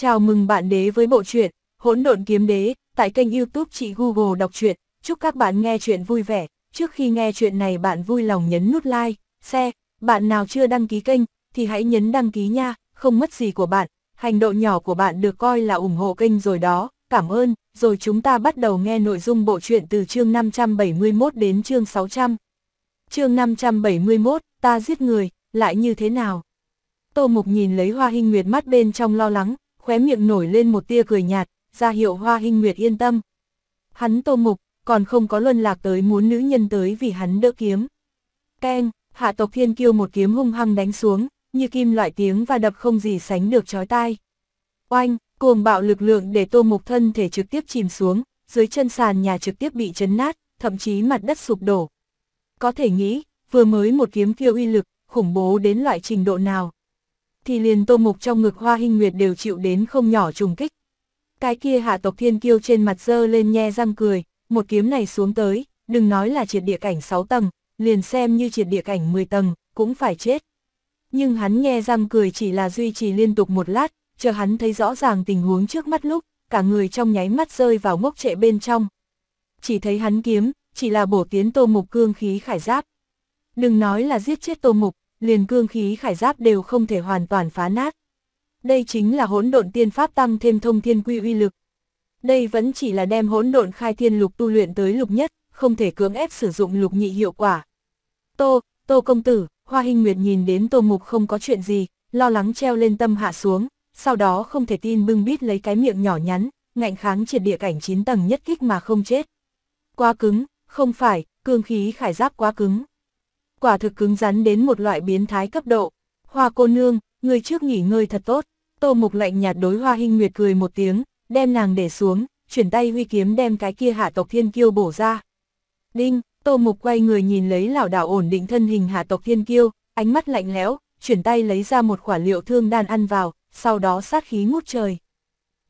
Chào mừng bạn đế với bộ truyện Hỗn độn kiếm đế tại kênh YouTube chị Google đọc truyện. Chúc các bạn nghe truyện vui vẻ. Trước khi nghe chuyện này bạn vui lòng nhấn nút like, share. Bạn nào chưa đăng ký kênh thì hãy nhấn đăng ký nha, không mất gì của bạn. Hành động nhỏ của bạn được coi là ủng hộ kênh rồi đó. Cảm ơn. Rồi chúng ta bắt đầu nghe nội dung bộ truyện từ chương 571 đến chương 600. Chương 571, ta giết người, lại như thế nào? Tô Mục nhìn lấy Hoa Hinh Nguyệt mắt bên trong lo lắng, khóe miệng nổi lên một tia cười nhạt, ra hiệu Hoa Hinh Nguyệt yên tâm. Hắn Tô Mục, còn không có luân lạc tới muốn nữ nhân tới vì hắn đỡ kiếm. Keng, hạ tộc thiên kiêu một kiếm hung hăng đánh xuống, như kim loại tiếng và đập không gì sánh được chói tai. Oanh, cuồng bạo lực lượng để Tô Mục thân thể trực tiếp chìm xuống, dưới chân sàn nhà trực tiếp bị chấn nát, thậm chí mặt đất sụp đổ. Có thể nghĩ, vừa mới một kiếm kia uy lực, khủng bố đến loại trình độ nào thì liền tô mục trong ngực hoa hình nguyệt đều chịu đến không nhỏ trùng kích. Cái kia hạ tộc thiên kiêu trên mặt dơ lên nhe răng cười, một kiếm này xuống tới, đừng nói là triệt địa cảnh 6 tầng, liền xem như triệt địa cảnh 10 tầng, cũng phải chết. Nhưng hắn nghe răng cười chỉ là duy trì liên tục một lát, chờ hắn thấy rõ ràng tình huống trước mắt lúc, cả người trong nháy mắt rơi vào ngốc trệ bên trong. Chỉ thấy hắn kiếm, chỉ là bổ tiến tô mục cương khí khải giáp. Đừng nói là giết chết tô mục, liền cương khí khải giáp đều không thể hoàn toàn phá nát. Đây chính là hỗn độn tiên pháp tăng thêm thông thiên quy uy lực. Đây vẫn chỉ là đem hỗn độn khai thiên lục tu luyện tới lục nhất, không thể cưỡng ép sử dụng lục nhị hiệu quả. Tô, Tô công tử, Hoa hình Nguyệt nhìn đến Tô Mục không có chuyện gì, lo lắng treo lên tâm hạ xuống, sau đó không thể tin bưng bít lấy cái miệng nhỏ nhắn, ngạnh kháng triệt địa cảnh 9 tầng nhất kích mà không chết. Quá cứng, không phải, cương khí khải giáp quá cứng quả thực cứng rắn đến một loại biến thái cấp độ. Hoa cô nương, người trước nghỉ ngơi thật tốt, tô mục lạnh nhạt đối hoa hình nguyệt cười một tiếng, đem nàng để xuống, chuyển tay huy kiếm đem cái kia hạ tộc thiên kiêu bổ ra. Đinh, tô mục quay người nhìn lấy lão đảo ổn định thân hình hạ tộc thiên kiêu, ánh mắt lạnh lẽo, chuyển tay lấy ra một quả liệu thương đan ăn vào, sau đó sát khí ngút trời.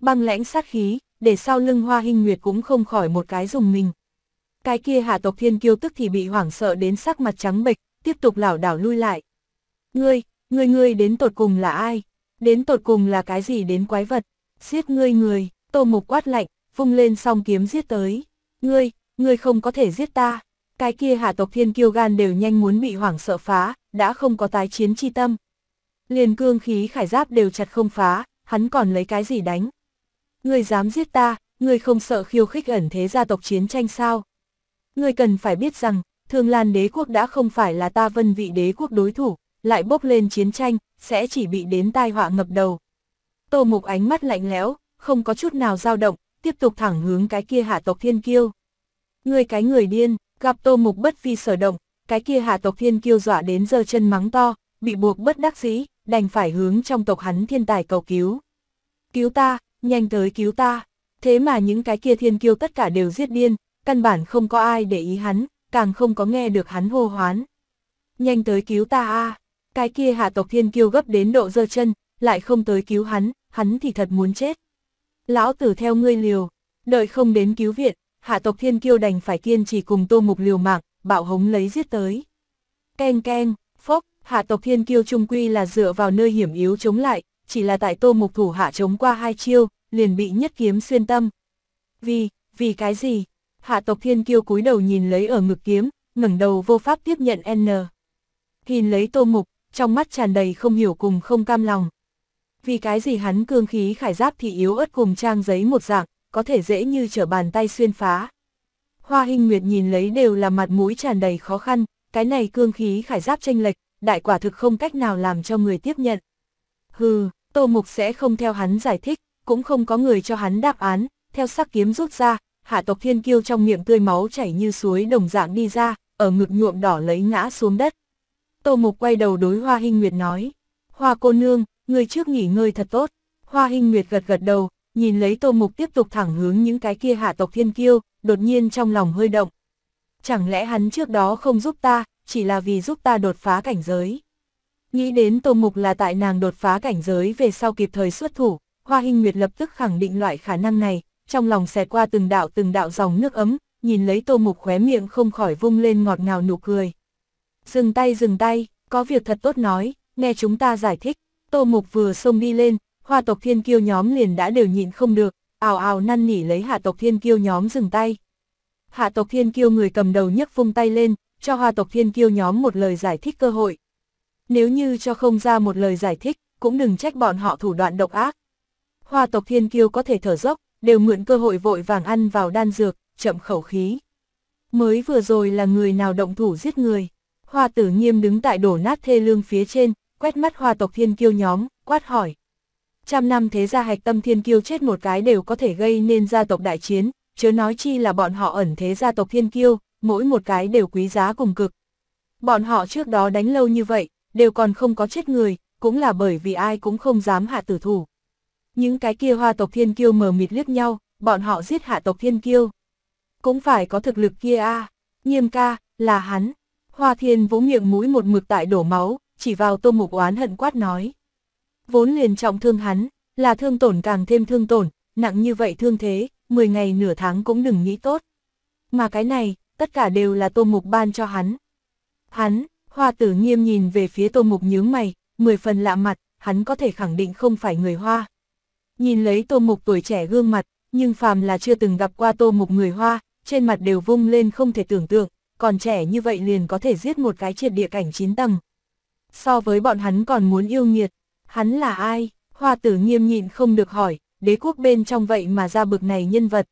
Băng lãnh sát khí, để sau lưng hoa hình nguyệt cũng không khỏi một cái dùng mình. Cái kia hạ tộc thiên kiêu tức thì bị hoảng sợ đến sắc mặt trắng bệch, tiếp tục lảo đảo lui lại. Ngươi, ngươi ngươi đến tột cùng là ai? Đến tột cùng là cái gì đến quái vật? Giết ngươi người, tô mục quát lạnh, vung lên song kiếm giết tới. Ngươi, ngươi không có thể giết ta. Cái kia hạ tộc thiên kiêu gan đều nhanh muốn bị hoảng sợ phá, đã không có tái chiến chi tâm. Liền cương khí khải giáp đều chặt không phá, hắn còn lấy cái gì đánh. Ngươi dám giết ta, ngươi không sợ khiêu khích ẩn thế gia tộc chiến tranh sao? Ngươi cần phải biết rằng, Thương Lan đế quốc đã không phải là ta vân vị đế quốc đối thủ, lại bốc lên chiến tranh, sẽ chỉ bị đến tai họa ngập đầu. Tô Mục ánh mắt lạnh lẽo, không có chút nào dao động, tiếp tục thẳng hướng cái kia hạ tộc thiên kiêu. Người cái người điên, gặp Tô Mục bất vi sở động, cái kia hạ tộc thiên kiêu dọa đến giơ chân mắng to, bị buộc bất đắc dĩ, đành phải hướng trong tộc hắn thiên tài cầu cứu. Cứu ta, nhanh tới cứu ta. Thế mà những cái kia thiên kiêu tất cả đều giết điên, căn bản không có ai để ý hắn, càng không có nghe được hắn hô hoán. Nhanh tới cứu ta a à. cái kia hạ tộc thiên kiêu gấp đến độ dơ chân, lại không tới cứu hắn, hắn thì thật muốn chết. Lão tử theo ngươi liều, đợi không đến cứu viện, hạ tộc thiên kiêu đành phải kiên trì cùng tô mục liều mạng, bạo hống lấy giết tới. Keng keng, phốc, hạ tộc thiên kiêu trung quy là dựa vào nơi hiểm yếu chống lại, chỉ là tại tô mục thủ hạ chống qua hai chiêu, liền bị nhất kiếm xuyên tâm. Vì, vì cái gì, hạ tộc thiên kiêu cúi đầu nhìn lấy ở ngực kiếm, ngẩng đầu vô pháp tiếp nhận N. Nhìn lấy tô mục, trong mắt tràn đầy không hiểu cùng không cam lòng. Vì cái gì hắn cương khí khải giáp thì yếu ớt cùng trang giấy một dạng, có thể dễ như trở bàn tay xuyên phá. Hoa hình nguyệt nhìn lấy đều là mặt mũi tràn đầy khó khăn, cái này cương khí khải giáp tranh lệch, đại quả thực không cách nào làm cho người tiếp nhận. Hừ, tô mục sẽ không theo hắn giải thích, cũng không có người cho hắn đáp án, theo sắc kiếm rút ra, hạ tộc thiên kiêu trong miệng tươi máu chảy như suối đồng dạng đi ra, ở ngực nhuộm đỏ lấy ngã xuống đất. Tô Mục quay đầu đối Hoa Hinh Nguyệt nói, Hoa cô nương, người trước nghỉ ngơi thật tốt. Hoa Hinh Nguyệt gật gật đầu, nhìn lấy Tô Mục tiếp tục thẳng hướng những cái kia hạ tộc thiên kiêu, đột nhiên trong lòng hơi động. Chẳng lẽ hắn trước đó không giúp ta, chỉ là vì giúp ta đột phá cảnh giới. Nghĩ đến Tô Mục là tại nàng đột phá cảnh giới về sau kịp thời xuất thủ, Hoa Hinh Nguyệt lập tức khẳng định loại khả năng này, trong lòng xẹt qua từng đạo từng đạo dòng nước ấm, nhìn lấy tô mục khóe miệng không khỏi vung lên ngọt ngào nụ cười. Dừng tay dừng tay, có việc thật tốt nói, nghe chúng ta giải thích, tô mục vừa xông đi lên, hoa tộc thiên kiêu nhóm liền đã đều nhịn không được, ào ào năn nỉ lấy hạ tộc thiên kiêu nhóm dừng tay. Hạ tộc thiên kiêu người cầm đầu nhấc vung tay lên, cho hoa tộc thiên kiêu nhóm một lời giải thích cơ hội. Nếu như cho không ra một lời giải thích, cũng đừng trách bọn họ thủ đoạn độc ác. Hoa tộc thiên kiêu có thể thở dốc, đều mượn cơ hội vội vàng ăn vào đan dược, chậm khẩu khí. Mới vừa rồi là người nào động thủ giết người. Hoa tử nghiêm đứng tại đổ nát thê lương phía trên, quét mắt hoa tộc thiên kiêu nhóm, quát hỏi. Trăm năm thế gia hạch tâm thiên kiêu chết một cái đều có thể gây nên gia tộc đại chiến, chớ nói chi là bọn họ ẩn thế gia tộc thiên kiêu, mỗi một cái đều quý giá cùng cực. Bọn họ trước đó đánh lâu như vậy, đều còn không có chết người, cũng là bởi vì ai cũng không dám hạ tử thủ. Những cái kia hoa tộc thiên kiêu mờ mịt liếc nhau, bọn họ giết hạ tộc thiên kiêu. Cũng phải có thực lực kia a nghiêm ca, là hắn. Hoa thiên vỗ miệng mũi một mực tại đổ máu, chỉ vào tô mục oán hận quát nói. Vốn liền trọng thương hắn, là thương tổn càng thêm thương tổn, nặng như vậy thương thế, 10 ngày nửa tháng cũng đừng nghĩ tốt. Mà cái này, tất cả đều là tô mục ban cho hắn. Hắn, hoa tử nghiêm nhìn về phía tô mục nhướng mày, 10 phần lạ mặt, hắn có thể khẳng định không phải người hoa nhìn lấy tô mục tuổi trẻ gương mặt, nhưng phàm là chưa từng gặp qua tô mục người Hoa, trên mặt đều vung lên không thể tưởng tượng, còn trẻ như vậy liền có thể giết một cái triệt địa cảnh chín tầng. So với bọn hắn còn muốn yêu nghiệt, hắn là ai? Hoa tử nghiêm nhịn không được hỏi, đế quốc bên trong vậy mà ra bực này nhân vật.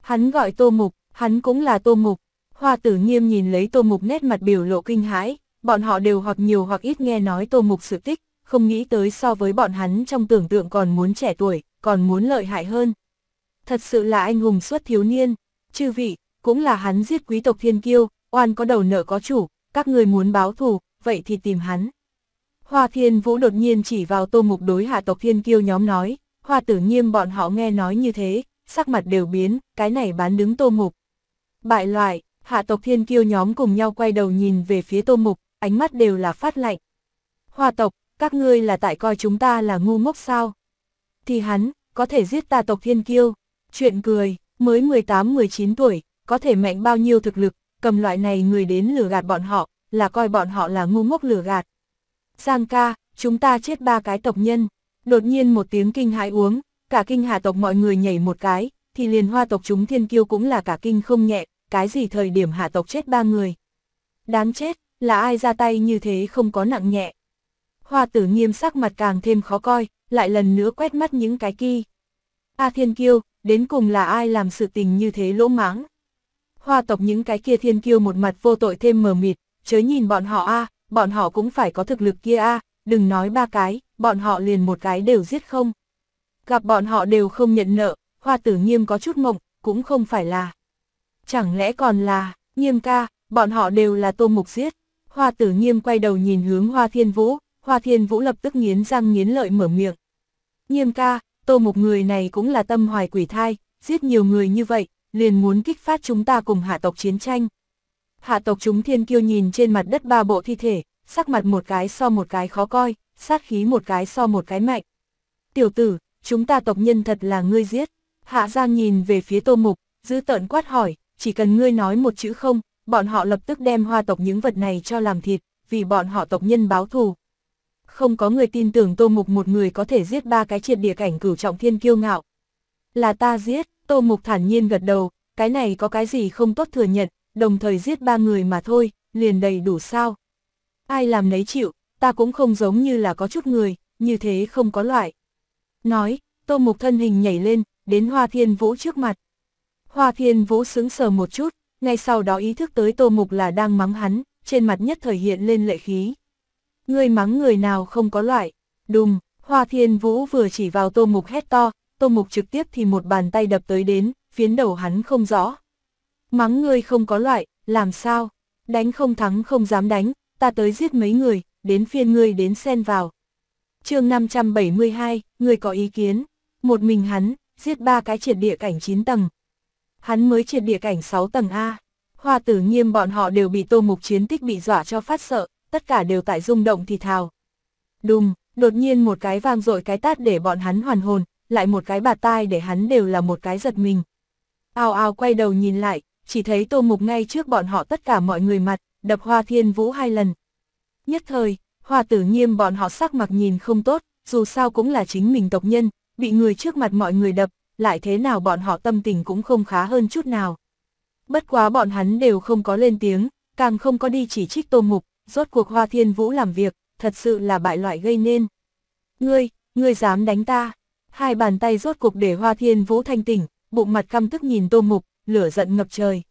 Hắn gọi tô mục, hắn cũng là tô mục. Hoa tử nghiêm nhìn lấy tô mục nét mặt biểu lộ kinh hãi, bọn họ đều hoặc nhiều hoặc ít nghe nói tô mục sự tích, không nghĩ tới so với bọn hắn trong tưởng tượng còn muốn trẻ tuổi, còn muốn lợi hại hơn. Thật sự là anh hùng xuất thiếu niên, chư vị, cũng là hắn giết quý tộc thiên kiêu, oan có đầu nợ có chủ, các người muốn báo thù, vậy thì tìm hắn. Hoa thiên vũ đột nhiên chỉ vào tô mục đối hạ tộc thiên kiêu nhóm nói, hoa tử nghiêm bọn họ nghe nói như thế, sắc mặt đều biến, cái này bán đứng tô mục. Bại loại, hạ tộc thiên kiêu nhóm cùng nhau quay đầu nhìn về phía tô mục, ánh mắt đều là phát lạnh. Hoa tộc, các ngươi là tại coi chúng ta là ngu ngốc sao? Thì hắn, có thể giết ta tộc thiên kiêu, chuyện cười, mới 18-19 tuổi, có thể mạnh bao nhiêu thực lực, cầm loại này người đến lừa gạt bọn họ, là coi bọn họ là ngu ngốc lừa gạt. Giang ca, chúng ta chết ba cái tộc nhân, đột nhiên một tiếng kinh hãi uống, cả kinh hạ tộc mọi người nhảy một cái, thì liền hoa tộc chúng thiên kiêu cũng là cả kinh không nhẹ, cái gì thời điểm hạ tộc chết ba người. Đáng chết, là ai ra tay như thế không có nặng nhẹ hoa tử nghiêm sắc mặt càng thêm khó coi, lại lần nữa quét mắt những cái kia. A thiên kiêu, đến cùng là ai làm sự tình như thế lỗ mãng? Hoa tộc những cái kia thiên kiêu một mặt vô tội thêm mờ mịt, chớ nhìn bọn họ a bọn họ cũng phải có thực lực kia a đừng nói ba cái, bọn họ liền một cái đều giết không. Gặp bọn họ đều không nhận nợ, hoa tử nghiêm có chút mộng, cũng không phải là. Chẳng lẽ còn là, nghiêm ca, bọn họ đều là tô mục giết. Hoa tử nghiêm quay đầu nhìn hướng hoa thiên vũ, Hoa Thiên Vũ lập tức nghiến răng nghiến lợi mở miệng. Nghiêm ca, tô Mục người này cũng là tâm hoài quỷ thai, giết nhiều người như vậy, liền muốn kích phát chúng ta cùng hạ tộc chiến tranh. Hạ tộc chúng thiên kiêu nhìn trên mặt đất ba bộ thi thể, sắc mặt một cái so một cái khó coi, sát khí một cái so một cái mạnh. Tiểu tử, chúng ta tộc nhân thật là ngươi giết. Hạ Giang nhìn về phía tô mục, giữ tợn quát hỏi, chỉ cần ngươi nói một chữ không, bọn họ lập tức đem hoa tộc những vật này cho làm thịt, vì bọn họ tộc nhân báo thù không có người tin tưởng Tô Mục một người có thể giết ba cái triệt địa cảnh cửu trọng thiên kiêu ngạo. Là ta giết, Tô Mục thản nhiên gật đầu, cái này có cái gì không tốt thừa nhận, đồng thời giết ba người mà thôi, liền đầy đủ sao. Ai làm nấy chịu, ta cũng không giống như là có chút người, như thế không có loại. Nói, Tô Mục thân hình nhảy lên, đến Hoa Thiên Vũ trước mặt. Hoa Thiên Vũ sững sờ một chút, ngay sau đó ý thức tới Tô Mục là đang mắng hắn, trên mặt nhất thời hiện lên lệ khí ngươi mắng người nào không có loại, đùm, Hoa Thiên Vũ vừa chỉ vào Tô Mục hét to, Tô Mục trực tiếp thì một bàn tay đập tới đến, phiến đầu hắn không rõ. Mắng ngươi không có loại, làm sao, đánh không thắng không dám đánh, ta tới giết mấy người, đến phiên ngươi đến xen vào. chương 572, ngươi có ý kiến, một mình hắn, giết ba cái triệt địa cảnh 9 tầng. Hắn mới triệt địa cảnh 6 tầng A. Hoa tử nghiêm bọn họ đều bị tô mục chiến tích bị dọa cho phát sợ, tất cả đều tại rung động thì thào. Đùng, đột nhiên một cái vang dội cái tát để bọn hắn hoàn hồn, lại một cái bạt tai để hắn đều là một cái giật mình. Ao ao quay đầu nhìn lại, chỉ thấy tô mục ngay trước bọn họ tất cả mọi người mặt, đập hoa thiên vũ hai lần. Nhất thời, hoa tử nghiêm bọn họ sắc mặt nhìn không tốt, dù sao cũng là chính mình tộc nhân, bị người trước mặt mọi người đập, lại thế nào bọn họ tâm tình cũng không khá hơn chút nào. Bất quá bọn hắn đều không có lên tiếng, càng không có đi chỉ trích tô mục, rốt cuộc Hoa Thiên Vũ làm việc, thật sự là bại loại gây nên. Ngươi, ngươi dám đánh ta. Hai bàn tay rốt cuộc để Hoa Thiên Vũ thanh tỉnh, bụng mặt căm tức nhìn Tô Mục, lửa giận ngập trời.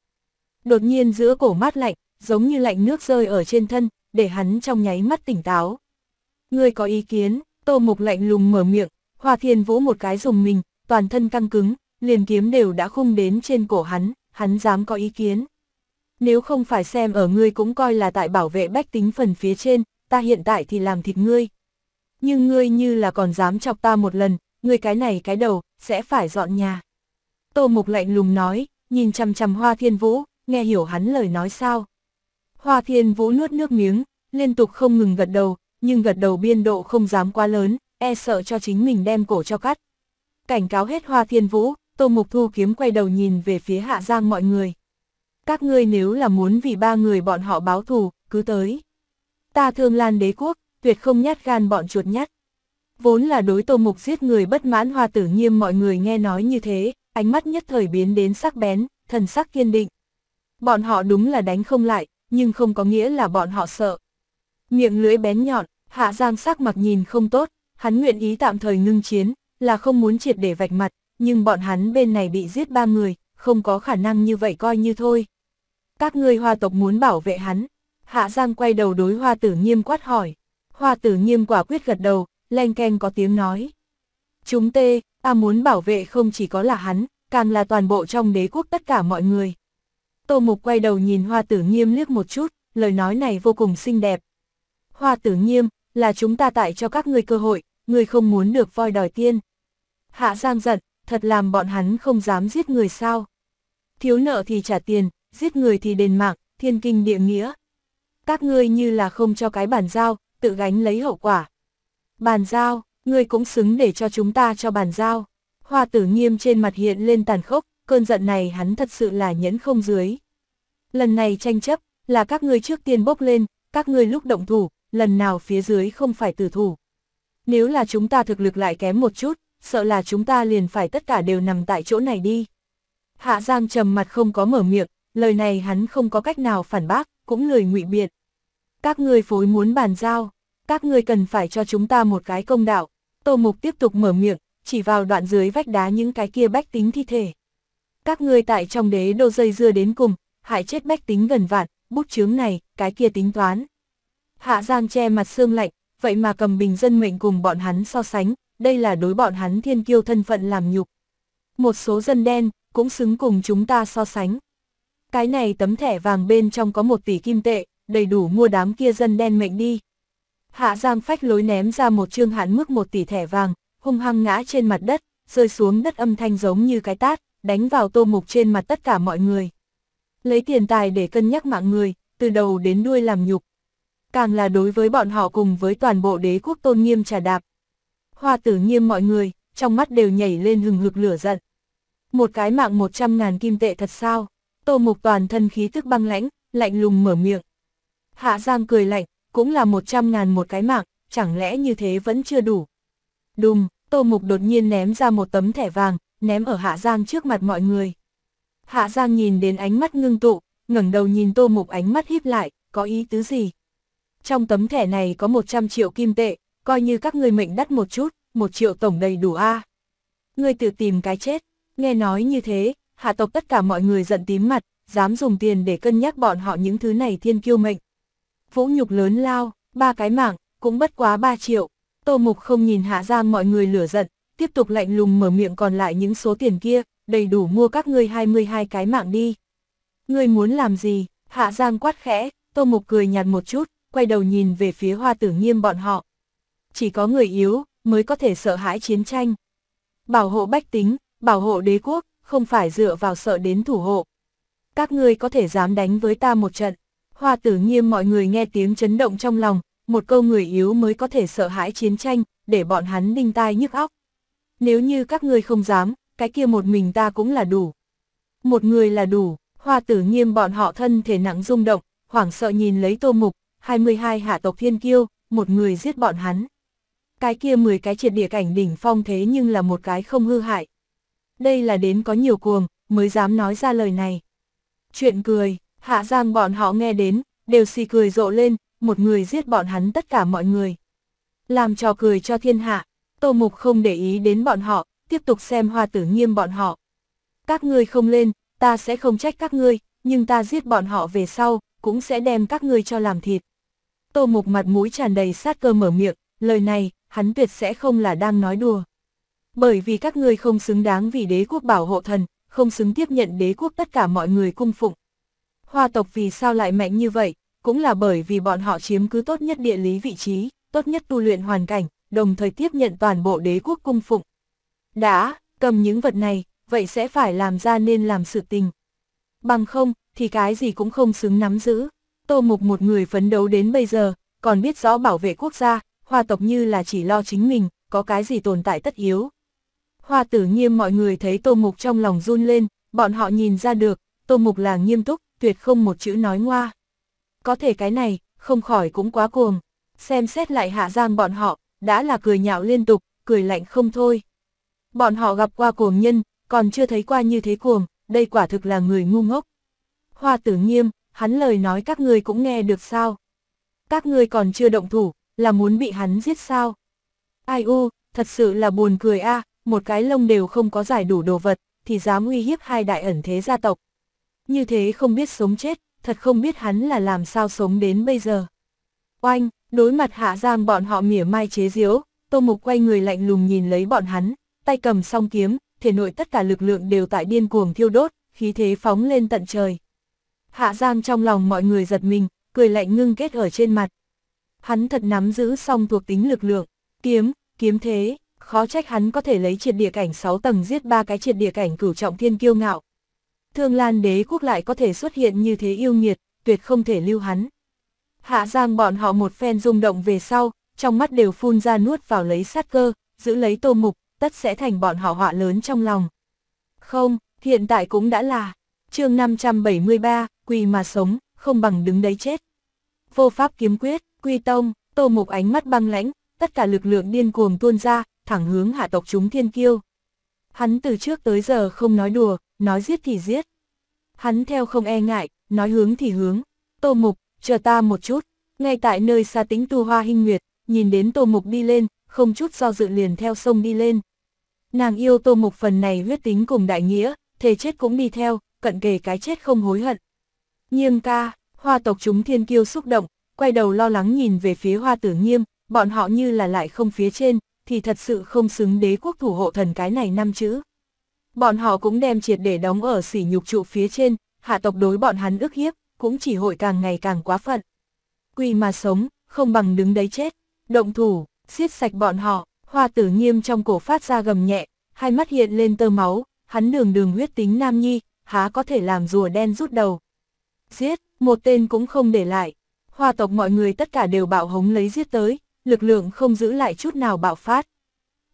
Đột nhiên giữa cổ mát lạnh, giống như lạnh nước rơi ở trên thân, để hắn trong nháy mắt tỉnh táo. Ngươi có ý kiến, Tô Mục lạnh lùng mở miệng, Hoa Thiên Vũ một cái dùng mình, toàn thân căng cứng, liền kiếm đều đã khung đến trên cổ hắn, hắn dám có ý kiến nếu không phải xem ở ngươi cũng coi là tại bảo vệ bách tính phần phía trên, ta hiện tại thì làm thịt ngươi. Nhưng ngươi như là còn dám chọc ta một lần, ngươi cái này cái đầu, sẽ phải dọn nhà. Tô Mục lạnh lùng nói, nhìn chằm chằm Hoa Thiên Vũ, nghe hiểu hắn lời nói sao. Hoa Thiên Vũ nuốt nước miếng, liên tục không ngừng gật đầu, nhưng gật đầu biên độ không dám quá lớn, e sợ cho chính mình đem cổ cho cắt. Cảnh cáo hết Hoa Thiên Vũ, Tô Mục thu kiếm quay đầu nhìn về phía Hạ Giang mọi người các ngươi nếu là muốn vì ba người bọn họ báo thù, cứ tới. Ta thương lan đế quốc, tuyệt không nhát gan bọn chuột nhát. Vốn là đối tô mục giết người bất mãn hoa tử nghiêm mọi người nghe nói như thế, ánh mắt nhất thời biến đến sắc bén, thần sắc kiên định. Bọn họ đúng là đánh không lại, nhưng không có nghĩa là bọn họ sợ. Miệng lưỡi bén nhọn, hạ giang sắc mặt nhìn không tốt, hắn nguyện ý tạm thời ngưng chiến, là không muốn triệt để vạch mặt, nhưng bọn hắn bên này bị giết ba người, không có khả năng như vậy coi như thôi các ngươi hoa tộc muốn bảo vệ hắn. Hạ Giang quay đầu đối hoa tử nghiêm quát hỏi. Hoa tử nghiêm quả quyết gật đầu, len keng có tiếng nói. Chúng tê, ta muốn bảo vệ không chỉ có là hắn, càng là toàn bộ trong đế quốc tất cả mọi người. Tô Mục quay đầu nhìn hoa tử nghiêm liếc một chút, lời nói này vô cùng xinh đẹp. Hoa tử nghiêm, là chúng ta tại cho các ngươi cơ hội, ngươi không muốn được voi đòi tiên. Hạ Giang giận, thật làm bọn hắn không dám giết người sao. Thiếu nợ thì trả tiền, giết người thì đền mạng, thiên kinh địa nghĩa. Các ngươi như là không cho cái bàn giao, tự gánh lấy hậu quả. Bàn giao, ngươi cũng xứng để cho chúng ta cho bàn giao. Hoa tử nghiêm trên mặt hiện lên tàn khốc, cơn giận này hắn thật sự là nhẫn không dưới. Lần này tranh chấp, là các ngươi trước tiên bốc lên, các ngươi lúc động thủ, lần nào phía dưới không phải tử thủ. Nếu là chúng ta thực lực lại kém một chút, sợ là chúng ta liền phải tất cả đều nằm tại chỗ này đi. Hạ Giang trầm mặt không có mở miệng, lời này hắn không có cách nào phản bác, cũng lời ngụy biện. Các người phối muốn bàn giao, các người cần phải cho chúng ta một cái công đạo. Tô Mục tiếp tục mở miệng, chỉ vào đoạn dưới vách đá những cái kia bách tính thi thể. Các người tại trong đế đô dây dưa đến cùng, hại chết bách tính gần vạn, bút chướng này, cái kia tính toán. Hạ Giang che mặt xương lạnh, vậy mà cầm bình dân mệnh cùng bọn hắn so sánh, đây là đối bọn hắn thiên kiêu thân phận làm nhục. Một số dân đen, cũng xứng cùng chúng ta so sánh cái này tấm thẻ vàng bên trong có một tỷ kim tệ, đầy đủ mua đám kia dân đen mệnh đi. Hạ Giang phách lối ném ra một trương hạn mức một tỷ thẻ vàng, hung hăng ngã trên mặt đất, rơi xuống đất âm thanh giống như cái tát, đánh vào tô mục trên mặt tất cả mọi người. Lấy tiền tài để cân nhắc mạng người, từ đầu đến đuôi làm nhục. Càng là đối với bọn họ cùng với toàn bộ đế quốc tôn nghiêm trà đạp. Hoa tử nghiêm mọi người, trong mắt đều nhảy lên hừng hực lửa giận. Một cái mạng 100 ngàn kim tệ thật sao? Tô Mục toàn thân khí tức băng lãnh, lạnh lùng mở miệng. Hạ Giang cười lạnh, cũng là một trăm ngàn một cái mạng, chẳng lẽ như thế vẫn chưa đủ. Đùng, Tô Mục đột nhiên ném ra một tấm thẻ vàng, ném ở Hạ Giang trước mặt mọi người. Hạ Giang nhìn đến ánh mắt ngưng tụ, ngẩng đầu nhìn Tô Mục ánh mắt híp lại, có ý tứ gì? Trong tấm thẻ này có 100 triệu kim tệ, coi như các người mệnh đắt một chút, một triệu tổng đầy đủ a. À. Ngươi tự tìm cái chết, nghe nói như thế, hạ tộc tất cả mọi người giận tím mặt, dám dùng tiền để cân nhắc bọn họ những thứ này thiên kiêu mệnh. Vũ nhục lớn lao, ba cái mạng cũng bất quá ba triệu. Tô Mục không nhìn Hạ Giang mọi người lửa giận, tiếp tục lạnh lùng mở miệng còn lại những số tiền kia, đầy đủ mua các ngươi 22 cái mạng đi. Ngươi muốn làm gì? Hạ Giang quát khẽ, Tô Mục cười nhạt một chút, quay đầu nhìn về phía hoa tử nghiêm bọn họ. Chỉ có người yếu, mới có thể sợ hãi chiến tranh. Bảo hộ bách tính, bảo hộ đế quốc, không phải dựa vào sợ đến thủ hộ. Các ngươi có thể dám đánh với ta một trận. Hoa tử nghiêm mọi người nghe tiếng chấn động trong lòng, một câu người yếu mới có thể sợ hãi chiến tranh, để bọn hắn đinh tai nhức óc. Nếu như các ngươi không dám, cái kia một mình ta cũng là đủ. Một người là đủ, hoa tử nghiêm bọn họ thân thể nặng rung động, hoảng sợ nhìn lấy tô mục, 22 hạ tộc thiên kiêu, một người giết bọn hắn. Cái kia 10 cái triệt địa cảnh đỉnh phong thế nhưng là một cái không hư hại, đây là đến có nhiều cuồng, mới dám nói ra lời này. Chuyện cười, hạ giang bọn họ nghe đến, đều xì cười rộ lên, một người giết bọn hắn tất cả mọi người. Làm trò cười cho thiên hạ, tô mục không để ý đến bọn họ, tiếp tục xem hoa tử nghiêm bọn họ. Các ngươi không lên, ta sẽ không trách các ngươi, nhưng ta giết bọn họ về sau, cũng sẽ đem các ngươi cho làm thịt. Tô mục mặt mũi tràn đầy sát cơ mở miệng, lời này, hắn tuyệt sẽ không là đang nói đùa bởi vì các ngươi không xứng đáng vì đế quốc bảo hộ thần, không xứng tiếp nhận đế quốc tất cả mọi người cung phụng. Hoa tộc vì sao lại mạnh như vậy, cũng là bởi vì bọn họ chiếm cứ tốt nhất địa lý vị trí, tốt nhất tu luyện hoàn cảnh, đồng thời tiếp nhận toàn bộ đế quốc cung phụng. Đã, cầm những vật này, vậy sẽ phải làm ra nên làm sự tình. Bằng không, thì cái gì cũng không xứng nắm giữ. Tô Mục một người phấn đấu đến bây giờ, còn biết rõ bảo vệ quốc gia, hoa tộc như là chỉ lo chính mình, có cái gì tồn tại tất yếu. Hoa tử nghiêm mọi người thấy Tô Mục trong lòng run lên, bọn họ nhìn ra được, Tô Mục là nghiêm túc, tuyệt không một chữ nói ngoa. Có thể cái này, không khỏi cũng quá cuồng. Xem xét lại hạ giang bọn họ, đã là cười nhạo liên tục, cười lạnh không thôi. Bọn họ gặp qua cuồng nhân, còn chưa thấy qua như thế cuồng, đây quả thực là người ngu ngốc. Hoa tử nghiêm, hắn lời nói các người cũng nghe được sao. Các người còn chưa động thủ, là muốn bị hắn giết sao. Ai u, thật sự là buồn cười a à, một cái lông đều không có giải đủ đồ vật, thì dám uy hiếp hai đại ẩn thế gia tộc. Như thế không biết sống chết, thật không biết hắn là làm sao sống đến bây giờ. Oanh, đối mặt hạ giang bọn họ mỉa mai chế diếu, tô mục quay người lạnh lùng nhìn lấy bọn hắn, tay cầm song kiếm, thể nội tất cả lực lượng đều tại điên cuồng thiêu đốt, khí thế phóng lên tận trời. Hạ giang trong lòng mọi người giật mình, cười lạnh ngưng kết ở trên mặt. Hắn thật nắm giữ song thuộc tính lực lượng, kiếm, kiếm thế, khó trách hắn có thể lấy triệt địa cảnh 6 tầng giết ba cái triệt địa cảnh cửu trọng thiên kiêu ngạo. Thương Lan đế quốc lại có thể xuất hiện như thế yêu nghiệt, tuyệt không thể lưu hắn. Hạ Giang bọn họ một phen rung động về sau, trong mắt đều phun ra nuốt vào lấy sát cơ, giữ lấy tô mục, tất sẽ thành bọn họ họa lớn trong lòng. Không, hiện tại cũng đã là, chương 573, quỳ mà sống, không bằng đứng đấy chết. Vô pháp kiếm quyết, quy tông, tô mục ánh mắt băng lãnh, tất cả lực lượng điên cuồng tuôn ra, thẳng hướng hạ tộc chúng thiên kiêu. Hắn từ trước tới giờ không nói đùa, nói giết thì giết. Hắn theo không e ngại, nói hướng thì hướng. Tô Mục, chờ ta một chút. Ngay tại nơi xa tính tu hoa hinh nguyệt, nhìn đến Tô Mục đi lên, không chút do dự liền theo sông đi lên. Nàng yêu Tô Mục phần này huyết tính cùng đại nghĩa, thề chết cũng đi theo, cận kề cái chết không hối hận. Nghiêm ca, hoa tộc chúng thiên kiêu xúc động, quay đầu lo lắng nhìn về phía hoa tử nghiêm, bọn họ như là lại không phía trên, thì thật sự không xứng đế quốc thủ hộ thần cái này năm chữ. Bọn họ cũng đem triệt để đóng ở sỉ nhục trụ phía trên, hạ tộc đối bọn hắn ức hiếp, cũng chỉ hội càng ngày càng quá phận. Quy mà sống, không bằng đứng đấy chết, động thủ, xiết sạch bọn họ, hoa tử nghiêm trong cổ phát ra gầm nhẹ, hai mắt hiện lên tơ máu, hắn đường đường huyết tính nam nhi, há có thể làm rùa đen rút đầu. Giết, một tên cũng không để lại, hoa tộc mọi người tất cả đều bạo hống lấy giết tới, lực lượng không giữ lại chút nào bạo phát.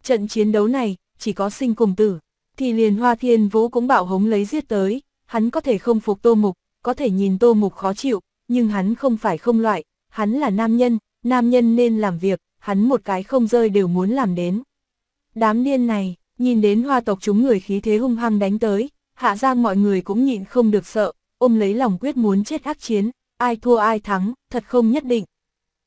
Trận chiến đấu này, chỉ có sinh cùng tử, thì liền hoa thiên vũ cũng bạo hống lấy giết tới, hắn có thể không phục tô mục, có thể nhìn tô mục khó chịu, nhưng hắn không phải không loại, hắn là nam nhân, nam nhân nên làm việc, hắn một cái không rơi đều muốn làm đến. Đám niên này, nhìn đến hoa tộc chúng người khí thế hung hăng đánh tới, hạ giang mọi người cũng nhịn không được sợ, ôm lấy lòng quyết muốn chết ác chiến, ai thua ai thắng, thật không nhất định.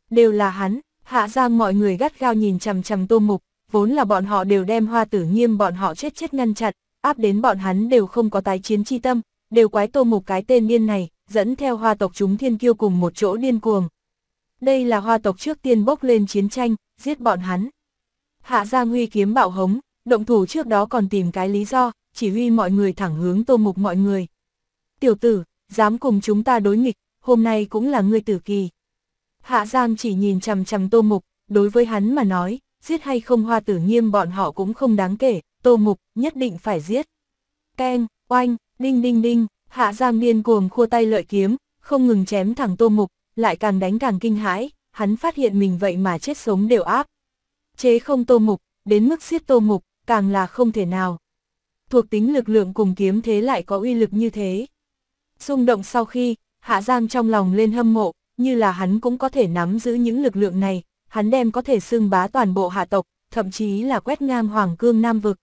Đều là hắn, Hạ Giang mọi người gắt gao nhìn chằm chằm Tô Mục, vốn là bọn họ đều đem hoa tử nghiêm bọn họ chết chết ngăn chặn, áp đến bọn hắn đều không có tái chiến chi tâm, đều quái Tô Mục cái tên điên này, dẫn theo hoa tộc chúng thiên kiêu cùng một chỗ điên cuồng. Đây là hoa tộc trước tiên bốc lên chiến tranh, giết bọn hắn. Hạ Giang huy kiếm bạo hống, động thủ trước đó còn tìm cái lý do, chỉ huy mọi người thẳng hướng Tô Mục mọi người. Tiểu tử, dám cùng chúng ta đối nghịch, hôm nay cũng là ngươi tử kỳ. Hạ Giang chỉ nhìn chằm chằm Tô Mục, đối với hắn mà nói, giết hay không hoa tử nghiêm bọn họ cũng không đáng kể, Tô Mục nhất định phải giết. Keng, oanh, đinh đinh đinh, Hạ Giang điên cuồng khua tay lợi kiếm, không ngừng chém thẳng Tô Mục, lại càng đánh càng kinh hãi, hắn phát hiện mình vậy mà chết sống đều áp. Chế không Tô Mục, đến mức giết Tô Mục, càng là không thể nào. Thuộc tính lực lượng cùng kiếm thế lại có uy lực như thế. Xung động sau khi, Hạ Giang trong lòng lên hâm mộ, như là hắn cũng có thể nắm giữ những lực lượng này, hắn đem có thể xưng bá toàn bộ hạ tộc, thậm chí là quét ngang Hoàng Cương Nam Vực.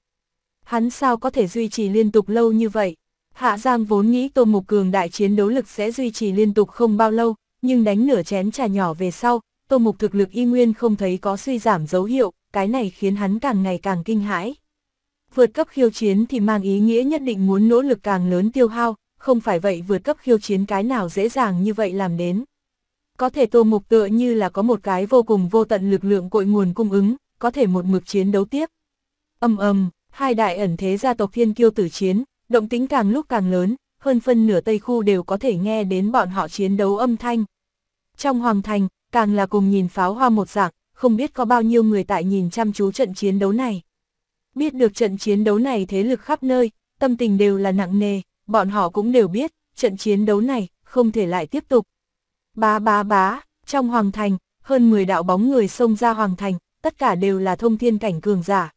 Hắn sao có thể duy trì liên tục lâu như vậy? Hạ Giang vốn nghĩ Tô Mục Cường đại chiến đấu lực sẽ duy trì liên tục không bao lâu, nhưng đánh nửa chén trà nhỏ về sau, Tô Mục thực lực y nguyên không thấy có suy giảm dấu hiệu, cái này khiến hắn càng ngày càng kinh hãi. Vượt cấp khiêu chiến thì mang ý nghĩa nhất định muốn nỗ lực càng lớn tiêu hao, không phải vậy vượt cấp khiêu chiến cái nào dễ dàng như vậy làm đến. Có thể Tô Mục tựa như là có một cái vô cùng vô tận lực lượng cội nguồn cung ứng, có thể một mực chiến đấu tiếp. Âm âm, hai đại ẩn thế gia tộc thiên kiêu tử chiến, động tính càng lúc càng lớn, hơn phân nửa Tây Khu đều có thể nghe đến bọn họ chiến đấu âm thanh. Trong hoàng thành, càng là cùng nhìn pháo hoa một dạng, không biết có bao nhiêu người tại nhìn chăm chú trận chiến đấu này. Biết được trận chiến đấu này thế lực khắp nơi, tâm tình đều là nặng nề, bọn họ cũng đều biết, trận chiến đấu này không thể lại tiếp tục, Bá bá bá, trong hoàng thành, hơn 10 đạo bóng người xông ra hoàng thành, tất cả đều là thông thiên cảnh cường giả.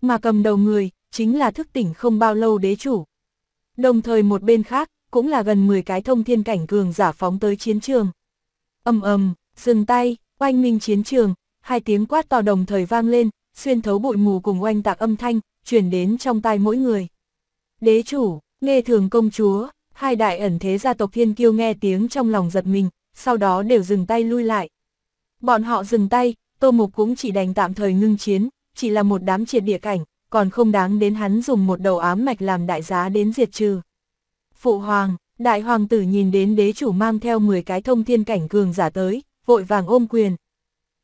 Mà cầm đầu người, chính là thức tỉnh không bao lâu đế chủ. Đồng thời một bên khác, cũng là gần 10 cái thông thiên cảnh cường giả phóng tới chiến trường. Âm ầm, dừng tay, oanh minh chiến trường, hai tiếng quát to đồng thời vang lên, xuyên thấu bụi mù cùng oanh tạc âm thanh, chuyển đến trong tai mỗi người. Đế chủ, nghe thường công chúa, hai đại ẩn thế gia tộc thiên kiêu nghe tiếng trong lòng giật mình, sau đó đều dừng tay lui lại. Bọn họ dừng tay, Tô Mục cũng chỉ đành tạm thời ngưng chiến, chỉ là một đám triệt địa cảnh, còn không đáng đến hắn dùng một đầu ám mạch làm đại giá đến diệt trừ. Phụ hoàng, đại hoàng tử nhìn đến đế chủ mang theo 10 cái thông thiên cảnh cường giả tới, vội vàng ôm quyền.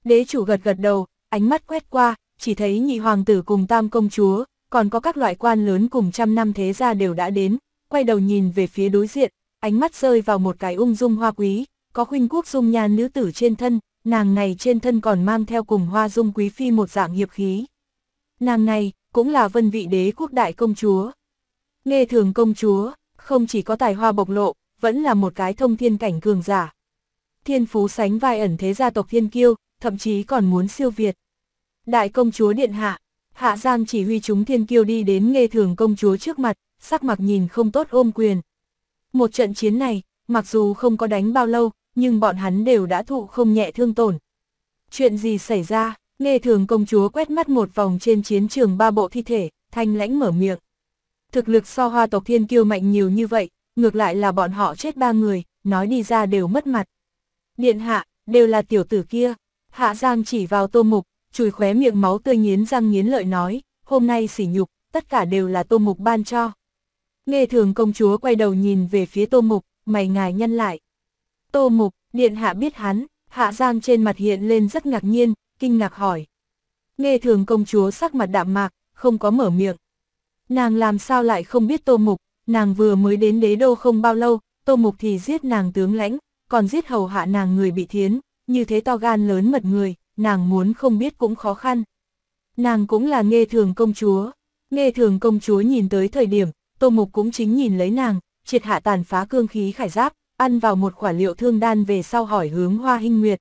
Đế chủ gật gật đầu, ánh mắt quét qua, chỉ thấy nhị hoàng tử cùng tam công chúa, còn có các loại quan lớn cùng trăm năm thế gia đều đã đến, quay đầu nhìn về phía đối diện, ánh mắt rơi vào một cái ung dung hoa quý, có khuynh quốc dung nhan nữ tử trên thân, nàng này trên thân còn mang theo cùng hoa dung quý phi một dạng hiệp khí. Nàng này, cũng là vân vị đế quốc đại công chúa. Nghe thường công chúa, không chỉ có tài hoa bộc lộ, vẫn là một cái thông thiên cảnh cường giả. Thiên phú sánh vai ẩn thế gia tộc thiên kiêu, thậm chí còn muốn siêu việt. Đại công chúa điện hạ, hạ giang chỉ huy chúng thiên kiêu đi đến nghe thường công chúa trước mặt, sắc mặt nhìn không tốt ôm quyền. Một trận chiến này, mặc dù không có đánh bao lâu, nhưng bọn hắn đều đã thụ không nhẹ thương tổn. Chuyện gì xảy ra, nghe thường công chúa quét mắt một vòng trên chiến trường ba bộ thi thể, thanh lãnh mở miệng. Thực lực so hoa tộc thiên kiêu mạnh nhiều như vậy, ngược lại là bọn họ chết ba người, nói đi ra đều mất mặt. Điện hạ, đều là tiểu tử kia, hạ giang chỉ vào tô mục, chùi khóe miệng máu tươi nghiến răng nghiến lợi nói, hôm nay sỉ nhục, tất cả đều là tô mục ban cho. Nghe thường công chúa quay đầu nhìn về phía tô mục, mày ngài nhân lại. Tô Mục, Điện Hạ biết hắn, Hạ Giang trên mặt hiện lên rất ngạc nhiên, kinh ngạc hỏi. Nghe thường công chúa sắc mặt đạm mạc, không có mở miệng. Nàng làm sao lại không biết Tô Mục, nàng vừa mới đến đế đô không bao lâu, Tô Mục thì giết nàng tướng lãnh, còn giết hầu hạ nàng người bị thiến, như thế to gan lớn mật người, nàng muốn không biết cũng khó khăn. Nàng cũng là nghe thường công chúa, nghe thường công chúa nhìn tới thời điểm, Tô Mục cũng chính nhìn lấy nàng, triệt hạ tàn phá cương khí khải giáp, ăn vào một quả liệu thương đan về sau hỏi hướng Hoa Hinh Nguyệt.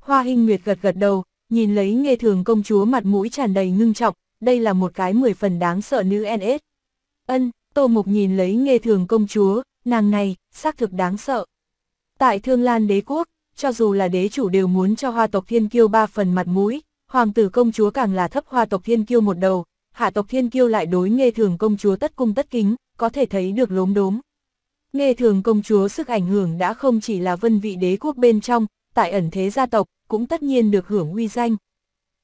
Hoa Hinh Nguyệt gật gật đầu, nhìn lấy nghe thường công chúa mặt mũi tràn đầy ngưng trọng, đây là một cái mười phần đáng sợ nữ NS. Ân, Tô Mục nhìn lấy nghe thường công chúa, nàng này, xác thực đáng sợ. Tại Thương Lan đế quốc, cho dù là đế chủ đều muốn cho hoa tộc thiên kiêu ba phần mặt mũi, hoàng tử công chúa càng là thấp hoa tộc thiên kiêu một đầu, hạ tộc thiên kiêu lại đối nghe thường công chúa tất cung tất kính, có thể thấy được lốm đốm. Nghe thường công chúa sức ảnh hưởng đã không chỉ là vân vị đế quốc bên trong, tại ẩn thế gia tộc, cũng tất nhiên được hưởng uy danh.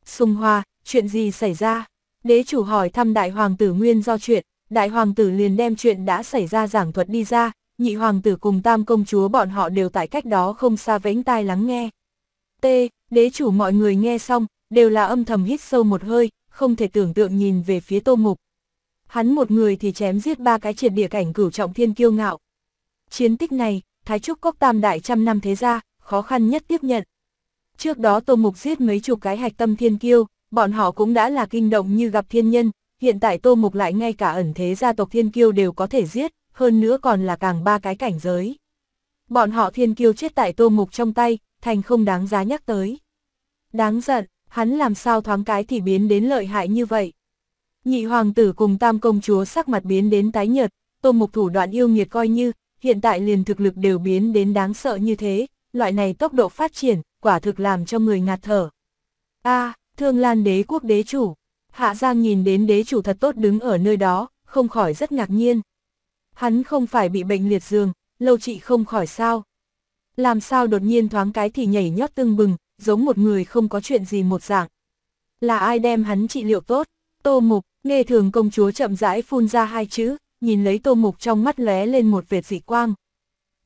Sùng Hoa, chuyện gì xảy ra? Đế chủ hỏi thăm đại hoàng tử nguyên do chuyện, đại hoàng tử liền đem chuyện đã xảy ra giảng thuật đi ra, nhị hoàng tử cùng tam công chúa bọn họ đều tại cách đó không xa vẫy tai lắng nghe. T, đế chủ mọi người nghe xong, đều là âm thầm hít sâu một hơi, không thể tưởng tượng nhìn về phía tô mục. Hắn một người thì chém giết ba cái triệt địa cảnh cửu trọng thiên kiêu ngạo, Chiến tích này, Thái Trúc Cốc Tam Đại trăm năm thế gia, khó khăn nhất tiếp nhận. Trước đó Tô Mục giết mấy chục cái hạch tâm thiên kiêu, bọn họ cũng đã là kinh động như gặp thiên nhân, hiện tại Tô Mục lại ngay cả ẩn thế gia tộc thiên kiêu đều có thể giết, hơn nữa còn là càng ba cái cảnh giới. Bọn họ thiên kiêu chết tại Tô Mục trong tay, thành không đáng giá nhắc tới. Đáng giận, hắn làm sao thoáng cái thì biến đến lợi hại như vậy. Nhị hoàng tử cùng tam công chúa sắc mặt biến đến tái nhợt, Tô Mục thủ đoạn yêu nghiệt coi như hiện tại liền thực lực đều biến đến đáng sợ như thế, loại này tốc độ phát triển, quả thực làm cho người ngạt thở. a à, thương lan đế quốc đế chủ, Hạ Giang nhìn đến đế chủ thật tốt đứng ở nơi đó, không khỏi rất ngạc nhiên. Hắn không phải bị bệnh liệt giường, lâu trị không khỏi sao. Làm sao đột nhiên thoáng cái thì nhảy nhót tương bừng, giống một người không có chuyện gì một dạng. Là ai đem hắn trị liệu tốt? Tô Mục, nghe thường công chúa chậm rãi phun ra hai chữ, nhìn lấy tô mục trong mắt lóe lên một vệt dị quang.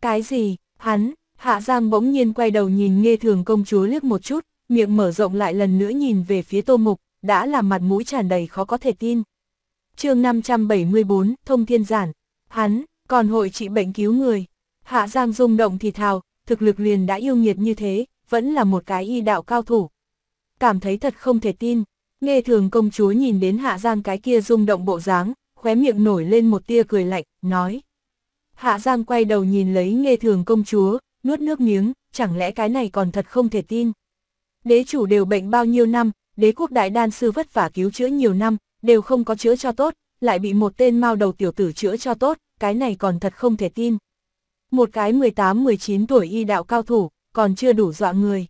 Cái gì, hắn, hạ giang bỗng nhiên quay đầu nhìn nghe thường công chúa liếc một chút, miệng mở rộng lại lần nữa nhìn về phía tô mục, đã làm mặt mũi tràn đầy khó có thể tin. chương 574, Thông Thiên Giản, hắn, còn hội trị bệnh cứu người. Hạ Giang rung động thì thào, thực lực liền đã yêu nghiệt như thế, vẫn là một cái y đạo cao thủ. Cảm thấy thật không thể tin, nghe thường công chúa nhìn đến Hạ Giang cái kia rung động bộ dáng, khóe miệng nổi lên một tia cười lạnh, nói. Hạ Giang quay đầu nhìn lấy nghe thường công chúa, nuốt nước miếng, chẳng lẽ cái này còn thật không thể tin. Đế chủ đều bệnh bao nhiêu năm, đế quốc đại đan sư vất vả cứu chữa nhiều năm, đều không có chữa cho tốt, lại bị một tên mao đầu tiểu tử chữa cho tốt, cái này còn thật không thể tin. Một cái 18-19 tuổi y đạo cao thủ, còn chưa đủ dọa người.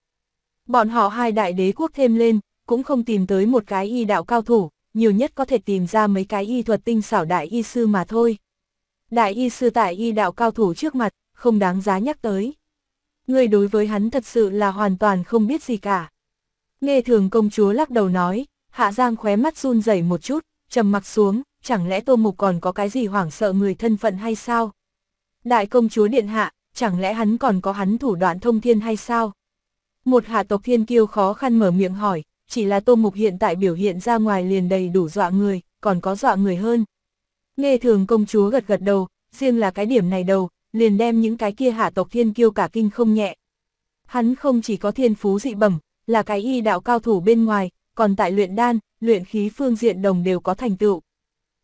Bọn họ hai đại đế quốc thêm lên, cũng không tìm tới một cái y đạo cao thủ, nhiều nhất có thể tìm ra mấy cái y thuật tinh xảo đại y sư mà thôi. Đại y sư tại y đạo cao thủ trước mặt, không đáng giá nhắc tới. Người đối với hắn thật sự là hoàn toàn không biết gì cả. Nghe thường công chúa lắc đầu nói, Hạ Giang khóe mắt run rẩy một chút, trầm mặc xuống, chẳng lẽ Tô Mục còn có cái gì hoảng sợ người thân phận hay sao? Đại công chúa điện hạ, chẳng lẽ hắn còn có hắn thủ đoạn thông thiên hay sao? Một hạ tộc thiên kiêu khó khăn mở miệng hỏi, chỉ là Tô Mục hiện tại biểu hiện ra ngoài liền đầy đủ dọa người, còn có dọa người hơn. Nghe thường công chúa gật gật đầu, riêng là cái điểm này đầu, liền đem những cái kia hạ tộc thiên kiêu cả kinh không nhẹ. Hắn không chỉ có thiên phú dị bẩm, là cái y đạo cao thủ bên ngoài, còn tại luyện đan, luyện khí phương diện đồng đều có thành tựu.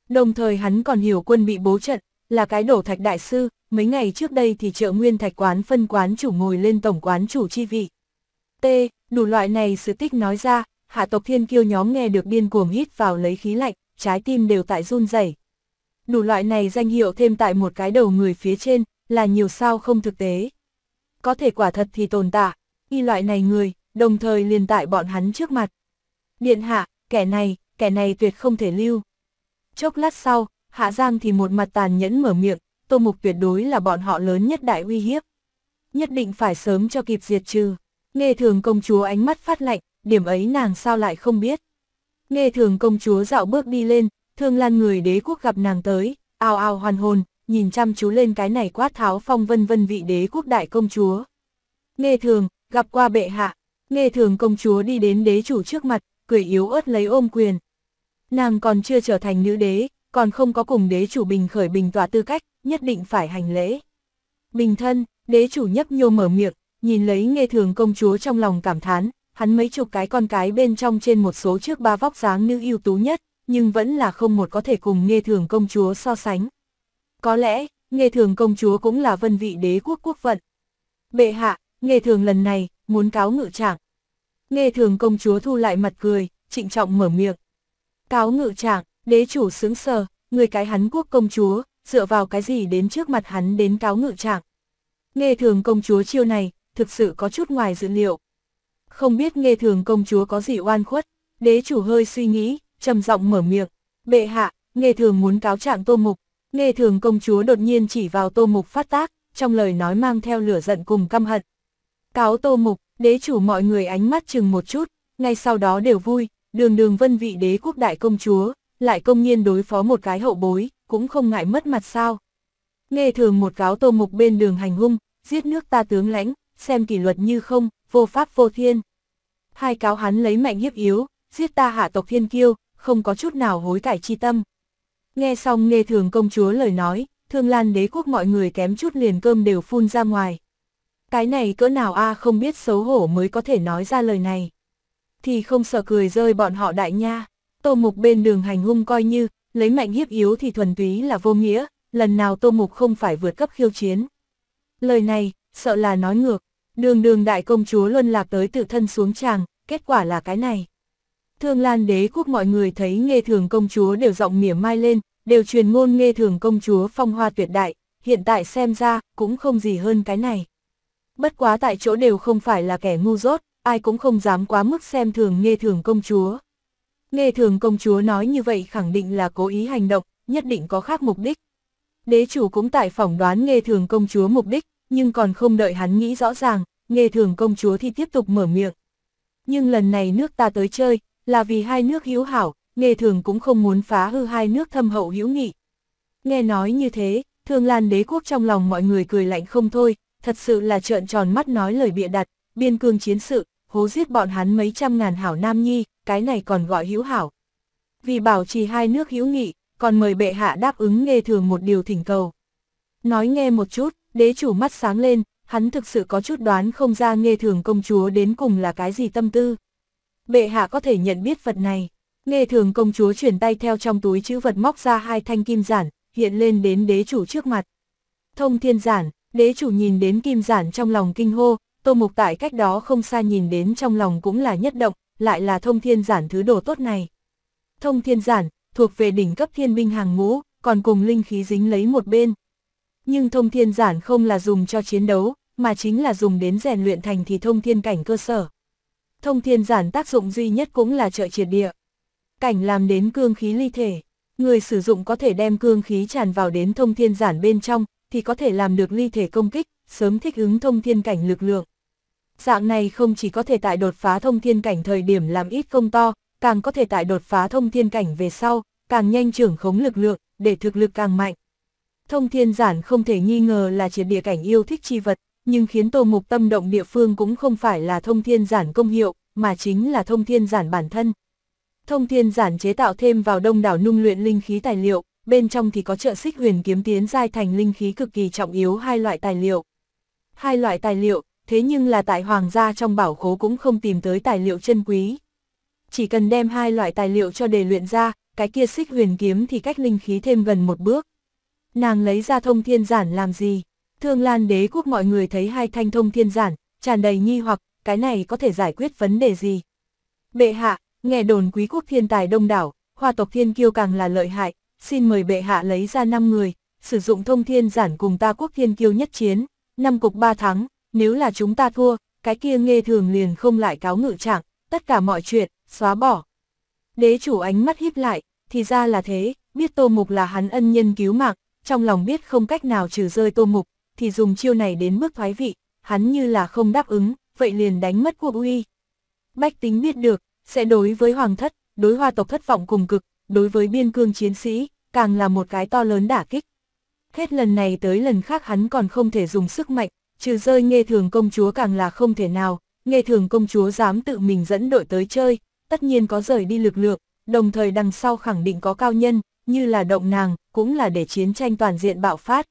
Đồng thời hắn còn hiểu quân bị bố trận, là cái đổ thạch đại sư, mấy ngày trước đây thì trợ nguyên thạch quán phân quán chủ ngồi lên tổng quán chủ chi vị. T, đủ loại này sự tích nói ra, hạ tộc thiên kiêu nhóm nghe được điên cuồng hít vào lấy khí lạnh, trái tim đều tại run rẩy. Đủ loại này danh hiệu thêm tại một cái đầu người phía trên, là nhiều sao không thực tế. Có thể quả thật thì tồn tại, y loại này người, đồng thời liền tại bọn hắn trước mặt. Điện hạ, kẻ này, kẻ này tuyệt không thể lưu. Chốc lát sau, Hạ Giang thì một mặt tàn nhẫn mở miệng, Tô Mục tuyệt đối là bọn họ lớn nhất đại uy hiếp. Nhất định phải sớm cho kịp diệt trừ. Nghe thường công chúa ánh mắt phát lạnh, điểm ấy nàng sao lại không biết. Nghe thường công chúa dạo bước đi lên, thương lan người đế quốc gặp nàng tới, ao ao hoàn hồn, nhìn chăm chú lên cái này quát tháo phong vân vân vị đế quốc đại công chúa. Nghe thường, gặp qua bệ hạ, nghe thường công chúa đi đến đế chủ trước mặt, cười yếu ớt lấy ôm quyền. Nàng còn chưa trở thành nữ đế, còn không có cùng đế chủ bình khởi bình tòa tư cách, nhất định phải hành lễ. Bình thân, đế chủ nhấp nhô mở miệng, nhìn lấy nghe thường công chúa trong lòng cảm thán, hắn mấy chục cái con cái bên trong trên một số trước ba vóc dáng nữ ưu tú nhất, nhưng vẫn là không một có thể cùng nghe thường công chúa so sánh. Có lẽ, nghe thường công chúa cũng là vân vị đế quốc quốc vận. Bệ hạ, nghe thường lần này, muốn cáo ngự trạng. Nghe thường công chúa thu lại mặt cười, trịnh trọng mở miệng. Cáo ngự trạng, đế chủ sướng sờ, người cái hắn quốc công chúa, dựa vào cái gì đến trước mặt hắn đến cáo ngự trạng. Nghe thường công chúa chiêu này, thực sự có chút ngoài dự liệu. Không biết nghe thường công chúa có gì oan khuất, đế chủ hơi suy nghĩ, trầm giọng mở miệng, bệ hạ, nghe thường muốn cáo trạng tô mục, nghe thường công chúa đột nhiên chỉ vào tô mục phát tác, trong lời nói mang theo lửa giận cùng căm hận. Cáo tô mục, đế chủ mọi người ánh mắt chừng một chút, ngay sau đó đều vui, đường đường vân vị đế quốc đại công chúa, lại công nhiên đối phó một cái hậu bối, cũng không ngại mất mặt sao. Nghe thường một cáo tô mục bên đường hành hung, giết nước ta tướng lãnh, xem kỷ luật như không, vô pháp vô thiên. Hai cáo hắn lấy mạnh hiếp yếu, giết ta hạ tộc thiên kiêu, không có chút nào hối cải chi tâm. Nghe xong nghe thường công chúa lời nói, thương lan đế quốc mọi người kém chút liền cơm đều phun ra ngoài. Cái này cỡ nào a không biết xấu hổ mới có thể nói ra lời này. Thì không sợ cười rơi bọn họ đại nha, tô mục bên đường hành hung coi như, lấy mạnh hiếp yếu thì thuần túy là vô nghĩa, lần nào tô mục không phải vượt cấp khiêu chiến. Lời này, sợ là nói ngược, đường đường đại công chúa luân lạc tới tự thân xuống tràng, kết quả là cái này. Thương Lan đế quốc mọi người thấy nghe thường công chúa đều giọng mỉa mai lên, đều truyền ngôn nghe thường công chúa phong hoa tuyệt đại, hiện tại xem ra cũng không gì hơn cái này. Bất quá tại chỗ đều không phải là kẻ ngu dốt, ai cũng không dám quá mức xem thường nghe thường công chúa. Nghe thường công chúa nói như vậy khẳng định là cố ý hành động, nhất định có khác mục đích. Đế chủ cũng tại phỏng đoán nghe thường công chúa mục đích, nhưng còn không đợi hắn nghĩ rõ ràng, nghe thường công chúa thì tiếp tục mở miệng. Nhưng lần này nước ta tới chơi, là vì hai nước hữu hảo, nghe thường cũng không muốn phá hư hai nước thâm hậu hữu nghị. Nghe nói như thế, thường lan đế quốc trong lòng mọi người cười lạnh không thôi, thật sự là trợn tròn mắt nói lời bịa đặt, biên cương chiến sự, hố giết bọn hắn mấy trăm ngàn hảo nam nhi, cái này còn gọi hữu hảo. Vì bảo trì hai nước hữu nghị, còn mời bệ hạ đáp ứng nghe thường một điều thỉnh cầu. Nói nghe một chút, đế chủ mắt sáng lên, hắn thực sự có chút đoán không ra nghe thường công chúa đến cùng là cái gì tâm tư. Bệ hạ có thể nhận biết vật này, nghe thường công chúa chuyển tay theo trong túi chữ vật móc ra hai thanh kim giản, hiện lên đến đế chủ trước mặt. Thông thiên giản, đế chủ nhìn đến kim giản trong lòng kinh hô, tô mục tại cách đó không xa nhìn đến trong lòng cũng là nhất động, lại là thông thiên giản thứ đồ tốt này. Thông thiên giản, thuộc về đỉnh cấp thiên binh hàng ngũ, còn cùng linh khí dính lấy một bên nhưng thông thiên giản không là dùng cho chiến đấu, mà chính là dùng đến rèn luyện thành thì thông thiên cảnh cơ sở. Thông thiên giản tác dụng duy nhất cũng là trợ triệt địa. Cảnh làm đến cương khí ly thể, người sử dụng có thể đem cương khí tràn vào đến thông thiên giản bên trong, thì có thể làm được ly thể công kích, sớm thích ứng thông thiên cảnh lực lượng. Dạng này không chỉ có thể tại đột phá thông thiên cảnh thời điểm làm ít công to, càng có thể tại đột phá thông thiên cảnh về sau, càng nhanh trưởng khống lực lượng, để thực lực càng mạnh. Thông thiên giản không thể nghi ngờ là triệt địa cảnh yêu thích chi vật, nhưng khiến Tô Mục tâm động địa phương cũng không phải là thông thiên giản công hiệu, mà chính là thông thiên giản bản thân. Thông thiên giản chế tạo thêm vào đông đảo nung luyện linh khí tài liệu, bên trong thì có trợ xích huyền kiếm tiến giai thành linh khí cực kỳ trọng yếu hai loại tài liệu. Hai loại tài liệu, thế nhưng là tại hoàng gia trong bảo khố cũng không tìm tới tài liệu chân quý. Chỉ cần đem hai loại tài liệu cho đề luyện ra, cái kia xích huyền kiếm thì cách linh khí thêm gần một bước nàng lấy ra thông thiên giản làm gì? Thương Lan đế quốc mọi người thấy hai thanh thông thiên giản, tràn đầy nghi hoặc, cái này có thể giải quyết vấn đề gì? Bệ hạ, nghe đồn quý quốc thiên tài đông đảo, hoa tộc thiên kiêu càng là lợi hại, xin mời bệ hạ lấy ra 5 người, sử dụng thông thiên giản cùng ta quốc thiên kiêu nhất chiến, năm cục 3 thắng, nếu là chúng ta thua, cái kia nghe thường liền không lại cáo ngự trạng, tất cả mọi chuyện, xóa bỏ. Đế chủ ánh mắt híp lại, thì ra là thế, biết tô mục là hắn ân nhân cứu mạng, trong lòng biết không cách nào trừ rơi tô mục, thì dùng chiêu này đến mức thoái vị, hắn như là không đáp ứng, vậy liền đánh mất quốc uy. Bách tính biết được, sẽ đối với hoàng thất, đối hoa tộc thất vọng cùng cực, đối với biên cương chiến sĩ, càng là một cái to lớn đả kích. Hết lần này tới lần khác hắn còn không thể dùng sức mạnh, trừ rơi nghe thường công chúa càng là không thể nào, nghe thường công chúa dám tự mình dẫn đội tới chơi, tất nhiên có rời đi lực lượng, đồng thời đằng sau khẳng định có cao nhân, như là động nàng, cũng là để chiến tranh toàn diện bạo phát.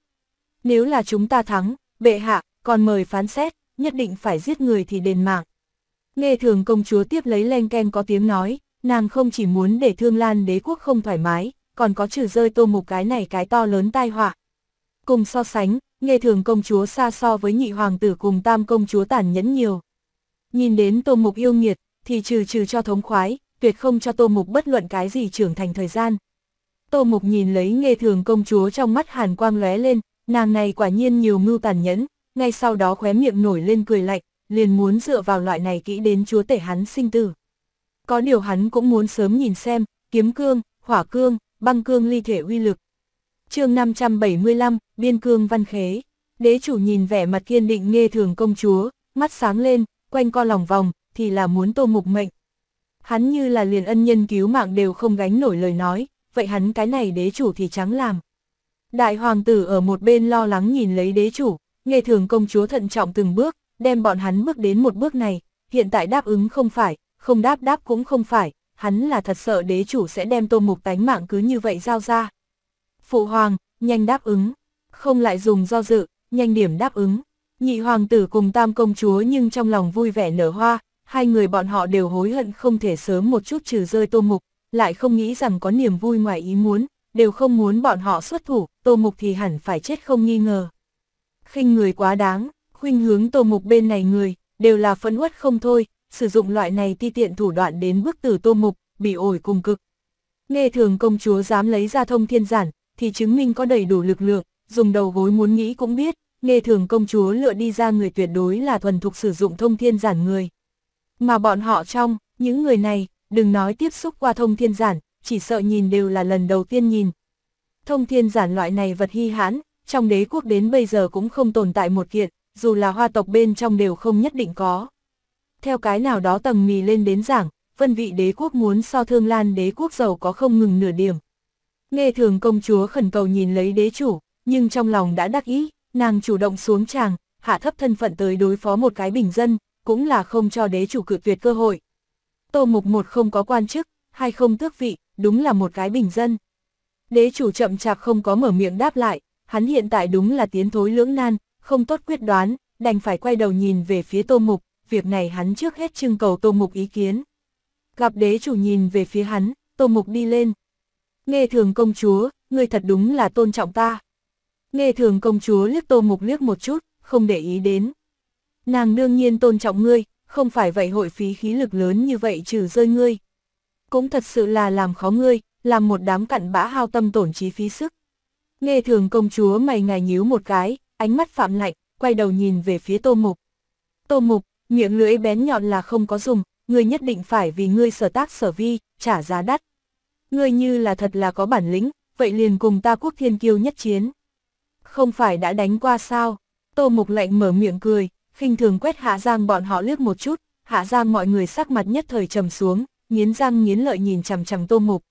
Nếu là chúng ta thắng, bệ hạ, còn mời phán xét, nhất định phải giết người thì đền mạng. Nghe thường công chúa tiếp lấy len ken có tiếng nói, nàng không chỉ muốn để thương lan đế quốc không thoải mái, còn có trừ rơi tô mục cái này cái to lớn tai họa. Cùng so sánh, nghe thường công chúa xa so với nhị hoàng tử cùng tam công chúa tàn nhẫn nhiều. Nhìn đến tô mục yêu nghiệt, thì trừ trừ cho thống khoái, tuyệt không cho tô mục bất luận cái gì trưởng thành thời gian, Tô Mục nhìn lấy nghe thường công chúa trong mắt hàn quang lóe lên, nàng này quả nhiên nhiều mưu tàn nhẫn, ngay sau đó khóe miệng nổi lên cười lạnh, liền muốn dựa vào loại này kỹ đến chúa tể hắn sinh tử. Có điều hắn cũng muốn sớm nhìn xem, kiếm cương, hỏa cương, băng cương ly thể uy lực. chương 575, Biên cương văn khế, đế chủ nhìn vẻ mặt kiên định nghe thường công chúa, mắt sáng lên, quanh co lòng vòng, thì là muốn tô mục mệnh. Hắn như là liền ân nhân cứu mạng đều không gánh nổi lời nói, vậy hắn cái này đế chủ thì trắng làm. Đại hoàng tử ở một bên lo lắng nhìn lấy đế chủ, nghe thường công chúa thận trọng từng bước, đem bọn hắn bước đến một bước này, hiện tại đáp ứng không phải, không đáp đáp cũng không phải, hắn là thật sợ đế chủ sẽ đem tô mục tánh mạng cứ như vậy giao ra. Phụ hoàng, nhanh đáp ứng, không lại dùng do dự, nhanh điểm đáp ứng. Nhị hoàng tử cùng tam công chúa nhưng trong lòng vui vẻ nở hoa, hai người bọn họ đều hối hận không thể sớm một chút trừ rơi tô mục, lại không nghĩ rằng có niềm vui ngoài ý muốn, đều không muốn bọn họ xuất thủ, Tô Mục thì hẳn phải chết không nghi ngờ. khinh người quá đáng, khuynh hướng Tô Mục bên này người, đều là phẫn uất không thôi, sử dụng loại này ti tiện thủ đoạn đến bức tử Tô Mục, bị ổi cùng cực. Nghe thường công chúa dám lấy ra thông thiên giản, thì chứng minh có đầy đủ lực lượng, dùng đầu gối muốn nghĩ cũng biết, nghe thường công chúa lựa đi ra người tuyệt đối là thuần thục sử dụng thông thiên giản người. Mà bọn họ trong, những người này, đừng nói tiếp xúc qua thông thiên giản, chỉ sợ nhìn đều là lần đầu tiên nhìn. Thông thiên giản loại này vật hy hãn, trong đế quốc đến bây giờ cũng không tồn tại một kiện, dù là hoa tộc bên trong đều không nhất định có. Theo cái nào đó tầng mì lên đến giảng, vân vị đế quốc muốn so thương lan đế quốc giàu có không ngừng nửa điểm. Nghe thường công chúa khẩn cầu nhìn lấy đế chủ, nhưng trong lòng đã đắc ý, nàng chủ động xuống tràng hạ thấp thân phận tới đối phó một cái bình dân, cũng là không cho đế chủ cự tuyệt cơ hội. Tô Mục một không có quan chức, hay không tước vị, đúng là một cái bình dân. Đế chủ chậm chạp không có mở miệng đáp lại, hắn hiện tại đúng là tiến thối lưỡng nan, không tốt quyết đoán, đành phải quay đầu nhìn về phía Tô Mục, việc này hắn trước hết trưng cầu Tô Mục ý kiến. Gặp đế chủ nhìn về phía hắn, Tô Mục đi lên. Nghe thường công chúa, người thật đúng là tôn trọng ta. Nghe thường công chúa liếc Tô Mục liếc một chút, không để ý đến. Nàng đương nhiên tôn trọng ngươi, không phải vậy hội phí khí lực lớn như vậy trừ rơi ngươi. Cũng thật sự là làm khó ngươi, làm một đám cặn bã hao tâm tổn trí phí sức. Nghe thường công chúa mày ngài nhíu một cái, ánh mắt phạm lạnh, quay đầu nhìn về phía tô mục. Tô mục, miệng lưỡi bén nhọn là không có dùng, ngươi nhất định phải vì ngươi sở tác sở vi, trả giá đắt. Ngươi như là thật là có bản lĩnh, vậy liền cùng ta quốc thiên kiêu nhất chiến. Không phải đã đánh qua sao? Tô mục lạnh mở miệng cười, khinh thường quét Hạ Giang bọn họ liếc một chút, Hạ Giang mọi người sắc mặt nhất thời trầm xuống, nghiến răng nghiến lợi nhìn chằm chằm Tô Mục.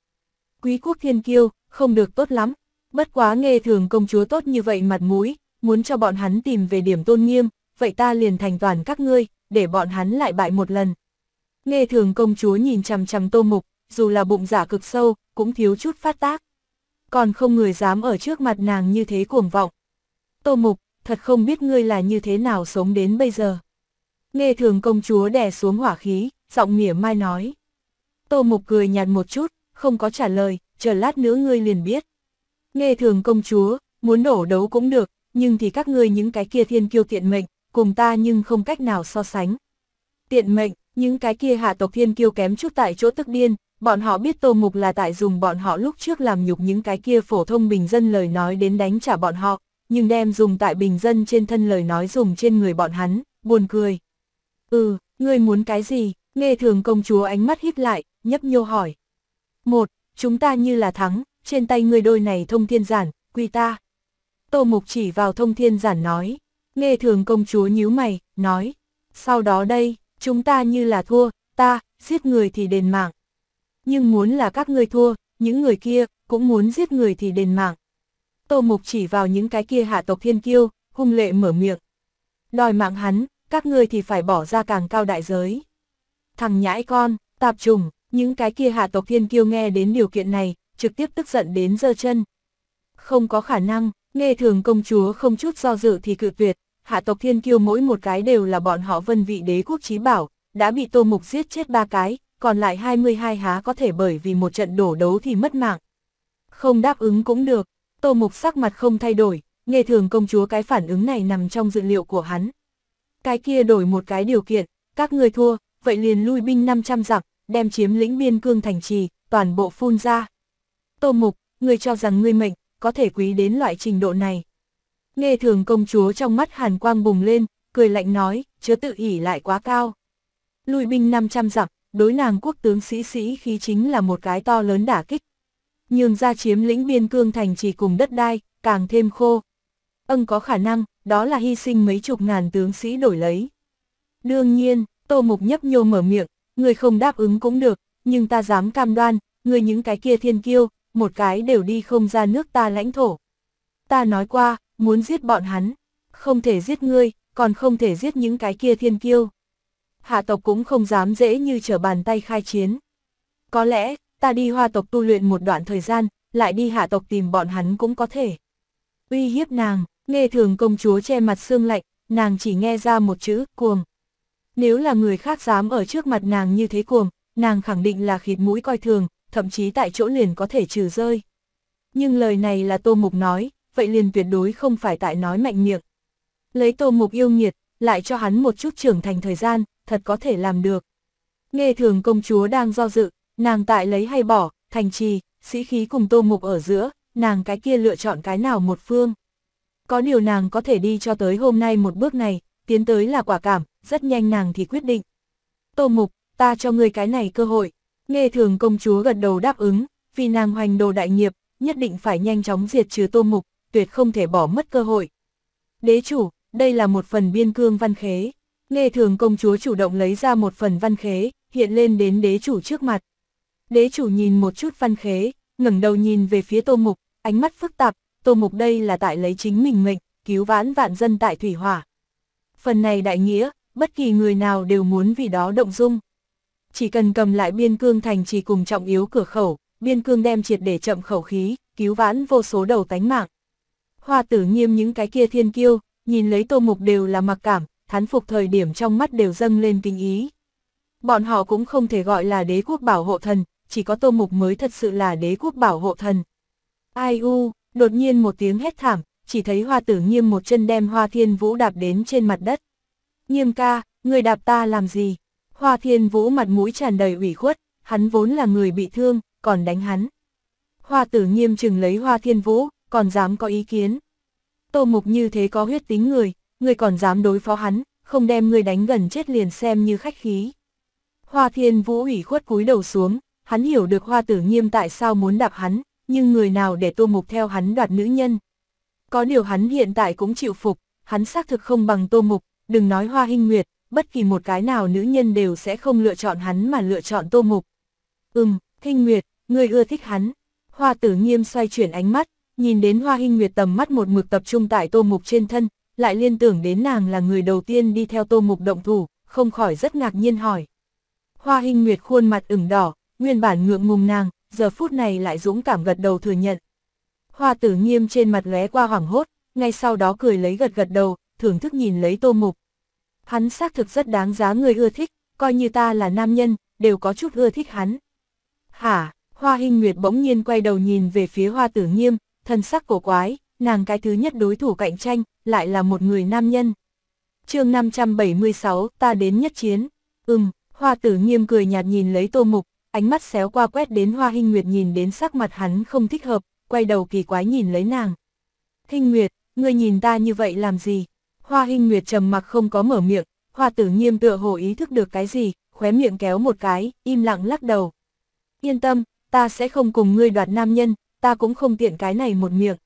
Quý quốc thiên kiêu, không được tốt lắm, bất quá nghe thường công chúa tốt như vậy mặt mũi, muốn cho bọn hắn tìm về điểm tôn nghiêm, vậy ta liền thành toàn các ngươi, để bọn hắn lại bại một lần. Nghe thường công chúa nhìn chằm chằm Tô Mục, dù là bụng giả dạ cực sâu, cũng thiếu chút phát tác. Còn không người dám ở trước mặt nàng như thế cuồng vọng. Tô Mục, thật không biết ngươi là như thế nào sống đến bây giờ. Nghe thường công chúa đè xuống hỏa khí, giọng mỉa mai nói. Tô Mục cười nhạt một chút, không có trả lời, chờ lát nữa ngươi liền biết. Nghe thường công chúa, muốn nổ đấu cũng được, nhưng thì các ngươi những cái kia thiên kiêu tiện mệnh, cùng ta nhưng không cách nào so sánh. Tiện mệnh, những cái kia hạ tộc thiên kiêu kém chút tại chỗ tức điên, bọn họ biết Tô Mục là tại dùng bọn họ lúc trước làm nhục những cái kia phổ thông bình dân lời nói đến đánh trả bọn họ, nhưng đem dùng tại bình dân trên thân lời nói dùng trên người bọn hắn, buồn cười. Ừ, ngươi muốn cái gì? Nghe thường công chúa ánh mắt híp lại, nhấp nhô hỏi. Một, chúng ta như là thắng, trên tay ngươi đôi này thông thiên giản, quy ta. Tô Mục chỉ vào thông thiên giản nói, nghe thường công chúa nhíu mày, nói, sau đó đây, chúng ta như là thua, ta, giết người thì đền mạng. Nhưng muốn là các ngươi thua, những người kia, cũng muốn giết người thì đền mạng. Tô Mục chỉ vào những cái kia hạ tộc thiên kiêu, hung lệ mở miệng. Đòi mạng hắn, các ngươi thì phải bỏ ra càng cao đại giới. Thằng nhãi con, tạp trùng, những cái kia hạ tộc thiên kiêu nghe đến điều kiện này, trực tiếp tức giận đến giơ chân. Không có khả năng, nghe thường công chúa không chút do dự thì cự tuyệt, hạ tộc thiên kiêu mỗi một cái đều là bọn họ vân vị đế quốc trí bảo, đã bị tô mục giết chết ba cái, còn lại 22 há có thể bởi vì một trận đổ đấu thì mất mạng. Không đáp ứng cũng được, Tô Mục sắc mặt không thay đổi, nghe thường công chúa cái phản ứng này nằm trong dự liệu của hắn. Cái kia đổi một cái điều kiện, các người thua, vậy liền lui binh 500 dặm, đem chiếm lĩnh biên cương thành trì, toàn bộ phun ra. Tô Mục, người cho rằng ngươi mệnh, có thể quý đến loại trình độ này. Nghe thường công chúa trong mắt hàn quang bùng lên, cười lạnh nói, chứa tự ỉ lại quá cao. Lui binh 500 dặm, đối nàng quốc tướng sĩ sĩ khí chính là một cái to lớn đả kích, nhường ra chiếm lĩnh biên cương thành trì cùng đất đai, càng thêm khô. Ân có khả năng, đó là hy sinh mấy chục ngàn tướng sĩ đổi lấy. Đương nhiên, Tô Mục nhấp nhô mở miệng, người không đáp ứng cũng được, nhưng ta dám cam đoan, người những cái kia thiên kiêu, một cái đều đi không ra nước ta lãnh thổ. Ta nói qua, muốn giết bọn hắn, không thể giết ngươi, còn không thể giết những cái kia thiên kiêu. Hạ tộc cũng không dám dễ như trở bàn tay khai chiến. Có lẽ, ta đi hoa tộc tu luyện một đoạn thời gian, lại đi hạ tộc tìm bọn hắn cũng có thể. Uy hiếp nàng, nghe thường công chúa che mặt xương lạnh, nàng chỉ nghe ra một chữ, cuồng. Nếu là người khác dám ở trước mặt nàng như thế cuồng, nàng khẳng định là khịt mũi coi thường, thậm chí tại chỗ liền có thể trừ rơi. Nhưng lời này là Tô Mục nói, vậy liền tuyệt đối không phải tại nói mạnh miệng. Lấy Tô Mục yêu nghiệt, lại cho hắn một chút trưởng thành thời gian, thật có thể làm được. Nghe thường công chúa đang do dự, Nàng tại lấy hay bỏ, thành trì, sĩ khí cùng tô mục ở giữa, nàng cái kia lựa chọn cái nào một phương. Có điều nàng có thể đi cho tới hôm nay một bước này, tiến tới là quả cảm, rất nhanh nàng thì quyết định. Tô mục, ta cho ngươi cái này cơ hội. Nghe thường công chúa gật đầu đáp ứng, vì nàng hoành đồ đại nghiệp, nhất định phải nhanh chóng diệt trừ tô mục, tuyệt không thể bỏ mất cơ hội. Đế chủ, đây là một phần biên cương văn khế. Nghe thường công chúa chủ động lấy ra một phần văn khế, hiện lên đến đế chủ trước mặt. Đế chủ nhìn một chút văn khế, ngẩng đầu nhìn về phía tô mục, ánh mắt phức tạp, tô mục đây là tại lấy chính mình mệnh, cứu vãn vạn dân tại thủy hỏa. Phần này đại nghĩa, bất kỳ người nào đều muốn vì đó động dung. Chỉ cần cầm lại biên cương thành trì cùng trọng yếu cửa khẩu, biên cương đem triệt để chậm khẩu khí, cứu vãn vô số đầu tánh mạng. Hoa tử nghiêm những cái kia thiên kiêu, nhìn lấy tô mục đều là mặc cảm, thán phục thời điểm trong mắt đều dâng lên kinh ý. Bọn họ cũng không thể gọi là đế quốc bảo hộ thần, chỉ có Tô Mục mới thật sự là đế quốc bảo hộ thần. Ai u, đột nhiên một tiếng hét thảm, chỉ thấy hoa tử nghiêm một chân đem hoa thiên vũ đạp đến trên mặt đất. Nghiêm ca, người đạp ta làm gì? Hoa thiên vũ mặt mũi tràn đầy ủy khuất, hắn vốn là người bị thương, còn đánh hắn. Hoa tử nghiêm chừng lấy hoa thiên vũ, còn dám có ý kiến. Tô mục như thế có huyết tính người, người còn dám đối phó hắn, không đem người đánh gần chết liền xem như khách khí. Hoa thiên vũ ủy khuất cúi đầu xuống, hắn hiểu được hoa tử nghiêm tại sao muốn đạp hắn, nhưng người nào để tô mục theo hắn đoạt nữ nhân. Có điều hắn hiện tại cũng chịu phục, hắn xác thực không bằng tô mục, đừng nói hoa hình nguyệt, bất kỳ một cái nào nữ nhân đều sẽ không lựa chọn hắn mà lựa chọn tô mục. Ừm, hình nguyệt, người ưa thích hắn. Hoa tử nghiêm xoay chuyển ánh mắt, nhìn đến hoa hình nguyệt tầm mắt một mực tập trung tại tô mục trên thân, lại liên tưởng đến nàng là người đầu tiên đi theo tô mục động thủ, không khỏi rất ngạc nhiên hỏi. Hoa hình nguyệt khuôn mặt ửng đỏ, nguyên bản ngượng ngùng nàng, giờ phút này lại dũng cảm gật đầu thừa nhận. Hoa tử nghiêm trên mặt lóe qua hoảng hốt, ngay sau đó cười lấy gật gật đầu, thưởng thức nhìn lấy tô mục. Hắn xác thực rất đáng giá người ưa thích, coi như ta là nam nhân, đều có chút ưa thích hắn. Hả, hoa hình nguyệt bỗng nhiên quay đầu nhìn về phía hoa tử nghiêm, thân sắc cổ quái, nàng cái thứ nhất đối thủ cạnh tranh, lại là một người nam nhân. chương 576, ta đến nhất chiến. Ừm, hoa tử nghiêm cười nhạt nhìn lấy tô mục, ánh mắt xéo qua quét đến Hoa Hinh Nguyệt nhìn đến sắc mặt hắn không thích hợp, quay đầu kỳ quái nhìn lấy nàng. Hinh Nguyệt, ngươi nhìn ta như vậy làm gì? Hoa Hinh Nguyệt trầm mặc không có mở miệng, Hoa Tử Nghiêm tựa hồ ý thức được cái gì, khóe miệng kéo một cái, im lặng lắc đầu. Yên tâm, ta sẽ không cùng ngươi đoạt nam nhân, ta cũng không tiện cái này một miệng.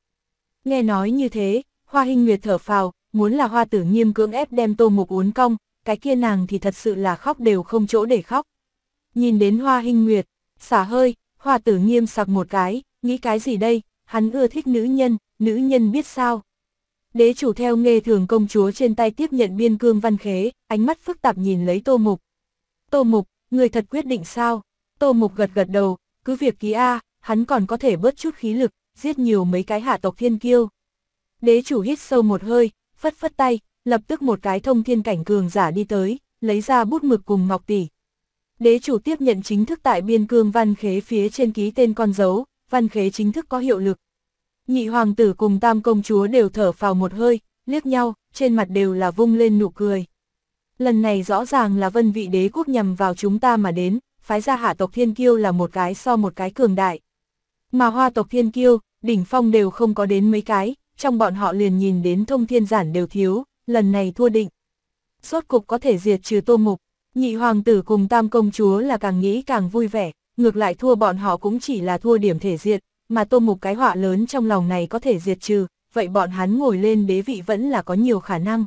Nghe nói như thế, Hoa Hinh Nguyệt thở phào, muốn là Hoa Tử Nghiêm cưỡng ép đem Tô Mục uốn cong, cái kia nàng thì thật sự là khóc đều không chỗ để khóc nhìn đến hoa hình nguyệt, xả hơi, hoa tử nghiêm sặc một cái, nghĩ cái gì đây, hắn ưa thích nữ nhân, nữ nhân biết sao. Đế chủ theo nghề thường công chúa trên tay tiếp nhận biên cương văn khế, ánh mắt phức tạp nhìn lấy tô mục. Tô mục, người thật quyết định sao? Tô mục gật gật đầu, cứ việc ký A, hắn còn có thể bớt chút khí lực, giết nhiều mấy cái hạ tộc thiên kiêu. Đế chủ hít sâu một hơi, phất phất tay, lập tức một cái thông thiên cảnh cường giả đi tới, lấy ra bút mực cùng ngọc tỷ, đế chủ tiếp nhận chính thức tại biên cương văn khế phía trên ký tên con dấu, văn khế chính thức có hiệu lực. Nhị hoàng tử cùng tam công chúa đều thở phào một hơi, liếc nhau, trên mặt đều là vung lên nụ cười. Lần này rõ ràng là vân vị đế quốc nhằm vào chúng ta mà đến, phái ra hạ tộc thiên kiêu là một cái so một cái cường đại. Mà hoa tộc thiên kiêu, đỉnh phong đều không có đến mấy cái, trong bọn họ liền nhìn đến thông thiên giản đều thiếu, lần này thua định. Suốt cục có thể diệt trừ tô mục, Nhị hoàng tử cùng tam công chúa là càng nghĩ càng vui vẻ, ngược lại thua bọn họ cũng chỉ là thua điểm thể diện, mà tô mục cái họa lớn trong lòng này có thể diệt trừ, vậy bọn hắn ngồi lên đế vị vẫn là có nhiều khả năng.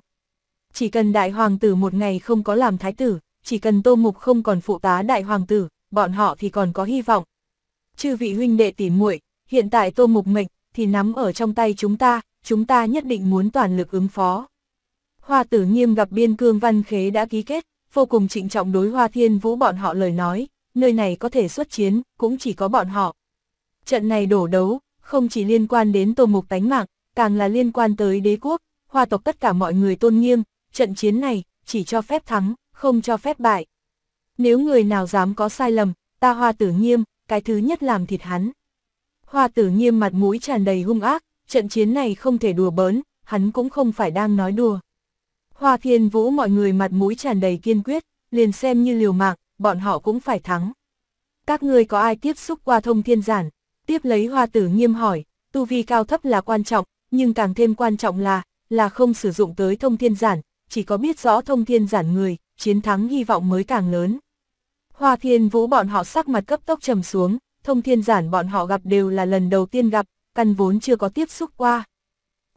Chỉ cần đại hoàng tử một ngày không có làm thái tử, chỉ cần tô mục không còn phụ tá đại hoàng tử, bọn họ thì còn có hy vọng. Chư vị huynh đệ tỉ muội hiện tại tô mục mệnh, thì nắm ở trong tay chúng ta, chúng ta nhất định muốn toàn lực ứng phó. Hoa tử nghiêm gặp biên cương văn khế đã ký kết, vô cùng trịnh trọng đối Hoa Thiên Vũ bọn họ lời nói, nơi này có thể xuất chiến, cũng chỉ có bọn họ. Trận này đổ đấu, không chỉ liên quan đến tô mục tánh mạng, càng là liên quan tới đế quốc, hoa tộc tất cả mọi người tôn nghiêm, trận chiến này, chỉ cho phép thắng, không cho phép bại. Nếu người nào dám có sai lầm, ta hoa tử nghiêm, cái thứ nhất làm thịt hắn. Hoa tử nghiêm mặt mũi tràn đầy hung ác, trận chiến này không thể đùa bớn, hắn cũng không phải đang nói đùa. Hoa Thiên Vũ mọi người mặt mũi tràn đầy kiên quyết, liền xem như liều mạng, bọn họ cũng phải thắng. Các ngươi có ai tiếp xúc qua thông thiên giản? Tiếp lấy hoa tử nghiêm hỏi, tu vi cao thấp là quan trọng, nhưng càng thêm quan trọng là, là không sử dụng tới thông thiên giản, chỉ có biết rõ thông thiên giản người, chiến thắng hy vọng mới càng lớn. Hoa thiên vũ bọn họ sắc mặt cấp tốc trầm xuống, thông thiên giản bọn họ gặp đều là lần đầu tiên gặp, căn vốn chưa có tiếp xúc qua.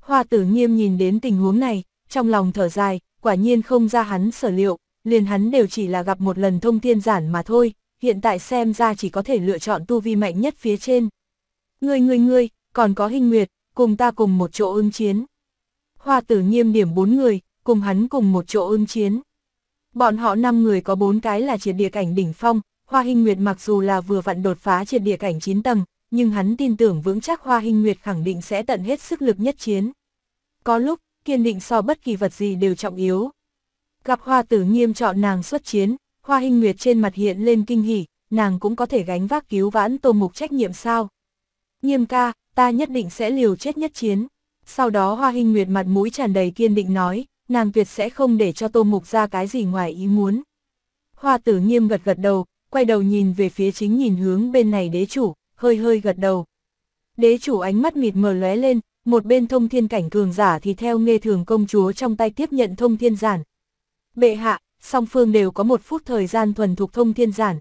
Hoa tử nghiêm nhìn đến tình huống này, trong lòng thở dài, quả nhiên không ra hắn sở liệu, liền hắn đều chỉ là gặp một lần thông thiên giản mà thôi, hiện tại xem ra chỉ có thể lựa chọn tu vi mạnh nhất phía trên. người người người còn có hình nguyệt, cùng ta cùng một chỗ ưng chiến. Hoa tử nghiêm điểm bốn người, cùng hắn cùng một chỗ ưng chiến. Bọn họ năm người có bốn cái là triệt địa cảnh đỉnh phong, Hoa hình Nguyệt mặc dù là vừa vặn đột phá triệt địa cảnh 9 tầng, nhưng hắn tin tưởng vững chắc Hoa hình Nguyệt khẳng định sẽ tận hết sức lực nhất chiến. Có lúc, kiên định so bất kỳ vật gì đều trọng yếu. Gặp hoa tử nghiêm chọn nàng xuất chiến, hoa hình nguyệt trên mặt hiện lên kinh hỉ, nàng cũng có thể gánh vác cứu vãn tô mục trách nhiệm sao. Nghiêm ca, ta nhất định sẽ liều chết nhất chiến. Sau đó hoa hình nguyệt mặt mũi tràn đầy kiên định nói, nàng tuyệt sẽ không để cho tô mục ra cái gì ngoài ý muốn. Hoa tử nghiêm gật gật đầu, quay đầu nhìn về phía chính nhìn hướng bên này đế chủ, hơi hơi gật đầu. Đế chủ ánh mắt mịt mờ lóe lên, một bên thông thiên cảnh cường giả thì theo nghe thường công chúa trong tay tiếp nhận thông thiên giản. Bệ hạ, song phương đều có một phút thời gian thuần thục thông thiên giản.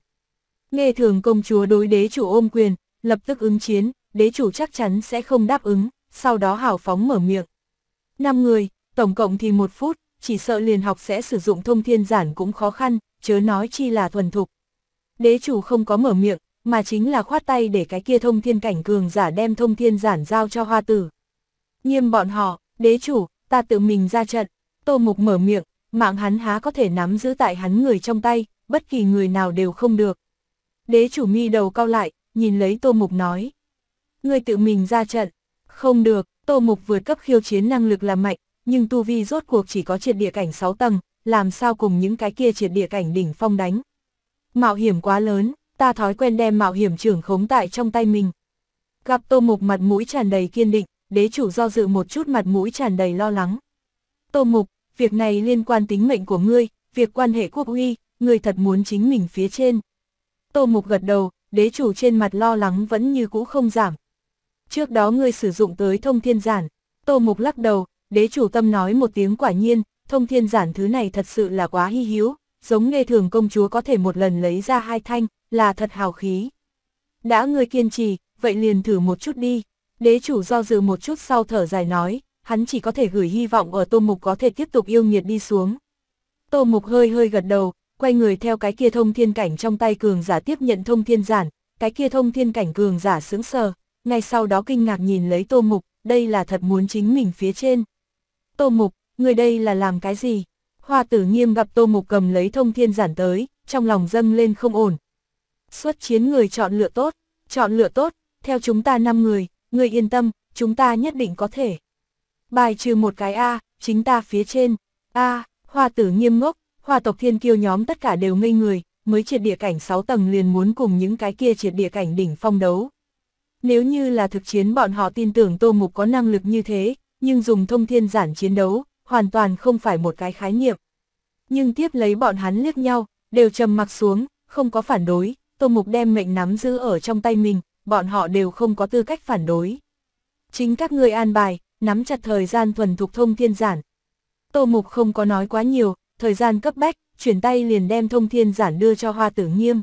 Nghe thường công chúa đối đế chủ ôm quyền, lập tức ứng chiến, đế chủ chắc chắn sẽ không đáp ứng, sau đó hào phóng mở miệng. Năm người, tổng cộng thì một phút, chỉ sợ liền học sẽ sử dụng thông thiên giản cũng khó khăn, chớ nói chi là thuần thục. Đế chủ không có mở miệng, mà chính là khoát tay để cái kia thông thiên cảnh cường giả đem thông thiên giản giao cho hoa tử. Nghiêm bọn họ, đế chủ, ta tự mình ra trận. Tô Mục mở miệng, mạng hắn há có thể nắm giữ tại hắn người trong tay, bất kỳ người nào đều không được. Đế chủ mi đầu cao lại, nhìn lấy Tô Mục nói. Người tự mình ra trận. Không được, Tô Mục vượt cấp khiêu chiến năng lực là mạnh, nhưng tu vi rốt cuộc chỉ có triệt địa cảnh 6 tầng, làm sao cùng những cái kia triệt địa cảnh đỉnh phong đánh. Mạo hiểm quá lớn, ta thói quen đem mạo hiểm trưởng khống tại trong tay mình. Gặp Tô Mục mặt mũi tràn đầy kiên định, đế chủ do dự một chút mặt mũi tràn đầy lo lắng. Tô Mục, việc này liên quan tính mệnh của ngươi, việc quan hệ quốc uy, ngươi thật muốn chính mình phía trên. Tô Mục gật đầu, đế chủ trên mặt lo lắng vẫn như cũ không giảm. Trước đó ngươi sử dụng tới thông thiên giản, Tô Mục lắc đầu, đế chủ tâm nói một tiếng quả nhiên, thông thiên giản thứ này thật sự là quá hy hữu, giống nghe thường công chúa có thể một lần lấy ra hai thanh, là thật hào khí. Đã ngươi kiên trì, vậy liền thử một chút đi. Đế chủ do dự một chút sau thở dài nói, hắn chỉ có thể gửi hy vọng ở Tô Mục có thể tiếp tục yêu nghiệt đi xuống. Tô Mục hơi hơi gật đầu, quay người theo cái kia thông thiên cảnh trong tay cường giả tiếp nhận thông thiên giản, cái kia thông thiên cảnh cường giả sướng sờ, ngay sau đó kinh ngạc nhìn lấy Tô Mục, đây là thật muốn chính mình phía trên. Tô Mục, người đây là làm cái gì? Hoa tử nghiêm gặp Tô Mục cầm lấy thông thiên giản tới, trong lòng dâng lên không ổn. Xuất chiến người chọn lựa tốt, chọn lựa tốt, theo chúng ta 5 người, ngươi yên tâm, chúng ta nhất định có thể. Bài trừ một cái A, chính ta phía trên. A, hoa tử nghiêm ngốc, hoa tộc thiên kiêu nhóm tất cả đều ngây người, mới triệt địa cảnh 6 tầng liền muốn cùng những cái kia triệt địa cảnh đỉnh phong đấu. Nếu như là thực chiến bọn họ tin tưởng Tô Mục có năng lực như thế, nhưng dùng thông thiên giản chiến đấu, hoàn toàn không phải một cái khái niệm. Nhưng tiếp lấy bọn hắn liếc nhau, đều trầm mặc xuống, không có phản đối, Tô Mục đem mệnh nắm giữ ở trong tay mình, bọn họ đều không có tư cách phản đối. Chính các ngươi an bài, nắm chặt thời gian thuần thục thông thiên giản. Tô Mục không có nói quá nhiều, thời gian cấp bách, chuyển tay liền đem thông thiên giản đưa cho Hoa Tử Nghiêm.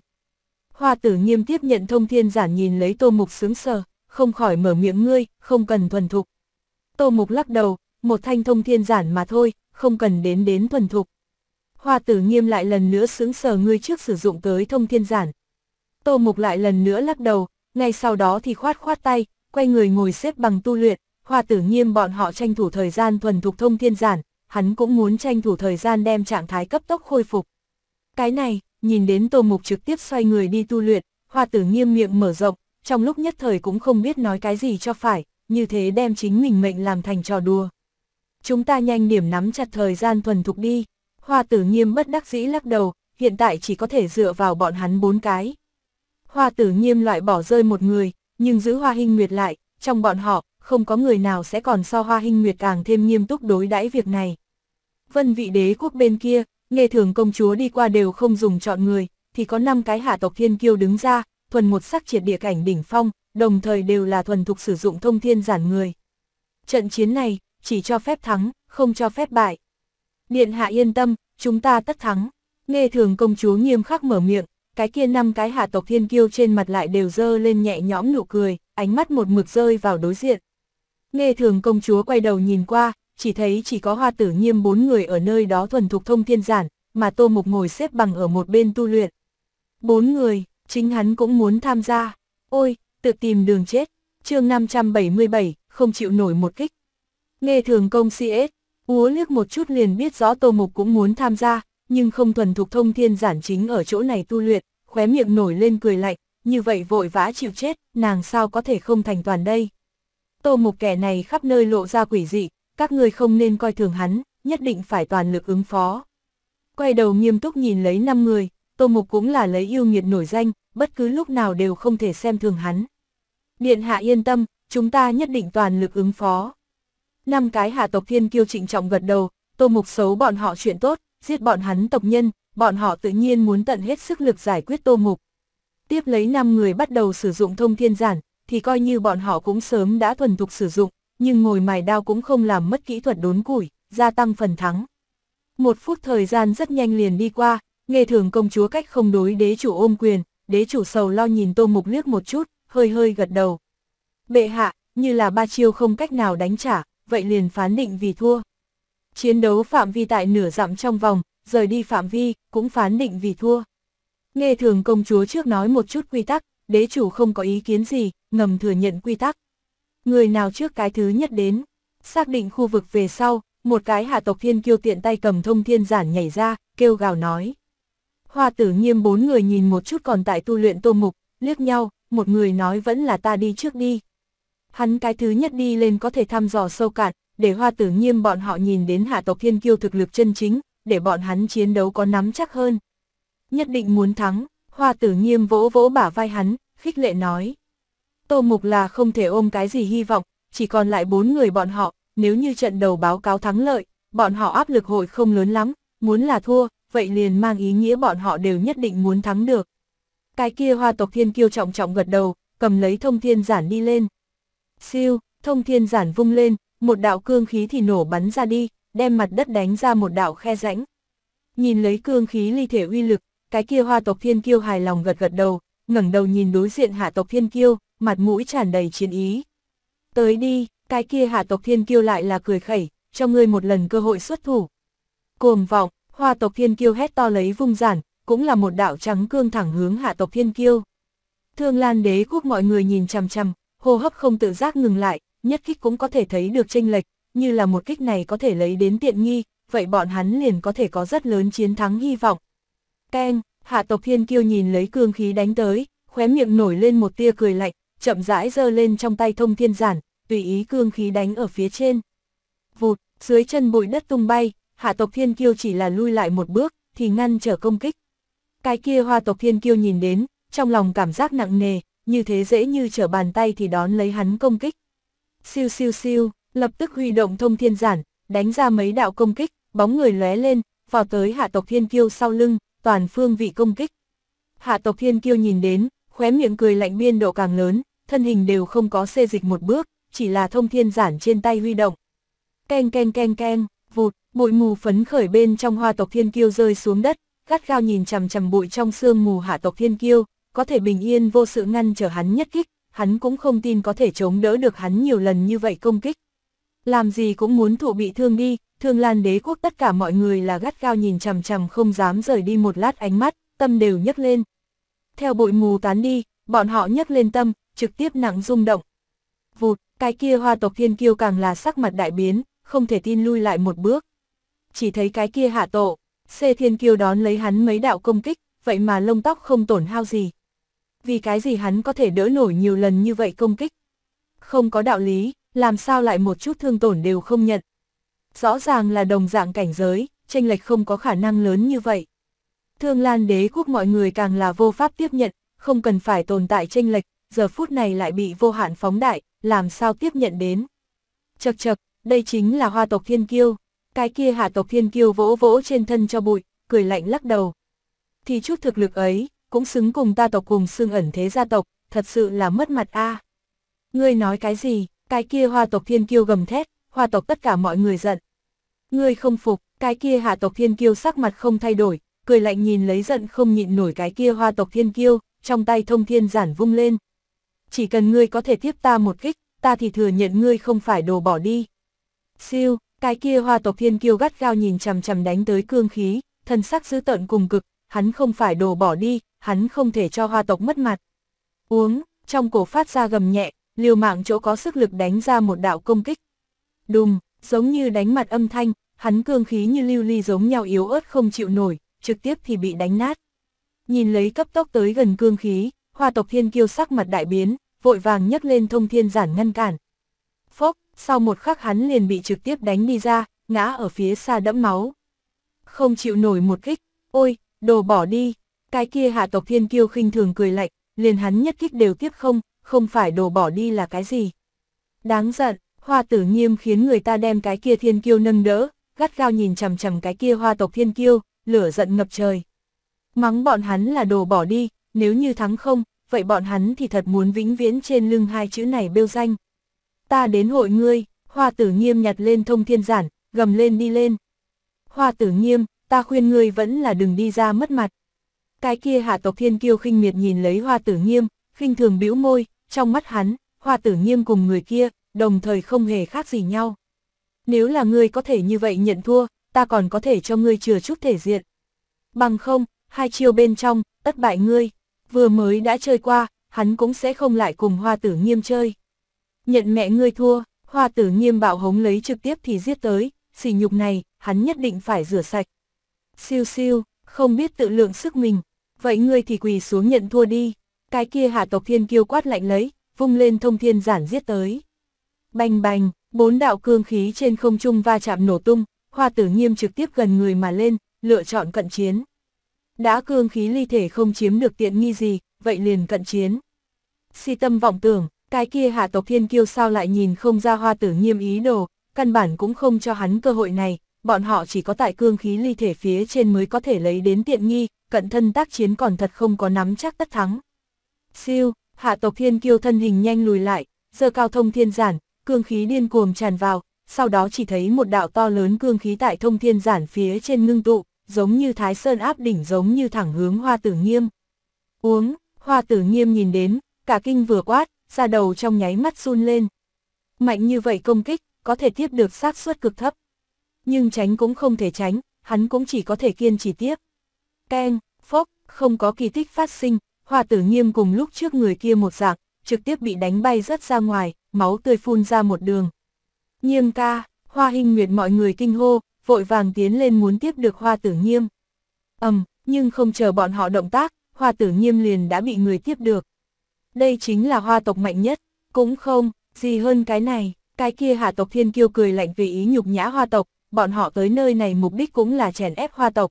Hoa Tử Nghiêm tiếp nhận thông thiên giản nhìn lấy Tô Mục sướng sờ, không khỏi mở miệng ngươi, không cần thuần thục. Tô Mục lắc đầu, một thanh thông thiên giản mà thôi, không cần đến đến thuần thục. Hoa Tử Nghiêm lại lần nữa sướng sờ ngươi trước sử dụng tới thông thiên giản. Tô Mục lại lần nữa lắc đầu, ngay sau đó thì khoát khoát tay, quay người ngồi xếp bằng tu luyện, Hoa tử nghiêm bọn họ tranh thủ thời gian thuần thục thông thiên giản, hắn cũng muốn tranh thủ thời gian đem trạng thái cấp tốc khôi phục. Cái này, nhìn đến tô mục trực tiếp xoay người đi tu luyện, hoa tử nghiêm miệng mở rộng, trong lúc nhất thời cũng không biết nói cái gì cho phải, như thế đem chính mình mệnh làm thành trò đùa. Chúng ta nhanh điểm nắm chặt thời gian thuần thục đi, hoa tử nghiêm bất đắc dĩ lắc đầu, hiện tại chỉ có thể dựa vào bọn hắn bốn cái hoa tử nghiêm loại bỏ rơi một người, nhưng giữ hoa hình nguyệt lại, trong bọn họ, không có người nào sẽ còn so hoa hình nguyệt càng thêm nghiêm túc đối đãi việc này. Vân vị đế quốc bên kia, nghe thường công chúa đi qua đều không dùng chọn người, thì có 5 cái hạ tộc thiên kiêu đứng ra, thuần một sắc triệt địa cảnh đỉnh phong, đồng thời đều là thuần thục sử dụng thông thiên giản người. Trận chiến này, chỉ cho phép thắng, không cho phép bại. Điện hạ yên tâm, chúng ta tất thắng. Nghe thường công chúa nghiêm khắc mở miệng, cái kia năm cái hạ tộc thiên kiêu trên mặt lại đều dơ lên nhẹ nhõm nụ cười, ánh mắt một mực rơi vào đối diện. Nghe thường công chúa quay đầu nhìn qua, chỉ thấy chỉ có hoa tử nghiêm bốn người ở nơi đó thuần thục thông thiên giản, mà tô mục ngồi xếp bằng ở một bên tu luyện. Bốn người, chính hắn cũng muốn tham gia. Ôi, tự tìm đường chết, chương 577, không chịu nổi một kích. Nghe thường công CS, úa liếc một chút liền biết rõ tô mục cũng muốn tham gia, nhưng không thuần thục thông thiên giản chính ở chỗ này tu luyện, khóe miệng nổi lên cười lạnh, như vậy vội vã chịu chết, nàng sao có thể không thành toàn đây. Tô Mục kẻ này khắp nơi lộ ra quỷ dị, các người không nên coi thường hắn, nhất định phải toàn lực ứng phó. Quay đầu nghiêm túc nhìn lấy 5 người, Tô Mục cũng là lấy yêu nghiệt nổi danh, bất cứ lúc nào đều không thể xem thường hắn. Điện hạ yên tâm, chúng ta nhất định toàn lực ứng phó. Năm cái hạ tộc thiên kiêu trịnh trọng gật đầu, Tô Mục xấu bọn họ chuyện tốt, giết bọn hắn tộc nhân, bọn họ tự nhiên muốn tận hết sức lực giải quyết tô mục. Tiếp lấy năm người bắt đầu sử dụng thông thiên giản, thì coi như bọn họ cũng sớm đã thuần thục sử dụng, nhưng ngồi mài đao cũng không làm mất kỹ thuật đốn củi, gia tăng phần thắng. Một phút thời gian rất nhanh liền đi qua, nghe thường công chúa cách không đối đế chủ ôm quyền, đế chủ sầu lo nhìn tô mục liếc một chút, hơi hơi gật đầu. Bệ hạ, như là ba chiêu không cách nào đánh trả, vậy liền phán định vì thua. Chiến đấu phạm vi tại nửa dặm trong vòng, rời đi phạm vi, cũng phán định vì thua. Nghe thường công chúa trước nói một chút quy tắc, đế chủ không có ý kiến gì, ngầm thừa nhận quy tắc. Người nào trước cái thứ nhất đến, xác định khu vực về sau, một cái hạ tộc thiên kiêu tiện tay cầm thông thiên giản nhảy ra, kêu gào nói. Hoa tử nghiêm bốn người nhìn một chút còn tại tu luyện tô mục, liếc nhau, một người nói vẫn là ta đi trước đi. Hắn cái thứ nhất đi lên có thể thăm dò sâu cạn, để hoa tử nghiêm bọn họ nhìn đến hạ tộc thiên kiêu thực lực chân chính, để bọn hắn chiến đấu có nắm chắc hơn. Nhất định muốn thắng, hoa tử nghiêm vỗ vỗ bả vai hắn, khích lệ nói. Tô Mục là không thể ôm cái gì hy vọng, chỉ còn lại bốn người bọn họ, nếu như trận đầu báo cáo thắng lợi, bọn họ áp lực hội không lớn lắm, muốn là thua, vậy liền mang ý nghĩa bọn họ đều nhất định muốn thắng được. Cái kia hoa tộc thiên kiêu trọng trọng gật đầu, cầm lấy thông thiên giản đi lên. Siêu, thông thiên giản vung lên, một đạo cương khí thì nổ bắn ra đi, đem mặt đất đánh ra một đạo khe rãnh. Nhìn lấy cương khí ly thể uy lực, cái kia hoa tộc thiên kiêu hài lòng gật gật đầu, ngẩng đầu nhìn đối diện hạ tộc thiên kiêu, mặt mũi tràn đầy chiến ý. Tới đi, cái kia hạ tộc thiên kiêu lại là cười khẩy, cho ngươi một lần cơ hội xuất thủ. Cuồng vọng, hoa tộc thiên kiêu hét to lấy vung giản, cũng là một đạo trắng cương thẳng hướng hạ tộc thiên kiêu. Thương Lan đế quốc mọi người nhìn chằm chằm, hô hấp không tự giác ngừng lại, nhất kích cũng có thể thấy được tranh lệch, như là một kích này có thể lấy đến tiện nghi, vậy bọn hắn liền có thể có rất lớn chiến thắng hy vọng. Keng, hạ tộc thiên kiêu nhìn lấy cương khí đánh tới, khóe miệng nổi lên một tia cười lạnh, chậm rãi giơ lên trong tay thông thiên giản, tùy ý cương khí đánh ở phía trên. Vụt, dưới chân bụi đất tung bay, hạ tộc thiên kiêu chỉ là lui lại một bước, thì ngăn trở công kích. Cái kia hoa tộc thiên kiêu nhìn đến, trong lòng cảm giác nặng nề, như thế dễ như trở bàn tay thì đón lấy hắn công kích siêu siêu siêu, lập tức huy động thông thiên giản, đánh ra mấy đạo công kích, bóng người lóe lên, vào tới hạ tộc thiên kiêu sau lưng, toàn phương vị công kích. Hạ tộc thiên kiêu nhìn đến, khóe miệng cười lạnh biên độ càng lớn, thân hình đều không có xê dịch một bước, chỉ là thông thiên giản trên tay huy động. Keng keng keng keng, vụt, bụi mù phấn khởi bên trong hoa tộc thiên kiêu rơi xuống đất, gắt gao nhìn chằm chằm bụi trong sương mù hạ tộc thiên kiêu, có thể bình yên vô sự ngăn trở hắn nhất kích, hắn cũng không tin có thể chống đỡ được hắn nhiều lần như vậy công kích. Làm gì cũng muốn thụ bị thương đi, thương lan đế quốc tất cả mọi người là gắt gao nhìn chằm chằm không dám rời đi một lát ánh mắt, tâm đều nhấc lên. Theo bụi mù tán đi, bọn họ nhấc lên tâm, trực tiếp nặng rung động. Vụt, cái kia hoa tộc thiên kiêu càng là sắc mặt đại biến, không thể tin lui lại một bước. Chỉ thấy cái kia hạ tổ, xê thiên kiêu đón lấy hắn mấy đạo công kích, vậy mà lông tóc không tổn hao gì, vì cái gì hắn có thể đỡ nổi nhiều lần như vậy công kích. Không có đạo lý, làm sao lại một chút thương tổn đều không nhận. Rõ ràng là đồng dạng cảnh giới, tranh lệch không có khả năng lớn như vậy. Thương Lan đế quốc mọi người càng là vô pháp tiếp nhận, không cần phải tồn tại tranh lệch, giờ phút này lại bị vô hạn phóng đại, làm sao tiếp nhận đến. Chật chật, đây chính là hoa tộc thiên kiêu, cái kia hạ tộc thiên kiêu vỗ vỗ trên thân cho bụi, cười lạnh lắc đầu. Thì chút thực lực ấy, cũng xứng cùng ta tộc cùng xương ẩn thế gia tộc, thật sự là mất mặt a. À. Ngươi nói cái gì, cái kia hoa tộc thiên kiêu gầm thét, hoa tộc tất cả mọi người giận. Ngươi không phục, cái kia hạ tộc thiên kiêu sắc mặt không thay đổi, cười lạnh nhìn lấy giận không nhịn nổi cái kia hoa tộc thiên kiêu, trong tay thông thiên giản vung lên. Chỉ cần ngươi có thể tiếp ta một kích, ta thì thừa nhận ngươi không phải đồ bỏ đi. Siêu, cái kia hoa tộc thiên kiêu gắt gao nhìn chằm chằm đánh tới cương khí, thân sắc dữ tợn cùng cực, hắn không phải đồ bỏ đi, hắn không thể cho hoa tộc mất mặt. Uống, trong cổ phát ra gầm nhẹ, liều mạng chỗ có sức lực đánh ra một đạo công kích. Đùng, giống như đánh mặt âm thanh, hắn cương khí như lưu ly giống nhau yếu ớt không chịu nổi, trực tiếp thì bị đánh nát. Nhìn lấy cấp tốc tới gần cương khí, hoa tộc thiên kiêu sắc mặt đại biến, vội vàng nhấc lên thông thiên giản ngăn cản. Phốc, sau một khắc hắn liền bị trực tiếp đánh đi ra, ngã ở phía xa đẫm máu. Không chịu nổi một kích, ôi, đồ bỏ đi, cái kia hạ tộc thiên kiêu khinh thường cười lạnh, liền hắn nhất kích đều tiếp không, không phải đồ bỏ đi là cái gì. Đáng giận, hoa tử nghiêm khiến người ta đem cái kia thiên kiêu nâng đỡ, gắt gao nhìn chằm chằm cái kia hoa tộc thiên kiêu, lửa giận ngập trời. Mắng bọn hắn là đồ bỏ đi, nếu như thắng không, vậy bọn hắn thì thật muốn vĩnh viễn trên lưng hai chữ này bêu danh. Ta đến hội ngươi, hoa tử nghiêm nhặt lên thông thiên giản, gầm lên đi lên. Hoa tử nghiêm, ta khuyên ngươi vẫn là đừng đi ra mất mặt. Cái kia hạ tộc thiên kiêu khinh miệt nhìn lấy hoa tử nghiêm, khinh thường bĩu môi, trong mắt hắn, hoa tử nghiêm cùng người kia, đồng thời không hề khác gì nhau. Nếu là ngươi có thể như vậy nhận thua, ta còn có thể cho ngươi chừa chút thể diện. Bằng không, hai chiêu bên trong, tất bại ngươi, vừa mới đã chơi qua, hắn cũng sẽ không lại cùng hoa tử nghiêm chơi. Nhận mẹ ngươi thua, hoa tử nghiêm bạo hống lấy trực tiếp thì giết tới, sỉ nhục này, hắn nhất định phải rửa sạch. Siêu siêu, không biết tự lượng sức mình, vậy ngươi thì quỳ xuống nhận thua đi. Cái kia hạ tộc thiên kiêu quát lạnh lấy, vung lên thông thiên giản giết tới. Bành bành, bốn đạo cương khí trên không trung va chạm nổ tung, hoa tử nghiêm trực tiếp gần người mà lên, lựa chọn cận chiến. Đã cương khí ly thể không chiếm được tiện nghi gì, vậy liền cận chiến. Si tâm vọng tưởng, cái kia hạ tộc thiên kiêu sao lại nhìn không ra hoa tử nghiêm ý đồ, căn bản cũng không cho hắn cơ hội này, bọn họ chỉ có tại cương khí ly thể phía trên mới có thể lấy đến tiện nghi, cận thân tác chiến còn thật không có nắm chắc tất thắng. Siêu, hạ tộc thiên kiêu thân hình nhanh lùi lại, giơ cao thông thiên giản, cương khí điên cuồng tràn vào, sau đó chỉ thấy một đạo to lớn cương khí tại thông thiên giản phía trên ngưng tụ, giống như thái sơn áp đỉnh giống như thẳng hướng hoa tử nghiêm. Uống, hoa tử nghiêm nhìn đến, cả kinh vừa quát, ra đầu trong nháy mắt run lên. Mạnh như vậy công kích, có thể tiếp được xác suất cực thấp nhưng tránh cũng không thể tránh, hắn cũng chỉ có thể kiên trì tiếp. Keng, phốc, không có kỳ tích phát sinh, hòa tử nghiêm cùng lúc trước người kia một dạng, trực tiếp bị đánh bay rất ra ngoài, máu tươi phun ra một đường. Nghiêm ca, hoa hình nguyệt mọi người kinh hô, vội vàng tiến lên muốn tiếp được hoa tử nghiêm. ầm, nhưng không chờ bọn họ động tác, hoa tử nghiêm liền đã bị người tiếp được. Đây chính là hoa tộc mạnh nhất, cũng không, gì hơn cái này, cái kia hạ tộc thiên kiêu cười lạnh vì ý nhục nhã hoa tộc, bọn họ tới nơi này mục đích cũng là chèn ép hoa tộc.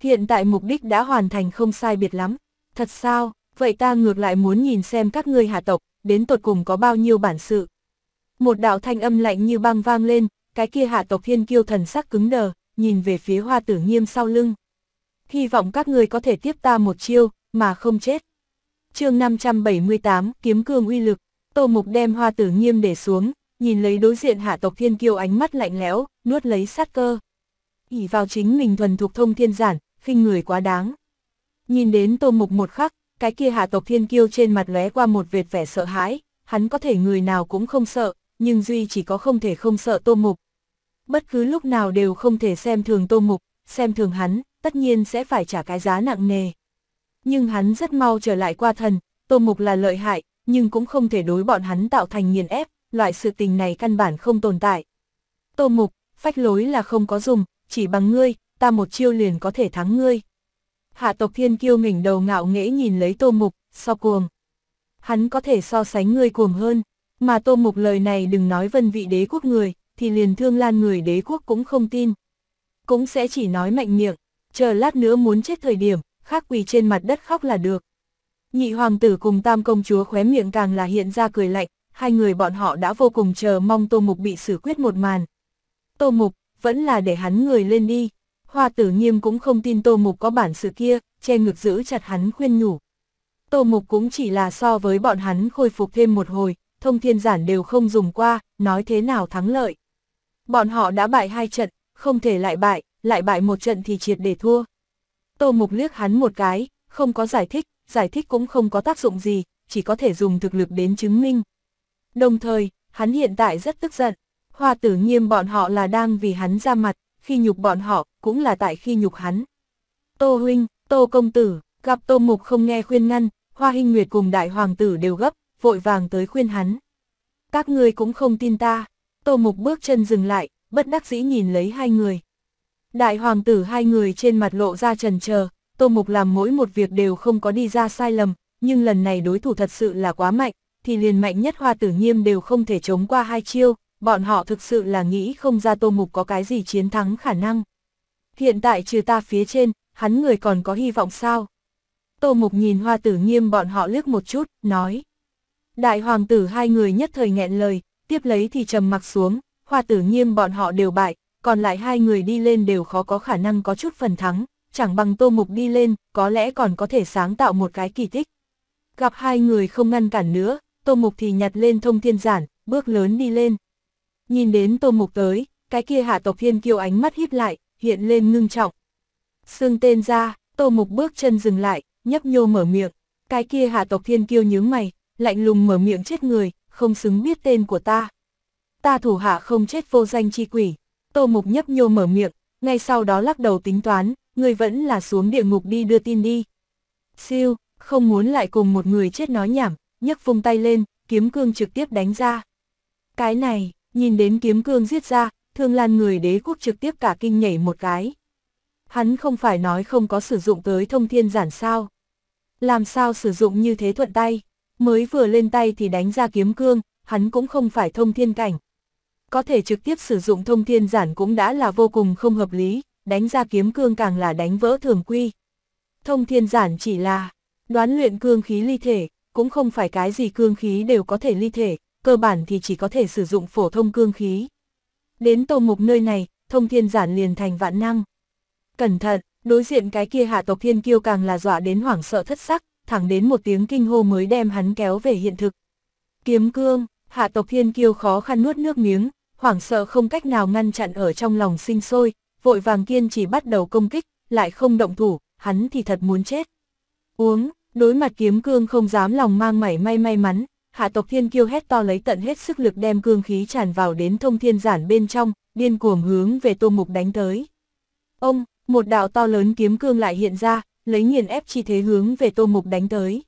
Hiện tại mục đích đã hoàn thành không sai biệt lắm. Thật sao, vậy ta ngược lại muốn nhìn xem các ngươi hạ tộc, đến tột cùng có bao nhiêu bản sự. Một đạo thanh âm lạnh như băng vang lên, cái kia hạ tộc thiên kiêu thần sắc cứng đờ, nhìn về phía hoa tử nghiêm sau lưng. Hy vọng các ngươi có thể tiếp ta một chiêu, mà không chết. chương 578, kiếm cương uy lực, tô mục đem hoa tử nghiêm để xuống, nhìn lấy đối diện hạ tộc thiên kiêu ánh mắt lạnh lẽo, nuốt lấy sát cơ. ỉ vào chính mình thuần thuộc thông thiên giản, khinh người quá đáng. Nhìn đến tô mục một khắc, cái kia hạ tộc thiên kiêu trên mặt lóe qua một vệt vẻ sợ hãi, hắn có thể người nào cũng không sợ, nhưng duy chỉ có không thể không sợ tô mục. Bất cứ lúc nào đều không thể xem thường tô mục, xem thường hắn, tất nhiên sẽ phải trả cái giá nặng nề. Nhưng hắn rất mau trở lại qua thần, tô mục là lợi hại, nhưng cũng không thể đối bọn hắn tạo thành nghiền ép, loại sự tình này căn bản không tồn tại. Tô Mục, phách lối là không có dùng, chỉ bằng ngươi, ta một chiêu liền có thể thắng ngươi. Hạ tộc thiên kiêu ngỉnh đầu ngạo nghễ nhìn lấy Tô Mục, so cuồng. Hắn có thể so sánh ngươi cuồng hơn, mà Tô Mục lời này đừng nói vân vị đế quốc người, thì liền thương lan người đế quốc cũng không tin. Cũng sẽ chỉ nói mạnh miệng, chờ lát nữa muốn chết thời điểm, khác quỳ trên mặt đất khóc là được. Nhị hoàng tử cùng tam công chúa khóe miệng càng là hiện ra cười lạnh, hai người bọn họ đã vô cùng chờ mong Tô Mục bị xử quyết một màn. Tô Mục, vẫn là để hắn người lên đi. Hoa tử nghiêm cũng không tin Tô Mục có bản sự kia, che ngực giữ chặt hắn khuyên nhủ. Tô Mục cũng chỉ là so với bọn hắn khôi phục thêm một hồi, thông thiên giản đều không dùng qua, nói thế nào thắng lợi. Bọn họ đã bại hai trận, không thể lại bại, lại bại một trận thì triệt để thua. Tô Mục liếc hắn một cái, không có giải thích, giải thích cũng không có tác dụng gì, chỉ có thể dùng thực lực đến chứng minh. Đồng thời, hắn hiện tại rất tức giận. Hoa tử nghiêm bọn họ là đang vì hắn ra mặt, khi nhục bọn họ, cũng là tại khi nhục hắn. Tô huynh, tô công tử, gặp tô mục không nghe khuyên ngăn, hoa hình nguyệt cùng đại hoàng tử đều gấp, vội vàng tới khuyên hắn. Các ngươi cũng không tin ta, tô mục bước chân dừng lại, bất đắc dĩ nhìn lấy hai người. Đại hoàng tử hai người trên mặt lộ ra trần chờ tô mục làm mỗi một việc đều không có đi ra sai lầm, nhưng lần này đối thủ thật sự là quá mạnh, thì liền mạnh nhất hoa tử nghiêm đều không thể chống qua hai chiêu, bọn họ thực sự là nghĩ không ra tô mục có cái gì chiến thắng khả năng. Hiện tại trừ ta phía trên, hắn người còn có hy vọng sao? Tô mục nhìn hoa tử nghiêm bọn họ liếc một chút, nói. Đại hoàng tử hai người nhất thời nghẹn lời, tiếp lấy thì trầm mặc xuống, hoa tử nghiêm bọn họ đều bại, còn lại hai người đi lên đều khó có khả năng có chút phần thắng, chẳng bằng tô mục đi lên, có lẽ còn có thể sáng tạo một cái kỳ tích. Gặp hai người không ngăn cản nữa, Tô Mục thì nhặt lên thông thiên giản, bước lớn đi lên. Nhìn đến Tô Mục tới, cái kia hạ tộc thiên kiêu ánh mắt híp lại, hiện lên ngưng trọng. Xương tên ra, Tô Mục bước chân dừng lại, nhấp nhô mở miệng. Cái kia hạ tộc thiên kiêu nhướng mày, lạnh lùng mở miệng chết người, không xứng biết tên của ta. Ta thủ hạ không chết vô danh chi quỷ. Tô Mục nhấp nhô mở miệng, ngay sau đó lắc đầu tính toán, người vẫn là xuống địa ngục đi đưa tin đi. Siêu, không muốn lại cùng một người chết nói nhảm, nhấc vung tay lên, kiếm cương trực tiếp đánh ra. Cái này, nhìn đến kiếm cương giết ra, thương lan người đế quốc trực tiếp cả kinh nhảy một cái. Hắn không phải nói không có sử dụng tới thông thiên giản sao. Làm sao sử dụng như thế thuận tay, mới vừa lên tay thì đánh ra kiếm cương, hắn cũng không phải thông thiên cảnh. Có thể trực tiếp sử dụng thông thiên giản cũng đã là vô cùng không hợp lý, đánh ra kiếm cương càng là đánh vỡ thường quy. Thông thiên giản chỉ là đoán luyện cương khí ly thể, cũng không phải cái gì cương khí đều có thể ly thể, cơ bản thì chỉ có thể sử dụng phổ thông cương khí. Đến tô mục nơi này, thông thiên giản liền thành vạn năng. Cẩn thận, đối diện cái kia hạ tộc thiên kiêu càng là dọa đến hoảng sợ thất sắc, thẳng đến một tiếng kinh hô mới đem hắn kéo về hiện thực. Kiếm cương, hạ tộc thiên kiêu khó khăn nuốt nước miếng, hoảng sợ không cách nào ngăn chặn ở trong lòng sinh sôi, vội vàng kiên chỉ bắt đầu công kích, lại không động thủ, hắn thì thật muốn chết. Uống, Đối mặt kiếm cương không dám lòng mang mảy may may mắn, hạ tộc thiên kiêu hét to lấy tận hết sức lực đem cương khí tràn vào đến thông thiên giản bên trong, điên cuồng hướng về tô mục đánh tới. Ông, một đạo to lớn kiếm cương lại hiện ra, lấy nghiền ép chi thế hướng về tô mục đánh tới.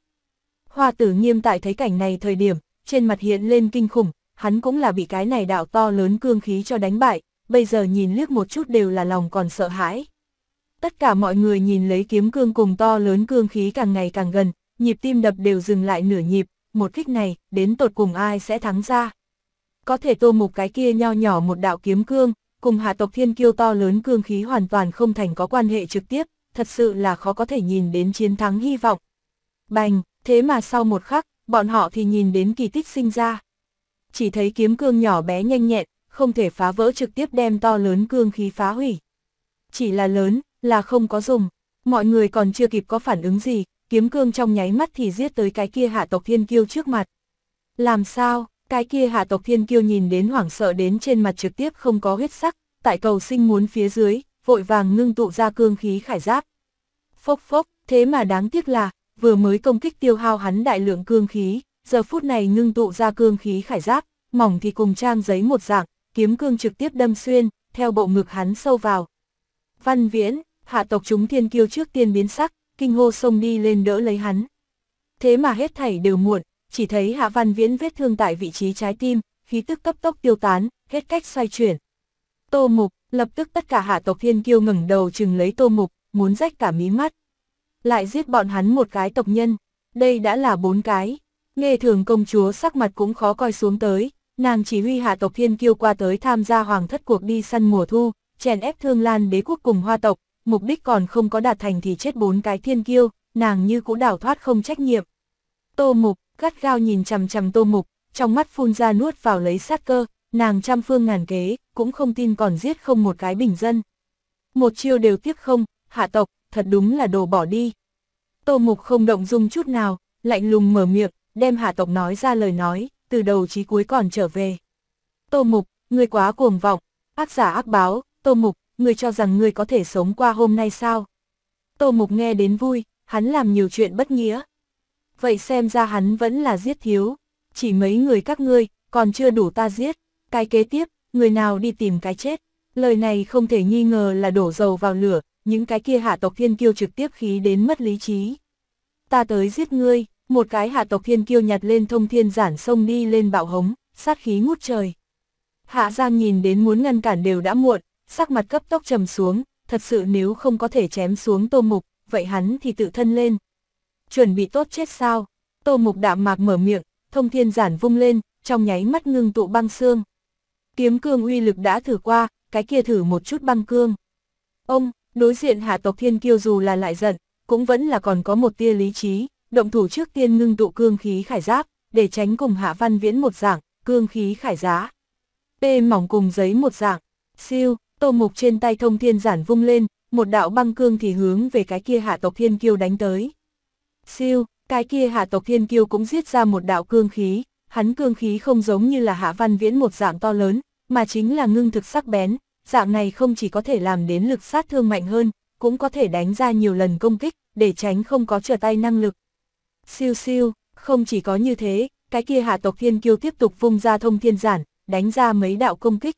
Hoa tử nghiêm tại thấy cảnh này thời điểm, trên mặt hiện lên kinh khủng, hắn cũng là bị cái này đạo to lớn cương khí cho đánh bại, bây giờ nhìn liếc một chút đều là lòng còn sợ hãi tất cả mọi người nhìn lấy kiếm cương cùng to lớn cương khí càng ngày càng gần, nhịp tim đập đều dừng lại nửa nhịp, một kích này, đến tột cùng ai sẽ thắng ra. Có thể tô mục cái kia nho nhỏ một đạo kiếm cương, cùng hạ tộc thiên kiêu to lớn cương khí hoàn toàn không thành có quan hệ trực tiếp, thật sự là khó có thể nhìn đến chiến thắng hy vọng. Bành, thế mà sau một khắc, bọn họ thì nhìn đến kỳ tích sinh ra. Chỉ thấy kiếm cương nhỏ bé nhanh nhẹn, không thể phá vỡ trực tiếp đem to lớn cương khí phá hủy. Chỉ là lớn, là không có dùng. Mọi người còn chưa kịp có phản ứng gì, kiếm cương trong nháy mắt thì giết tới cái kia hạ tộc thiên kiêu trước mặt. Làm sao, cái kia hạ tộc thiên kiêu nhìn đến hoảng sợ đến trên mặt trực tiếp không có huyết sắc, tại cầu sinh muốn phía dưới, vội vàng ngưng tụ ra cương khí khải giáp. Phốc phốc, thế mà đáng tiếc là, vừa mới công kích tiêu hao hắn đại lượng cương khí, giờ phút này ngưng tụ ra cương khí khải giáp, mỏng thì cùng trang giấy một dạng, kiếm cương trực tiếp đâm xuyên, theo bộ ngực hắn sâu vào. Văn Viễn, hạ tộc chúng thiên kiêu trước tiên biến sắc, kinh hô xông đi lên đỡ lấy hắn. Thế mà hết thảy đều muộn, chỉ thấy hạ văn viễn vết thương tại vị trí trái tim, khí tức cấp tốc tiêu tán, hết cách xoay chuyển. Tô mục, lập tức tất cả hạ tộc thiên kiêu ngẩng đầu chừng lấy tô mục, muốn rách cả mí mắt. Lại giết bọn hắn một cái tộc nhân, đây đã là bốn cái. Nghe thường công chúa sắc mặt cũng khó coi xuống tới, nàng chỉ huy hạ tộc thiên kiêu qua tới tham gia hoàng thất cuộc đi săn mùa thu, chèn ép thương lan đế quốc cùng hoa tộc, mục đích còn không có đạt thành thì chết bốn cái thiên kiêu, nàng như cũ đảo thoát không trách nhiệm. Tô mục, gắt gao nhìn chằm chằm tô mục, trong mắt phun ra nuốt vào lấy sát cơ, nàng trăm phương ngàn kế, cũng không tin còn giết không một cái bình dân. Một chiêu đều tiếc không, hạ tộc, thật đúng là đồ bỏ đi. Tô mục không động dung chút nào, lạnh lùng mở miệng, đem hạ tộc nói ra lời nói, từ đầu chí cuối còn trở về. Tô mục, người quá cuồng vọng, ác giả ác báo, tô mục, người cho rằng người có thể sống qua hôm nay sao? Tô Mục nghe đến vui, hắn làm nhiều chuyện bất nghĩa. Vậy xem ra hắn vẫn là giết thiếu, chỉ mấy người các ngươi, còn chưa đủ ta giết, cái kế tiếp, người nào đi tìm cái chết. Lời này không thể nghi ngờ là đổ dầu vào lửa, những cái kia hạ tộc thiên kiêu trực tiếp khí đến mất lý trí. Ta tới giết ngươi, một cái hạ tộc thiên kiêu nhặt lên thông thiên giản sông đi lên bạo hống, sát khí ngút trời. Hạ Giang nhìn đến muốn ngăn cản đều đã muộn, sắc mặt cấp tốc trầm xuống, thật sự nếu không có thể chém xuống tô mục, vậy hắn thì tự thân lên. Chuẩn bị tốt chết sao? Tô mục đạm mạc mở miệng, thông thiên giản vung lên, trong nháy mắt ngưng tụ băng xương. Kiếm cương uy lực đã thử qua, cái kia thử một chút băng cương. Ông, đối diện hạ tộc thiên kiêu dù là lại giận, cũng vẫn là còn có một tia lý trí, động thủ trước tiên ngưng tụ cương khí khải giáp, để tránh cùng hạ văn viễn một dạng, cương khí khải giá. P mỏng cùng giấy một dạng, siêu, Tô Mục trên tay thông thiên giản vung lên, một đạo băng cương thì hướng về cái kia hạ tộc thiên kiêu đánh tới. Siêu, cái kia hạ tộc thiên kiêu cũng giết ra một đạo cương khí, hắn cương khí không giống như là hạ văn viễn một dạng to lớn, mà chính là ngưng thực sắc bén, dạng này không chỉ có thể làm đến lực sát thương mạnh hơn, cũng có thể đánh ra nhiều lần công kích, để tránh không có trở tay năng lực. Siêu siêu, không chỉ có như thế, cái kia hạ tộc thiên kiêu tiếp tục vung ra thông thiên giản, đánh ra mấy đạo công kích,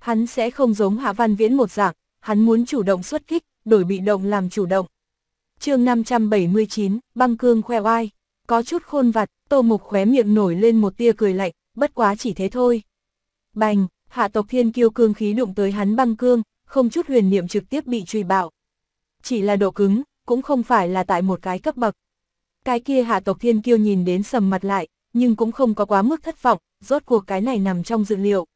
Hắn sẽ không giống Hạ Văn Viễn một dạng, hắn muốn chủ động xuất kích, đổi bị động làm chủ động. chương 579, băng cương khoe oai, có chút khôn vặt, tô mục khóe miệng nổi lên một tia cười lạnh, bất quá chỉ thế thôi. Bành, hạ tộc thiên kiêu cương khí đụng tới hắn băng cương, không chút huyền niệm trực tiếp bị truy bạo. Chỉ là độ cứng, cũng không phải là tại một cái cấp bậc. Cái kia hạ tộc thiên kiêu nhìn đến sầm mặt lại, nhưng cũng không có quá mức thất vọng, rốt cuộc cái này nằm trong dự liệu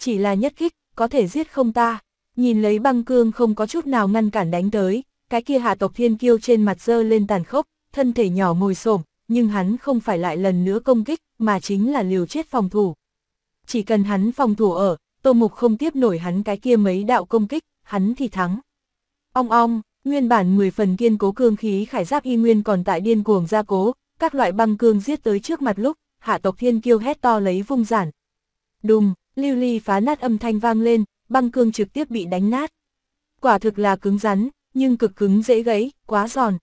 chỉ là nhất kích, có thể giết không ta. Nhìn lấy băng cương không có chút nào ngăn cản đánh tới, cái kia hạ tộc thiên kiêu trên mặt dơ lên tàn khốc, thân thể nhỏ ngồi xổm nhưng hắn không phải lại lần nữa công kích, mà chính là liều chết phòng thủ. Chỉ cần hắn phòng thủ ở, tô mục không tiếp nổi hắn cái kia mấy đạo công kích, hắn thì thắng. Ong ong, nguyên bản 10 phần kiên cố cương khí khải giáp y nguyên còn tại điên cuồng gia cố, các loại băng cương giết tới trước mặt lúc, hạ tộc thiên kiêu hét to lấy vung giản. Đùng, lưu ly phá nát âm thanh vang lên, băng cương trực tiếp bị đánh nát. Quả thực là cứng rắn, nhưng cực cứng dễ gãy, quá giòn.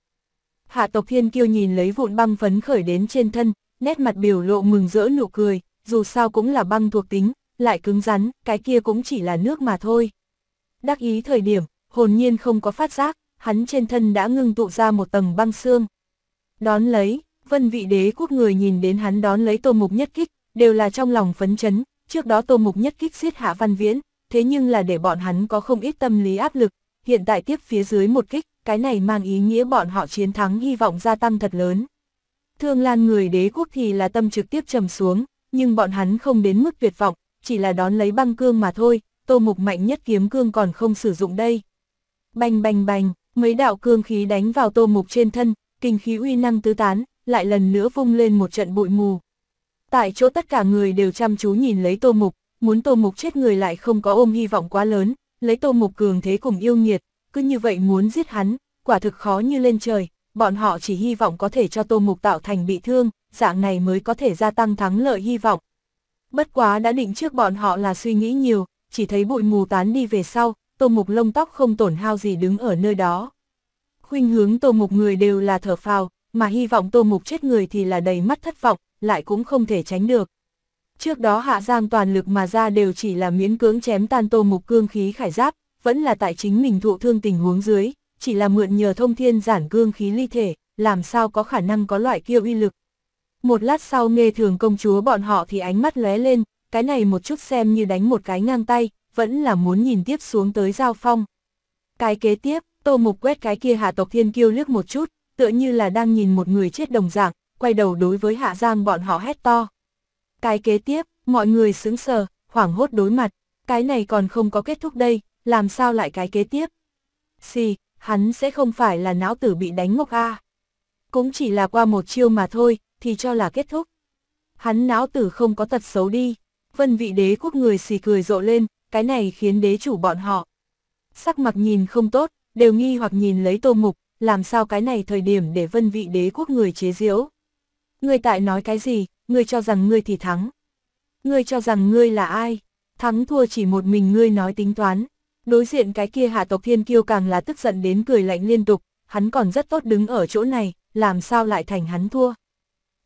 Hạ tộc thiên kiêu nhìn lấy vụn băng phấn khởi đến trên thân, nét mặt biểu lộ mừng rỡ nụ cười, dù sao cũng là băng thuộc tính, lại cứng rắn, cái kia cũng chỉ là nước mà thôi. Đắc ý thời điểm, hồn nhiên không có phát giác, hắn trên thân đã ngưng tụ ra một tầng băng xương. Đón lấy, vân vị đế quốc người nhìn đến hắn đón lấy tô mục nhất kích, đều là trong lòng phấn chấn, Trước đó Tô Mục nhất kích giết Hạ Văn Viễn, thế nhưng là để bọn hắn có không ít tâm lý áp lực, hiện tại tiếp phía dưới một kích, cái này mang ý nghĩa bọn họ chiến thắng hy vọng gia tăng thật lớn. Thương Lan người đế quốc thì là tâm trực tiếp trầm xuống, nhưng bọn hắn không đến mức tuyệt vọng, chỉ là đón lấy băng cương mà thôi, Tô Mục mạnh nhất kiếm cương còn không sử dụng đây. Bành bành bành, mấy đạo cương khí đánh vào Tô Mục trên thân, kinh khí uy năng tứ tán, lại lần nữa vung lên một trận bụi mù. Tại chỗ tất cả người đều chăm chú nhìn lấy Tô Mục, muốn Tô Mục chết người lại không có ôm hy vọng quá lớn, lấy Tô Mục cường thế cùng yêu nghiệt, cứ như vậy muốn giết hắn, quả thực khó như lên trời, bọn họ chỉ hy vọng có thể cho Tô Mục tạo thành bị thương, dạng này mới có thể gia tăng thắng lợi hy vọng. Bất quá đã định trước bọn họ là suy nghĩ nhiều, chỉ thấy bụi mù tán đi về sau, Tô Mục lông tóc không tổn hao gì đứng ở nơi đó. Khuynh hướng Tô Mục người đều là thở phào, mà hy vọng Tô Mục chết người thì là đầy mắt thất vọng, lại cũng không thể tránh được. Trước đó Hạ Giang toàn lực mà ra đều chỉ là miễn cưỡng chém tan tô mục cương khí khải giáp, vẫn là tại chính mình thụ thương tình huống dưới, chỉ là mượn nhờ thông thiên giản cương khí ly thể, làm sao có khả năng có loại kia uy lực. Một lát sau nghe thường công chúa bọn họ thì ánh mắt lóe lên, cái này một chút xem như đánh một cái ngang tay, vẫn là muốn nhìn tiếp xuống tới giao phong. Cái kế tiếp, tô mục quét cái kia hạ tộc thiên kiêu liếc một chút, tựa như là đang nhìn một người chết đồng dạng, quay đầu đối với Hạ Giang bọn họ hét to. Cái kế tiếp, mọi người sững sờ, hoảng hốt đối mặt, cái này còn không có kết thúc đây, làm sao lại cái kế tiếp? Xì, hắn sẽ không phải là não tử bị đánh ngốc a à? Cũng chỉ là qua một chiêu mà thôi, thì cho là kết thúc. Hắn não tử không có tật xấu đi, vân vị đế quốc người xì cười rộ lên, cái này khiến đế chủ bọn họ. Sắc mặt nhìn không tốt, đều nghi hoặc nhìn lấy tô mục, làm sao cái này thời điểm để vân vị đế quốc người chế diễu ngươi tại nói cái gì, ngươi cho rằng ngươi thì thắng. Ngươi cho rằng ngươi là ai, thắng thua chỉ một mình ngươi nói tính toán. Đối diện cái kia hạ tộc thiên kiêu càng là tức giận đến cười lạnh liên tục, hắn còn rất tốt đứng ở chỗ này, làm sao lại thành hắn thua.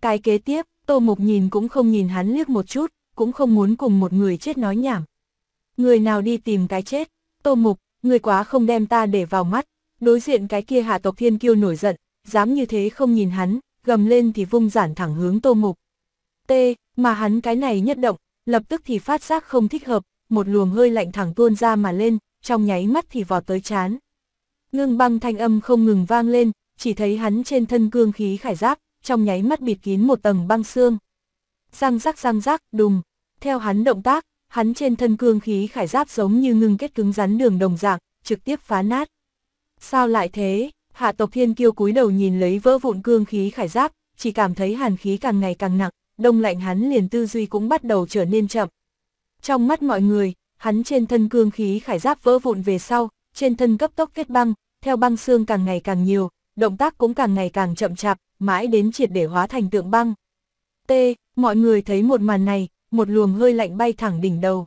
Cái kế tiếp, Tô Mục nhìn cũng không nhìn hắn liếc một chút, cũng không muốn cùng một người chết nói nhảm. Người nào đi tìm cái chết, Tô Mục, người quá không đem ta để vào mắt, đối diện cái kia hạ tộc thiên kiêu nổi giận, dám như thế không nhìn hắn, gầm lên thì vung giản thẳng hướng tô mục. T, mà hắn cái này nhất động, lập tức thì phát giác không thích hợp, một luồng hơi lạnh thẳng tuôn ra mà lên, trong nháy mắt thì vọt tới chán. Ngưng băng thanh âm không ngừng vang lên, chỉ thấy hắn trên thân cương khí khải giáp, trong nháy mắt bịt kín một tầng băng xương. Răng rắc răng rắc, đùng, theo hắn động tác, hắn trên thân cương khí khải giáp giống như ngưng kết cứng rắn đường đồng dạng, trực tiếp phá nát. Sao lại thế? hạ tộc thiên kiêu cúi đầu nhìn lấy vỡ vụn cương khí khải giáp, chỉ cảm thấy hàn khí càng ngày càng nặng, đông lạnh hắn liền tư duy cũng bắt đầu trở nên chậm. Trong mắt mọi người, hắn trên thân cương khí khải giáp vỡ vụn về sau, trên thân cấp tốc kết băng, theo băng xương càng ngày càng nhiều, động tác cũng càng ngày càng chậm chạp, mãi đến triệt để hóa thành tượng băng. T, mọi người thấy một màn này, một luồng hơi lạnh bay thẳng đỉnh đầu.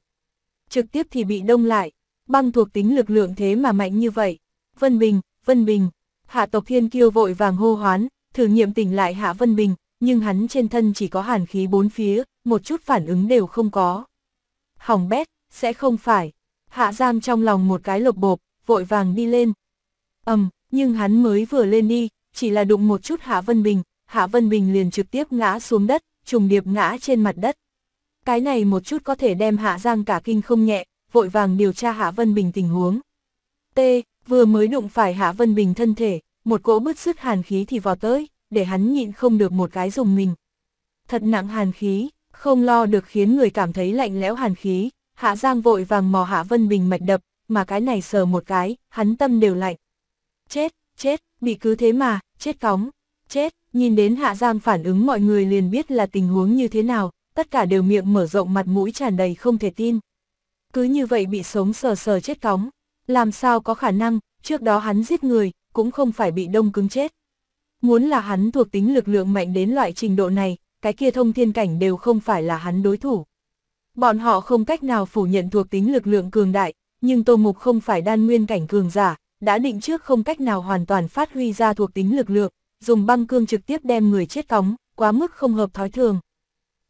Trực tiếp thì bị đông lại, băng thuộc tính lực lượng thế mà mạnh như vậy. Vân Bình, Vân Bình, Hạ tộc thiên kiêu vội vàng hô hoán, thử nghiệm tỉnh lại Hạ Vân Bình, nhưng hắn trên thân chỉ có hàn khí bốn phía, một chút phản ứng đều không có. Hỏng bét, sẽ không phải. Hạ Giang trong lòng một cái lộc bộp, vội vàng đi lên. ầm nhưng hắn mới vừa lên đi, chỉ là đụng một chút Hạ Vân Bình, Hạ Vân Bình liền trực tiếp ngã xuống đất, trùng điệp ngã trên mặt đất. Cái này một chút có thể đem Hạ Giang cả kinh không nhẹ, vội vàng điều tra Hạ Vân Bình tình huống. T, vừa mới đụng phải Hạ Vân Bình thân thể, một cỗ bứt sức hàn khí thì vò tới, để hắn nhịn không được một cái dùng mình. Thật nặng hàn khí, không lo được khiến người cảm thấy lạnh lẽo hàn khí, Hạ Giang vội vàng mò Hạ Vân Bình mạch đập, mà cái này sờ một cái, hắn tâm đều lạnh. Chết, chết, bị cứ thế mà, chết cóng, chết, nhìn đến Hạ Giang phản ứng mọi người liền biết là tình huống như thế nào, tất cả đều miệng mở rộng mặt mũi tràn đầy không thể tin. Cứ như vậy bị sống sờ sờ chết cóng. Làm sao có khả năng, trước đó hắn giết người, cũng không phải bị đông cứng chết. Muốn là hắn thuộc tính lực lượng mạnh đến loại trình độ này, cái kia thông thiên cảnh đều không phải là hắn đối thủ. Bọn họ không cách nào phủ nhận thuộc tính lực lượng cường đại, nhưng Tô Mục không phải đan nguyên cảnh cường giả, đã định trước không cách nào hoàn toàn phát huy ra thuộc tính lực lượng, dùng băng cương trực tiếp đem người chết cóng, quá mức không hợp thói thường.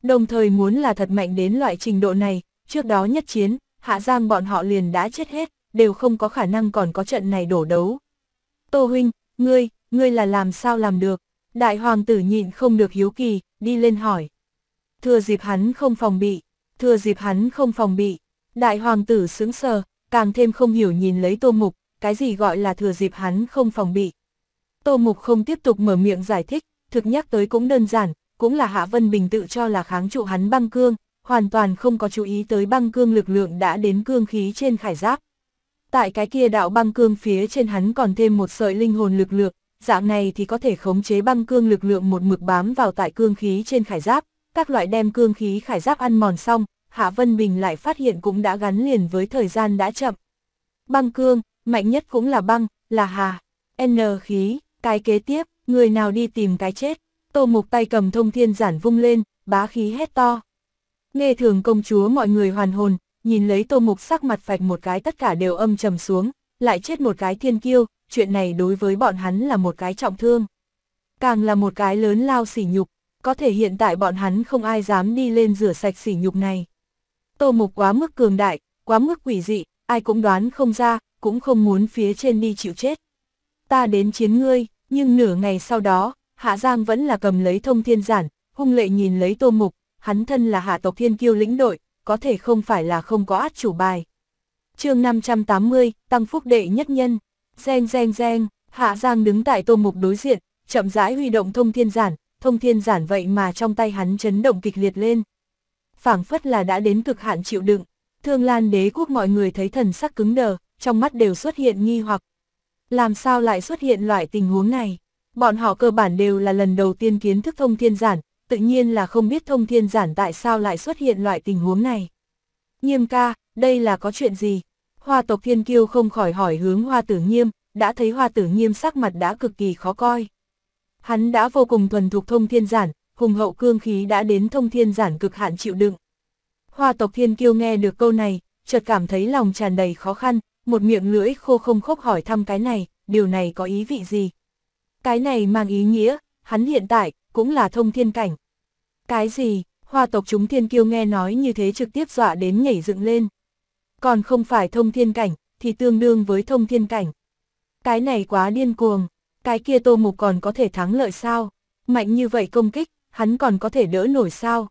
Đồng thời muốn là thật mạnh đến loại trình độ này, trước đó nhất chiến, hạ giang bọn họ liền đã chết hết, đều không có khả năng còn có trận này đổ đấu. Tô huynh, ngươi, ngươi là làm sao làm được? Đại hoàng tử nhịn không được hiếu kỳ, đi lên hỏi. Thừa dịp hắn không phòng bị, thừa dịp hắn không phòng bị. Đại hoàng tử sững sờ, càng thêm không hiểu nhìn lấy tô mục, cái gì gọi là thừa dịp hắn không phòng bị. Tô mục không tiếp tục mở miệng giải thích, thực nhắc tới cũng đơn giản, cũng là Hạ Vân Bình tự cho là kháng trụ hắn băng cương, hoàn toàn không có chú ý tới băng cương lực lượng đã đến cương khí trên khải giáp, tại cái kia đạo băng cương phía trên hắn còn thêm một sợi linh hồn lực lượng, dạng này thì có thể khống chế băng cương lực lượng một mực bám vào tại cương khí trên khải giáp, các loại đem cương khí khải giáp ăn mòn xong, Hạ Vân Bình lại phát hiện cũng đã gắn liền với thời gian đã chậm. Băng cương, mạnh nhất cũng là băng, là hà, n khí, cái kế tiếp, người nào đi tìm cái chết, tô mục tay cầm thông thiên giản vung lên, bá khí hét to. Nghe thường công chúa mọi người hoàn hồn, nhìn lấy tô mục sắc mặt phạch một cái tất cả đều âm trầm xuống, lại chết một cái thiên kiêu, chuyện này đối với bọn hắn là một cái trọng thương. Càng là một cái lớn lao sỉ nhục, có thể hiện tại bọn hắn không ai dám đi lên rửa sạch sỉ nhục này. Tô mục quá mức cường đại, quá mức quỷ dị, ai cũng đoán không ra, cũng không muốn phía trên đi chịu chết. Ta đến chiến ngươi, nhưng nửa ngày sau đó, Hạ Giang vẫn là cầm lấy thông thiên giản, hung lệ nhìn lấy tô mục, hắn thân là hạ tộc thiên kiêu lĩnh đội, có thể không phải là không có át chủ bài. chương 580, tăng phúc đệ nhất nhân, reng reng reng, Hạ Giang đứng tại tô mục đối diện, chậm rãi huy động thông thiên giản, thông thiên giản vậy mà trong tay hắn chấn động kịch liệt lên. phảng phất là đã đến cực hạn chịu đựng, thương lan đế quốc mọi người thấy thần sắc cứng đờ, trong mắt đều xuất hiện nghi hoặc. Làm sao lại xuất hiện loại tình huống này? Bọn họ cơ bản đều là lần đầu tiên kiến thức thông thiên giản, tự nhiên là không biết thông thiên giản tại sao lại xuất hiện loại tình huống này. Nghiêm ca, đây là có chuyện gì? Hoa tộc thiên kiêu không khỏi hỏi hướng hoa tử nghiêm, đã thấy hoa tử nghiêm sắc mặt đã cực kỳ khó coi. Hắn đã vô cùng thuần thục thông thiên giản, hùng hậu cương khí đã đến thông thiên giản cực hạn chịu đựng. Hoa tộc thiên kiêu nghe được câu này, chợt cảm thấy lòng tràn đầy khó khăn, một miệng lưỡi khô không khốc hỏi thăm cái này, điều này có ý vị gì? Cái này mang ý nghĩa, hắn hiện tại cũng là thông thiên cảnh. Cái gì, hoa tộc chúng thiên kiêu nghe nói như thế trực tiếp dọa đến nhảy dựng lên. Còn không phải thông thiên cảnh, thì tương đương với thông thiên cảnh. Cái này quá điên cuồng, cái kia tô mục còn có thể thắng lợi sao? Mạnh như vậy công kích, hắn còn có thể đỡ nổi sao?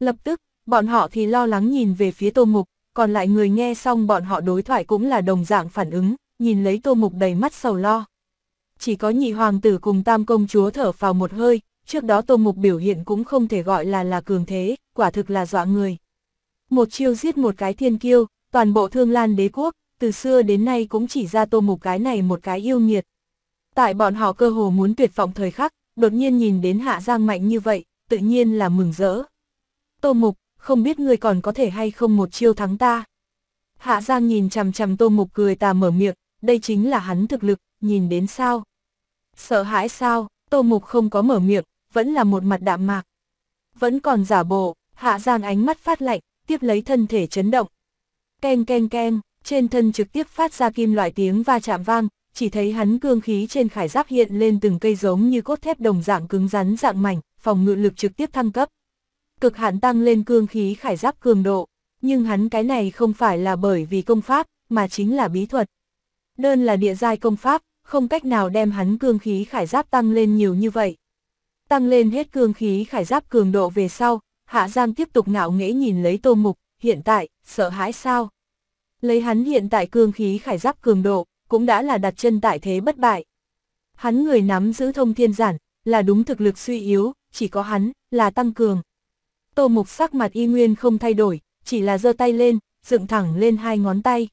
Lập tức, bọn họ thì lo lắng nhìn về phía tô mục, còn lại người nghe xong bọn họ đối thoại cũng là đồng dạng phản ứng, nhìn lấy tô mục đầy mắt sầu lo. Chỉ có nhị hoàng tử cùng tam công chúa thở vào một hơi, trước đó Tô Mục biểu hiện cũng không thể gọi là là cường thế, quả thực là dọa người. Một chiêu giết một cái thiên kiêu, toàn bộ thương lan đế quốc, từ xưa đến nay cũng chỉ ra Tô Mục cái này một cái yêu nghiệt. Tại bọn họ cơ hồ muốn tuyệt vọng thời khắc, đột nhiên nhìn đến Hạ Giang mạnh như vậy, tự nhiên là mừng rỡ. Tô Mục, không biết người còn có thể hay không một chiêu thắng ta. Hạ Giang nhìn chằm chằm Tô Mục cười tà mở miệng, đây chính là hắn thực lực, nhìn đến sao? Sợ hãi sao? Tô Mục không có mở miệng, vẫn là một mặt đạm mạc. Vẫn còn giả bộ, Hạ Giang ánh mắt phát lạnh, tiếp lấy thân thể chấn động. Keng keng keng, trên thân trực tiếp phát ra kim loại tiếng va chạm vang, chỉ thấy hắn cương khí trên khải giáp hiện lên từng cây giống như cốt thép đồng dạng cứng rắn dạng mảnh, phòng ngự lực trực tiếp thăng cấp. Cực hạn tăng lên cương khí khải giáp cường độ, nhưng hắn cái này không phải là bởi vì công pháp, mà chính là bí thuật. Đơn là địa giai công pháp, không cách nào đem hắn cương khí khải giáp tăng lên nhiều như vậy. Tăng lên hết cương khí khải giáp cường độ về sau, Hạ Giang tiếp tục ngạo nghễ nhìn lấy Tô Mục, hiện tại, sợ hãi sao? Lấy hắn hiện tại cương khí khải giáp cường độ, cũng đã là đặt chân tại thế bất bại. Hắn người nắm giữ thông thiên giản, là đúng thực lực suy yếu, chỉ có hắn, là tăng cường. Tô Mục sắc mặt y nguyên không thay đổi, chỉ là giơ tay lên, dựng thẳng lên hai ngón tay.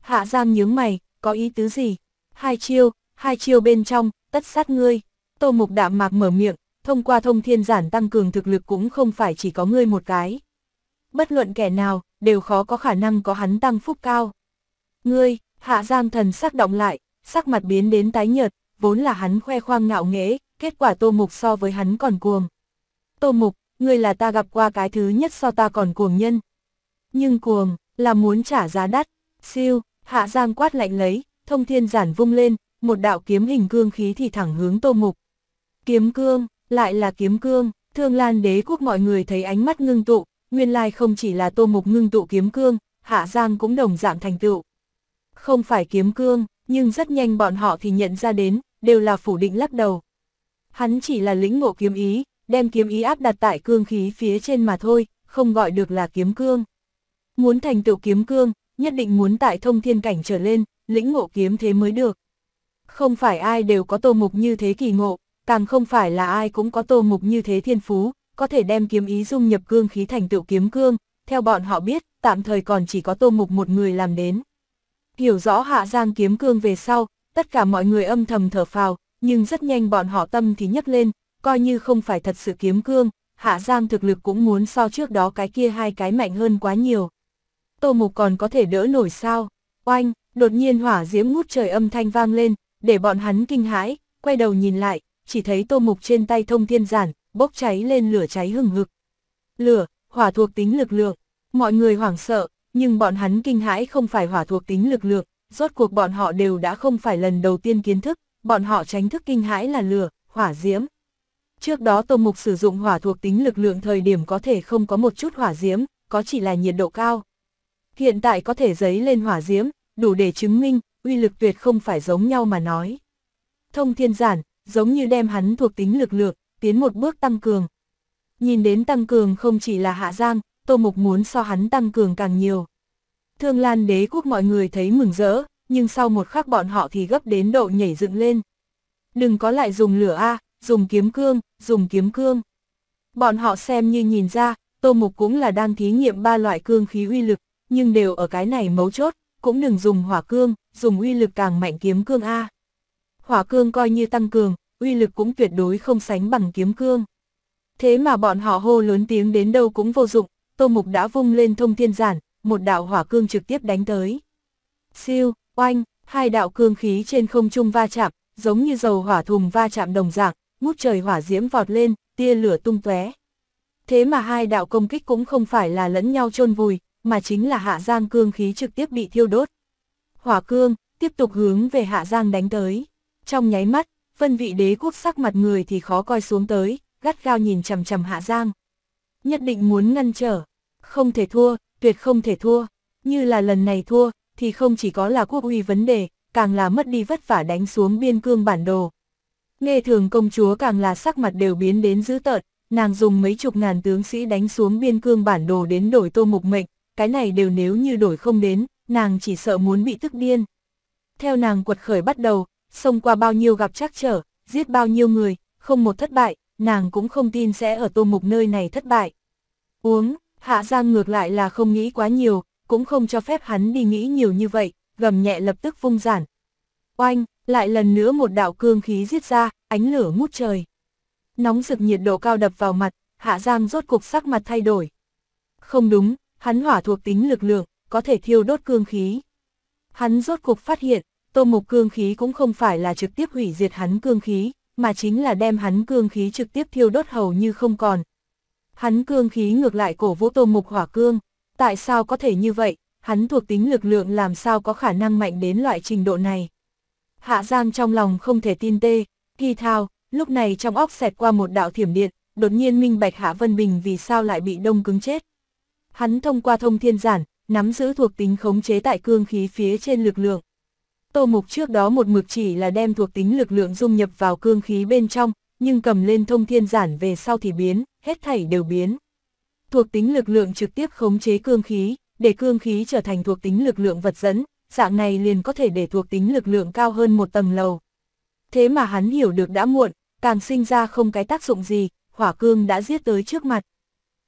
Hạ Giang nhướng mày, có ý tứ gì? Hai chiêu, hai chiêu bên trong, tất sát ngươi. Tô Mục đạm mạc mở miệng, thông qua thông thiên giản tăng cường thực lực cũng không phải chỉ có ngươi một cái. Bất luận kẻ nào, đều khó có khả năng có hắn tăng phúc cao. Ngươi, hạ giang thần sắc động lại, sắc mặt biến đến tái nhợt, vốn là hắn khoe khoang ngạo nghễ, kết quả tô mục so với hắn còn cuồng. Tô mục, ngươi là ta gặp qua cái thứ nhất so ta còn cuồng nhân. Nhưng cuồng, là muốn trả giá đắt, siêu, hạ giang quát lạnh lấy, thông thiên giản vung lên, một đạo kiếm hình cương khí thì thẳng hướng tô mục. Kiếm cương, lại là kiếm cương, thương lan đế quốc mọi người thấy ánh mắt ngưng tụ, nguyên lai không chỉ là tô mục ngưng tụ kiếm cương, hạ giang cũng đồng dạng thành tựu. Không phải kiếm cương, nhưng rất nhanh bọn họ thì nhận ra đến, đều là phủ định lắc đầu. Hắn chỉ là lĩnh ngộ kiếm ý, đem kiếm ý áp đặt tại cương khí phía trên mà thôi, không gọi được là kiếm cương. Muốn thành tựu kiếm cương, nhất định muốn tại thông thiên cảnh trở lên, lĩnh ngộ kiếm thế mới được. Không phải ai đều có tô mục như thế kỳ ngộ, càng không phải là ai cũng có tô mục như thế thiên phú, có thể đem kiếm ý dung nhập cương khí thành tựu kiếm cương, theo bọn họ biết, tạm thời còn chỉ có tô mục một người làm đến. Hiểu rõ hạ giang kiếm cương về sau, tất cả mọi người âm thầm thở phào, nhưng rất nhanh bọn họ tâm thì nhấc lên, coi như không phải thật sự kiếm cương, hạ giang thực lực cũng muốn so trước đó cái kia hai cái mạnh hơn quá nhiều. Tô mục còn có thể đỡ nổi sao, oanh, đột nhiên hỏa diễm ngút trời âm thanh vang lên, để bọn hắn kinh hãi, quay đầu nhìn lại, chỉ thấy tô mục trên tay thông thiên giản, bốc cháy lên lửa cháy hừng hực. Lửa, hỏa thuộc tính lực lượng, mọi người hoảng sợ, nhưng bọn hắn kinh hãi không phải hỏa thuộc tính lực lượng, rốt cuộc bọn họ đều đã không phải lần đầu tiên kiến thức, bọn họ tránh thức kinh hãi là lửa, hỏa diễm. Trước đó Tô Mục sử dụng hỏa thuộc tính lực lượng thời điểm có thể không có một chút hỏa diễm, có chỉ là nhiệt độ cao. Hiện tại có thể giấy lên hỏa diễm, đủ để chứng minh, uy lực tuyệt không phải giống nhau mà nói. Thông thiên giản, giống như đem hắn thuộc tính lực lượng, tiến một bước tăng cường. Nhìn đến tăng cường không chỉ là Hạ Giang, Tô Mục muốn so hắn tăng cường càng nhiều. Thương Lan đế quốc mọi người thấy mừng rỡ, nhưng sau một khắc bọn họ thì gấp đến độ nhảy dựng lên. Đừng có lại dùng lửa A, dùng kiếm cương, dùng kiếm cương. Bọn họ xem như nhìn ra, Tô Mục cũng là đang thí nghiệm ba loại cương khí uy lực, nhưng đều ở cái này mấu chốt, cũng đừng dùng hỏa cương, dùng uy lực càng mạnh kiếm cương A hỏa cương coi như tăng cường, uy lực cũng tuyệt đối không sánh bằng kiếm cương. Thế mà bọn họ hô lớn tiếng đến đâu cũng vô dụng, Tô Mục đã vung lên thông thiên giản, một đạo hỏa cương trực tiếp đánh tới. Siêu, oanh, hai đạo cương khí trên không trung va chạm, giống như dầu hỏa thùng va chạm đồng dạng, ngút trời hỏa diễm vọt lên, tia lửa tung tóe. Thế mà hai đạo công kích cũng không phải là lẫn nhau chôn vùi, mà chính là hạ giang cương khí trực tiếp bị thiêu đốt. Hỏa cương tiếp tục hướng về hạ giang đánh tới. Trong nháy mắt, vân vị đế quốc sắc mặt người thì khó coi xuống tới, gắt gao nhìn chầm chầm Hạ Giang. Nhất định muốn ngăn trở, không thể thua, tuyệt không thể thua, như là lần này thua, thì không chỉ có là quốc uy vấn đề, càng là mất đi vất vả đánh xuống biên cương bản đồ. Nghe thường công chúa càng là sắc mặt đều biến đến dữ tợn, nàng dùng mấy chục ngàn tướng sĩ đánh xuống biên cương bản đồ đến đổi tô mục mệnh, cái này đều nếu như đổi không đến, nàng chỉ sợ muốn bị tức điên. Theo nàng quật khởi bắt đầu, xông qua bao nhiêu gặp trắc trở, giết bao nhiêu người, không một thất bại, nàng cũng không tin sẽ ở tô mục nơi này thất bại. Uống, Hạ Giang ngược lại là không nghĩ quá nhiều, cũng không cho phép hắn đi nghĩ nhiều như vậy, gầm nhẹ lập tức vung giản. Oanh, lại lần nữa một đạo cương khí giết ra, ánh lửa ngút trời. Nóng rực nhiệt độ cao đập vào mặt, Hạ Giang rốt cục sắc mặt thay đổi. Không đúng, hắn hỏa thuộc tính lực lượng, có thể thiêu đốt cương khí. Hắn rốt cục phát hiện, Tô Mục cương khí cũng không phải là trực tiếp hủy diệt hắn cương khí, mà chính là đem hắn cương khí trực tiếp thiêu đốt hầu như không còn. Hắn cương khí ngược lại cổ vũ Tô Mục hỏa cương, tại sao có thể như vậy, hắn thuộc tính lực lượng làm sao có khả năng mạnh đến loại trình độ này. Hạ Giang trong lòng không thể tin tê, thi thao, lúc này trong óc xẹt qua một đạo thiểm điện, đột nhiên minh bạch Hạ Vân Bình vì sao lại bị đông cứng chết. Hắn thông qua thông thiên giản, nắm giữ thuộc tính khống chế tại cương khí phía trên lực lượng. Tô Mục trước đó một mực chỉ là đem thuộc tính lực lượng dung nhập vào cương khí bên trong, nhưng cầm lên thông thiên giản về sau thì biến, hết thảy đều biến. Thuộc tính lực lượng trực tiếp khống chế cương khí, để cương khí trở thành thuộc tính lực lượng vật dẫn, dạng này liền có thể để thuộc tính lực lượng cao hơn một tầng lầu. Thế mà hắn hiểu được đã muộn, càng sinh ra không cái tác dụng gì, hỏa cương đã giết tới trước mặt.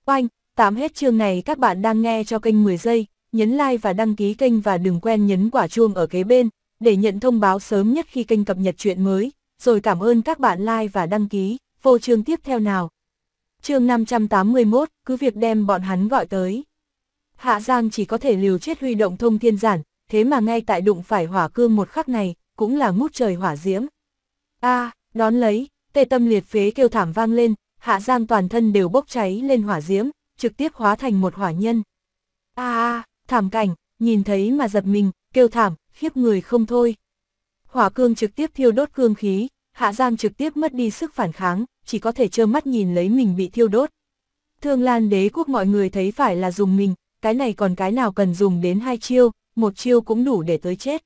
Oanh, tạm hết chương này các bạn đang nghe cho kênh 10 giây, nhấn like và đăng ký kênh và đừng quên nhấn quả chuông ở kế bên, để nhận thông báo sớm nhất khi kênh cập nhật chuyện mới, rồi cảm ơn các bạn like và đăng ký, vô chương tiếp theo nào. chương 581, cứ việc đem bọn hắn gọi tới. Hạ Giang chỉ có thể liều chết huy động thông thiên giản, thế mà ngay tại đụng phải hỏa cương một khắc này, cũng là ngút trời hỏa diễm. a à, đón lấy, tê tâm liệt phế kêu thảm vang lên, Hạ Giang toàn thân đều bốc cháy lên hỏa diễm, trực tiếp hóa thành một hỏa nhân. a à, thảm cảnh, nhìn thấy mà giật mình, kêu thảm, khiếp người không thôi. Hỏa cương trực tiếp thiêu đốt cương khí, Hạ Giang trực tiếp mất đi sức phản kháng, chỉ có thể trơ mắt nhìn lấy mình bị thiêu đốt. Thương Lan đế quốc mọi người thấy phải là dùng mình, cái này còn cái nào cần dùng đến hai chiêu, một chiêu cũng đủ để tới chết.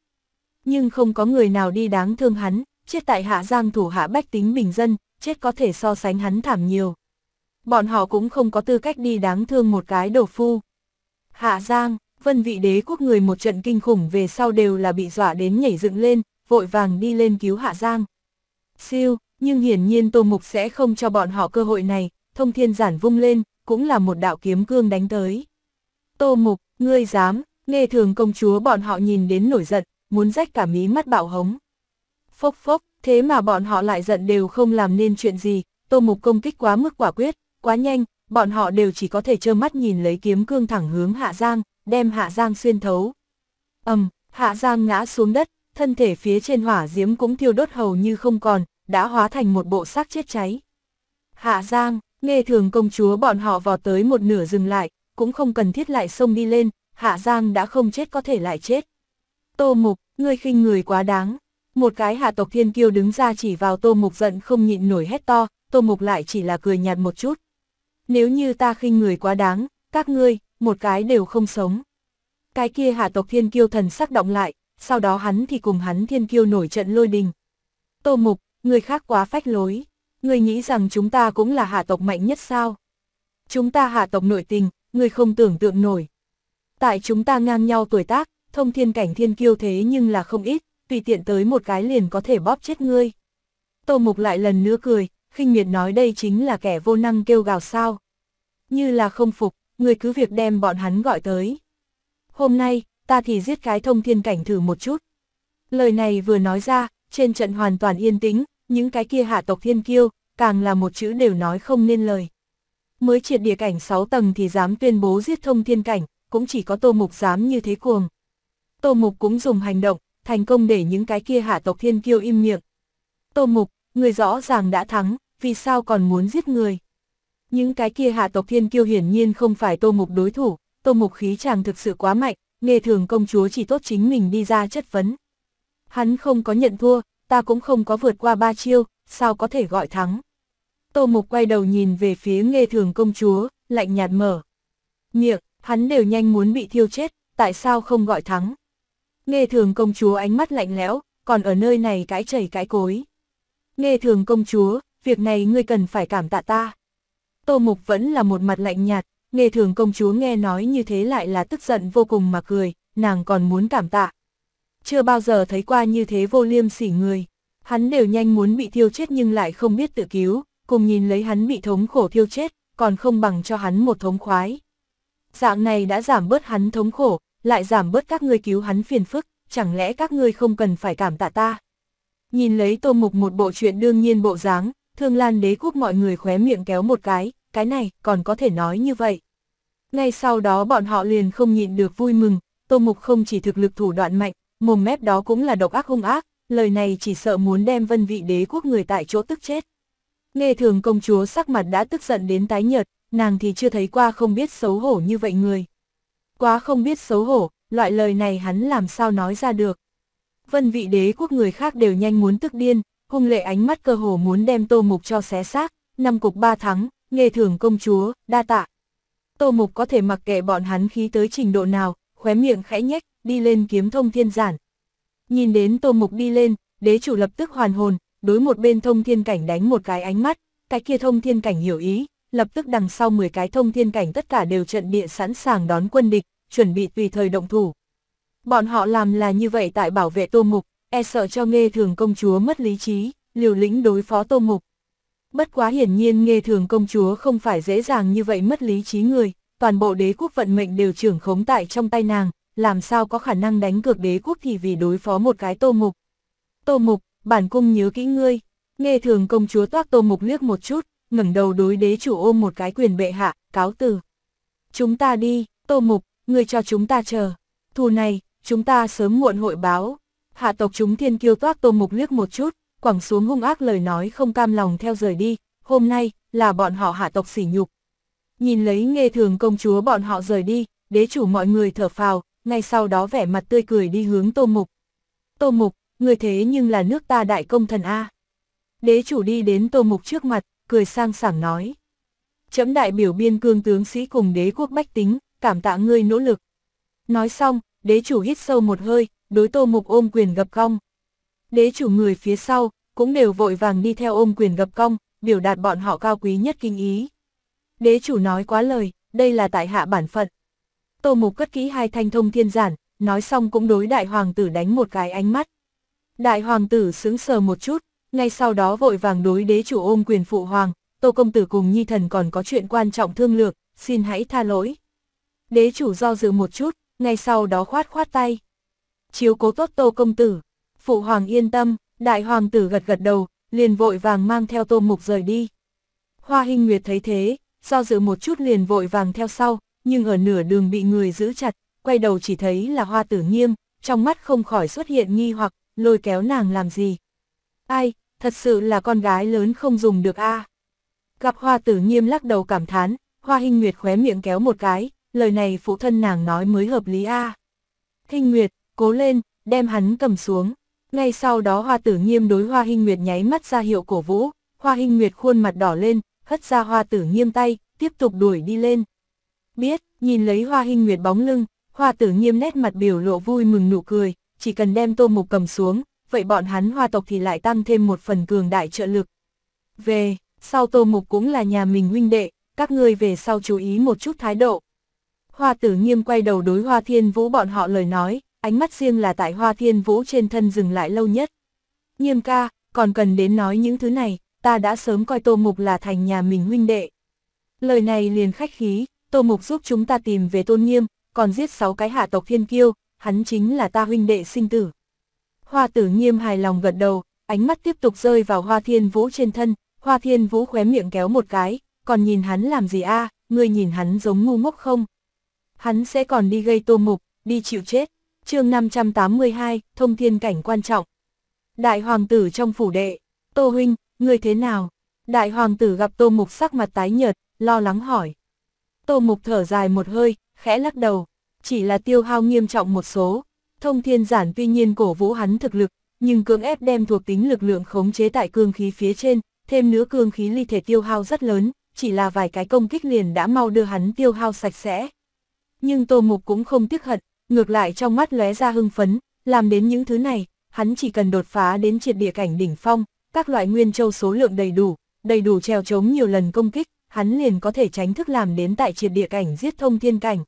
Nhưng không có người nào đi đáng thương hắn, chết tại Hạ Giang thủ hạ bách tính bình dân, chết có thể so sánh hắn thảm nhiều. Bọn họ cũng không có tư cách đi đáng thương một cái đồ phu. Hạ Giang, vân vị đế quốc người một trận kinh khủng về sau đều là bị dọa đến nhảy dựng lên, vội vàng đi lên cứu Hạ Giang. Siêu, nhưng hiển nhiên Tô Mục sẽ không cho bọn họ cơ hội này, thông thiên giản vung lên, cũng là một đạo kiếm cương đánh tới. Tô Mục, ngươi dám, nghe thường công chúa bọn họ nhìn đến nổi giận, muốn rách cả mí mắt bạo hống. Phốc phốc, thế mà bọn họ lại giận đều không làm nên chuyện gì, Tô Mục công kích quá mức quả quyết, quá nhanh, bọn họ đều chỉ có thể trơ mắt nhìn lấy kiếm cương thẳng hướng Hạ Giang, đem Hạ Giang xuyên thấu. ầm, Hạ Giang ngã xuống đất, thân thể phía trên hỏa diễm cũng thiêu đốt hầu như không còn, đã hóa thành một bộ xác chết cháy. Hạ Giang, nghe thường công chúa bọn họ vò tới một nửa dừng lại, cũng không cần thiết lại xông đi lên, Hạ Giang đã không chết có thể lại chết. Tô Mục, ngươi khinh người quá đáng. Một cái hạ tộc thiên kiêu đứng ra chỉ vào Tô Mục giận không nhịn nổi hét to, Tô Mục lại chỉ là cười nhạt một chút. Nếu như ta khinh người quá đáng, các ngươi, một cái đều không sống. Cái kia hạ tộc thiên kiêu thần sắc động lại, sau đó hắn thì cùng hắn thiên kiêu nổi trận lôi đình. Tô mục, người khác quá phách lối, người nghĩ rằng chúng ta cũng là hạ tộc mạnh nhất sao. Chúng ta hạ tộc nội tình, người không tưởng tượng nổi. Tại chúng ta ngang nhau tuổi tác, thông thiên cảnh thiên kiêu thế nhưng là không ít, tùy tiện tới một cái liền có thể bóp chết ngươi. Tô mục lại lần nữa cười, khinh miệt nói đây chính là kẻ vô năng kêu gào sao. Như là không phục, người cứ việc đem bọn hắn gọi tới. Hôm nay, ta thì giết cái thông thiên cảnh thử một chút. Lời này vừa nói ra, trên trận hoàn toàn yên tĩnh, những cái kia hạ tộc thiên kiêu, càng là một chữ đều nói không nên lời. Mới triệt địa cảnh 6 tầng thì dám tuyên bố giết thông thiên cảnh, cũng chỉ có tô mục dám như thế cuồng. Tô mục cũng dùng hành động, thành công để những cái kia hạ tộc thiên kiêu im miệng. Tô mục, người rõ ràng đã thắng, vì sao còn muốn giết người? Những cái kia hạ tộc thiên kiêu hiển nhiên không phải tô mục đối thủ, tô mục khí chàng thực sự quá mạnh, nghe thường công chúa chỉ tốt chính mình đi ra chất vấn. Hắn không có nhận thua, ta cũng không có vượt qua ba chiêu, sao có thể gọi thắng. Tô mục quay đầu nhìn về phía nghe thường công chúa, lạnh nhạt mở. Miệng, hắn đều nhanh muốn bị thiêu chết, tại sao không gọi thắng. Nghe thường công chúa ánh mắt lạnh lẽo, còn ở nơi này cãi chảy cãi cối. Nghe thường công chúa, việc này ngươi cần phải cảm tạ ta. Tô Mục vẫn là một mặt lạnh nhạt, nghề thường công chúa nghe nói như thế lại là tức giận vô cùng mà cười, nàng còn muốn cảm tạ. Chưa bao giờ thấy qua như thế vô liêm sỉ người, hắn đều nhanh muốn bị thiêu chết nhưng lại không biết tự cứu, cùng nhìn lấy hắn bị thống khổ thiêu chết, còn không bằng cho hắn một thống khoái. Dạng này đã giảm bớt hắn thống khổ, lại giảm bớt các ngươi cứu hắn phiền phức, chẳng lẽ các ngươi không cần phải cảm tạ ta. Nhìn lấy Tô Mục một bộ chuyện đương nhiên bộ dáng, Thương Lan đế quốc mọi người khóe miệng kéo một cái, cái này còn có thể nói như vậy. Ngay sau đó bọn họ liền không nhịn được vui mừng, Tô Mục không chỉ thực lực thủ đoạn mạnh, mồm mép đó cũng là độc ác hung ác, lời này chỉ sợ muốn đem vân vị đế quốc người tại chỗ tức chết. Nghe thường công chúa sắc mặt đã tức giận đến tái nhợt, nàng thì chưa thấy qua không biết xấu hổ như vậy người. Quá không biết xấu hổ, loại lời này hắn làm sao nói ra được. Vân vị đế quốc người khác đều nhanh muốn tức điên, hung lệ ánh mắt cơ hồ muốn đem tô mục cho xé xác, năm cục ba thắng, nghề thường công chúa, đa tạ. Tô Mục có thể mặc kệ bọn hắn khí tới trình độ nào, khóe miệng khẽ nhếch, đi lên kiếm thông thiên giản. Nhìn đến Tô Mục đi lên, đế chủ lập tức hoàn hồn, đối một bên thông thiên cảnh đánh một cái ánh mắt, cái kia thông thiên cảnh hiểu ý, lập tức đằng sau 10 cái thông thiên cảnh tất cả đều trận địa sẵn sàng đón quân địch, chuẩn bị tùy thời động thủ. Bọn họ làm là như vậy tại bảo vệ Tô Mục, e sợ cho nghe thường công chúa mất lý trí, liều lĩnh đối phó Tô Mục. Bất quá hiển nhiên nghe thường công chúa không phải dễ dàng như vậy mất lý trí người, toàn bộ đế quốc vận mệnh đều trưởng khống tại trong tay nàng, làm sao có khả năng đánh cược đế quốc thì vì đối phó một cái tô mục. Tô mục, bản cung nhớ kỹ ngươi, nghe thường công chúa toác tô mục liếc một chút, ngẩng đầu đối đế chủ ôm một cái quyền bệ hạ, cáo từ. Chúng ta đi, tô mục, ngươi cho chúng ta chờ. Thù này, chúng ta sớm muộn hội báo. Hạ tộc chúng thiên kiêu toác tô mục liếc một chút, quẳng xuống hung ác lời nói không cam lòng theo rời đi, hôm nay, là bọn họ hạ tộc sỉ nhục. Nhìn lấy nghe thường công chúa bọn họ rời đi, đế chủ mọi người thở phào, ngay sau đó vẻ mặt tươi cười đi hướng tô mục. Tô mục, người thế nhưng là nước ta đại công thần A. Đế chủ đi đến tô mục trước mặt, cười sang sảng nói. Chấm đại biểu biên cương tướng sĩ cùng đế quốc bách tính, cảm tạ ngươi nỗ lực. Nói xong, đế chủ hít sâu một hơi, đối tô mục ôm quyền gập cong, đế chủ người phía sau, cũng đều vội vàng đi theo ôm quyền gập cong, biểu đạt bọn họ cao quý nhất kinh ý. Đế chủ nói quá lời, đây là tại hạ bản phận. Tô Mục cất kỹ hai thanh thông thiên giản, nói xong cũng đối đại hoàng tử đánh một cái ánh mắt. Đại hoàng tử sững sờ một chút, ngay sau đó vội vàng đối đế chủ ôm quyền phụ hoàng, Tô Công Tử cùng Nhi Thần còn có chuyện quan trọng thương lược, xin hãy tha lỗi. Đế chủ do dự một chút, ngay sau đó khoát khoát tay. Chiếu cố tốt Tô Công Tử phụ hoàng yên tâm, đại hoàng tử gật gật đầu, liền vội vàng mang theo tô mục rời đi. Hoa Hinh Nguyệt thấy thế, do dự một chút liền vội vàng theo sau, nhưng ở nửa đường bị người giữ chặt, quay đầu chỉ thấy là hoa tử nghiêm, trong mắt không khỏi xuất hiện nghi hoặc, lôi kéo nàng làm gì. Ai, thật sự là con gái lớn không dùng được a à? Gặp hoa tử nghiêm lắc đầu cảm thán, hoa Hinh Nguyệt khóe miệng kéo một cái, lời này phụ thân nàng nói mới hợp lý a à? Hinh Nguyệt, cố lên, đem hắn cầm xuống. Ngay sau đó hoa tử nghiêm đối hoa hình nguyệt nháy mắt ra hiệu cổ vũ, hoa hình nguyệt khuôn mặt đỏ lên, hất ra hoa tử nghiêm tay, tiếp tục đuổi đi lên. Biết, nhìn lấy hoa hình nguyệt bóng lưng, hoa tử nghiêm nét mặt biểu lộ vui mừng nụ cười, chỉ cần đem tô mục cầm xuống, vậy bọn hắn hoa tộc thì lại tăng thêm một phần cường đại trợ lực. Về, sau tô mục cũng là nhà mình huynh đệ, các ngươi về sau chú ý một chút thái độ. Hoa tử nghiêm quay đầu đối hoa thiên vũ bọn họ lời nói, ánh mắt riêng là tại hoa thiên vũ trên thân dừng lại lâu nhất. Nghiêm ca, còn cần đến nói những thứ này, ta đã sớm coi Tô Mục là thành nhà mình huynh đệ. Lời này liền khách khí, Tô Mục giúp chúng ta tìm về tôn nghiêm, còn giết sáu cái hạ tộc thiên kiêu, hắn chính là ta huynh đệ sinh tử. Hoa tử nghiêm hài lòng gật đầu, ánh mắt tiếp tục rơi vào hoa thiên vũ trên thân, hoa thiên vũ khóe miệng kéo một cái, còn nhìn hắn làm gì a? ngươi nhìn hắn giống ngu ngốc không? Hắn sẽ còn đi gây tô mục, đi chịu chết chương 582, thông thiên cảnh quan trọng. Đại hoàng tử trong phủ đệ, Tô Huynh, người thế nào? Đại hoàng tử gặp Tô Mục sắc mặt tái nhợt, lo lắng hỏi. Tô Mục thở dài một hơi, khẽ lắc đầu, chỉ là tiêu hao nghiêm trọng một số. Thông thiên giản tuy nhiên cổ vũ hắn thực lực, nhưng cưỡng ép đem thuộc tính lực lượng khống chế tại cương khí phía trên, thêm nữa cương khí ly thể tiêu hao rất lớn, chỉ là vài cái công kích liền đã mau đưa hắn tiêu hao sạch sẽ. Nhưng Tô Mục cũng không tiếc hận, ngược lại trong mắt lóe ra hưng phấn, làm đến những thứ này, hắn chỉ cần đột phá đến triệt địa cảnh đỉnh phong, các loại nguyên châu số lượng đầy đủ, đầy đủ treo chống nhiều lần công kích, hắn liền có thể tránh thức làm đến tại triệt địa cảnh giết thông thiên cảnh.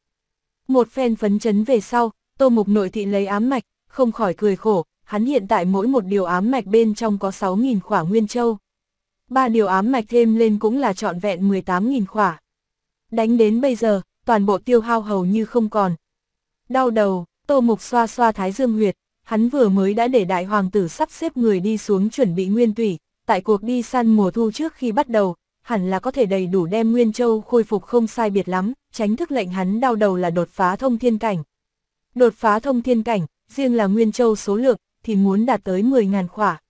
Một phen phấn chấn về sau, Tô Mục nội thị lấy ám mạch, không khỏi cười khổ, hắn hiện tại mỗi một điều ám mạch bên trong có 6.000 khỏa nguyên châu. Ba điều ám mạch thêm lên cũng là trọn vẹn 18.000 khỏa. Đánh đến bây giờ, toàn bộ tiêu hao hầu như không còn, Đau đầu, Tô Mục xoa xoa thái dương huyệt, hắn vừa mới đã để đại hoàng tử sắp xếp người đi xuống chuẩn bị nguyên tủy, tại cuộc đi săn mùa thu trước khi bắt đầu, hẳn là có thể đầy đủ đem Nguyên Châu khôi phục không sai biệt lắm, tránh thức lệnh hắn đau đầu là đột phá thông thiên cảnh. Đột phá thông thiên cảnh, riêng là Nguyên Châu số lượng, thì muốn đạt tới 10.000 khỏa.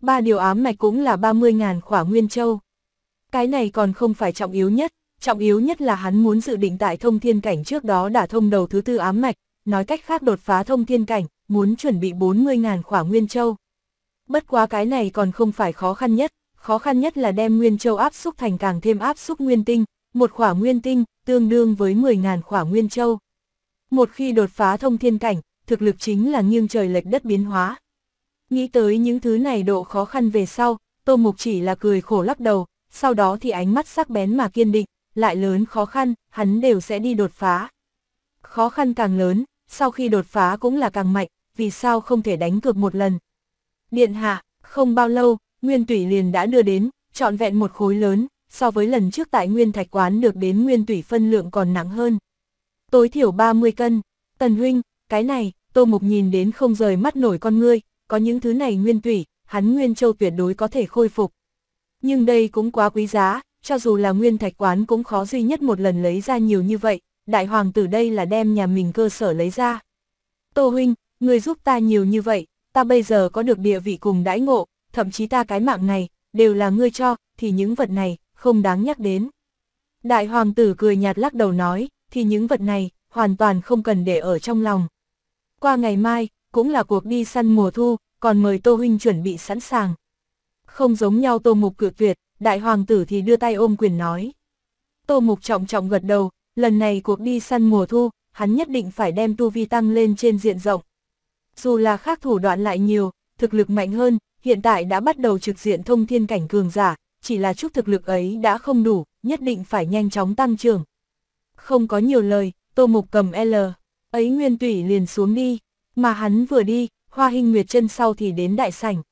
Ba điều ám mạch cũng là 30.000 khỏa Nguyên Châu. Cái này còn không phải trọng yếu nhất, Trọng yếu nhất là hắn muốn dự định tại thông thiên cảnh trước đó đã thông đầu thứ tư ám mạch, nói cách khác đột phá thông thiên cảnh, muốn chuẩn bị 40.000 khỏa Nguyên Châu. Bất quá cái này còn không phải khó khăn nhất, khó khăn nhất là đem Nguyên Châu áp xúc thành càng thêm áp xúc Nguyên Tinh, một khỏa Nguyên Tinh tương đương với 10.000 khỏa Nguyên Châu. Một khi đột phá thông thiên cảnh, thực lực chính là nghiêng trời lệch đất biến hóa. Nghĩ tới những thứ này độ khó khăn về sau, Tô Mục chỉ là cười khổ lắc đầu, sau đó thì ánh mắt sắc bén mà kiên định lại lớn khó khăn, hắn đều sẽ đi đột phá. Khó khăn càng lớn, sau khi đột phá cũng là càng mạnh, vì sao không thể đánh cược một lần. Điện hạ, không bao lâu, Nguyên Tủy liền đã đưa đến, trọn vẹn một khối lớn, so với lần trước tại Nguyên Thạch Quán được đến Nguyên Tủy phân lượng còn nặng hơn. Tối thiểu 30 cân, Tần Huynh, cái này, Tô Mục nhìn đến không rời mắt nổi con ngươi, có những thứ này Nguyên Tủy, hắn Nguyên Châu tuyệt đối có thể khôi phục. Nhưng đây cũng quá quý giá, cho dù là nguyên thạch quán cũng khó duy nhất một lần lấy ra nhiều như vậy, đại hoàng tử đây là đem nhà mình cơ sở lấy ra. Tô huynh, người giúp ta nhiều như vậy, ta bây giờ có được địa vị cùng đãi ngộ, thậm chí ta cái mạng này, đều là ngươi cho, thì những vật này, không đáng nhắc đến. Đại hoàng tử cười nhạt lắc đầu nói, thì những vật này, hoàn toàn không cần để ở trong lòng. Qua ngày mai, cũng là cuộc đi săn mùa thu, còn mời Tô Huynh chuẩn bị sẵn sàng. Không giống nhau Tô Mục cự tuyệt, đại hoàng tử thì đưa tay ôm quyền nói. Tô Mục trọng trọng gật đầu, lần này cuộc đi săn mùa thu, hắn nhất định phải đem tu vi tăng lên trên diện rộng. Dù là khác thủ đoạn lại nhiều, thực lực mạnh hơn, hiện tại đã bắt đầu trực diện thông thiên cảnh cường giả, chỉ là chút thực lực ấy đã không đủ, nhất định phải nhanh chóng tăng trưởng. Không có nhiều lời, Tô Mục cầm L, ấy nguyên tủy liền xuống đi, mà hắn vừa đi, Hoa Hinh Nguyệt chân sau thì đến đại sảnh.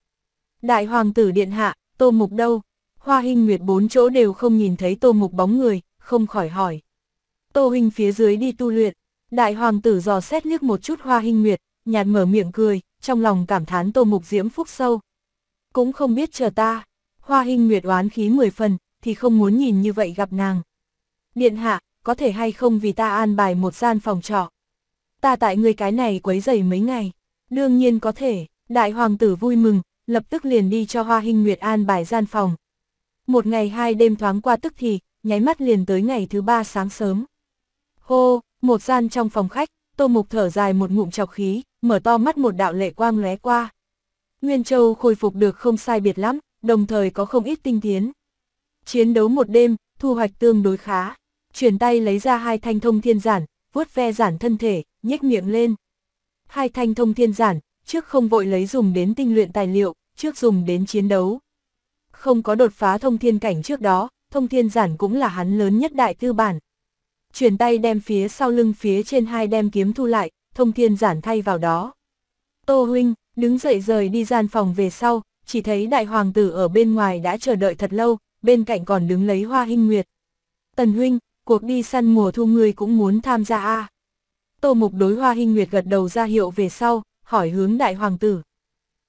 Đại hoàng tử điện hạ, Tô Mục đâu? Hoa Hinh Nguyệt bốn chỗ đều không nhìn thấy Tô Mục bóng người, không khỏi hỏi. Tô Huynh phía dưới đi tu luyện, đại hoàng tử dò xét liếc một chút Hoa Hinh Nguyệt, nhạt mở miệng cười, trong lòng cảm thán Tô Mục diễm phúc sâu. Cũng không biết chờ ta, Hoa Hinh Nguyệt oán khí mười phần, thì không muốn nhìn như vậy gặp nàng. Điện hạ, có thể hay không vì ta an bài một gian phòng trọ. Ta tại người cái này quấy dày mấy ngày, đương nhiên có thể, đại hoàng tử vui mừng, lập tức liền đi cho Hoa Hinh Nguyệt an bài gian phòng, một ngày hai đêm thoáng qua tức thì, nháy mắt liền tới ngày thứ ba sáng sớm. Hô, một gian trong phòng khách, Tô Mục thở dài một ngụm chọc khí, mở to mắt một đạo lệ quang lóe qua. Nguyên Châu khôi phục được không sai biệt lắm, đồng thời có không ít tinh tiến. Chiến đấu một đêm, thu hoạch tương đối khá. Chuyển tay lấy ra hai thanh thông thiên giản, vuốt ve giản thân thể, nhếch miệng lên. Hai thanh thông thiên giản, trước không vội lấy dùng đến tinh luyện tài liệu, trước dùng đến chiến đấu không có đột phá thông thiên cảnh trước đó, thông thiên giản cũng là hắn lớn nhất đại tư bản. Chuyển tay đem phía sau lưng phía trên hai đem kiếm thu lại, thông thiên giản thay vào đó. Tô huynh, đứng dậy rời đi gian phòng về sau, chỉ thấy đại hoàng tử ở bên ngoài đã chờ đợi thật lâu, bên cạnh còn đứng lấy hoa hinh nguyệt. Tần huynh, cuộc đi săn mùa thu ngươi cũng muốn tham gia a à. Tô mục đối hoa hinh nguyệt gật đầu ra hiệu về sau, hỏi hướng đại hoàng tử.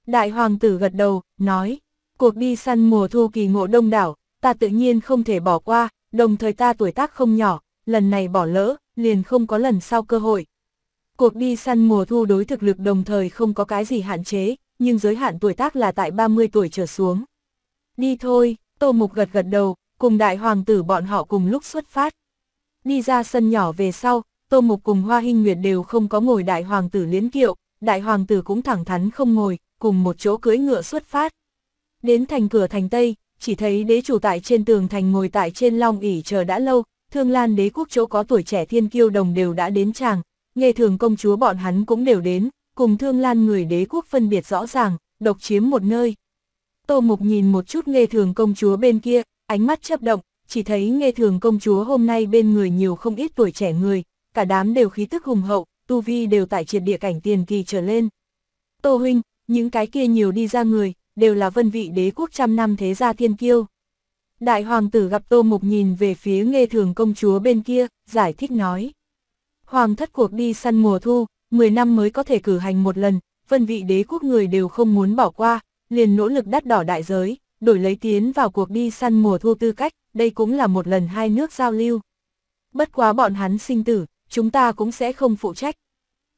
Đại hoàng tử gật đầu, nói, cuộc đi săn mùa thu kỳ ngộ đông đảo, ta tự nhiên không thể bỏ qua, đồng thời ta tuổi tác không nhỏ, lần này bỏ lỡ, liền không có lần sau cơ hội. Cuộc đi săn mùa thu đối thực lực đồng thời không có cái gì hạn chế, nhưng giới hạn tuổi tác là tại 30 tuổi trở xuống. Đi thôi, Tô Mục gật gật đầu, cùng đại hoàng tử bọn họ cùng lúc xuất phát. Đi ra sân nhỏ về sau, Tô Mục cùng Hoa Hinh Nguyệt đều không có ngồi đại hoàng tử liến kiệu, đại hoàng tử cũng thẳng thắn không ngồi, cùng một chỗ cưới ngựa xuất phát đến thành cửa thành Tây, chỉ thấy đế chủ tại trên tường thành ngồi tại trên long ỷ chờ đã lâu, thương lan đế quốc chỗ có tuổi trẻ thiên kiêu đồng đều đã đến chàng, nghe thường công chúa bọn hắn cũng đều đến, cùng thương lan người đế quốc phân biệt rõ ràng, độc chiếm một nơi. Tô Mục nhìn một chút nghe thường công chúa bên kia, ánh mắt chấp động, chỉ thấy nghe thường công chúa hôm nay bên người nhiều không ít tuổi trẻ người, cả đám đều khí tức hùng hậu, tu vi đều tại triệt địa cảnh tiền kỳ trở lên. Tô Huynh, những cái kia nhiều đi ra người, đều là vân vị đế quốc trăm năm thế gia thiên kiêu. Đại hoàng tử gặp Tô Mục nhìn về phía nghe thường công chúa bên kia, giải thích nói. Hoàng thất cuộc đi săn mùa thu, 10 năm mới có thể cử hành một lần, vân vị đế quốc người đều không muốn bỏ qua, liền nỗ lực đắt đỏ đại giới, đổi lấy tiến vào cuộc đi săn mùa thu tư cách, đây cũng là một lần hai nước giao lưu. Bất quá bọn hắn sinh tử, chúng ta cũng sẽ không phụ trách.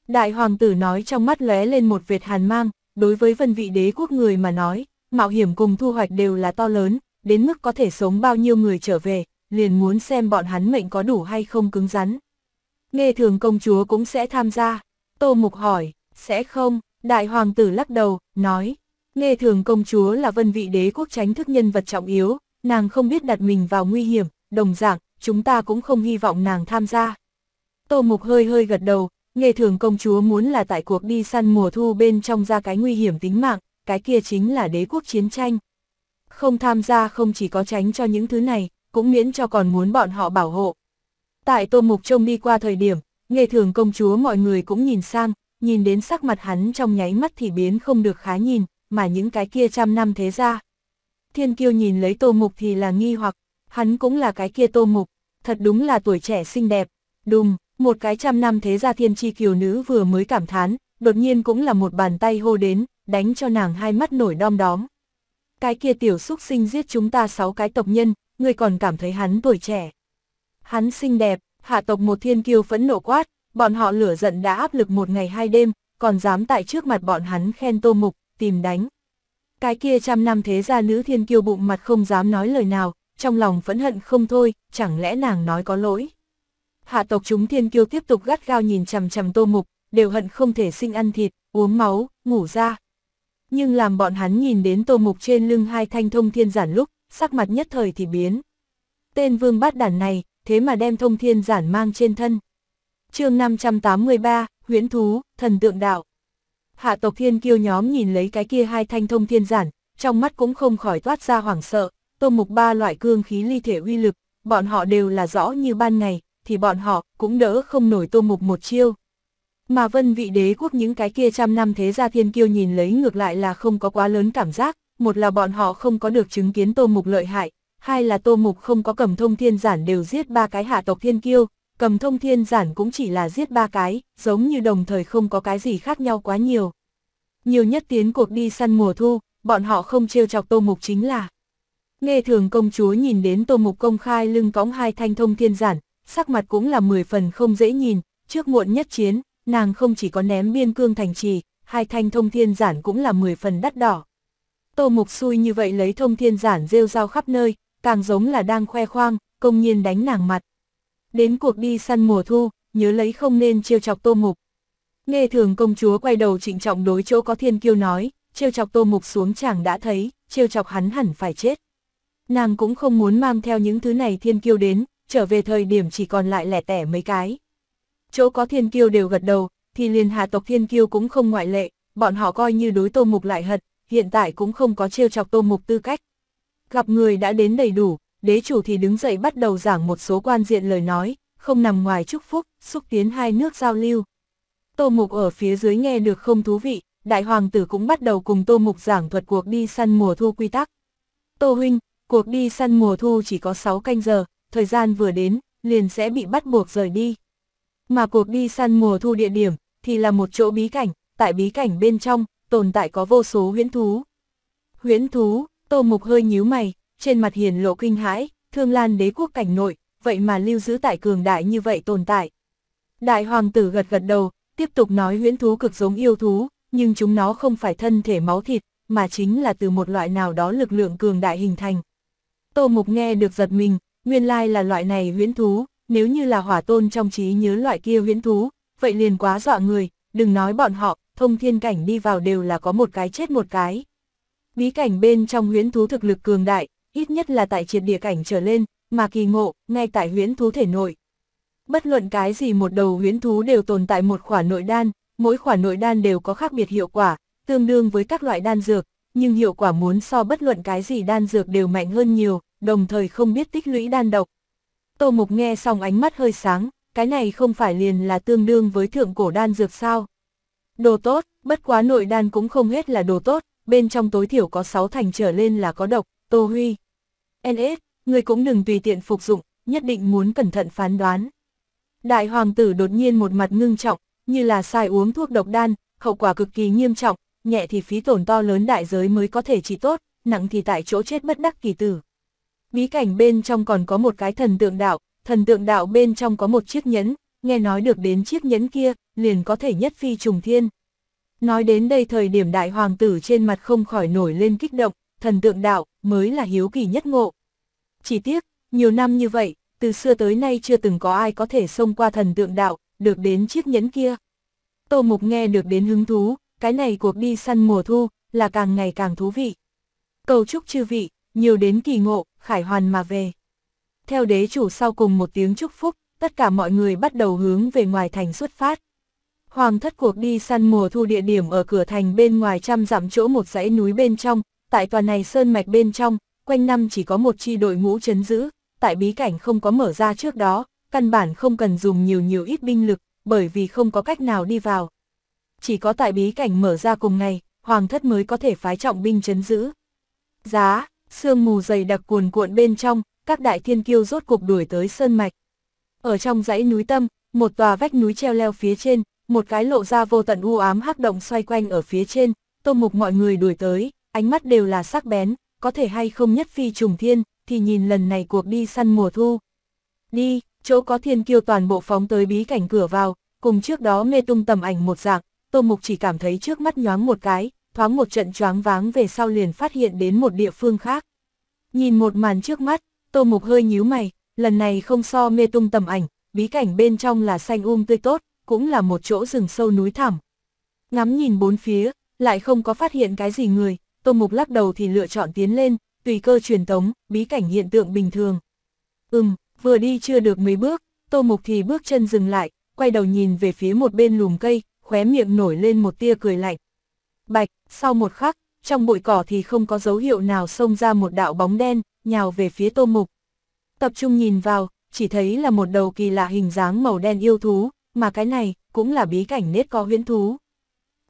Đại hoàng tử nói trong mắt lóe lên một vệt hàn mang, đối với vân vị đế quốc người mà nói, mạo hiểm cùng thu hoạch đều là to lớn, đến mức có thể sống bao nhiêu người trở về, liền muốn xem bọn hắn mệnh có đủ hay không cứng rắn. Nghe thường công chúa cũng sẽ tham gia, Tô Mục hỏi, sẽ không, đại hoàng tử lắc đầu, nói, nghe thường công chúa là vân vị đế quốc tránh thức nhân vật trọng yếu, nàng không biết đặt mình vào nguy hiểm, đồng dạng, chúng ta cũng không hy vọng nàng tham gia. Tô Mục hơi hơi gật đầu, nghe thường công chúa muốn là tại cuộc đi săn mùa thu bên trong ra cái nguy hiểm tính mạng, cái kia chính là đế quốc chiến tranh. Không tham gia không chỉ có tránh cho những thứ này, cũng miễn cho còn muốn bọn họ bảo hộ. Tại Tô Mục Trông đi qua thời điểm, nghe thường công chúa mọi người cũng nhìn sang, nhìn đến sắc mặt hắn trong nháy mắt thì biến không được khá nhìn, mà những cái kia trăm năm thế ra. Thiên kiêu nhìn lấy Tô Mục thì là nghi hoặc, hắn cũng là cái kia Tô Mục, thật đúng là tuổi trẻ xinh đẹp, đùng, một cái trăm năm thế gia thiên chi kiều nữ vừa mới cảm thán, đột nhiên cũng là một bàn tay hô đến, đánh cho nàng hai mắt nổi đom đóm. Cái kia tiểu xúc sinh giết chúng ta sáu cái tộc nhân, người còn cảm thấy hắn tuổi trẻ. Hắn xinh đẹp, hạ tộc một thiên kiều phẫn nộ quát, bọn họ lửa giận đã áp lực một ngày hai đêm, còn dám tại trước mặt bọn hắn khen tô mục, tìm đánh. Cái kia trăm năm thế gia nữ thiên kiêu bụng mặt không dám nói lời nào, trong lòng phẫn hận không thôi, chẳng lẽ nàng nói có lỗi hạ tộc chúng thiên kiêu tiếp tục gắt gao nhìn chằm chằm tô mục, đều hận không thể sinh ăn thịt, uống máu, ngủ ra. Nhưng làm bọn hắn nhìn đến tô mục trên lưng hai thanh thông thiên giản lúc, sắc mặt nhất thời thì biến. Tên vương bát đản này, thế mà đem thông thiên giản mang trên thân. chương 583, huyễn thú, thần tượng đạo. Hạ tộc thiên kiêu nhóm nhìn lấy cái kia hai thanh thông thiên giản, trong mắt cũng không khỏi toát ra hoảng sợ, tô mục ba loại cương khí ly thể uy lực, bọn họ đều là rõ như ban ngày, thì bọn họ cũng đỡ không nổi tô mục một chiêu. Mà vân vị đế quốc những cái kia trăm năm thế gia thiên kiêu nhìn lấy ngược lại là không có quá lớn cảm giác, một là bọn họ không có được chứng kiến tô mục lợi hại, hai là tô mục không có cầm thông thiên giản đều giết ba cái hạ tộc thiên kiêu, cầm thông thiên giản cũng chỉ là giết ba cái, giống như đồng thời không có cái gì khác nhau quá nhiều. Nhiều nhất tiến cuộc đi săn mùa thu, bọn họ không trêu chọc tô mục chính là. Nghe thường công chúa nhìn đến tô mục công khai lưng cõng hai thanh thông thiên giản, sắc mặt cũng là 10 phần không dễ nhìn, trước muộn nhất chiến, nàng không chỉ có ném biên cương thành trì, hai thanh thông thiên giản cũng là 10 phần đắt đỏ. Tô Mục xui như vậy lấy thông thiên giản rêu rao khắp nơi, càng giống là đang khoe khoang, công nhiên đánh nàng mặt. Đến cuộc đi săn mùa thu, nhớ lấy không nên trêu chọc Tô Mục. Nghe thường công chúa quay đầu trịnh trọng đối chỗ có thiên kiêu nói, trêu chọc Tô Mục xuống chàng đã thấy, trêu chọc hắn hẳn phải chết. Nàng cũng không muốn mang theo những thứ này thiên kiêu đến, trở về thời điểm chỉ còn lại lẻ tẻ mấy cái. Chỗ có thiên kiêu đều gật đầu, thì liền hạ tộc thiên kiêu cũng không ngoại lệ, bọn họ coi như đối tô mục lại hận, hiện tại cũng không có trêu chọc tô mục tư cách. Gặp người đã đến đầy đủ, đế chủ thì đứng dậy bắt đầu giảng một số quan diện lời nói, không nằm ngoài chúc phúc, xúc tiến hai nước giao lưu. Tô mục ở phía dưới nghe được không thú vị, đại hoàng tử cũng bắt đầu cùng tô mục giảng thuật cuộc đi săn mùa thu quy tắc. Tô huynh, cuộc đi săn mùa thu chỉ có 6 canh giờ, thời gian vừa đến, liền sẽ bị bắt buộc rời đi. Mà cuộc đi săn mùa thu địa điểm, thì là một chỗ bí cảnh, tại bí cảnh bên trong, tồn tại có vô số huyễn thú. Huyễn thú, Tô Mục hơi nhíu mày, trên mặt hiền lộ kinh hãi, thương lan đế quốc cảnh nội, vậy mà lưu giữ tại cường đại như vậy tồn tại. Đại hoàng tử gật gật đầu, tiếp tục nói huyễn thú cực giống yêu thú, nhưng chúng nó không phải thân thể máu thịt, mà chính là từ một loại nào đó lực lượng cường đại hình thành. Tô Mục nghe được giật mình, nguyên lai là loại này huyễn thú, nếu như là hỏa tôn trong trí nhớ loại kia huyễn thú, vậy liền quá dọa người, đừng nói bọn họ, thông thiên cảnh đi vào đều là có một cái chết một cái. Bí cảnh bên trong huyễn thú thực lực cường đại, ít nhất là tại triệt địa cảnh trở lên, mà kỳ ngộ, ngay tại huyễn thú thể nội. Bất luận cái gì một đầu huyễn thú đều tồn tại một khỏa nội đan, mỗi khỏa nội đan đều có khác biệt hiệu quả, tương đương với các loại đan dược, nhưng hiệu quả muốn so bất luận cái gì đan dược đều mạnh hơn nhiều, đồng thời không biết tích lũy đan độc. Tô Mục nghe xong ánh mắt hơi sáng, cái này không phải liền là tương đương với thượng cổ đan dược sao. Đồ tốt, bất quá nội đan cũng không hết là đồ tốt, bên trong tối thiểu có 6 thành trở lên là có độc, Tô Huy. NS, người cũng đừng tùy tiện phục dụng, nhất định muốn cẩn thận phán đoán. Đại hoàng tử đột nhiên một mặt ngưng trọng, như là sai uống thuốc độc đan, hậu quả cực kỳ nghiêm trọng, nhẹ thì phí tổn to lớn đại giới mới có thể trị tốt, nặng thì tại chỗ chết bất đắc kỳ tử bí cảnh bên trong còn có một cái thần tượng đạo, thần tượng đạo bên trong có một chiếc nhẫn, nghe nói được đến chiếc nhẫn kia, liền có thể nhất phi trùng thiên. Nói đến đây thời điểm đại hoàng tử trên mặt không khỏi nổi lên kích động, thần tượng đạo mới là hiếu kỳ nhất ngộ. Chỉ tiếc, nhiều năm như vậy, từ xưa tới nay chưa từng có ai có thể xông qua thần tượng đạo, được đến chiếc nhẫn kia. Tô Mục nghe được đến hứng thú, cái này cuộc đi săn mùa thu, là càng ngày càng thú vị. Cầu chúc chư vị, nhiều đến kỳ ngộ, khải hoàn mà về. Theo đế chủ sau cùng một tiếng chúc phúc, tất cả mọi người bắt đầu hướng về ngoài thành xuất phát. Hoàng thất cuộc đi săn mùa thu địa điểm ở cửa thành bên ngoài trăm dặm chỗ một dãy núi bên trong, tại tòa này sơn mạch bên trong, quanh năm chỉ có một chi đội ngũ chấn giữ, tại bí cảnh không có mở ra trước đó, căn bản không cần dùng nhiều nhiều ít binh lực, bởi vì không có cách nào đi vào. Chỉ có tại bí cảnh mở ra cùng ngày, hoàng thất mới có thể phái trọng binh chấn giữ. Giá, sương mù dày đặc cuồn cuộn bên trong, các đại thiên kiêu rốt cuộc đuổi tới sơn mạch. Ở trong dãy núi tâm, một tòa vách núi treo leo phía trên, một cái lộ ra vô tận u ám hắc động xoay quanh ở phía trên, tô mục mọi người đuổi tới, ánh mắt đều là sắc bén, có thể hay không nhất phi trùng thiên, thì nhìn lần này cuộc đi săn mùa thu. Đi, chỗ có thiên kiêu toàn bộ phóng tới bí cảnh cửa vào, cùng trước đó mê tung tầm ảnh một dạng, tô mục chỉ cảm thấy trước mắt nhoáng một cái, thoáng một trận choáng váng về sau liền phát hiện đến một địa phương khác. Nhìn một màn trước mắt, Tô Mục hơi nhíu mày, lần này không so mê tung tầm ảnh, bí cảnh bên trong là xanh um tươi tốt, cũng là một chỗ rừng sâu núi thẳm. Ngắm nhìn bốn phía, lại không có phát hiện cái gì người, Tô Mục lắc đầu thì lựa chọn tiến lên, tùy cơ truyền tống, bí cảnh hiện tượng bình thường. Ừm, vừa đi chưa được mấy bước, Tô Mục thì bước chân dừng lại, quay đầu nhìn về phía một bên lùm cây, khóe miệng nổi lên một tia cười lạnh. Bạch, sau một khắc, trong bụi cỏ thì không có dấu hiệu nào xông ra một đạo bóng đen, nhào về phía Tô Mục. Tập trung nhìn vào, chỉ thấy là một đầu kỳ lạ hình dáng màu đen yêu thú, mà cái này cũng là bí cảnh nết có huyễn thú.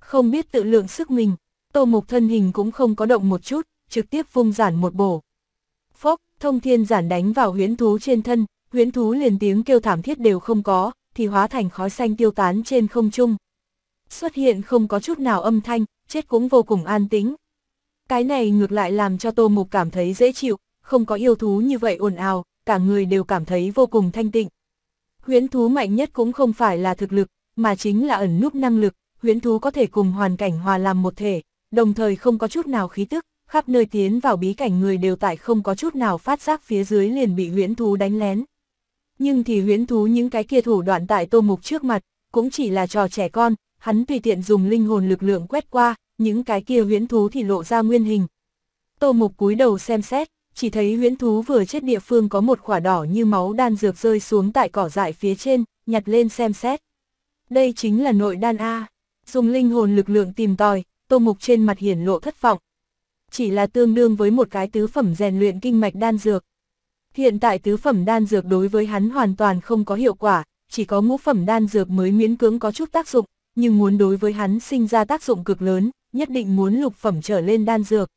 Không biết tự lượng sức mình, Tô Mục thân hình cũng không có động một chút, trực tiếp vung giản một bổ. Phốc, thông thiên giản đánh vào huyễn thú trên thân, huyễn thú liền tiếng kêu thảm thiết đều không có, thì hóa thành khói xanh tiêu tán trên không trung. Xuất hiện không có chút nào âm thanh, chết cũng vô cùng an tĩnh. Cái này ngược lại làm cho Tô Mục cảm thấy dễ chịu, không có yêu thú như vậy ồn ào, cả người đều cảm thấy vô cùng thanh tịnh. Huyễn thú mạnh nhất cũng không phải là thực lực, mà chính là ẩn núp năng lực, huyễn thú có thể cùng hoàn cảnh hòa làm một thể, đồng thời không có chút nào khí tức, khắp nơi tiến vào bí cảnh người đều tại không có chút nào phát giác phía dưới liền bị huyễn thú đánh lén. Nhưng thì huyễn thú những cái kia thủ đoạn tại tô mục trước mặt, cũng chỉ là trò trẻ con, hắn tùy tiện dùng linh hồn lực lượng quét qua, những cái kia huyễn thú thì lộ ra nguyên hình. Tô Mục cúi đầu xem xét, chỉ thấy huyễn thú vừa chết địa phương có một quả đỏ như máu đan dược rơi xuống tại cỏ dại phía trên, nhặt lên xem xét. Đây chính là nội đan A. Dùng linh hồn lực lượng tìm tòi, Tô Mục trên mặt hiển lộ thất vọng. Chỉ là tương đương với một cái tứ phẩm rèn luyện kinh mạch đan dược. Hiện tại tứ phẩm đan dược đối với hắn hoàn toàn không có hiệu quả, chỉ có ngũ phẩm đan dược mới miễn cưỡng có chút tác dụng, nhưng muốn đối với hắn sinh ra tác dụng cực lớn, nhất định muốn lục phẩm trở lên đan dược.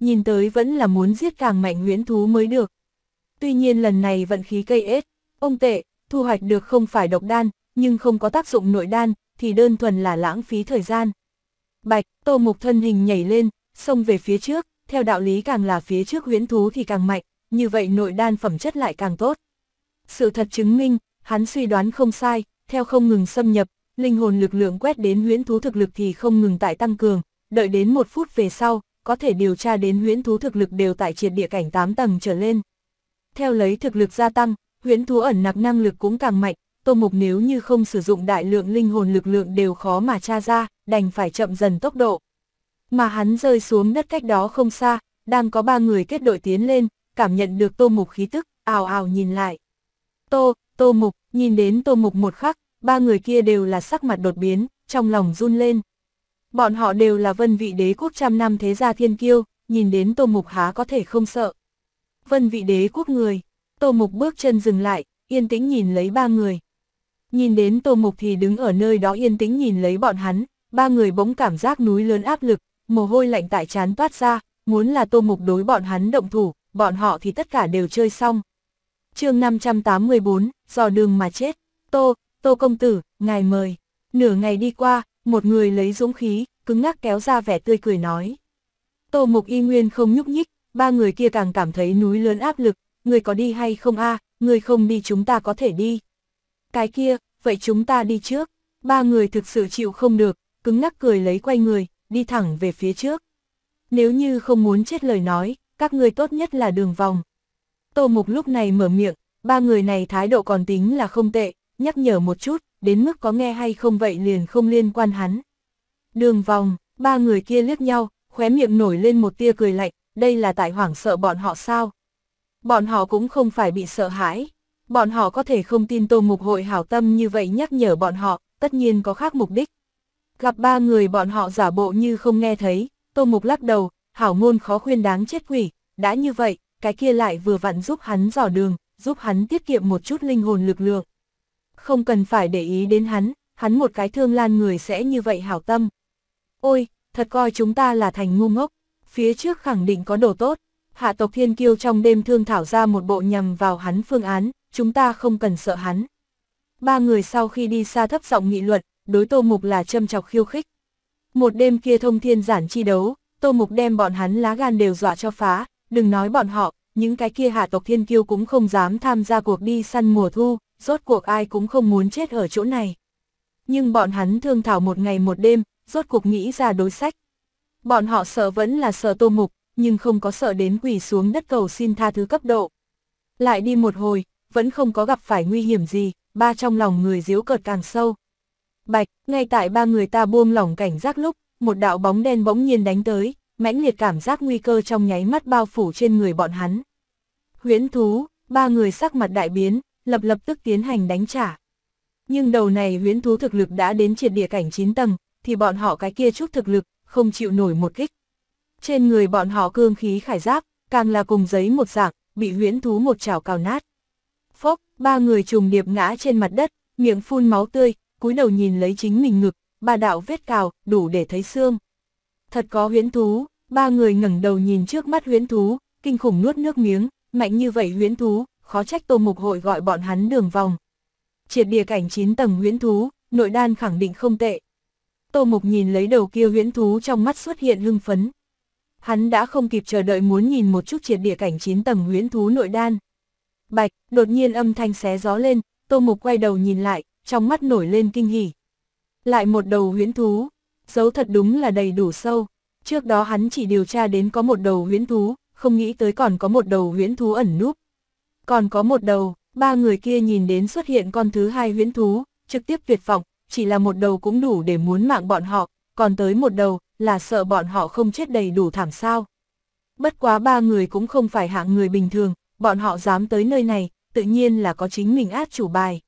Nhìn tới vẫn là muốn giết càng mạnh huyễn thú mới được. Tuy nhiên lần này vận khí cây ết, ông tệ, thu hoạch được không phải độc đan, nhưng không có tác dụng nội đan, thì đơn thuần là lãng phí thời gian. Bạch, tô mục thân hình nhảy lên, xông về phía trước, theo đạo lý càng là phía trước huyễn thú thì càng mạnh, như vậy nội đan phẩm chất lại càng tốt. Sự thật chứng minh, hắn suy đoán không sai, theo không ngừng xâm nhập, linh hồn lực lượng quét đến huyễn thú thực lực thì không ngừng tại tăng cường, đợi đến một phút về sau, có thể điều tra đến huyễn thú thực lực đều tại triệt địa cảnh 8 tầng trở lên. Theo lấy thực lực gia tăng, huyễn thú ẩn nạp năng lực cũng càng mạnh, Tô Mục nếu như không sử dụng đại lượng linh hồn lực lượng đều khó mà tra ra, đành phải chậm dần tốc độ. Mà hắn rơi xuống đất cách đó không xa, đang có ba người kết đội tiến lên, cảm nhận được Tô Mục khí tức, ào ào nhìn lại. Tô, Tô Mục, nhìn đến Tô Mục một khắc, ba người kia đều là sắc mặt đột biến, trong lòng run lên. Bọn họ đều là vân vị đế quốc trăm năm thế gia thiên kiêu, nhìn đến Tô Mục há có thể không sợ. Vân vị đế quốc người, Tô Mục bước chân dừng lại, yên tĩnh nhìn lấy ba người. Nhìn đến Tô Mục thì đứng ở nơi đó yên tĩnh nhìn lấy bọn hắn, ba người bỗng cảm giác núi lớn áp lực, mồ hôi lạnh tại chán toát ra, muốn là Tô Mục đối bọn hắn động thủ, bọn họ thì tất cả đều chơi xong. chương 584, dò đường mà chết, Tô, Tô công tử, ngài mời. Nửa ngày đi qua, một người lấy dũng khí, cứng ngắc kéo ra vẻ tươi cười nói. Tô mục y nguyên không nhúc nhích, ba người kia càng cảm thấy núi lớn áp lực, người có đi hay không a người không đi chúng ta có thể đi. Cái kia, vậy chúng ta đi trước, ba người thực sự chịu không được, cứng ngắc cười lấy quay người, đi thẳng về phía trước. Nếu như không muốn chết lời nói, các người tốt nhất là đường vòng. Tô Mục lúc này mở miệng, ba người này thái độ còn tính là không tệ, nhắc nhở một chút, đến mức có nghe hay không vậy liền không liên quan hắn. Đường vòng, ba người kia liếc nhau, khóe miệng nổi lên một tia cười lạnh, đây là tại hoảng sợ bọn họ sao? Bọn họ cũng không phải bị sợ hãi, bọn họ có thể không tin tô mục hội hảo tâm như vậy nhắc nhở bọn họ, tất nhiên có khác mục đích. Gặp ba người bọn họ giả bộ như không nghe thấy, tô mục lắc đầu, hảo ngôn khó khuyên đáng chết quỷ, đã như vậy, cái kia lại vừa vặn giúp hắn dò đường, giúp hắn tiết kiệm một chút linh hồn lực lượng không cần phải để ý đến hắn, hắn một cái thương lan người sẽ như vậy hảo tâm. Ôi, thật coi chúng ta là thành ngu ngốc, phía trước khẳng định có đồ tốt, hạ tộc thiên kiêu trong đêm thương thảo ra một bộ nhằm vào hắn phương án, chúng ta không cần sợ hắn. Ba người sau khi đi xa thấp giọng nghị luận, đối tô mục là châm chọc khiêu khích. Một đêm kia thông thiên giản chi đấu, tô mục đem bọn hắn lá gan đều dọa cho phá, đừng nói bọn họ, những cái kia hạ tộc thiên kiêu cũng không dám tham gia cuộc đi săn mùa thu, rốt cuộc ai cũng không muốn chết ở chỗ này. Nhưng bọn hắn thương thảo một ngày một đêm, rốt cuộc nghĩ ra đối sách. Bọn họ sợ vẫn là sợ tô mục, nhưng không có sợ đến quỷ xuống đất cầu xin tha thứ cấp độ. Lại đi một hồi, vẫn không có gặp phải nguy hiểm gì, ba trong lòng người díu cợt càng sâu. Bạch, ngay tại ba người ta buông lỏng cảnh giác lúc, một đạo bóng đen bỗng nhiên đánh tới, mãnh liệt cảm giác nguy cơ trong nháy mắt bao phủ trên người bọn hắn. Huyễn thú, ba người sắc mặt đại biến, lập lập tức tiến hành đánh trả. Nhưng đầu này huyến thú thực lực đã đến triệt địa cảnh 9 tầng, thì bọn họ cái kia chút thực lực, không chịu nổi một kích. Trên người bọn họ cương khí khải giáp, càng là cùng giấy một dạng, bị huyễn thú một chảo cào nát. Phốc, ba người trùng điệp ngã trên mặt đất, miệng phun máu tươi, cúi đầu nhìn lấy chính mình ngực, ba đạo vết cào, đủ để thấy xương. Thật có huyễn thú, ba người ngẩng đầu nhìn trước mắt huyễn thú, kinh khủng nuốt nước miếng, mạnh như vậy huyễn thú, khó trách Tô Mục Hội gọi bọn hắn đường vòng. Triệt địa cảnh 9 tầng huyễn thú, nội đan khẳng định không tệ. Tô Mục nhìn lấy đầu kia huyễn thú trong mắt xuất hiện hưng phấn. Hắn đã không kịp chờ đợi muốn nhìn một chút triệt địa cảnh 9 tầng huyễn thú nội đan. Bạch, đột nhiên âm thanh xé gió lên, Tô Mục quay đầu nhìn lại, trong mắt nổi lên kinh hỉ. Lại một đầu huyễn thú, dấu thật đúng là đầy đủ sâu. Trước đó hắn chỉ điều tra đến có một đầu huyễn thú, không nghĩ tới còn có một đầu huyễn thú ẩn núp. Còn có một đầu, ba người kia nhìn đến xuất hiện con thứ hai huyễn thú, trực tiếp tuyệt vọng, chỉ là một đầu cũng đủ để muốn mạng bọn họ, còn tới một đầu là sợ bọn họ không chết đầy đủ thảm sao. Bất quá ba người cũng không phải hạng người bình thường, bọn họ dám tới nơi này, tự nhiên là có chính mình át chủ bài.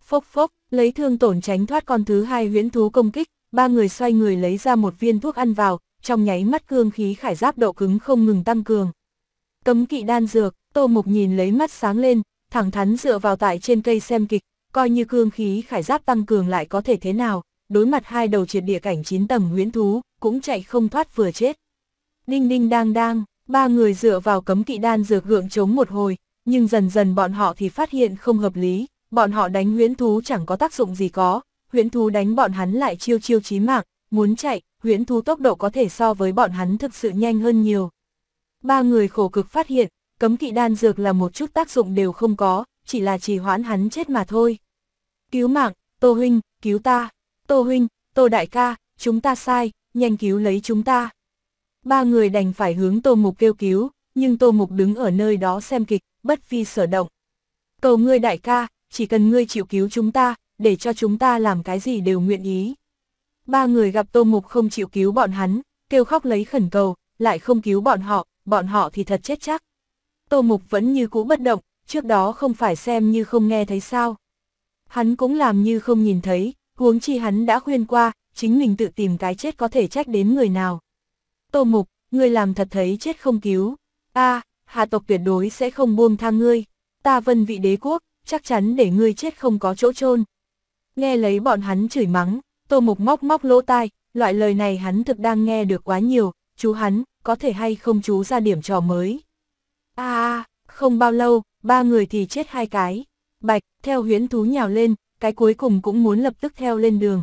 Phốc phốc, lấy thương tổn tránh thoát con thứ hai huyễn thú công kích, ba người xoay người lấy ra một viên thuốc ăn vào, trong nháy mắt cương khí khải giáp độ cứng không ngừng tăng cường. Cấm kỵ đan dược, Tô Mục nhìn lấy mắt sáng lên, thẳng thắn dựa vào tại trên cây xem kịch, coi như cương khí khải giáp tăng cường lại có thể thế nào, đối mặt hai đầu triệt địa cảnh chín tầng Nguyễn thú, cũng chạy không thoát vừa chết. Đinh đinh đang đang, ba người dựa vào cấm kỵ đan dược gượng chống một hồi, nhưng dần dần bọn họ thì phát hiện không hợp lý, bọn họ đánh Nguyễn thú chẳng có tác dụng gì có, Nguyễn thú đánh bọn hắn lại chiêu chiêu chí mạng, muốn chạy, Nguyễn thú tốc độ có thể so với bọn hắn thực sự nhanh hơn nhiều. Ba người khổ cực phát hiện, cấm kỵ đan dược là một chút tác dụng đều không có, chỉ là trì hoãn hắn chết mà thôi. Cứu mạng, Tô Huynh, cứu ta, Tô Huynh, Tô Đại ca, chúng ta sai, nhanh cứu lấy chúng ta. Ba người đành phải hướng Tô Mục kêu cứu, nhưng Tô Mục đứng ở nơi đó xem kịch, bất vi sở động. Cầu ngươi đại ca, chỉ cần ngươi chịu cứu chúng ta, để cho chúng ta làm cái gì đều nguyện ý. Ba người gặp Tô Mục không chịu cứu bọn hắn, kêu khóc lấy khẩn cầu, lại không cứu bọn họ, bọn họ thì thật chết chắc. Tô Mục vẫn như cũ bất động, trước đó không phải xem như không nghe thấy sao. Hắn cũng làm như không nhìn thấy, huống chi hắn đã khuyên qua, chính mình tự tìm cái chết có thể trách đến người nào. Tô Mục, ngươi làm thật thấy chết không cứu. a hạ tộc tuyệt đối sẽ không buông tha ngươi. Ta vân vị đế quốc, chắc chắn để ngươi chết không có chỗ chôn Nghe lấy bọn hắn chửi mắng, Tô Mục móc móc lỗ tai, loại lời này hắn thực đang nghe được quá nhiều, chú hắn, có thể hay không chú ra điểm trò mới. À, không bao lâu, ba người thì chết hai cái. Bạch, theo huyến thú nhào lên, cái cuối cùng cũng muốn lập tức theo lên đường.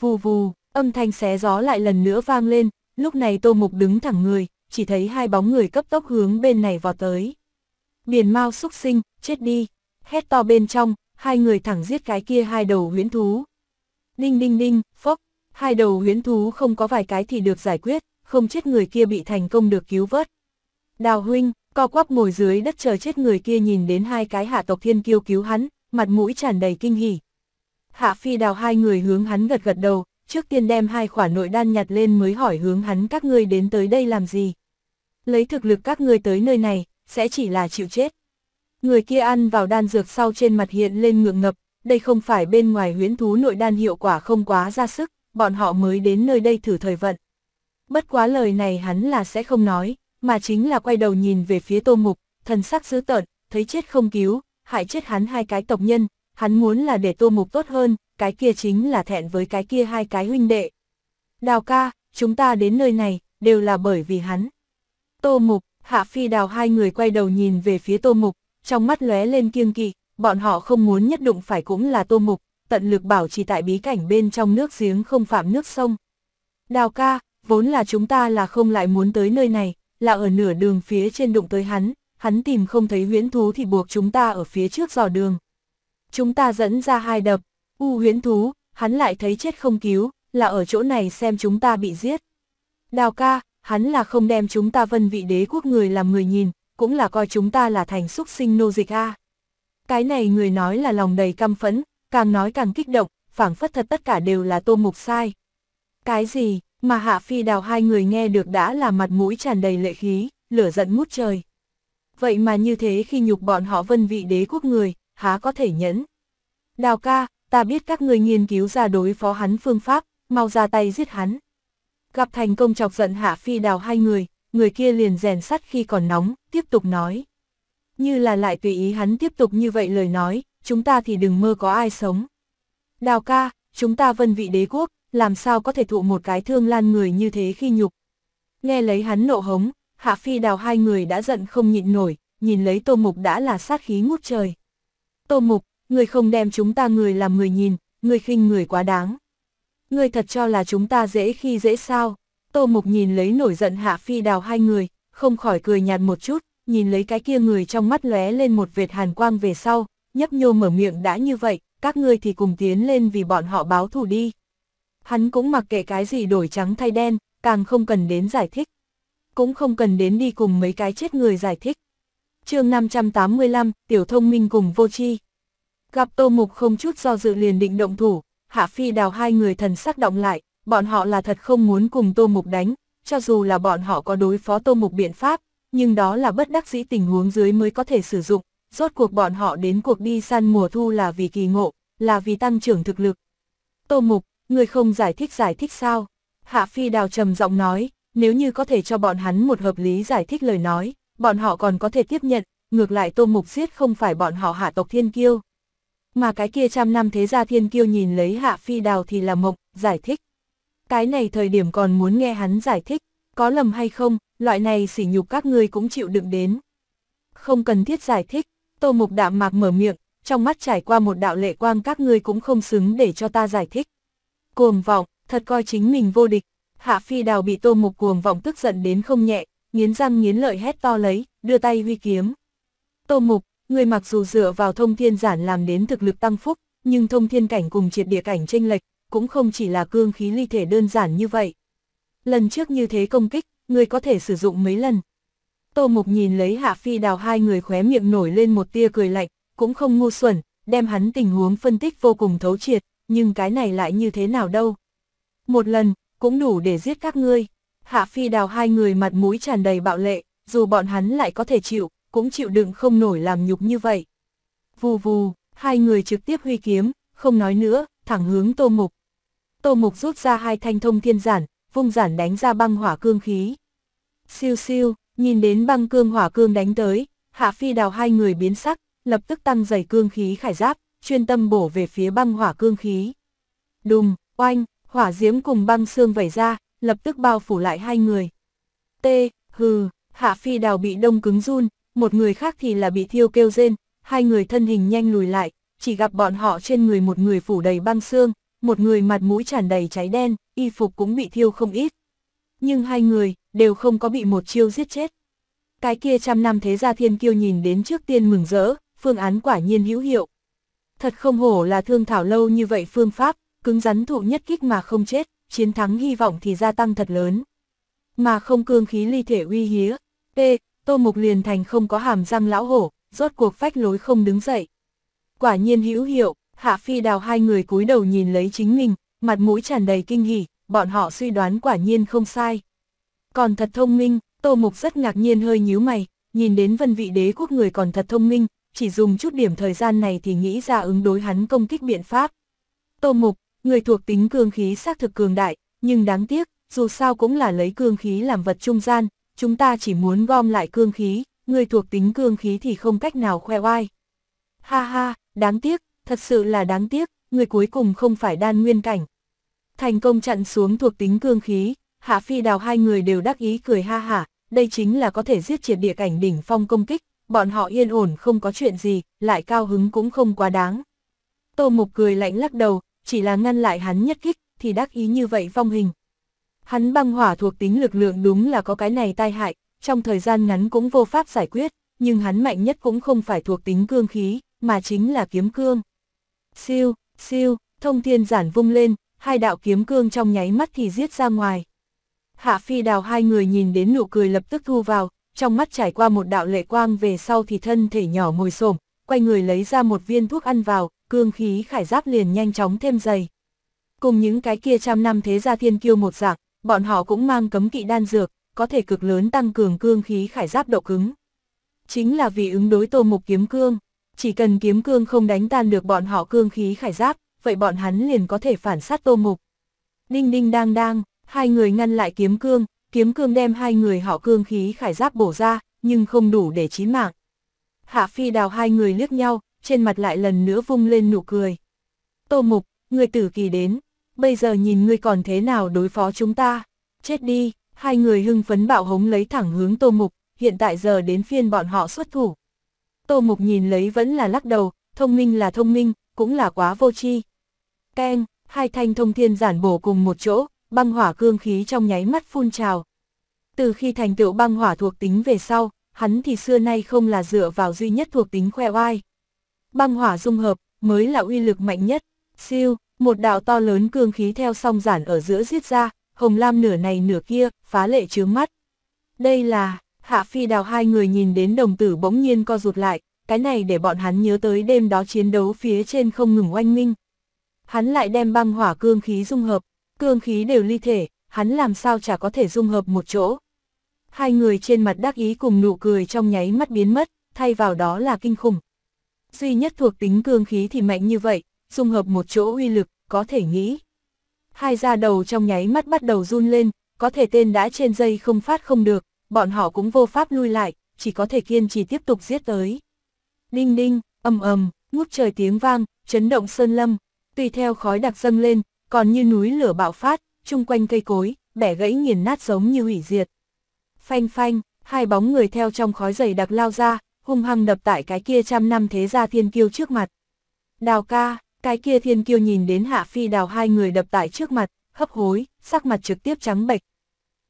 Vù vù, âm thanh xé gió lại lần nữa vang lên, lúc này Tô Mục đứng thẳng người, chỉ thấy hai bóng người cấp tốc hướng bên này vào tới. Biển mau xúc sinh, chết đi, hét to bên trong, hai người thẳng giết cái kia hai đầu huyến thú. Đinh đinh đinh, phốc, hai đầu huyến thú không có vài cái thì được giải quyết, không chết người kia bị thành công được cứu vớt. Đào huynh, co quắp ngồi dưới đất chờ chết người kia nhìn đến hai cái hạ tộc thiên kiêu cứu hắn, mặt mũi tràn đầy kinh hỉ. Hạ phi đào hai người hướng hắn gật gật đầu, trước tiên đem hai khỏa nội đan nhặt lên mới hỏi hướng hắn các ngươi đến tới đây làm gì. Lấy thực lực các ngươi tới nơi này, sẽ chỉ là chịu chết. Người kia ăn vào đan dược sau trên mặt hiện lên ngượng ngập, đây không phải bên ngoài huyến thú nội đan hiệu quả không quá ra sức, bọn họ mới đến nơi đây thử thời vận. Bất quá lời này hắn là sẽ không nói, mà chính là quay đầu nhìn về phía Tô Mục, thần sắc dữ tợn, thấy chết không cứu, hại chết hắn hai cái tộc nhân, hắn muốn là để Tô Mục tốt hơn, cái kia chính là thẹn với cái kia hai cái huynh đệ. Đào ca, chúng ta đến nơi này, đều là bởi vì hắn. Tô Mục, Hạ Phi Đào hai người quay đầu nhìn về phía Tô Mục, trong mắt lóe lên kiêng kỵ, bọn họ không muốn nhất đụng phải cũng là Tô Mục, tận lực bảo trì tại bí cảnh bên trong nước giếng không phạm nước sông. Đào ca, vốn là chúng ta là không lại muốn tới nơi này, là ở nửa đường phía trên đụng tới hắn, hắn tìm không thấy huyễn thú thì buộc chúng ta ở phía trước dò đường. Chúng ta dẫn ra hai đập, u huyễn thú, hắn lại thấy chết không cứu, là ở chỗ này xem chúng ta bị giết. Đào ca, hắn là không đem chúng ta vân vị đế quốc người làm người nhìn, cũng là coi chúng ta là thành xúc sinh nô dịch a. Cái này người nói là lòng đầy căm phẫn, càng nói càng kích động, phảng phất thật tất cả đều là tô mục sai. Cái gì, mà Hạ Phi Đào hai người nghe được đã là mặt mũi tràn đầy lệ khí, lửa giận ngút trời. Vậy mà như thế khi nhục bọn họ vân vị đế quốc người, há có thể nhẫn. Đào ca, ta biết các người nghiên cứu ra đối phó hắn phương pháp, mau ra tay giết hắn. Gặp thành công chọc giận Hạ Phi Đào hai người, người kia liền rèn sắt khi còn nóng, tiếp tục nói. Như là lại tùy ý hắn tiếp tục như vậy lời nói, chúng ta thì đừng mơ có ai sống. Đào ca, chúng ta vân vị đế quốc, làm sao có thể thụ một cái thương lan người như thế khi nhục. Nghe lấy hắn nộ hống, Hạ Phi đào hai người đã giận không nhịn nổi, nhìn lấy Tô Mục đã là sát khí ngút trời. Tô Mục, người không đem chúng ta người làm người nhìn, người khinh người quá đáng. Người thật cho là chúng ta dễ khi dễ sao. Tô Mục nhìn lấy nổi giận Hạ Phi đào hai người, không khỏi cười nhạt một chút, nhìn lấy cái kia người trong mắt lóe lên một vệt hàn quang về sau, nhấp nhô mở miệng đã như vậy, các ngươi thì cùng tiến lên vì bọn họ báo thù đi. Hắn cũng mặc kệ cái gì đổi trắng thay đen, càng không cần đến giải thích. Cũng không cần đến đi cùng mấy cái chết người giải thích. chương 585, Tiểu Thông Minh cùng Vô Chi. Gặp Tô Mục không chút do dự liền định động thủ, Hạ Phi đào hai người thần sắc động lại, bọn họ là thật không muốn cùng Tô Mục đánh, cho dù là bọn họ có đối phó Tô Mục biện pháp, nhưng đó là bất đắc dĩ tình huống dưới mới có thể sử dụng, rốt cuộc bọn họ đến cuộc đi săn mùa thu là vì kỳ ngộ, là vì tăng trưởng thực lực. Tô Mục, Người không giải thích giải thích sao? Hạ Phi Đào trầm giọng nói, nếu như có thể cho bọn hắn một hợp lý giải thích lời nói, bọn họ còn có thể tiếp nhận, ngược lại Tô Mục Giết không phải bọn họ hạ tộc thiên kiêu. Mà cái kia trăm năm thế gia thiên kiêu nhìn lấy Hạ Phi Đào thì là mộc, giải thích. Cái này thời điểm còn muốn nghe hắn giải thích, có lầm hay không, loại này sỉ nhục các ngươi cũng chịu đựng đến. Không cần thiết giải thích, Tô Mục đạm mạc mở miệng, trong mắt trải qua một đạo lệ quang các ngươi cũng không xứng để cho ta giải thích cuồng vọng, thật coi chính mình vô địch. Hạ Phi Đào bị Tô Mục cuồng vọng tức giận đến không nhẹ, nghiến răng nghiến lợi hét to lấy, đưa tay huy kiếm. Tô Mục, người mặc dù dựa vào thông thiên giản làm đến thực lực tăng phúc, nhưng thông thiên cảnh cùng triệt địa cảnh tranh lệch, cũng không chỉ là cương khí ly thể đơn giản như vậy. Lần trước như thế công kích, người có thể sử dụng mấy lần. Tô Mục nhìn lấy Hạ Phi Đào hai người khóe miệng nổi lên một tia cười lạnh, cũng không ngu xuẩn, đem hắn tình huống phân tích vô cùng thấu triệt nhưng cái này lại như thế nào đâu. Một lần, cũng đủ để giết các ngươi. Hạ Phi đào hai người mặt mũi tràn đầy bạo lệ, dù bọn hắn lại có thể chịu, cũng chịu đựng không nổi làm nhục như vậy. Vù vù, hai người trực tiếp huy kiếm, không nói nữa, thẳng hướng Tô Mục. Tô Mục rút ra hai thanh thông thiên giản, vung giản đánh ra băng hỏa cương khí. Siêu siêu, nhìn đến băng cương hỏa cương đánh tới, Hạ Phi đào hai người biến sắc, lập tức tăng dày cương khí khải giáp, chuyên tâm bổ về phía băng hỏa cương khí. Đùng, oanh, hỏa diếm cùng băng xương vẩy ra, lập tức bao phủ lại hai người. tê hừ, hạ phi đào bị đông cứng run, một người khác thì là bị thiêu kêu rên, hai người thân hình nhanh lùi lại, chỉ gặp bọn họ trên người một người phủ đầy băng xương, một người mặt mũi tràn đầy cháy đen, y phục cũng bị thiêu không ít. Nhưng hai người đều không có bị một chiêu giết chết. Cái kia trăm năm thế gia thiên kiêu nhìn đến trước tiên mừng rỡ, phương án quả nhiên hữu hiệu. Thật không hổ là thương thảo lâu như vậy phương pháp, cứng rắn thụ nhất kích mà không chết, chiến thắng hy vọng thì gia tăng thật lớn. Mà không cương khí ly thể uy hía, P, tô mục liền thành không có hàm răng lão hổ, rốt cuộc phách lối không đứng dậy. Quả nhiên hữu hiệu, hạ phi đào hai người cúi đầu nhìn lấy chính mình, mặt mũi tràn đầy kinh hỉ, bọn họ suy đoán quả nhiên không sai. Còn thật thông minh, tô mục rất ngạc nhiên hơi nhíu mày, nhìn đến vân vị đế quốc người còn thật thông minh, chỉ dùng chút điểm thời gian này thì nghĩ ra ứng đối hắn công kích biện pháp. Tô Mục, người thuộc tính cương khí xác thực cường đại, nhưng đáng tiếc, dù sao cũng là lấy cương khí làm vật trung gian, chúng ta chỉ muốn gom lại cương khí, người thuộc tính cương khí thì không cách nào khoe oai. Ha ha, đáng tiếc, thật sự là đáng tiếc, người cuối cùng không phải đan nguyên cảnh. Thành công chặn xuống thuộc tính cương khí, Hạ Phi Đào hai người đều đắc ý cười ha hả, đây chính là có thể giết triệt địa cảnh đỉnh phong công kích, bọn họ yên ổn không có chuyện gì, lại cao hứng cũng không quá đáng. Tô Mục cười lạnh lắc đầu, chỉ là ngăn lại hắn nhất kích, thì đắc ý như vậy phong hình. Hắn băng hỏa thuộc tính lực lượng đúng là có cái này tai hại, trong thời gian ngắn cũng vô pháp giải quyết, nhưng hắn mạnh nhất cũng không phải thuộc tính cương khí, mà chính là kiếm cương. Siêu, siêu, thông thiên giản vung lên, hai đạo kiếm cương trong nháy mắt thì giết ra ngoài. Hạ phi đào hai người nhìn đến nụ cười lập tức thu vào, trong mắt trải qua một đạo lệ quang về sau thì thân thể nhỏ ngồi xổm, quay người lấy ra một viên thuốc ăn vào, cương khí khải giáp liền nhanh chóng thêm dày. Cùng những cái kia trăm năm thế gia thiên kiêu một dạng, bọn họ cũng mang cấm kỵ đan dược, có thể cực lớn tăng cường cương khí khải giáp độ cứng. Chính là vì ứng đối tô mục kiếm cương, chỉ cần kiếm cương không đánh tan được bọn họ cương khí khải giáp, vậy bọn hắn liền có thể phản sát tô mục. Đinh đinh đang đang, hai người ngăn lại kiếm cương, kiếm cương đem hai người họ cương khí khải giáp bổ ra, nhưng không đủ để chí mạng. Hạ phi đào hai người liếc nhau, trên mặt lại lần nữa vung lên nụ cười. Tô mục, người tử kỳ đến, bây giờ nhìn ngươi còn thế nào đối phó chúng ta, chết đi, hai người hưng phấn bạo hống lấy thẳng hướng tô mục, hiện tại giờ đến phiên bọn họ xuất thủ. Tô mục nhìn lấy vẫn là lắc đầu, thông minh là thông minh, cũng là quá vô tri. Keng, hai thanh thông thiên giản bổ cùng một chỗ, băng hỏa cương khí trong nháy mắt phun trào. Từ khi thành tựu băng hỏa thuộc tính về sau, hắn thì xưa nay không là dựa vào duy nhất thuộc tính khoe oai. Băng hỏa dung hợp mới là uy lực mạnh nhất. Siêu, một đạo to lớn cương khí theo song giản ở giữa giết ra, hồng lam nửa này nửa kia, phá lệ chướng mắt. Đây là, hạ phi đào hai người nhìn đến đồng tử bỗng nhiên co rụt lại, cái này để bọn hắn nhớ tới đêm đó chiến đấu phía trên không ngừng oanh minh. Hắn lại đem băng hỏa cương khí dung hợp, cương khí đều ly thể, hắn làm sao chả có thể dung hợp một chỗ. Hai người trên mặt đắc ý cùng nụ cười trong nháy mắt biến mất, thay vào đó là kinh khủng. Duy nhất thuộc tính cương khí thì mạnh như vậy, dung hợp một chỗ uy lực, có thể nghĩ. Hai da đầu trong nháy mắt bắt đầu run lên, có thể tên đã trên dây không phát không được, bọn họ cũng vô pháp lui lại, chỉ có thể kiên trì tiếp tục giết tới. Đinh đinh, ầm ầm, ngút trời tiếng vang, chấn động sơn lâm, tùy theo khói đặc dâng lên, còn như núi lửa bạo phát, chung quanh cây cối, bẻ gãy nghiền nát giống như hủy diệt. Phanh phanh, hai bóng người theo trong khói dày đặc lao ra, hung hăng đập tại cái kia trăm năm thế gia thiên kiêu trước mặt. Đào ca, cái kia thiên kiêu nhìn đến hạ phi đào hai người đập tại trước mặt, hấp hối, sắc mặt trực tiếp trắng bệch.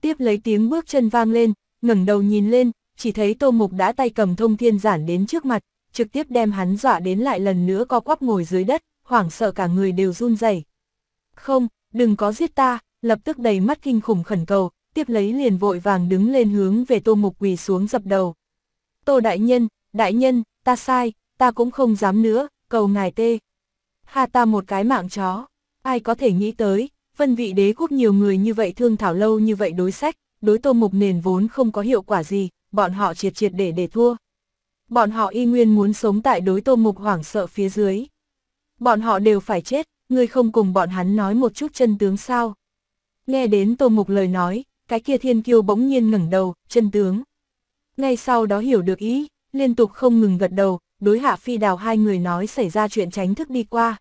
Tiếp lấy tiếng bước chân vang lên, ngẩng đầu nhìn lên, chỉ thấy tô mục đã tay cầm thông thiên giản đến trước mặt, trực tiếp đem hắn dọa đến lại lần nữa co quắp ngồi dưới đất, hoảng sợ cả người đều run rẩy không, đừng có giết ta, lập tức đầy mắt kinh khủng khẩn cầu, tiếp lấy liền vội vàng đứng lên hướng về tô mục quỳ xuống dập đầu. Tô đại nhân, đại nhân, ta sai, ta cũng không dám nữa, cầu ngài tê. Hà ta một cái mạng chó, ai có thể nghĩ tới, phân vị đế quốc nhiều người như vậy thương thảo lâu như vậy đối sách, đối tô mục nền vốn không có hiệu quả gì, bọn họ triệt triệt để để thua. Bọn họ y nguyên muốn sống tại đối tô mục hoảng sợ phía dưới. Bọn họ đều phải chết, ngươi không cùng bọn hắn nói một chút chân tướng sao. Nghe đến Tô Mục lời nói, cái kia thiên kiêu bỗng nhiên ngẩng đầu, chân tướng. Ngay sau đó hiểu được ý, liên tục không ngừng gật đầu, đối hạ phi đào hai người nói xảy ra chuyện tránh thức đi qua.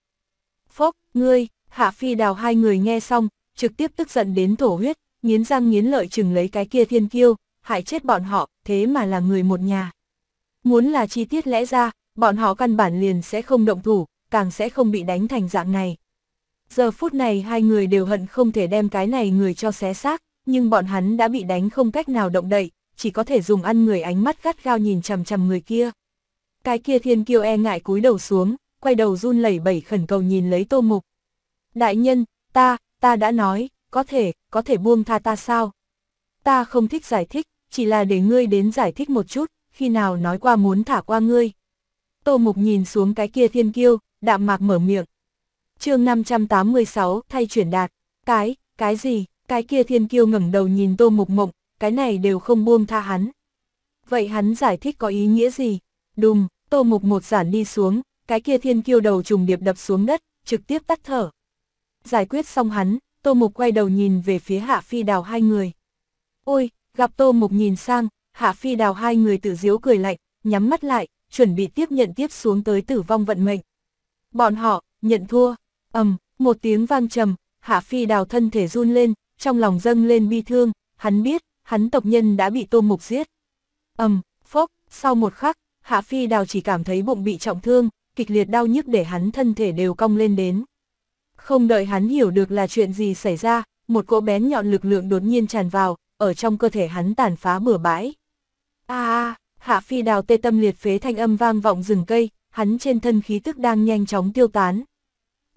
Phốc, ngươi, hạ phi đào hai người nghe xong, trực tiếp tức giận đến thổ huyết, nghiến răng nghiến lợi chừng lấy cái kia thiên kiêu, hại chết bọn họ, thế mà là người một nhà. Muốn là chi tiết lẽ ra, bọn họ căn bản liền sẽ không động thủ, càng sẽ không bị đánh thành dạng này. Giờ phút này hai người đều hận không thể đem cái này người cho xé xác, nhưng bọn hắn đã bị đánh không cách nào động đậy, chỉ có thể dùng ăn người ánh mắt gắt gao nhìn chằm chằm người kia. Cái kia thiên kiêu e ngại cúi đầu xuống, quay đầu run lẩy bẩy khẩn cầu nhìn lấy tô mục. Đại nhân, ta, ta đã nói, có thể, có thể buông tha ta sao? Ta không thích giải thích, chỉ là để ngươi đến giải thích một chút, khi nào nói qua muốn thả qua ngươi. Tô mục nhìn xuống cái kia thiên kiêu, đạm mạc mở miệng, chương 586, thay chuyển đạt, cái, cái gì, cái kia thiên kiêu ngẩng đầu nhìn tô mục mộng, cái này đều không buông tha hắn. Vậy hắn giải thích có ý nghĩa gì? Đùng, tô mục một giản đi xuống, cái kia thiên kiêu đầu trùng điệp đập xuống đất, trực tiếp tắt thở. Giải quyết xong hắn, tô mục quay đầu nhìn về phía hạ phi đào hai người. Ôi, gặp tô mục nhìn sang, hạ phi đào hai người tự diếu cười lạnh, nhắm mắt lại, chuẩn bị tiếp nhận tiếp xuống tới tử vong vận mệnh. Bọn họ, nhận thua, ầm, um, một tiếng vang trầm, Hạ Phi đào thân thể run lên, trong lòng dâng lên bi thương, hắn biết, hắn tộc nhân đã bị Tô Mục giết. ầm, um, phốc, sau một khắc, Hạ Phi đào chỉ cảm thấy bụng bị trọng thương, kịch liệt đau nhức để hắn thân thể đều cong lên đến. Không đợi hắn hiểu được là chuyện gì xảy ra, một cỗ bén nhọn lực lượng đột nhiên tràn vào, ở trong cơ thể hắn tàn phá bừa bãi. à, a, Hạ Phi đào tê tâm liệt phế thanh âm vang vọng rừng cây, hắn trên thân khí tức đang nhanh chóng tiêu tán.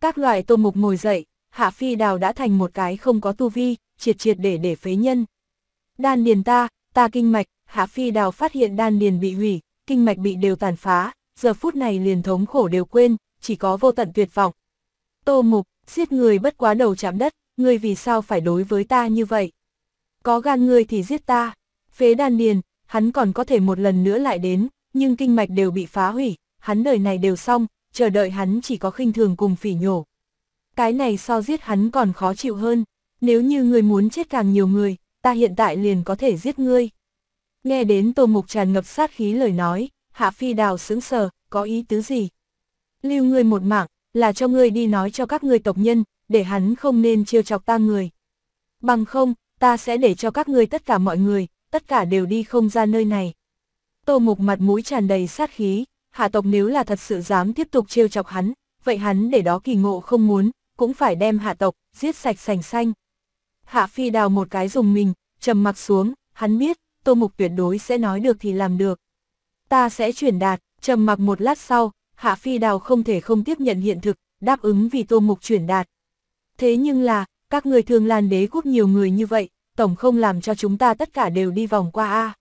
Các loại tô mục ngồi dậy, Hạ Phi Đào đã thành một cái không có tu vi, triệt triệt để để phế nhân. Đan điền ta, ta kinh mạch, Hạ Phi Đào phát hiện đan điền bị hủy, kinh mạch bị đều tàn phá, giờ phút này liền thống khổ đều quên, chỉ có vô tận tuyệt vọng. Tô mục, giết người bất quá đầu chạm đất, ngươi vì sao phải đối với ta như vậy? Có gan ngươi thì giết ta, phế đan điền, hắn còn có thể một lần nữa lại đến, nhưng kinh mạch đều bị phá hủy, hắn đời này đều xong, chờ đợi hắn chỉ có khinh thường cùng phỉ nhổ. Cái này so giết hắn còn khó chịu hơn, nếu như người muốn chết càng nhiều người, ta hiện tại liền có thể giết ngươi. Nghe đến Tô Mục tràn ngập sát khí lời nói, Hạ Phi Đào sững sờ, có ý tứ gì? Lưu ngươi một mạng, là cho ngươi đi nói cho các ngươi tộc nhân, để hắn không nên trêu chọc ta người. Bằng không, ta sẽ để cho các ngươi tất cả mọi người, tất cả đều đi không ra nơi này. Tô Mục mặt mũi tràn đầy sát khí, hạ tộc nếu là thật sự dám tiếp tục trêu chọc hắn, vậy hắn để đó kỳ ngộ không muốn, cũng phải đem hạ tộc, giết sạch sành xanh. Hạ phi đào một cái dùng mình, trầm mặc xuống, hắn biết, tô mục tuyệt đối sẽ nói được thì làm được. Ta sẽ truyền đạt, trầm mặc một lát sau, hạ phi đào không thể không tiếp nhận hiện thực, đáp ứng vì tô mục truyền đạt. Thế nhưng là, các người thường lan đế quốc nhiều người như vậy, tổng không làm cho chúng ta tất cả đều đi vòng qua A.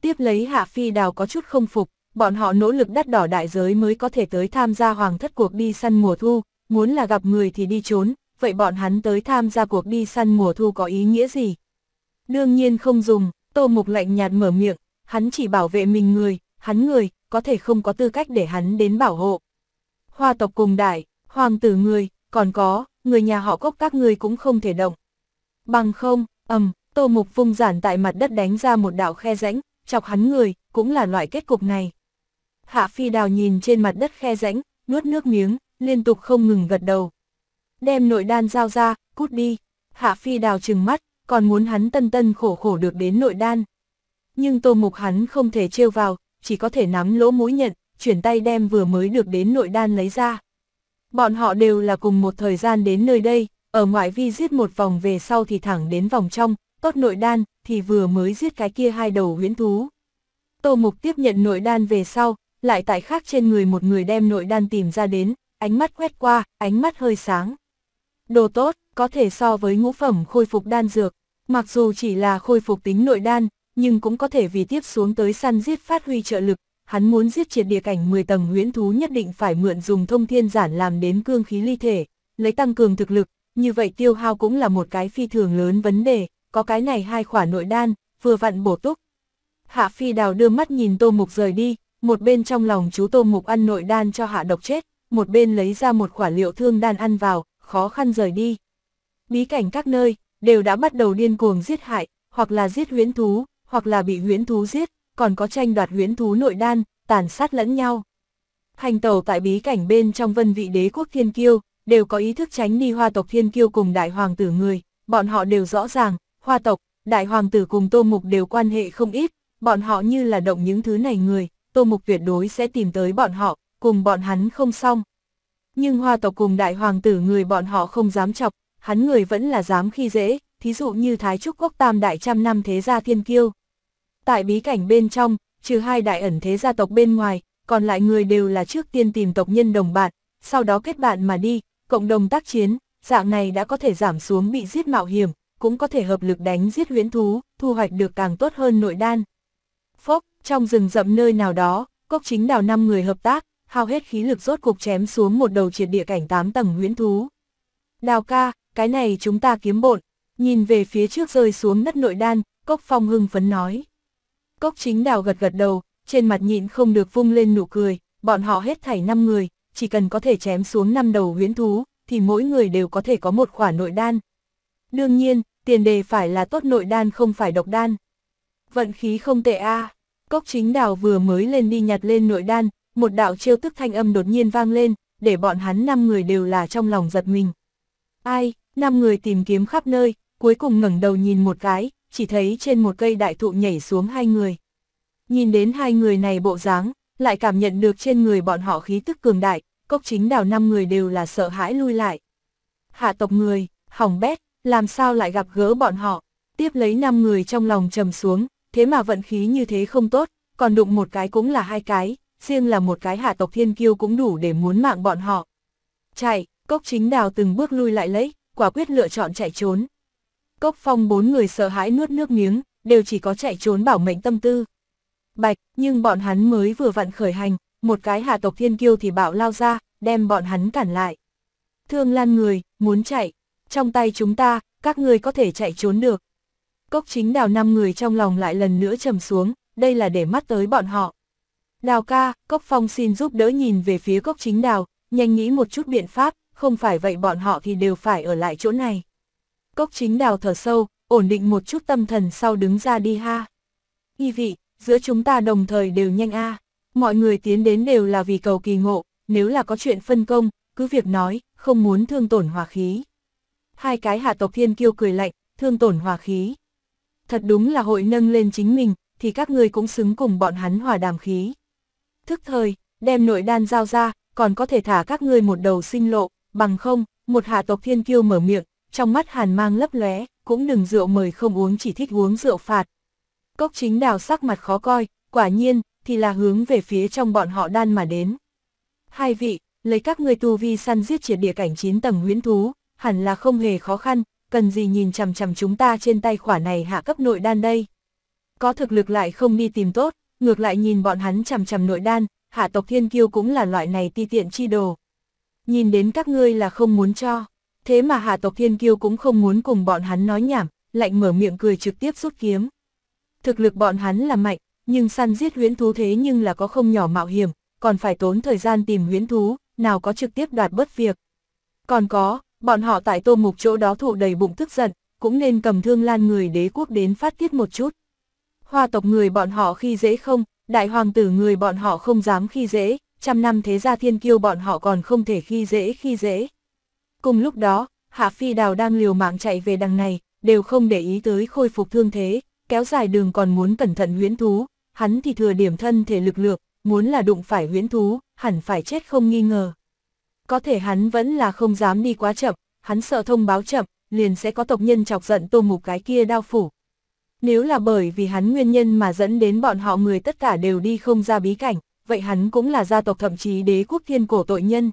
Tiếp lấy hạ phi đào có chút không phục bọn họ nỗ lực đắt đỏ đại giới mới có thể tới tham gia hoàng thất cuộc đi săn mùa thu, muốn là gặp người thì đi trốn, vậy bọn hắn tới tham gia cuộc đi săn mùa thu có ý nghĩa gì? Đương nhiên không dùng, Tô Mục lạnh nhạt mở miệng, hắn chỉ bảo vệ mình người, hắn người, có thể không có tư cách để hắn đến bảo hộ. Hoa tộc cùng đại, hoàng tử người, còn có, người nhà họ cốc các người cũng không thể động. Bằng không, ầm, Tô Mục vung giản tại mặt đất đánh ra một đạo khe rãnh, chọc hắn người, cũng là loại kết cục này. Hạ Phi Đào nhìn trên mặt đất khe rãnh, nuốt nước miếng, liên tục không ngừng gật đầu. Đem nội đan giao ra, cút đi. Hạ Phi Đào trừng mắt, còn muốn hắn tân tân khổ khổ được đến nội đan. Nhưng tô mục hắn không thể trêu vào, chỉ có thể nắm lỗ mũi nhận, chuyển tay đem vừa mới được đến nội đan lấy ra. Bọn họ đều là cùng một thời gian đến nơi đây, ở ngoại vi giết một vòng về sau thì thẳng đến vòng trong, tốt nội đan thì vừa mới giết cái kia hai đầu huyễn thú. Tô mục tiếp nhận nội đan về sau, lại tại khác trên người một người đem nội đan tìm ra đến, ánh mắt quét qua, ánh mắt hơi sáng. Đồ tốt, có thể so với ngũ phẩm khôi phục đan dược, mặc dù chỉ là khôi phục tính nội đan, nhưng cũng có thể vì tiếp xuống tới săn giết phát huy trợ lực, hắn muốn giết triệt địa cảnh 10 tầng huyễn thú nhất định phải mượn dùng thông thiên giản làm đến cương khí ly thể, lấy tăng cường thực lực, như vậy tiêu hao cũng là một cái phi thường lớn vấn đề, có cái này hai khỏa nội đan, vừa vặn bổ túc. Hạ Phi Đào đưa mắt nhìn Tô Mục rời đi, một bên trong lòng chú Tô Mục ăn nội đan cho hạ độc chết, một bên lấy ra một quả liệu thương đan ăn vào, khó khăn rời đi. Bí cảnh các nơi, đều đã bắt đầu điên cuồng giết hại, hoặc là giết huyến thú, hoặc là bị huyến thú giết, còn có tranh đoạt huyến thú nội đan, tàn sát lẫn nhau. Hành tàu tại bí cảnh bên trong vân vị đế quốc thiên kiêu, đều có ý thức tránh đi hoa tộc thiên kiêu cùng đại hoàng tử người, bọn họ đều rõ ràng, hoa tộc, đại hoàng tử cùng tô mục đều quan hệ không ít, bọn họ như là động những thứ này người, Tô Mục tuyệt đối sẽ tìm tới bọn họ, cùng bọn hắn không xong. Nhưng hoa tộc cùng đại hoàng tử người bọn họ không dám chọc, hắn người vẫn là dám khi dễ, thí dụ như Thái Trúc Quốc Tam Đại Trăm Năm Thế Gia Thiên Kiêu. Tại bí cảnh bên trong, trừ hai đại ẩn thế gia tộc bên ngoài, còn lại người đều là trước tiên tìm tộc nhân đồng bạn, sau đó kết bạn mà đi, cộng đồng tác chiến, dạng này đã có thể giảm xuống bị giết mạo hiểm, cũng có thể hợp lực đánh giết huyễn thú, thu hoạch được càng tốt hơn nội đan. Phốc, trong rừng rậm nơi nào đó, cốc chính đào năm người hợp tác, hao hết khí lực rốt cục chém xuống một đầu triệt địa cảnh 8 tầng huyễn thú. Đào ca, cái này chúng ta kiếm bộn, nhìn về phía trước rơi xuống đất nội đan, cốc phong hưng phấn nói. Cốc chính đào gật gật đầu, trên mặt nhịn không được vung lên nụ cười, bọn họ hết thảy 5 người, chỉ cần có thể chém xuống năm đầu huyễn thú, thì mỗi người đều có thể có một khỏa nội đan. Đương nhiên, tiền đề phải là tốt nội đan không phải độc đan. Vận khí không tệ a à. Cốc chính đào vừa mới lên đi nhặt lên nội đan, một đạo chiêu tức thanh âm đột nhiên vang lên, để bọn hắn năm người đều là trong lòng giật mình. Ai, năm người tìm kiếm khắp nơi, cuối cùng ngẩng đầu nhìn một cái, chỉ thấy trên một cây đại thụ nhảy xuống hai người. Nhìn đến hai người này bộ dáng, lại cảm nhận được trên người bọn họ khí tức cường đại, cốc chính đào năm người đều là sợ hãi lui lại. Hạ tộc người, hỏng bét, làm sao lại gặp gỡ bọn họ, tiếp lấy năm người trong lòng trầm xuống, thế mà vận khí như thế không tốt, còn đụng một cái cũng là hai cái, riêng là một cái hạ tộc thiên kiêu cũng đủ để muốn mạng bọn họ. Chạy, cốc chính đào từng bước lui lại lấy, quả quyết lựa chọn chạy trốn. Cốc phong bốn người sợ hãi nuốt nước miếng, đều chỉ có chạy trốn bảo mệnh tâm tư. Bạch, nhưng bọn hắn mới vừa vặn khởi hành, một cái hạ tộc thiên kiêu thì bạo lao ra, đem bọn hắn cản lại. Thương lan người, muốn chạy, trong tay chúng ta, các người có thể chạy trốn được, Cốc chính đào năm người trong lòng lại lần nữa trầm xuống, đây là để mắt tới bọn họ. Đào ca, Cốc Phong xin giúp đỡ nhìn về phía Cốc chính đào, nhanh nghĩ một chút biện pháp, không phải vậy bọn họ thì đều phải ở lại chỗ này. Cốc chính đào thở sâu, ổn định một chút tâm thần sau đứng ra đi ha. Y vị, giữa chúng ta đồng thời đều nhanh a. Mọi người tiến đến đều là vì cầu kỳ ngộ, nếu là có chuyện phân công, cứ việc nói, không muốn thương tổn hòa khí. Hai cái hạ tộc thiên kiêu cười lạnh, thương tổn hòa khí thật đúng là hội nâng lên chính mình, thì các ngươi cũng xứng cùng bọn hắn hòa đàm khí. Thức thời, đem nội đan giao ra, còn có thể thả các ngươi một đầu sinh lộ, bằng không, một hạ tộc thiên kiêu mở miệng, trong mắt hàn mang lấp lóe, cũng đừng rượu mời không uống chỉ thích uống rượu phạt. Cốc chính đào sắc mặt khó coi, quả nhiên, thì là hướng về phía trong bọn họ đan mà đến. Hai vị, lấy các ngươi tu vi săn giết triệt địa cảnh 9 tầng huyễn thú, hẳn là không hề khó khăn, cần gì nhìn chằm chằm chúng ta trên tay khỏa này hạ cấp nội đan đây. Có thực lực lại không đi tìm tốt, ngược lại nhìn bọn hắn chằm chằm nội đan, hạ tộc thiên kiêu cũng là loại này ti tiện chi đồ. Nhìn đến các ngươi là không muốn cho, thế mà hạ tộc thiên kiêu cũng không muốn cùng bọn hắn nói nhảm, lạnh mở miệng cười trực tiếp rút kiếm. Thực lực bọn hắn là mạnh, nhưng săn giết huyễn thú thế nhưng là có không nhỏ mạo hiểm, còn phải tốn thời gian tìm huyễn thú, nào có trực tiếp đoạt bớt việc. Còn có, Bọn họ tại tô mục chỗ đó thụ đầy bụng tức giận, cũng nên cầm thương lan người đế quốc đến phát tiết một chút. Hoa tộc người bọn họ khi dễ không, đại hoàng tử người bọn họ không dám khi dễ, trăm năm thế gia thiên kiêu bọn họ còn không thể khi dễ khi dễ. Cùng lúc đó, Hạ Phi Đào đang liều mạng chạy về đằng này, đều không để ý tới khôi phục thương thế, kéo dài đường còn muốn cẩn thận huyễn thú, hắn thì thừa điểm thân thể lực lược, muốn là đụng phải huyễn thú, hẳn phải chết không nghi ngờ có thể hắn vẫn là không dám đi quá chậm, hắn sợ thông báo chậm, liền sẽ có tộc nhân chọc giận tô mục cái kia đau phủ. Nếu là bởi vì hắn nguyên nhân mà dẫn đến bọn họ người tất cả đều đi không ra bí cảnh, vậy hắn cũng là gia tộc thậm chí đế quốc thiên cổ tội nhân.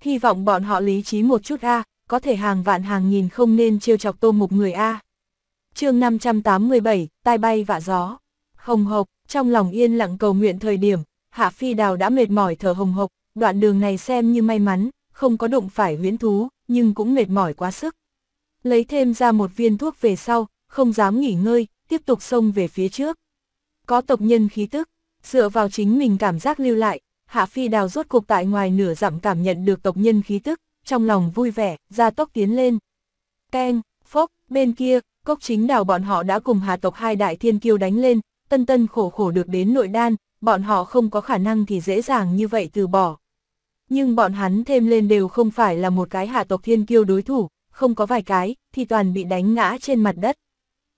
Hy vọng bọn họ lý trí một chút a, có thể hàng vạn hàng nghìn không nên trêu chọc tô mục người a. À. chương 587, tai bay vạ gió. Hồng hộc, trong lòng yên lặng cầu nguyện thời điểm, Hạ Phi Đào đã mệt mỏi thở hồng hộc, đoạn đường này xem như may mắn, không có đụng phải huyễn thú, nhưng cũng mệt mỏi quá sức. Lấy thêm ra một viên thuốc về sau, không dám nghỉ ngơi, tiếp tục xông về phía trước. Có tộc nhân khí tức, dựa vào chính mình cảm giác lưu lại, Hạ Phi Đào rốt cục tại ngoài nửa dặm cảm nhận được tộc nhân khí tức, trong lòng vui vẻ, ra tốc tiến lên. Keng, phốc, bên kia, cốc chính đào bọn họ đã cùng hà tộc hai đại thiên kiêu đánh lên, tân tân khổ khổ được đến nội đan, bọn họ không có khả năng thì dễ dàng như vậy từ bỏ nhưng bọn hắn thêm lên đều không phải là một cái hạ tộc thiên kiêu đối thủ, không có vài cái, thì toàn bị đánh ngã trên mặt đất.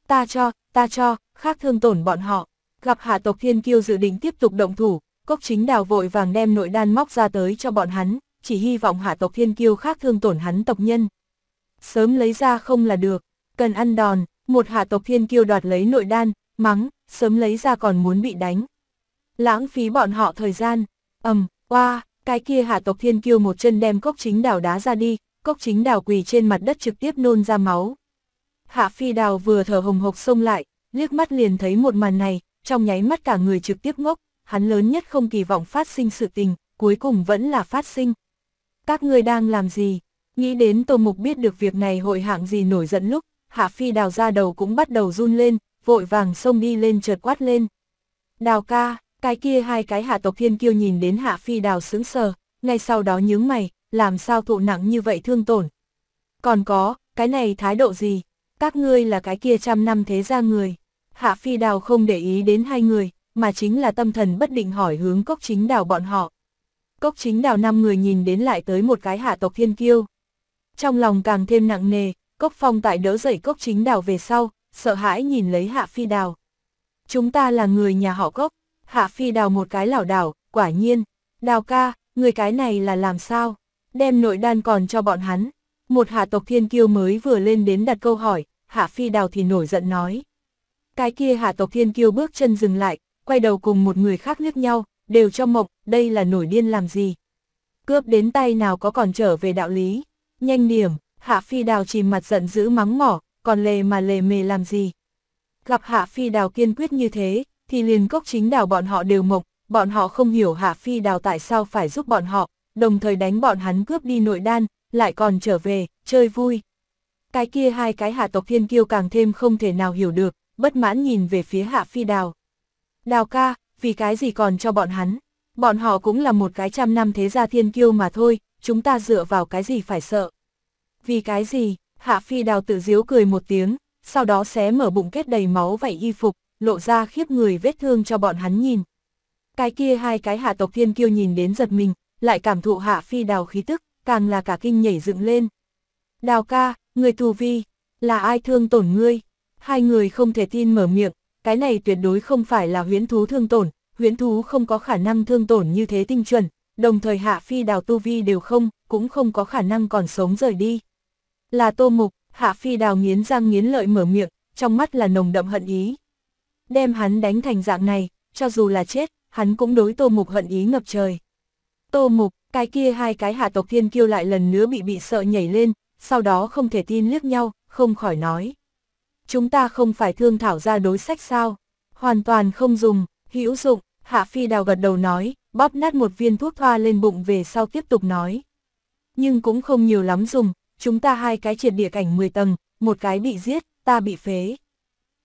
Ta cho, ta cho, khác thương tổn bọn họ. Gặp hạ tộc thiên kiêu dự định tiếp tục động thủ, cốc chính đào vội vàng đem nội đan móc ra tới cho bọn hắn, chỉ hy vọng hạ tộc thiên kiêu khác thương tổn hắn tộc nhân. Sớm lấy ra không là được, cần ăn đòn, một hạ tộc thiên kiêu đoạt lấy nội đan, mắng, sớm lấy ra còn muốn bị đánh. Lãng phí bọn họ thời gian, ầm, oa, cái kia hạ tộc thiên kiêu một chân đem cốc chính đào đá ra đi, cốc chính đào quỳ trên mặt đất trực tiếp nôn ra máu. Hạ phi đào vừa thở hồng hộc xông lại, liếc mắt liền thấy một màn này, trong nháy mắt cả người trực tiếp ngốc, hắn lớn nhất không kỳ vọng phát sinh sự tình, cuối cùng vẫn là phát sinh. Các người đang làm gì? Nghĩ đến Tô Mục biết được việc này hội hạng gì nổi giận lúc, Hạ Phi đào ra đầu cũng bắt đầu run lên, vội vàng xông đi lên chợt quát lên. Đào ca, cái kia hai cái hạ tộc thiên kiêu nhìn đến hạ phi đào sững sờ, ngay sau đó nhướng mày, làm sao thụ nặng như vậy thương tổn. Còn có, cái này thái độ gì? Các ngươi là cái kia trăm năm thế ra người. Hạ phi đào không để ý đến hai người, mà chính là tâm thần bất định hỏi hướng cốc chính đào bọn họ. Cốc chính đào năm người nhìn đến lại tới một cái hạ tộc thiên kiêu. Trong lòng càng thêm nặng nề, cốc phong tại đỡ dậy cốc chính đào về sau, sợ hãi nhìn lấy hạ phi đào. Chúng ta là người nhà họ cốc, Hạ Phi đào một cái lảo đảo, quả nhiên, đào ca, người cái này là làm sao? Đem nội đan còn cho bọn hắn. Một hạ tộc thiên kiêu mới vừa lên đến đặt câu hỏi, Hạ Phi đào thì nổi giận nói. Cái kia hạ tộc thiên kiêu bước chân dừng lại, quay đầu cùng một người khác liếc nhau, đều cho mộc, đây là nổi điên làm gì? Cướp đến tay nào có còn trở về đạo lý? Nhanh điểm, Hạ Phi đào chìm mặt giận dữ mắng mỏ, còn lề mà lề mề làm gì? Gặp Hạ Phi đào kiên quyết như thế, thì liền cốc chính đào bọn họ đều mộc, bọn họ không hiểu Hạ Phi đào tại sao phải giúp bọn họ, đồng thời đánh bọn hắn cướp đi nội đan, lại còn trở về, chơi vui. Cái kia hai cái hạ tộc thiên kiêu càng thêm không thể nào hiểu được, bất mãn nhìn về phía Hạ Phi đào. Đào ca, vì cái gì còn cho bọn hắn? Bọn họ cũng là một cái trăm năm thế gia thiên kiêu mà thôi, chúng ta dựa vào cái gì phải sợ. Vì cái gì, Hạ Phi Đào tự diếu cười một tiếng, sau đó xé mở bụng kết đầy máu vảy y phục, lộ ra khiếp người vết thương cho bọn hắn nhìn. Cái kia hai cái hạ tộc thiên kiêu nhìn đến giật mình, lại cảm thụ hạ phi đào khí tức, càng là cả kinh nhảy dựng lên. Đào ca, người tù vi, là ai thương tổn ngươi? Hai người không thể tin mở miệng, cái này tuyệt đối không phải là huyễn thú thương tổn, huyễn thú không có khả năng thương tổn như thế tinh chuẩn, đồng thời hạ phi đào tu vi đều không, cũng không có khả năng còn sống rời đi. Là tô mục, hạ phi đào nghiến răng nghiến lợi mở miệng, trong mắt là nồng đậm hận ý đem hắn đánh thành dạng này, cho dù là chết, hắn cũng đối Tô Mục hận ý ngập trời. Tô Mục, cái kia hai cái hạ tộc thiên kiêu lại lần nữa bị bị sợ nhảy lên, sau đó không thể tin liếc nhau, không khỏi nói. Chúng ta không phải thương thảo ra đối sách sao, hoàn toàn không dùng, hữu dụng, Hạ Phi Đào gật đầu nói, bóp nát một viên thuốc thoa lên bụng về sau tiếp tục nói. Nhưng cũng không nhiều lắm dùng, chúng ta hai cái triệt địa cảnh 10 tầng, một cái bị giết, ta bị phế.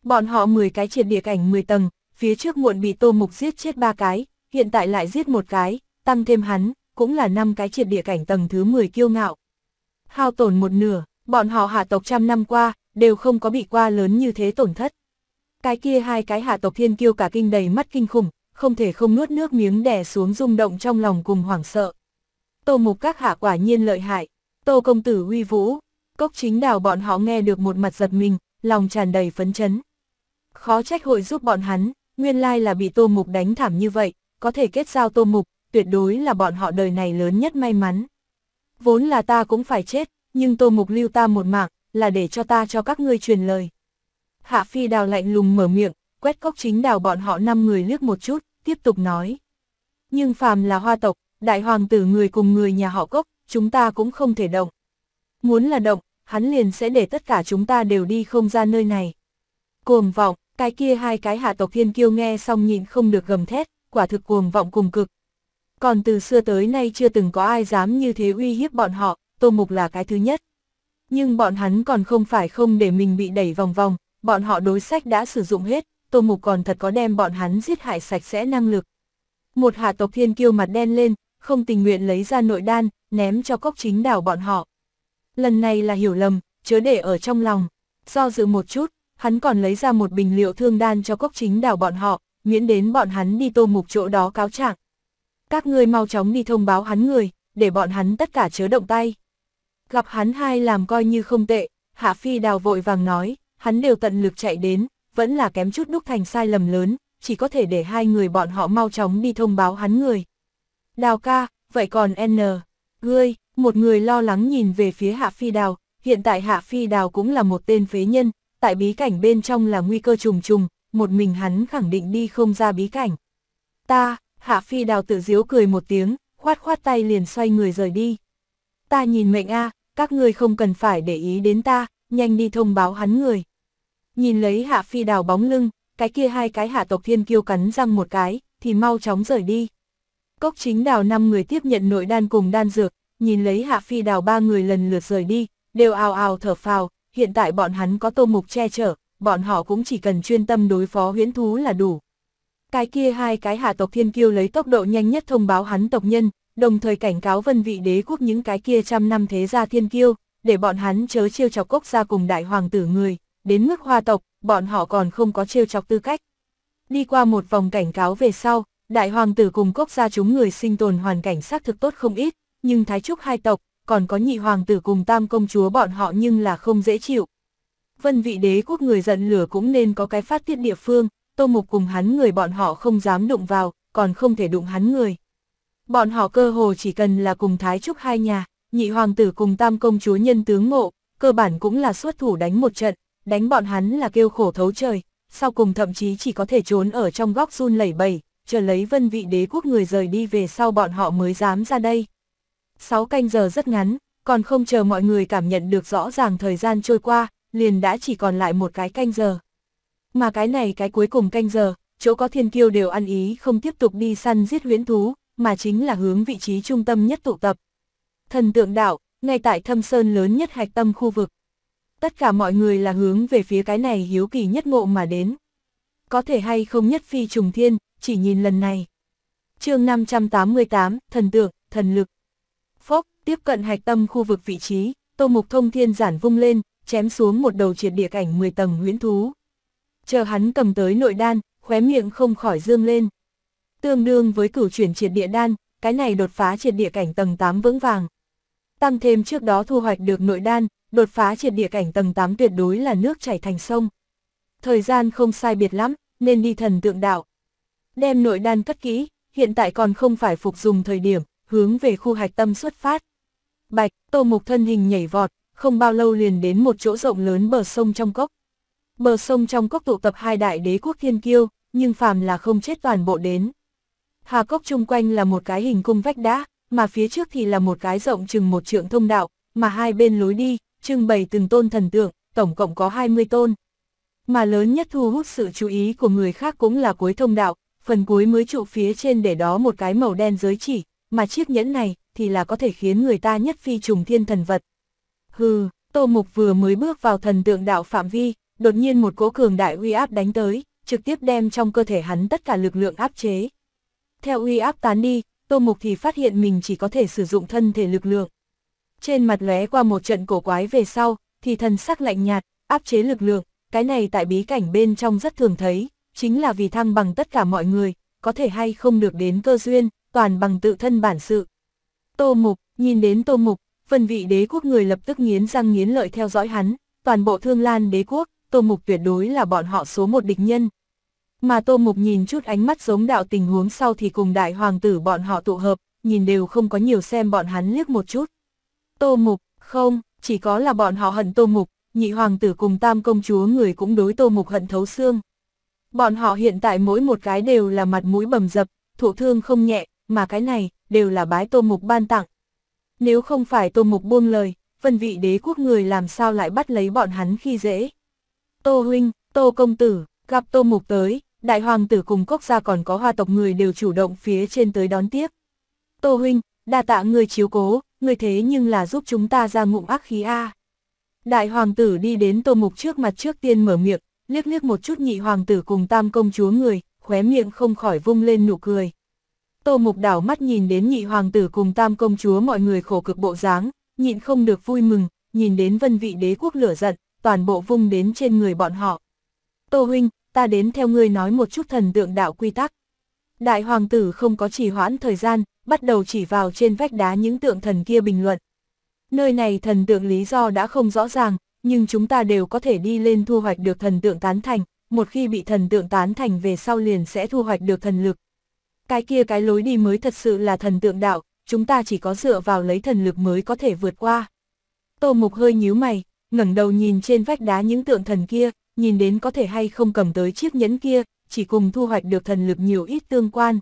Bọn họ 10 cái triệt địa cảnh 10 tầng, phía trước muộn bị Tô Mục giết chết ba cái, hiện tại lại giết một cái, tăng thêm hắn, cũng là năm cái triệt địa cảnh tầng thứ 10 kiêu ngạo. Hao tổn một nửa, bọn họ hạ tộc trăm năm qua, đều không có bị qua lớn như thế tổn thất. Cái kia hai cái hạ tộc thiên kiêu cả kinh đầy mắt kinh khủng, không thể không nuốt nước miếng đè xuống rung động trong lòng cùng hoảng sợ. Tô mục các hạ quả nhiên lợi hại, tô công tử uy vũ, cốc chính đào bọn họ nghe được một mặt giật mình, lòng tràn đầy phấn chấn. Khó trách hội giúp bọn hắn, nguyên lai là bị tô mục đánh thảm như vậy, có thể kết giao tô mục, tuyệt đối là bọn họ đời này lớn nhất may mắn. Vốn là ta cũng phải chết, nhưng tô mục lưu ta một mạng, là để cho ta cho các ngươi truyền lời. Hạ phi đào lạnh lùng mở miệng, quét cốc chính đào bọn họ năm người liếc một chút, tiếp tục nói. Nhưng phàm là hoa tộc, đại hoàng tử người cùng người nhà họ cốc, chúng ta cũng không thể động. Muốn là động, hắn liền sẽ để tất cả chúng ta đều đi không ra nơi này. Cuồng vọng, cái kia hai cái hạ tộc thiên kiêu nghe xong nhịn không được gầm thét, quả thực cuồng vọng cùng cực. Còn từ xưa tới nay chưa từng có ai dám như thế uy hiếp bọn họ, Tô Mục là cái thứ nhất. Nhưng bọn hắn còn không phải không để mình bị đẩy vòng vòng, bọn họ đối sách đã sử dụng hết, Tô Mục còn thật có đem bọn hắn giết hại sạch sẽ năng lực. Một hạ tộc thiên kiêu mặt đen lên, không tình nguyện lấy ra nội đan, ném cho cốc chính đảo bọn họ. Lần này là hiểu lầm, chớ để ở trong lòng, do dự một chút, hắn còn lấy ra một bình liệu thương đan cho cốc chính đảo bọn họ, miễn đến bọn hắn đi tô mục chỗ đó cáo trạng. Các ngươi mau chóng đi thông báo hắn người, để bọn hắn tất cả chớ động tay. Gặp hắn hai làm coi như không tệ, Hạ Phi đào vội vàng nói, hắn đều tận lực chạy đến, vẫn là kém chút đúc thành sai lầm lớn, chỉ có thể để hai người bọn họ mau chóng đi thông báo hắn người. Đào ca, vậy còn N, ngươi, một người lo lắng nhìn về phía Hạ Phi đào, hiện tại Hạ Phi đào cũng là một tên phế nhân, tại bí cảnh bên trong là nguy cơ trùng trùng, một mình hắn khẳng định đi không ra bí cảnh. Ta, Hạ Phi Đào tự diếu cười một tiếng, khoát khoát tay liền xoay người rời đi. Ta nhìn mệnh a, các ngươi không cần phải để ý đến ta, nhanh đi thông báo hắn người. Nhìn lấy Hạ Phi Đào bóng lưng, cái kia hai cái hạ tộc thiên kiêu cắn răng một cái, thì mau chóng rời đi. Cốc chính đào năm người tiếp nhận nội đan cùng đan dược, nhìn lấy hạ phi đào ba người lần lượt rời đi, đều ào ào thở phào, hiện tại bọn hắn có tô mục che chở, bọn họ cũng chỉ cần chuyên tâm đối phó huyễn thú là đủ. Cái kia hai cái hạ tộc thiên kiêu lấy tốc độ nhanh nhất thông báo hắn tộc nhân, đồng thời cảnh cáo vân vị đế quốc những cái kia trăm năm thế gia thiên kiêu, để bọn hắn chớ chiêu chọc cốc ra cùng đại hoàng tử người, đến mức hoa tộc, bọn họ còn không có chiêu chọc tư cách. Đi qua một vòng cảnh cáo về sau, đại hoàng tử cùng cốc gia chúng người sinh tồn hoàn cảnh xác thực tốt không ít, nhưng thái trúc hai tộc, còn có nhị hoàng tử cùng tam công chúa bọn họ nhưng là không dễ chịu. Vân vị đế quốc người giận lửa cũng nên có cái phát tiết địa phương, tô mục cùng hắn người bọn họ không dám đụng vào, còn không thể đụng hắn người. Bọn họ cơ hồ chỉ cần là cùng thái trúc hai nhà, nhị hoàng tử cùng tam công chúa nhân tướng ngộ, cơ bản cũng là xuất thủ đánh một trận, đánh bọn hắn là kêu khổ thấu trời, sau cùng thậm chí chỉ có thể trốn ở trong góc run lẩy bẩy, chờ lấy vân vị đế quốc người rời đi về sau bọn họ mới dám ra đây. 6 canh giờ rất ngắn, còn không chờ mọi người cảm nhận được rõ ràng thời gian trôi qua, liền đã chỉ còn lại một cái canh giờ. Mà cái này cái cuối cùng canh giờ, chỗ có thiên kiêu đều ăn ý không tiếp tục đi săn giết huyễn thú, mà chính là hướng vị trí trung tâm nhất tụ tập. Thần tượng đạo, ngay tại thâm sơn lớn nhất hạch tâm khu vực. Tất cả mọi người là hướng về phía cái này hiếu kỳ nhất ngộ mà đến. Có thể hay không nhất phi trùng thiên, chỉ nhìn lần này. chương 588, thần tượng, thần lực tiếp cận hạch tâm khu vực vị trí, Tô Mục Thông Thiên giản vung lên, chém xuống một đầu triệt địa cảnh 10 tầng huyễn thú. Chờ hắn cầm tới nội đan, khóe miệng không khỏi dương lên. Tương đương với cửu chuyển triệt địa đan, cái này đột phá triệt địa cảnh tầng 8 vững vàng. Tăng thêm trước đó thu hoạch được nội đan, đột phá triệt địa cảnh tầng 8 tuyệt đối là nước chảy thành sông. Thời gian không sai biệt lắm, nên đi thần tượng đạo. Đem nội đan cất kỹ, hiện tại còn không phải phục dùng thời điểm, hướng về khu hạch tâm xuất phát. Bạch, Tô Mục thân hình nhảy vọt, không bao lâu liền đến một chỗ rộng lớn bờ sông trong cốc. Bờ sông trong cốc tụ tập hai đại đế quốc thiên kiêu, nhưng phàm là không chết toàn bộ đến. Hà cốc chung quanh là một cái hình cung vách đá, mà phía trước thì là một cái rộng chừng một trượng thông đạo, mà hai bên lối đi, trưng bày từng tôn thần tượng, tổng cộng có 20 tôn. Mà lớn nhất thu hút sự chú ý của người khác cũng là cuối thông đạo, phần cuối mới trụ phía trên để đó một cái màu đen giới chỉ, mà chiếc nhẫn này thì là có thể khiến người ta nhất phi trùng thiên thần vật. Hừ, Tô Mục vừa mới bước vào thần tượng đạo phạm vi, đột nhiên một cỗ cường đại uy áp đánh tới, trực tiếp đem trong cơ thể hắn tất cả lực lượng áp chế. Theo uy áp tán đi, Tô Mục thì phát hiện mình chỉ có thể sử dụng thân thể lực lượng. Trên mặt lóe qua một trận cổ quái về sau, thì thần sắc lạnh nhạt, áp chế lực lượng, cái này tại bí cảnh bên trong rất thường thấy, chính là vì thăng bằng tất cả mọi người, có thể hay không được đến cơ duyên, toàn bằng tự thân bản sự, Tô Mục, nhìn đến Tô Mục, phần vị đế quốc người lập tức nghiến răng nghiến lợi theo dõi hắn, toàn bộ thương lan đế quốc, Tô Mục tuyệt đối là bọn họ số một địch nhân. Mà Tô Mục nhìn chút ánh mắt giống đạo tình huống sau thì cùng đại hoàng tử bọn họ tụ hợp, nhìn đều không có nhiều xem bọn hắn liếc một chút. Tô Mục, không, chỉ có là bọn họ hận Tô Mục, nhị hoàng tử cùng tam công chúa người cũng đối Tô Mục hận thấu xương. Bọn họ hiện tại mỗi một cái đều là mặt mũi bầm dập, thụ thương không nhẹ, mà cái này, đều là bái Tô Mục ban tặng. Nếu không phải Tô Mục buông lời, phân vị đế quốc người làm sao lại bắt lấy bọn hắn khi dễ. Tô Huynh, Tô Công Tử, gặp Tô Mục tới, đại hoàng tử cùng quốc gia còn có hoa tộc người đều chủ động phía trên tới đón tiếp. Tô Huynh, đa tạ người chiếu cố, người thế nhưng là giúp chúng ta ra ngụm ác khí A. Đại hoàng tử đi đến Tô Mục trước mặt trước tiên mở miệng, liếc liếc một chút nhị hoàng tử cùng tam công chúa người, khóe miệng không khỏi vung lên nụ cười. Tô Mục đảo mắt nhìn đến nhị hoàng tử cùng tam công chúa mọi người khổ cực bộ dáng, nhịn không được vui mừng, nhìn đến vân vị đế quốc lửa giận, toàn bộ vung đến trên người bọn họ. Tô huynh, ta đến theo ngươi nói một chút thần tượng đạo quy tắc. Đại hoàng tử không có trì hoãn thời gian, bắt đầu chỉ vào trên vách đá những tượng thần kia bình luận. Nơi này thần tượng lý do đã không rõ ràng, nhưng chúng ta đều có thể đi lên thu hoạch được thần tượng tán thành, một khi bị thần tượng tán thành về sau liền sẽ thu hoạch được thần lực, cái kia cái lối đi mới thật sự là thần tượng đạo, chúng ta chỉ có dựa vào lấy thần lực mới có thể vượt qua. Tô Mục hơi nhíu mày, ngẩng đầu nhìn trên vách đá những tượng thần kia, nhìn đến có thể hay không cầm tới chiếc nhẫn kia, chỉ cùng thu hoạch được thần lực nhiều ít tương quan.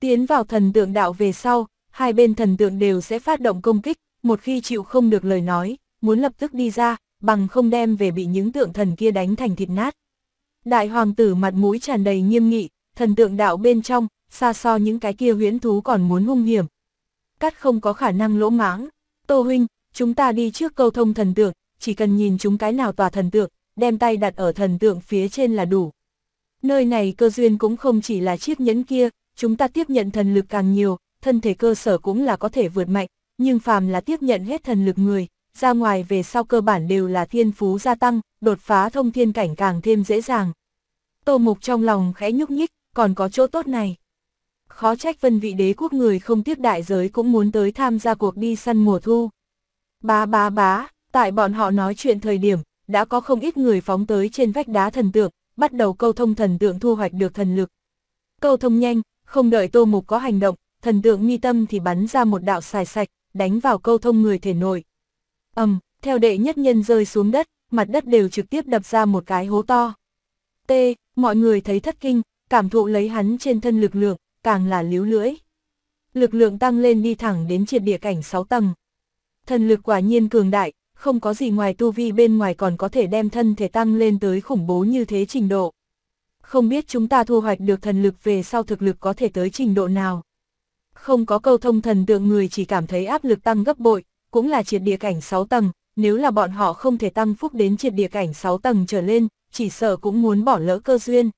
Tiến vào thần tượng đạo về sau, hai bên thần tượng đều sẽ phát động công kích, một khi chịu không được lời nói, muốn lập tức đi ra, bằng không đem về bị những tượng thần kia đánh thành thịt nát. Đại hoàng tử mặt mũi tràn đầy nghiêm nghị, thần tượng đạo bên trong, xa so những cái kia huyễn thú còn muốn hung hiểm. Cắt không có khả năng lỗ mãng. Tô huynh, chúng ta đi trước câu thông thần tượng, chỉ cần nhìn chúng cái nào tòa thần tượng, đem tay đặt ở thần tượng phía trên là đủ. Nơi này cơ duyên cũng không chỉ là chiếc nhẫn kia, chúng ta tiếp nhận thần lực càng nhiều, thân thể cơ sở cũng là có thể vượt mạnh, nhưng phàm là tiếp nhận hết thần lực người, ra ngoài về sau cơ bản đều là thiên phú gia tăng, đột phá thông thiên cảnh càng thêm dễ dàng. Tô Mục trong lòng khẽ nhúc nhích, còn có chỗ tốt này khó trách vân vị đế quốc người không tiếp đại giới cũng muốn tới tham gia cuộc đi săn mùa thu. Bá bá bá, tại bọn họ nói chuyện thời điểm, đã có không ít người phóng tới trên vách đá thần tượng, bắt đầu câu thông thần tượng thu hoạch được thần lực. Câu thông nhanh, không đợi tô mục có hành động, thần tượng mi tâm thì bắn ra một đạo xài sạch, đánh vào câu thông người thể nội. ầm, theo đệ nhất nhân rơi xuống đất, mặt đất đều trực tiếp đập ra một cái hố to. T, mọi người thấy thất kinh, cảm thụ lấy hắn trên thân lực lượng, càng là líu lưỡi. Lực lượng tăng lên đi thẳng đến triệt địa cảnh 6 tầng. Thần lực quả nhiên cường đại, không có gì ngoài tu vi bên ngoài còn có thể đem thân thể tăng lên tới khủng bố như thế trình độ. Không biết chúng ta thu hoạch được thần lực về sau thực lực có thể tới trình độ nào. Không có câu thông thần tượng người chỉ cảm thấy áp lực tăng gấp bội, cũng là triệt địa cảnh 6 tầng, nếu là bọn họ không thể tăng phúc đến triệt địa cảnh 6 tầng trở lên, chỉ sợ cũng muốn bỏ lỡ cơ duyên.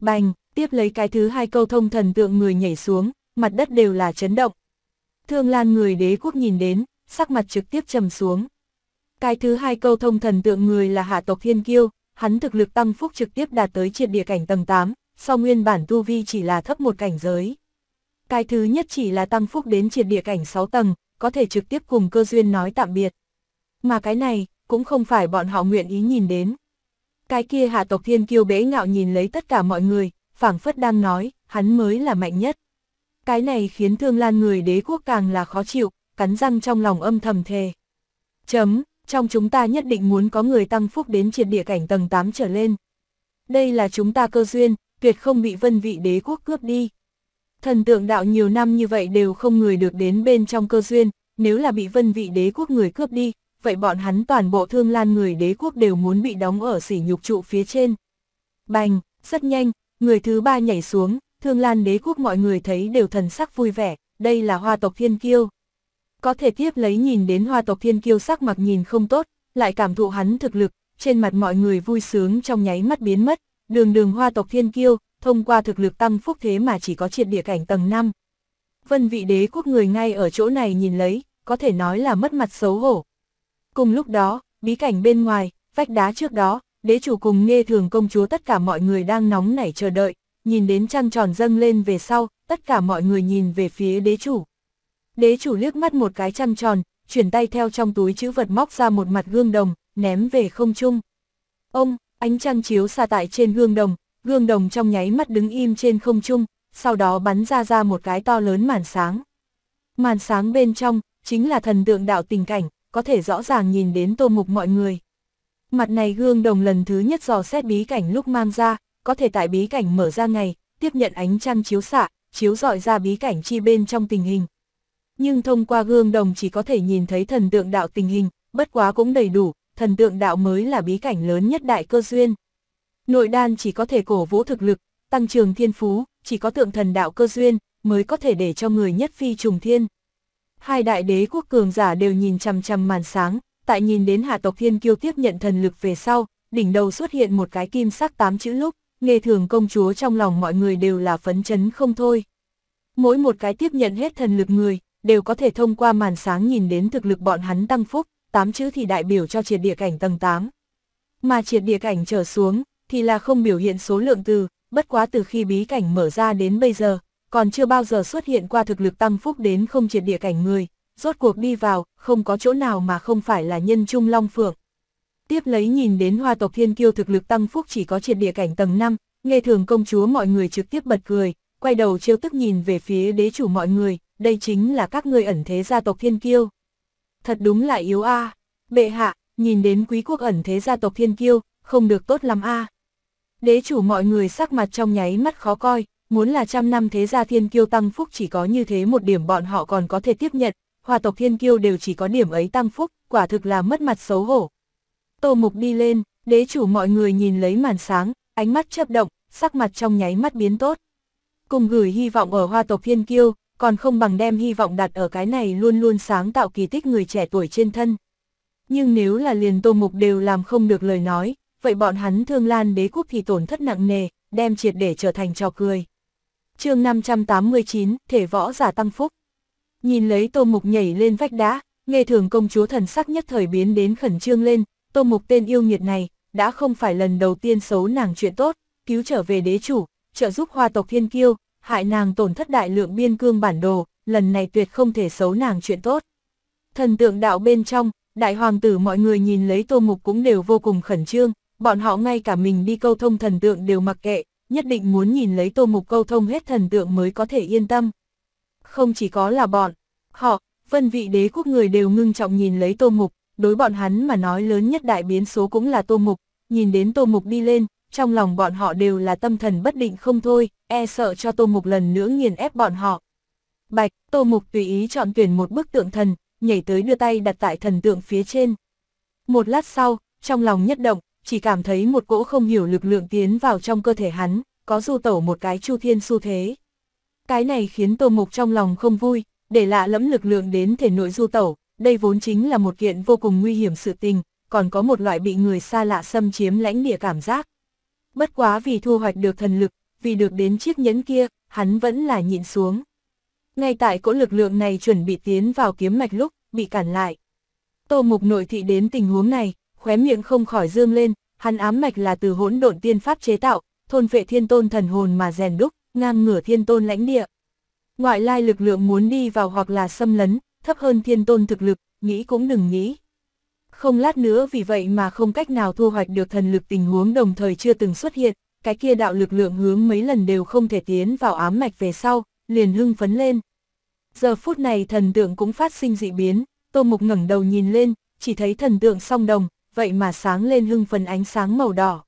Bành, tiếp lấy cái thứ hai câu thông thần tượng người nhảy xuống, mặt đất đều là chấn động. Thương Lan người đế quốc nhìn đến, sắc mặt trực tiếp trầm xuống. Cái thứ hai câu thông thần tượng người là hạ tộc thiên kiêu, hắn thực lực tăng phúc trực tiếp đạt tới triệt địa cảnh tầng 8, sau nguyên bản tu vi chỉ là thấp một cảnh giới. Cái thứ nhất chỉ là tăng phúc đến triệt địa cảnh 6 tầng, có thể trực tiếp cùng cơ duyên nói tạm biệt. Mà cái này, cũng không phải bọn họ nguyện ý nhìn đến. Cái kia hạ tộc thiên kiêu bế ngạo nhìn lấy tất cả mọi người, phảng phất đang nói, hắn mới là mạnh nhất. Cái này khiến thương lan người đế quốc càng là khó chịu, cắn răng trong lòng âm thầm thề. Chấm, trong chúng ta nhất định muốn có người tăng phúc đến triệt địa cảnh tầng 8 trở lên. Đây là chúng ta cơ duyên, tuyệt không bị vân vị đế quốc cướp đi. Thần tượng đạo nhiều năm như vậy đều không người được đến bên trong cơ duyên, nếu là bị vân vị đế quốc người cướp đi, vậy bọn hắn toàn bộ thương lan người đế quốc đều muốn bị đóng ở sỉ nhục trụ phía trên. Bành, rất nhanh, Người thứ ba nhảy xuống, thương lan đế quốc mọi người thấy đều thần sắc vui vẻ, đây là hoa tộc thiên kiêu. Có thể tiếp lấy nhìn đến hoa tộc thiên kiêu sắc mặt nhìn không tốt, lại cảm thụ hắn thực lực, trên mặt mọi người vui sướng trong nháy mắt biến mất, đường đường hoa tộc thiên kiêu, thông qua thực lực tăng phúc thế mà chỉ có triệt địa cảnh tầng 5. Vân vị đế quốc người ngay ở chỗ này nhìn lấy, có thể nói là mất mặt xấu hổ. Cùng lúc đó, bí cảnh bên ngoài, vách đá trước đó, đế chủ cùng nghe thường công chúa tất cả mọi người đang nóng nảy chờ đợi, nhìn đến trăng tròn dâng lên về sau, tất cả mọi người nhìn về phía đế chủ. Đế chủ liếc mắt một cái trăng tròn, chuyển tay theo trong túi chữ vật móc ra một mặt gương đồng, ném về không trung. Ông, ánh trăng chiếu xa tại trên gương đồng, gương đồng trong nháy mắt đứng im trên không trung, sau đó bắn ra ra một cái to lớn màn sáng. Màn sáng bên trong, chính là thần tượng đạo tình cảnh, có thể rõ ràng nhìn đến tô mục mọi người. Mặt này gương đồng lần thứ nhất dò xét bí cảnh lúc mang ra, có thể tại bí cảnh mở ra ngày, tiếp nhận ánh trăng chiếu xạ, chiếu dọi ra bí cảnh chi bên trong tình hình. Nhưng thông qua gương đồng chỉ có thể nhìn thấy thần tượng đạo tình hình, bất quá cũng đầy đủ, thần tượng đạo mới là bí cảnh lớn nhất đại cơ duyên. Nội đan chỉ có thể cổ vũ thực lực, tăng trường thiên phú, chỉ có tượng thần đạo cơ duyên, mới có thể để cho người nhất phi trùng thiên. Hai đại đế quốc cường giả đều nhìn chằm chằm màn sáng, tại nhìn đến hạ tộc thiên kiêu tiếp nhận thần lực về sau, đỉnh đầu xuất hiện một cái kim sắc tám chữ lúc, nghề thường công chúa trong lòng mọi người đều là phấn chấn không thôi. Mỗi một cái tiếp nhận hết thần lực người, đều có thể thông qua màn sáng nhìn đến thực lực bọn hắn tăng phúc, tám chữ thì đại biểu cho triệt địa cảnh tầng 8. Mà triệt địa cảnh trở xuống, thì là không biểu hiện số lượng từ, bất quá từ khi bí cảnh mở ra đến bây giờ, còn chưa bao giờ xuất hiện qua thực lực tăng phúc đến không triệt địa cảnh người, rốt cuộc đi vào, không có chỗ nào mà không phải là nhân trung long phượng. Tiếp lấy nhìn đến hoa tộc thiên kiêu thực lực tăng phúc chỉ có triệt địa cảnh tầng 5, nghe thường công chúa mọi người trực tiếp bật cười, quay đầu trêu tức nhìn về phía đế chủ mọi người, đây chính là các ngươi ẩn thế gia tộc thiên kiêu. Thật đúng là yếu a bệ hạ, nhìn đến quý quốc ẩn thế gia tộc thiên kiêu, không được tốt lắm a Đế chủ mọi người sắc mặt trong nháy mắt khó coi, muốn là trăm năm thế gia thiên kiêu tăng phúc chỉ có như thế một điểm bọn họ còn có thể tiếp nhận, hòa tộc thiên kiêu đều chỉ có điểm ấy tăng phúc, quả thực là mất mặt xấu hổ. Tô Mục đi lên, đế chủ mọi người nhìn lấy màn sáng, ánh mắt chớp động, sắc mặt trong nháy mắt biến tốt. Cùng gửi hy vọng ở hoa tộc thiên kiêu, còn không bằng đem hy vọng đặt ở cái này luôn luôn sáng tạo kỳ tích người trẻ tuổi trên thân. Nhưng nếu là liền Tô Mục đều làm không được lời nói, vậy bọn hắn thương lan đế quốc thì tổn thất nặng nề, đem triệt để trở thành trò cười. chương 589, Thể Võ Giả Tăng Phúc Nhìn lấy Tô Mục nhảy lên vách đá, nghe thường công chúa thần sắc nhất thời biến đến khẩn trương lên, Tô Mục tên yêu nghiệt này, đã không phải lần đầu tiên xấu nàng chuyện tốt, cứu trở về đế chủ, trợ giúp hoa tộc thiên kiêu, hại nàng tổn thất đại lượng biên cương bản đồ, lần này tuyệt không thể xấu nàng chuyện tốt. Thần tượng đạo bên trong, đại hoàng tử mọi người nhìn lấy Tô Mục cũng đều vô cùng khẩn trương, bọn họ ngay cả mình đi câu thông thần tượng đều mặc kệ, nhất định muốn nhìn lấy Tô Mục câu thông hết thần tượng mới có thể yên tâm. Không chỉ có là bọn, họ, vân vị đế quốc người đều ngưng trọng nhìn lấy tô mục, đối bọn hắn mà nói lớn nhất đại biến số cũng là tô mục, nhìn đến tô mục đi lên, trong lòng bọn họ đều là tâm thần bất định không thôi, e sợ cho tô mục lần nữa nghiền ép bọn họ. Bạch, tô mục tùy ý chọn tuyển một bức tượng thần, nhảy tới đưa tay đặt tại thần tượng phía trên. Một lát sau, trong lòng nhất động, chỉ cảm thấy một cỗ không hiểu lực lượng tiến vào trong cơ thể hắn, có du tẩu một cái chu thiên xu thế. Cái này khiến Tô Mục trong lòng không vui, để lạ lẫm lực lượng đến thể nội du tẩu, đây vốn chính là một kiện vô cùng nguy hiểm sự tình, còn có một loại bị người xa lạ xâm chiếm lãnh địa cảm giác. Bất quá vì thu hoạch được thần lực, vì được đến chiếc nhẫn kia, hắn vẫn là nhịn xuống. Ngay tại cỗ lực lượng này chuẩn bị tiến vào kiếm mạch lúc, bị cản lại. Tô Mục nội thị đến tình huống này, khóe miệng không khỏi dương lên, hắn ám mạch là từ hỗn độn tiên pháp chế tạo, thôn vệ thiên tôn thần hồn mà rèn đúc, ngang ngửa thiên tôn lãnh địa. Ngoại lai lực lượng muốn đi vào hoặc là xâm lấn, thấp hơn thiên tôn thực lực, nghĩ cũng đừng nghĩ. Không lát nữa vì vậy mà không cách nào thu hoạch được thần lực tình huống đồng thời chưa từng xuất hiện, cái kia đạo lực lượng hướng mấy lần đều không thể tiến vào ám mạch về sau, liền hưng phấn lên. Giờ phút này thần tượng cũng phát sinh dị biến, Tô Mục ngẩng đầu nhìn lên, chỉ thấy thần tượng song đồng, vậy mà sáng lên hưng phấn ánh sáng màu đỏ.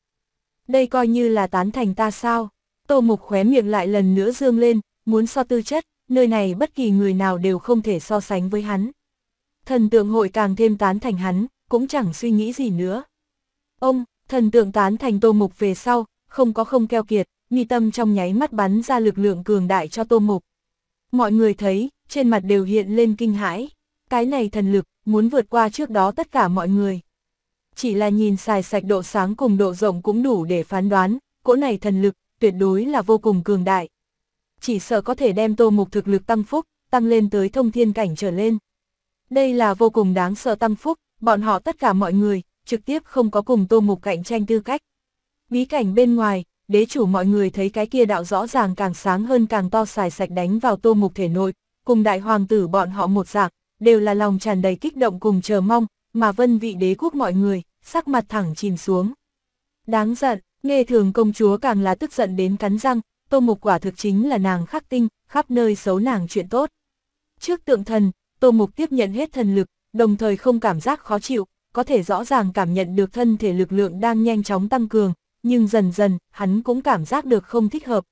Đây coi như là tán thành ta sao? Tô Mục khóe miệng lại lần nữa dương lên, muốn so tư chất, nơi này bất kỳ người nào đều không thể so sánh với hắn. Thần tượng hội càng thêm tán thành hắn, cũng chẳng suy nghĩ gì nữa. Ông, thần tượng tán thành Tô Mục về sau, không có không keo kiệt, mi tâm trong nháy mắt bắn ra lực lượng cường đại cho Tô Mục. Mọi người thấy, trên mặt đều hiện lên kinh hãi. Cái này thần lực, muốn vượt qua trước đó tất cả mọi người. Chỉ là nhìn xài sạch độ sáng cùng độ rộng cũng đủ để phán đoán, cỗ này thần lực, tuyệt đối là vô cùng cường đại. Chỉ sợ có thể đem tô mục thực lực tăng phúc, tăng lên tới thông thiên cảnh trở lên. Đây là vô cùng đáng sợ tăng phúc, bọn họ tất cả mọi người, trực tiếp không có cùng tô mục cạnh tranh tư cách. Bí cảnh bên ngoài, đế chủ mọi người thấy cái kia đạo rõ ràng càng sáng hơn càng to xài sạch đánh vào tô mục thể nội, cùng đại hoàng tử bọn họ một dạng, đều là lòng tràn đầy kích động cùng chờ mong, mà vân vị đế quốc mọi người, sắc mặt thẳng chìm xuống. Đáng giận, Nghe thường công chúa càng là tức giận đến cắn răng, tô mục quả thực chính là nàng khắc tinh, khắp nơi xấu nàng chuyện tốt. Trước tượng thần, tô mục tiếp nhận hết thần lực, đồng thời không cảm giác khó chịu, có thể rõ ràng cảm nhận được thân thể lực lượng đang nhanh chóng tăng cường, nhưng dần dần, hắn cũng cảm giác được không thích hợp.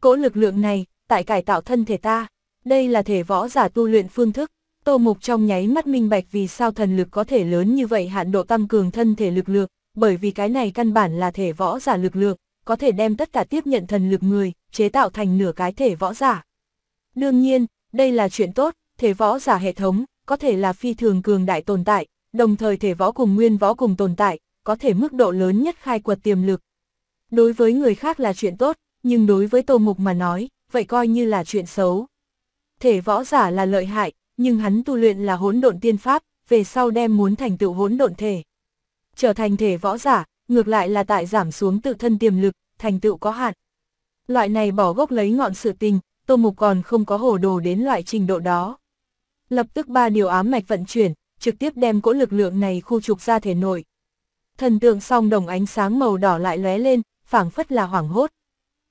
Cỗ lực lượng này, tại cải tạo thân thể ta, đây là thể võ giả tu luyện phương thức, tô mục trong nháy mắt minh bạch vì sao thần lực có thể lớn như vậy hạn độ tăng cường thân thể lực lượng, bởi vì cái này căn bản là thể võ giả lực lượng, có thể đem tất cả tiếp nhận thần lực người, chế tạo thành nửa cái thể võ giả. Đương nhiên, đây là chuyện tốt, thể võ giả hệ thống, có thể là phi thường cường đại tồn tại, đồng thời thể võ cùng nguyên võ cùng tồn tại, có thể mức độ lớn nhất khai quật tiềm lực. Đối với người khác là chuyện tốt, nhưng đối với Tô Mục mà nói, vậy coi như là chuyện xấu. Thể võ giả là lợi hại, nhưng hắn tu luyện là hỗn độn tiên pháp, về sau đem muốn thành tựu hỗn độn thể trở thành thể võ giả, ngược lại là tại giảm xuống tự thân tiềm lực, thành tựu có hạn. Loại này bỏ gốc lấy ngọn sự tình, Tô Mục còn không có hồ đồ đến loại trình độ đó. Lập tức ba điều ám mạch vận chuyển, trực tiếp đem cỗ lực lượng này khu trục ra thể nội. Thần tượng song đồng ánh sáng màu đỏ lại lóe lên, phảng phất là hoảng hốt.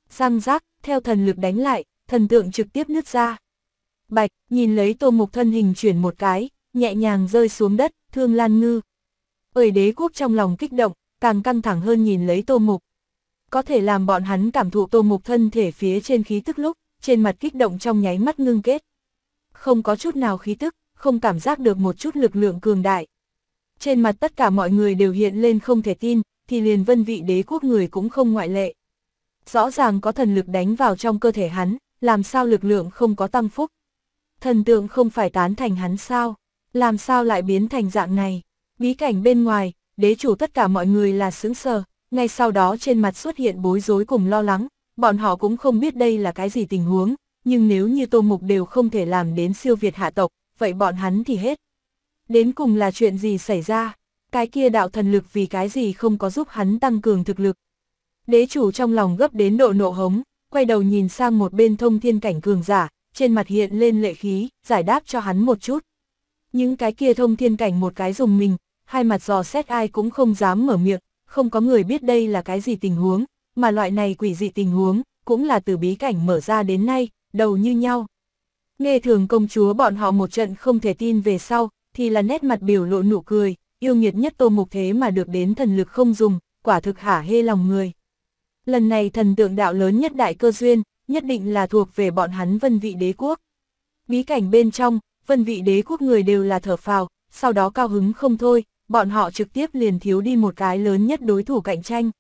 giang giác theo thần lực đánh lại, thần tượng trực tiếp nứt ra. Bạch, nhìn lấy tô mục thân hình chuyển một cái, nhẹ nhàng rơi xuống đất, thương lan ngư, Ơi đế quốc trong lòng kích động, càng căng thẳng hơn nhìn lấy tô mục. Có thể làm bọn hắn cảm thụ tô mục thân thể phía trên khí tức lúc, trên mặt kích động trong nháy mắt ngưng kết. Không có chút nào khí tức, không cảm giác được một chút lực lượng cường đại. Trên mặt tất cả mọi người đều hiện lên không thể tin, thì liền vân vị đế quốc người cũng không ngoại lệ. Rõ ràng có thần lực đánh vào trong cơ thể hắn, làm sao lực lượng không có tăng phúc. Thần tượng không phải tán thành hắn sao, làm sao lại biến thành dạng này. Bí cảnh bên ngoài, đế chủ tất cả mọi người là sướng sờ, ngay sau đó trên mặt xuất hiện bối rối cùng lo lắng, bọn họ cũng không biết đây là cái gì tình huống, nhưng nếu như Tô Mục đều không thể làm đến siêu việt hạ tộc, vậy bọn hắn thì hết. Đến cùng là chuyện gì xảy ra? Cái kia đạo thần lực vì cái gì không có giúp hắn tăng cường thực lực? Đế chủ trong lòng gấp đến độ nộ hống, quay đầu nhìn sang một bên thông thiên cảnh cường giả, trên mặt hiện lên lệ khí, giải đáp cho hắn một chút. Những cái kia thông thiên cảnh một cái dùng mình, hai mặt dò xét ai cũng không dám mở miệng, không có người biết đây là cái gì tình huống, mà loại này quỷ dị tình huống, cũng là từ bí cảnh mở ra đến nay, đầu như nhau. Nghe thường công chúa bọn họ một trận không thể tin về sau, thì là nét mặt biểu lộ nụ cười, yêu nghiệt nhất tô mục thế mà được đến thần lực không dùng, quả thực hả hê lòng người. Lần này thần tượng đạo lớn nhất đại cơ duyên, nhất định là thuộc về bọn hắn vân vị đế quốc. Bí cảnh bên trong, vân vị đế quốc người đều là thở phào, sau đó cao hứng không thôi, bọn họ trực tiếp liền thiếu đi một cái lớn nhất đối thủ cạnh tranh.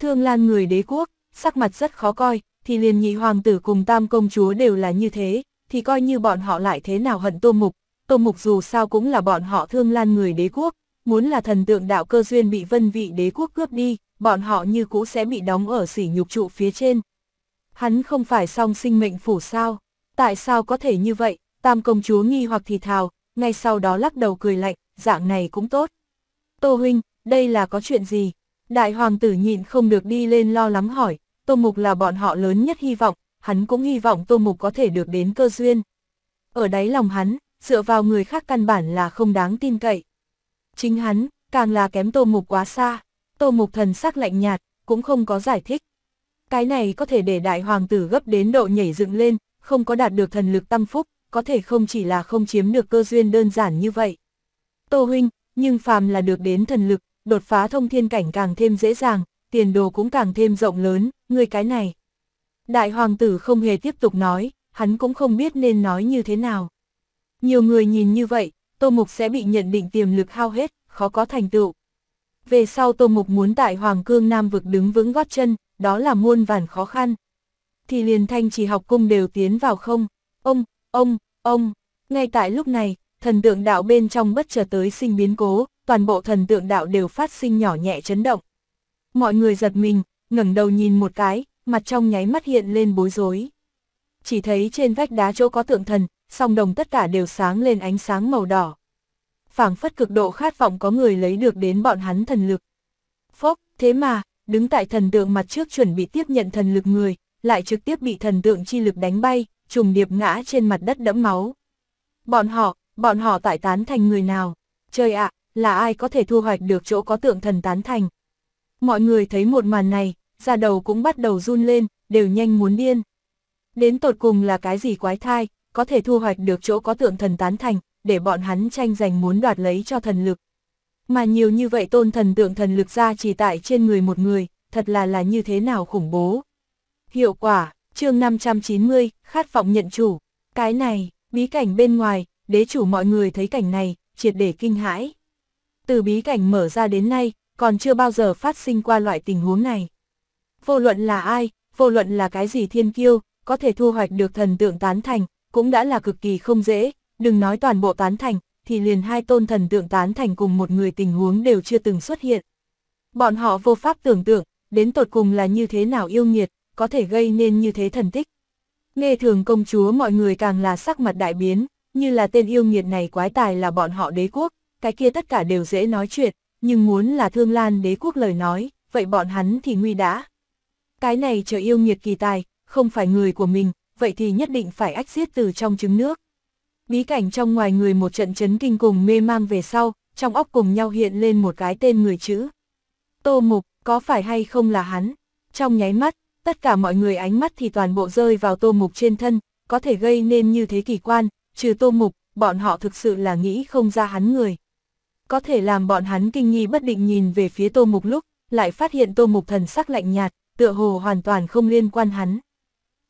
Thương Lan người đế quốc, sắc mặt rất khó coi, thì liền nhị hoàng tử cùng tam công chúa đều là như thế, thì coi như bọn họ lại thế nào hận Tô Mục. Tô Mục dù sao cũng là bọn họ Thương Lan người đế quốc, muốn là thần tượng đạo cơ duyên bị vân vị đế quốc cướp đi, bọn họ như cũ sẽ bị đóng ở sỉ nhục trụ phía trên. Hắn không phải song sinh mệnh phủ sao, tại sao có thể như vậy, tam công chúa nghi hoặc thì thào, ngay sau đó lắc đầu cười lạnh, dạng này cũng tốt. Tô Huynh, đây là có chuyện gì? Đại hoàng tử nhịn không được đi lên lo lắng hỏi, Tô Mục là bọn họ lớn nhất hy vọng, hắn cũng hy vọng Tô Mục có thể được đến cơ duyên. Ở đáy lòng hắn, dựa vào người khác căn bản là không đáng tin cậy. Chính hắn, càng là kém Tô Mục quá xa, Tô Mục thần sắc lạnh nhạt, cũng không có giải thích. Cái này có thể để đại hoàng tử gấp đến độ nhảy dựng lên, không có đạt được thần lực tâm phúc, có thể không chỉ là không chiếm được cơ duyên đơn giản như vậy. Tô Huynh, nhưng phàm là được đến thần lực, đột phá thông thiên cảnh càng thêm dễ dàng, tiền đồ cũng càng thêm rộng lớn, người cái này. Đại hoàng tử không hề tiếp tục nói, hắn cũng không biết nên nói như thế nào. Nhiều người nhìn như vậy, Tô Mục sẽ bị nhận định tiềm lực hao hết, khó có thành tựu. Về sau Tô Mục muốn tại Hoàng Cương Nam vực đứng vững gót chân, đó là muôn vàn khó khăn. Thì liền thanh chỉ học cung đều tiến vào không, ông, ông, ông, ngay tại lúc này, thần tượng đạo bên trong bất chợt tới sinh biến cố, toàn bộ thần tượng đạo đều phát sinh nhỏ nhẹ chấn động. Mọi người giật mình, ngẩng đầu nhìn một cái, mặt trong nháy mắt hiện lên bối rối. Chỉ thấy trên vách đá chỗ có tượng thần, song đồng tất cả đều sáng lên ánh sáng màu đỏ. phảng phất cực độ khát vọng có người lấy được đến bọn hắn thần lực. Phốc, thế mà, đứng tại thần tượng mặt trước chuẩn bị tiếp nhận thần lực người, lại trực tiếp bị thần tượng chi lực đánh bay, trùng điệp ngã trên mặt đất đẫm máu. Bọn họ, bọn họ tại tán thành người nào, trời ạ, là ai có thể thu hoạch được chỗ có tượng thần tán thành. Mọi người thấy một màn này, da đầu cũng bắt đầu run lên, đều nhanh muốn điên. Đến tột cùng là cái gì quái thai, có thể thu hoạch được chỗ có tượng thần tán thành, để bọn hắn tranh giành muốn đoạt lấy cho thần lực. Mà nhiều như vậy tôn thần tượng thần lực ra chỉ tại trên người một người, thật là là như thế nào khủng bố. Hiệu quả, chương 590, khát vọng nhận chủ. Cái này, bí cảnh bên ngoài, đế chủ mọi người thấy cảnh này, triệt để kinh hãi. Từ bí cảnh mở ra đến nay, còn chưa bao giờ phát sinh qua loại tình huống này. Vô luận là ai, vô luận là cái gì thiên kiêu, có thể thu hoạch được thần tượng tán thành, cũng đã là cực kỳ không dễ, đừng nói toàn bộ tán thành, thì liền hai tôn thần tượng tán thành cùng một người tình huống đều chưa từng xuất hiện. Bọn họ vô pháp tưởng tượng, đến tột cùng là như thế nào yêu nghiệt, có thể gây nên như thế thần tích. Nghe thường công chúa mọi người càng là sắc mặt đại biến như là tên yêu nghiệt này quái tài là bọn họ đế quốc, cái kia tất cả đều dễ nói chuyện, nhưng muốn là thương lan đế quốc lời nói, vậy bọn hắn thì nguy đã. Cái này chờ yêu nghiệt kỳ tài, không phải người của mình, vậy thì nhất định phải ách giết từ trong trứng nước. Bí cảnh trong ngoài người một trận chấn kinh cùng mê mang về sau, trong óc cùng nhau hiện lên một cái tên người chữ. Tô Mục, có phải hay không là hắn? Trong nháy mắt, tất cả mọi người ánh mắt thì toàn bộ rơi vào Tô Mục trên thân, có thể gây nên như thế kỳ quan, trừ tô mục, bọn họ thực sự là nghĩ không ra hắn người. Có thể làm bọn hắn kinh nghi bất định nhìn về phía tô mục lúc, lại phát hiện tô mục thần sắc lạnh nhạt, tựa hồ hoàn toàn không liên quan hắn.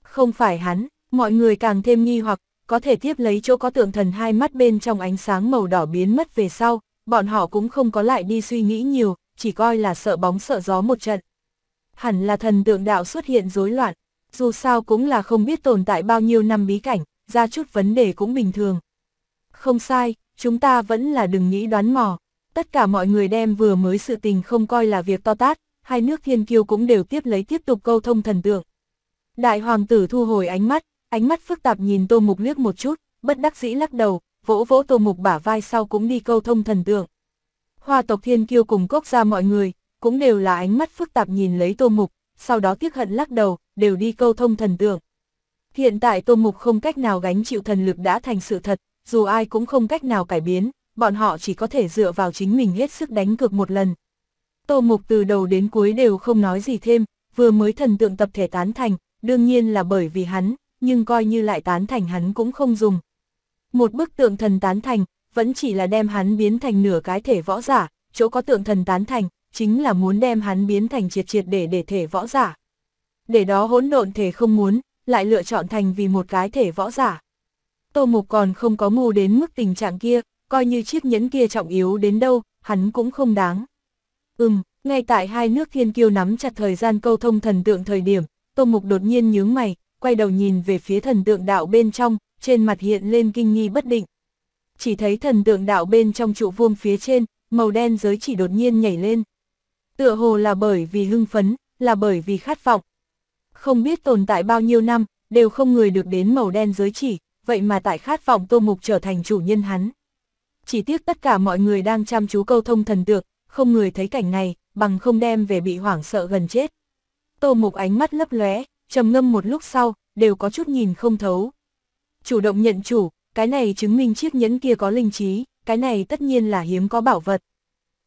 Không phải hắn, mọi người càng thêm nghi hoặc, có thể tiếp lấy chỗ có tượng thần hai mắt bên trong ánh sáng màu đỏ biến mất về sau, bọn họ cũng không có lại đi suy nghĩ nhiều, chỉ coi là sợ bóng sợ gió một trận. Hẳn là thần tượng đạo xuất hiện rối loạn, dù sao cũng là không biết tồn tại bao nhiêu năm bí cảnh, ra chút vấn đề cũng bình thường. Không sai, chúng ta vẫn là đừng nghĩ đoán mò. Tất cả mọi người đem vừa mới sự tình không coi là việc to tát, hai nước thiên kiêu cũng đều tiếp lấy tiếp tục câu thông thần tượng. Đại hoàng tử thu hồi ánh mắt, ánh mắt phức tạp nhìn Tô Mục liếc một chút, bất đắc dĩ lắc đầu, vỗ vỗ Tô Mục bả vai sau cũng đi câu thông thần tượng. Hoa tộc thiên kiêu cùng cốc ra mọi người, cũng đều là ánh mắt phức tạp nhìn lấy Tô Mục, sau đó tiếc hận lắc đầu, đều đi câu thông thần tượng. Hiện tại Tô Mục không cách nào gánh chịu thần lực đã thành sự thật, dù ai cũng không cách nào cải biến, bọn họ chỉ có thể dựa vào chính mình hết sức đánh cược một lần. Tô Mục từ đầu đến cuối đều không nói gì thêm, vừa mới thần tượng tập thể tán thành, đương nhiên là bởi vì hắn, nhưng coi như lại tán thành hắn cũng không dùng. Một bức tượng thần tán thành, vẫn chỉ là đem hắn biến thành nửa cái thể võ giả, chỗ có tượng thần tán thành, chính là muốn đem hắn biến thành triệt triệt để để thể võ giả. Để đó hỗn độn thể không muốn, lại lựa chọn thành vì một cái thể võ giả. Tô Mục còn không có ngu đến mức tình trạng kia, coi như chiếc nhẫn kia trọng yếu đến đâu, hắn cũng không đáng. Ừm, ngay tại hai nước thiên kiêu nắm chặt thời gian câu thông thần tượng thời điểm, Tô Mục đột nhiên nhướng mày, quay đầu nhìn về phía thần tượng đạo bên trong, trên mặt hiện lên kinh nghi bất định. Chỉ thấy thần tượng đạo bên trong trụ vuông phía trên, màu đen giới chỉ đột nhiên nhảy lên. Tựa hồ là bởi vì hưng phấn, là bởi vì khát vọng, không biết tồn tại bao nhiêu năm, đều không người được đến màu đen giới chỉ, vậy mà tại khát vọng Tô Mục trở thành chủ nhân hắn. Chỉ tiếc tất cả mọi người đang chăm chú câu thông thần tượng, không người thấy cảnh này, bằng không đem về bị hoảng sợ gần chết. Tô Mục ánh mắt lấp lóe, trầm ngâm một lúc sau, đều có chút nhìn không thấu. Chủ động nhận chủ, cái này chứng minh chiếc nhẫn kia có linh trí, cái này tất nhiên là hiếm có bảo vật.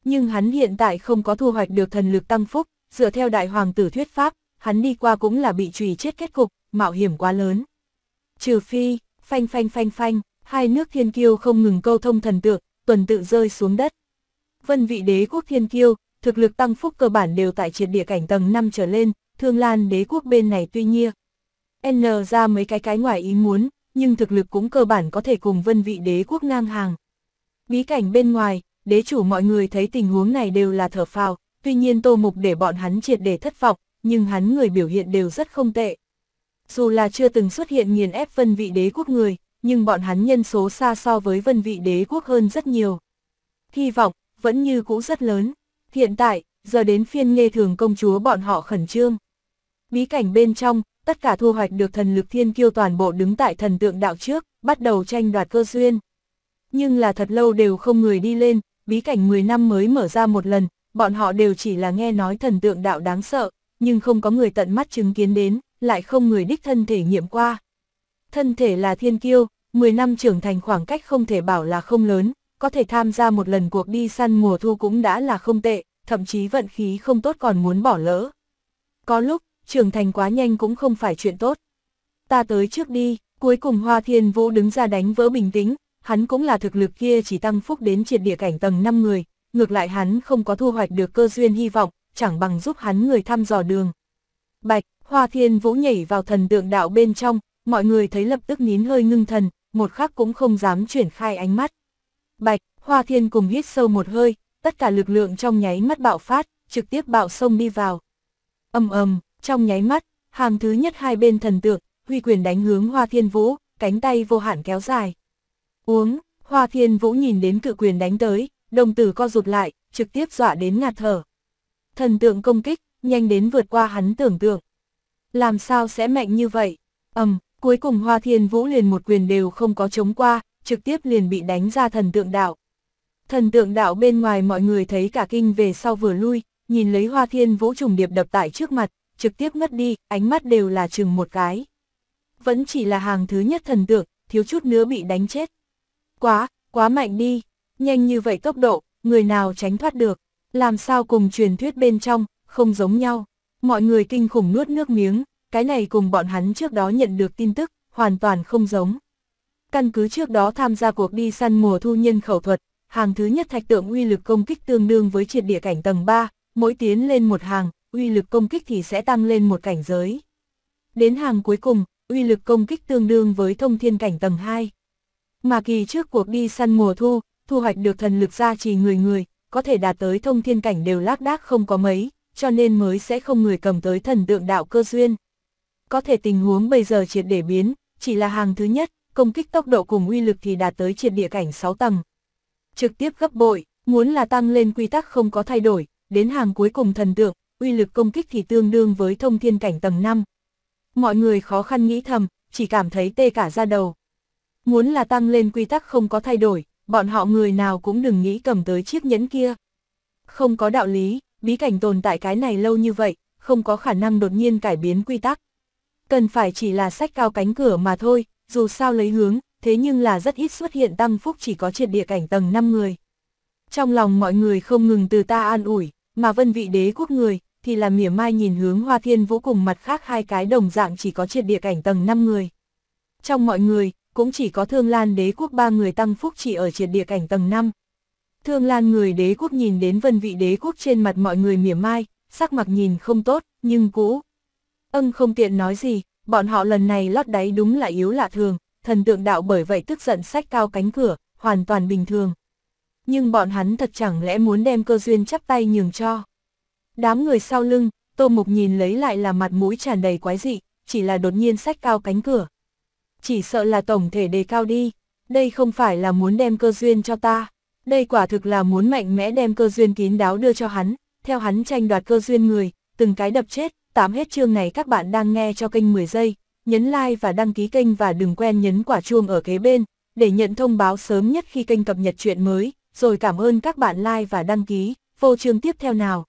Nhưng hắn hiện tại không có thu hoạch được thần lực tăng phúc, dựa theo đại hoàng tử thuyết pháp, hắn đi qua cũng là bị trùy chết kết cục, mạo hiểm quá lớn. Trừ phi, phanh phanh phanh phanh, hai nước thiên kiêu không ngừng câu thông thần tượng, tuần tự rơi xuống đất. Vân vị đế quốc thiên kiêu, thực lực tăng phúc cơ bản đều tại triệt địa cảnh tầng 5 trở lên, thương lan đế quốc bên này tuy nhiên. N ra mấy cái cái ngoài ý muốn, nhưng thực lực cũng cơ bản có thể cùng vân vị đế quốc ngang hàng. Bí cảnh bên ngoài, đế chủ mọi người thấy tình huống này đều là thở phào, tuy nhiên tô mục để bọn hắn triệt để thất vọng, nhưng hắn người biểu hiện đều rất không tệ. Dù là chưa từng xuất hiện nghiền ép vân vị đế quốc người, nhưng bọn hắn nhân số xa so với vân vị đế quốc hơn rất nhiều. Hy vọng, vẫn như cũ rất lớn. Hiện tại, giờ đến phiên nghe thường công chúa bọn họ khẩn trương. Bí cảnh bên trong, tất cả thu hoạch được thần lực thiên kiêu toàn bộ đứng tại thần tượng đạo trước, bắt đầu tranh đoạt cơ duyên. Nhưng là thật lâu đều không người đi lên, bí cảnh 10 năm mới mở ra một lần, bọn họ đều chỉ là nghe nói thần tượng đạo đáng sợ, nhưng không có người tận mắt chứng kiến đến, lại không người đích thân thể nghiệm qua. Thân thể là thiên kiêu, 10 năm trưởng thành khoảng cách không thể bảo là không lớn, có thể tham gia một lần cuộc đi săn mùa thu cũng đã là không tệ, thậm chí vận khí không tốt còn muốn bỏ lỡ. Có lúc, trưởng thành quá nhanh cũng không phải chuyện tốt. Ta tới trước đi, cuối cùng Hoa Thiên Vũ đứng ra đánh vỡ bình tĩnh, hắn cũng là thực lực kia chỉ tăng phúc đến triệt địa cảnh tầng 5 người, ngược lại hắn không có thu hoạch được cơ duyên hy vọng, chẳng bằng giúp hắn người thăm dò đường. Bạch, Hoa Thiên Vũ nhảy vào thần tượng đạo bên trong, mọi người thấy lập tức nín hơi ngưng thần, một khắc cũng không dám chuyển khai ánh mắt. Bạch, Hoa Thiên cùng hít sâu một hơi, tất cả lực lượng trong nháy mắt bạo phát, trực tiếp bạo sông đi vào. ầm ầm, trong nháy mắt, hàng thứ nhất hai bên thần tượng, huy quyền đánh hướng Hoa Thiên Vũ, cánh tay vô hạn kéo dài. Uống, Hoa Thiên Vũ nhìn đến cự quyền đánh tới, đồng tử co rụt lại, trực tiếp dọa đến ngạt thở thần tượng công kích, nhanh đến vượt qua hắn tưởng tượng. Làm sao sẽ mạnh như vậy? ầm, cuối cùng Hoa Thiên Vũ liền một quyền đều không có chống qua, trực tiếp liền bị đánh ra thần tượng đạo. Thần tượng đạo bên ngoài mọi người thấy cả kinh về sau vừa lui, nhìn lấy Hoa Thiên Vũ trùng điệp đập tại trước mặt, trực tiếp ngất đi, ánh mắt đều là chừng một cái. Vẫn chỉ là hàng thứ nhất thần tượng, thiếu chút nữa bị đánh chết. Quá, quá mạnh đi, nhanh như vậy tốc độ, người nào tránh thoát được làm sao cùng truyền thuyết bên trong, không giống nhau. Mọi người kinh khủng nuốt nước miếng, cái này cùng bọn hắn trước đó nhận được tin tức, hoàn toàn không giống. Căn cứ trước đó tham gia cuộc đi săn mùa thu nhân khẩu thuật, hàng thứ nhất thạch tượng uy lực công kích tương đương với triệt địa cảnh tầng 3, mỗi tiến lên một hàng, uy lực công kích thì sẽ tăng lên một cảnh giới. Đến hàng cuối cùng, uy lực công kích tương đương với thông thiên cảnh tầng 2. Mà kỳ trước cuộc đi săn mùa thu, thu hoạch được thần lực gia trì người người, có thể đạt tới thông thiên cảnh đều lác đác không có mấy, cho nên mới sẽ không người cầm tới thần tượng đạo cơ duyên. Có thể tình huống bây giờ triệt để biến, chỉ là hàng thứ nhất, công kích tốc độ cùng uy lực thì đạt tới triệt địa cảnh 6 tầng. Trực tiếp gấp bội, muốn là tăng lên quy tắc không có thay đổi, đến hàng cuối cùng thần tượng, uy lực công kích thì tương đương với thông thiên cảnh tầng 5. Mọi người khó khăn nghĩ thầm, chỉ cảm thấy tê cả ra đầu. Muốn là tăng lên quy tắc không có thay đổi, bọn họ người nào cũng đừng nghĩ cầm tới chiếc nhẫn kia. Không có đạo lý, bí cảnh tồn tại cái này lâu như vậy, không có khả năng đột nhiên cải biến quy tắc. Cần phải chỉ là sách cao cánh cửa mà thôi, dù sao lấy hướng, thế nhưng là rất ít xuất hiện tăng phúc chỉ có triệt địa cảnh tầng 5 người. Trong lòng mọi người không ngừng từ ta an ủi, mà vân vị đế quốc người, thì là mỉa mai nhìn hướng hoa thiên vũ cùng mặt khác hai cái đồng dạng chỉ có triệt địa cảnh tầng 5 người. Trong mọi người, cũng chỉ có Thương Lan đế quốc ba người tăng phúc chỉ ở triệt địa cảnh tầng 5. Thương Lan người đế quốc nhìn đến vân vị đế quốc trên mặt mọi người mỉa mai, sắc mặt nhìn không tốt, nhưng cũ. Ân không tiện nói gì, bọn họ lần này lót đáy đúng là yếu lạ thường, thần tượng đạo bởi vậy tức giận sách cao cánh cửa, hoàn toàn bình thường. Nhưng bọn hắn thật chẳng lẽ muốn đem cơ duyên chắp tay nhường cho. Đám người sau lưng, Tô Mục nhìn lấy lại là mặt mũi tràn đầy quái dị, chỉ là đột nhiên sách cao cánh cửa, chỉ sợ là tổng thể đề cao đi, đây không phải là muốn đem cơ duyên cho ta, đây quả thực là muốn mạnh mẽ đem cơ duyên kín đáo đưa cho hắn, theo hắn tranh đoạt cơ duyên người, từng cái đập chết, tám hết chương này các bạn đang nghe cho kênh 10 giây, nhấn like và đăng ký kênh và đừng quên nhấn quả chuông ở kế bên, để nhận thông báo sớm nhất khi kênh cập nhật chuyện mới, rồi cảm ơn các bạn like và đăng ký, vô chương tiếp theo nào.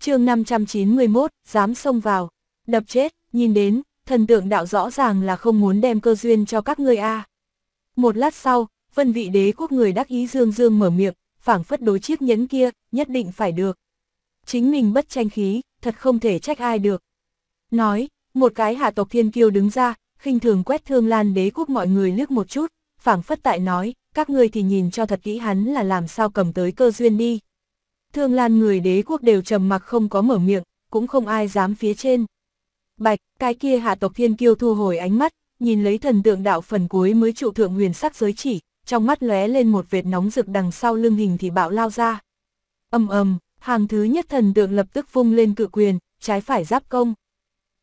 Chương 591, dám xông vào, đập chết, nhìn đến, thần tượng đạo rõ ràng là không muốn đem cơ duyên cho các ngươi a. Một lát sau, vân vị đế quốc người đắc ý dương dương mở miệng, phảng phất đối chiếc nhẫn kia, nhất định phải được. Chính mình bất tranh khí, thật không thể trách ai được. Nói, một cái hạ tộc thiên kiêu đứng ra, khinh thường quét thương lan đế quốc mọi người liếc một chút, phảng phất tại nói, các ngươi thì nhìn cho thật kỹ hắn là làm sao cầm tới cơ duyên đi. Thương lan người đế quốc đều trầm mặc không có mở miệng, cũng không ai dám phía trên. Bạch, cái kia hạ tộc thiên kiêu thu hồi ánh mắt, nhìn lấy thần tượng đạo phần cuối mới trụ thượng huyền sắc giới chỉ, trong mắt lóe lên một vệt nóng rực đằng sau lưng hình thì bạo lao ra. Âm ầm, hàng thứ nhất thần tượng lập tức vung lên cự quyền, trái phải giáp công.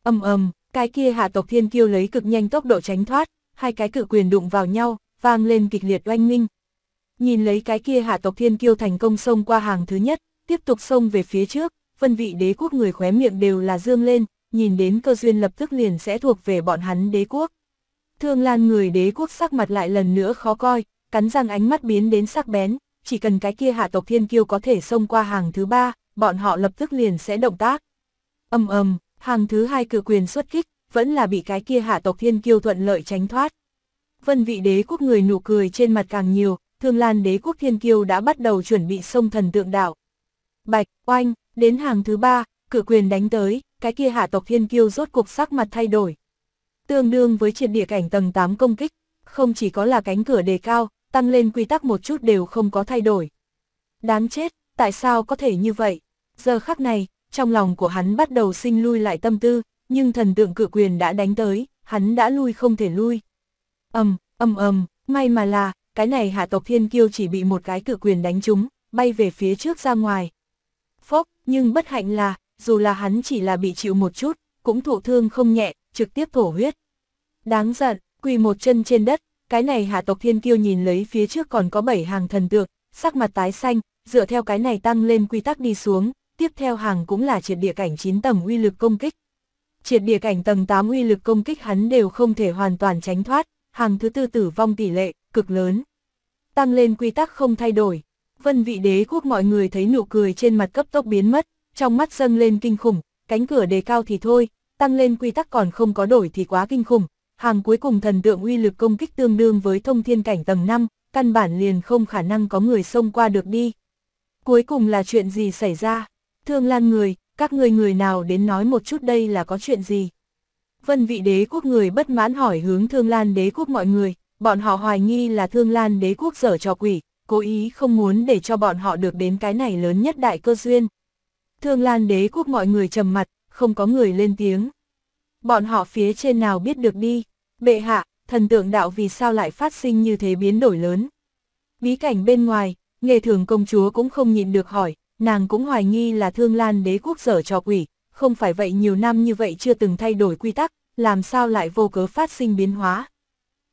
Âm ầm, cái kia hạ tộc thiên kiêu lấy cực nhanh tốc độ tránh thoát, hai cái cự quyền đụng vào nhau, vang lên kịch liệt oanh minh. Nhìn lấy cái kia hạ tộc thiên kiêu thành công xông qua hàng thứ nhất, tiếp tục xông về phía trước, phân vị đế quốc người khóe miệng đều là dương lên, nhìn đến cơ duyên lập tức liền sẽ thuộc về bọn hắn đế quốc. Thương Lan người đế quốc sắc mặt lại lần nữa khó coi, cắn răng ánh mắt biến đến sắc bén, chỉ cần cái kia hạ tộc thiên kiêu có thể xông qua hàng thứ ba, bọn họ lập tức liền sẽ động tác. ầm ầm hàng thứ hai cử quyền xuất kích, vẫn là bị cái kia hạ tộc thiên kiêu thuận lợi tránh thoát. Vân vị đế quốc người nụ cười trên mặt càng nhiều, Thương Lan đế quốc thiên kiêu đã bắt đầu chuẩn bị xông thần tượng đạo. Bạch, oanh, đến hàng thứ ba, cử quyền đánh tới, cái kia hạ tộc thiên kiêu rốt cuộc sắc mặt thay đổi. Tương đương với triệt địa cảnh tầng 8 công kích, không chỉ có là cánh cửa đề cao, tăng lên quy tắc một chút đều không có thay đổi. Đáng chết, tại sao có thể như vậy? Giờ khắc này, trong lòng của hắn bắt đầu sinh lui lại tâm tư, nhưng thần tượng cự quyền đã đánh tới, hắn đã lui không thể lui. Ầm, ầm ầm, may mà là, cái này hạ tộc thiên kiêu chỉ bị một cái cự quyền đánh trúng, bay về phía trước ra ngoài. Phốc, nhưng bất hạnh là, dù là hắn chỉ là bị chịu một chút, cũng thụ thương không nhẹ, trực tiếp thổ huyết. Đáng giận, quỳ một chân trên đất, cái này hạ tộc thiên kiêu nhìn lấy phía trước còn có bảy hàng thần tượng, sắc mặt tái xanh, dựa theo cái này tăng lên quy tắc đi xuống, tiếp theo hàng cũng là triệt địa cảnh 9 tầng uy lực công kích. Triệt địa cảnh tầng 8 uy lực công kích hắn đều không thể hoàn toàn tránh thoát, hàng thứ tư tử vong tỷ lệ, cực lớn. Tăng lên quy tắc không thay đổi, vân vị đế quốc mọi người thấy nụ cười trên mặt cấp tốc biến mất, trong mắt dâng lên kinh khủng, cánh cửa đề cao thì thôi, tăng lên quy tắc còn không có đổi thì quá kinh khủng, hàng cuối cùng thần tượng uy lực công kích tương đương với thông thiên cảnh tầng 5, căn bản liền không khả năng có người xông qua được đi. Cuối cùng là chuyện gì xảy ra? Thương lan người, các người người nào đến nói một chút đây là có chuyện gì? Vân vị đế quốc người bất mãn hỏi hướng thương lan đế quốc mọi người, bọn họ hoài nghi là thương lan đế quốc dở trò quỷ, cố ý không muốn để cho bọn họ được đến cái này lớn nhất đại cơ duyên, Thương Lan đế quốc mọi người trầm mặt, không có người lên tiếng. Bọn họ phía trên nào biết được đi, bệ hạ, thần tượng đạo vì sao lại phát sinh như thế biến đổi lớn. Bí cảnh bên ngoài, nghề thường công chúa cũng không nhịn được hỏi, nàng cũng hoài nghi là thương lan đế quốc dở trò quỷ, không phải vậy nhiều năm như vậy chưa từng thay đổi quy tắc, làm sao lại vô cớ phát sinh biến hóa.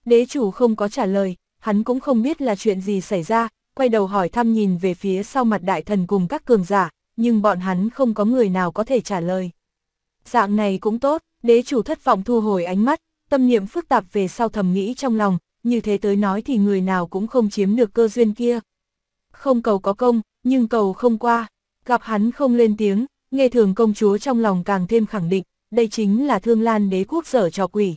Đế chủ không có trả lời, hắn cũng không biết là chuyện gì xảy ra, quay đầu hỏi thăm nhìn về phía sau mặt đại thần cùng các cường giả, nhưng bọn hắn không có người nào có thể trả lời. Dạng này cũng tốt, đế chủ thất vọng thu hồi ánh mắt, tâm niệm phức tạp về sau thầm nghĩ trong lòng, như thế tới nói thì người nào cũng không chiếm được cơ duyên kia. Không cầu có công, nhưng cầu không qua, gặp hắn không lên tiếng, nghe thường công chúa trong lòng càng thêm khẳng định, đây chính là thương lan đế quốc sở trò quỷ.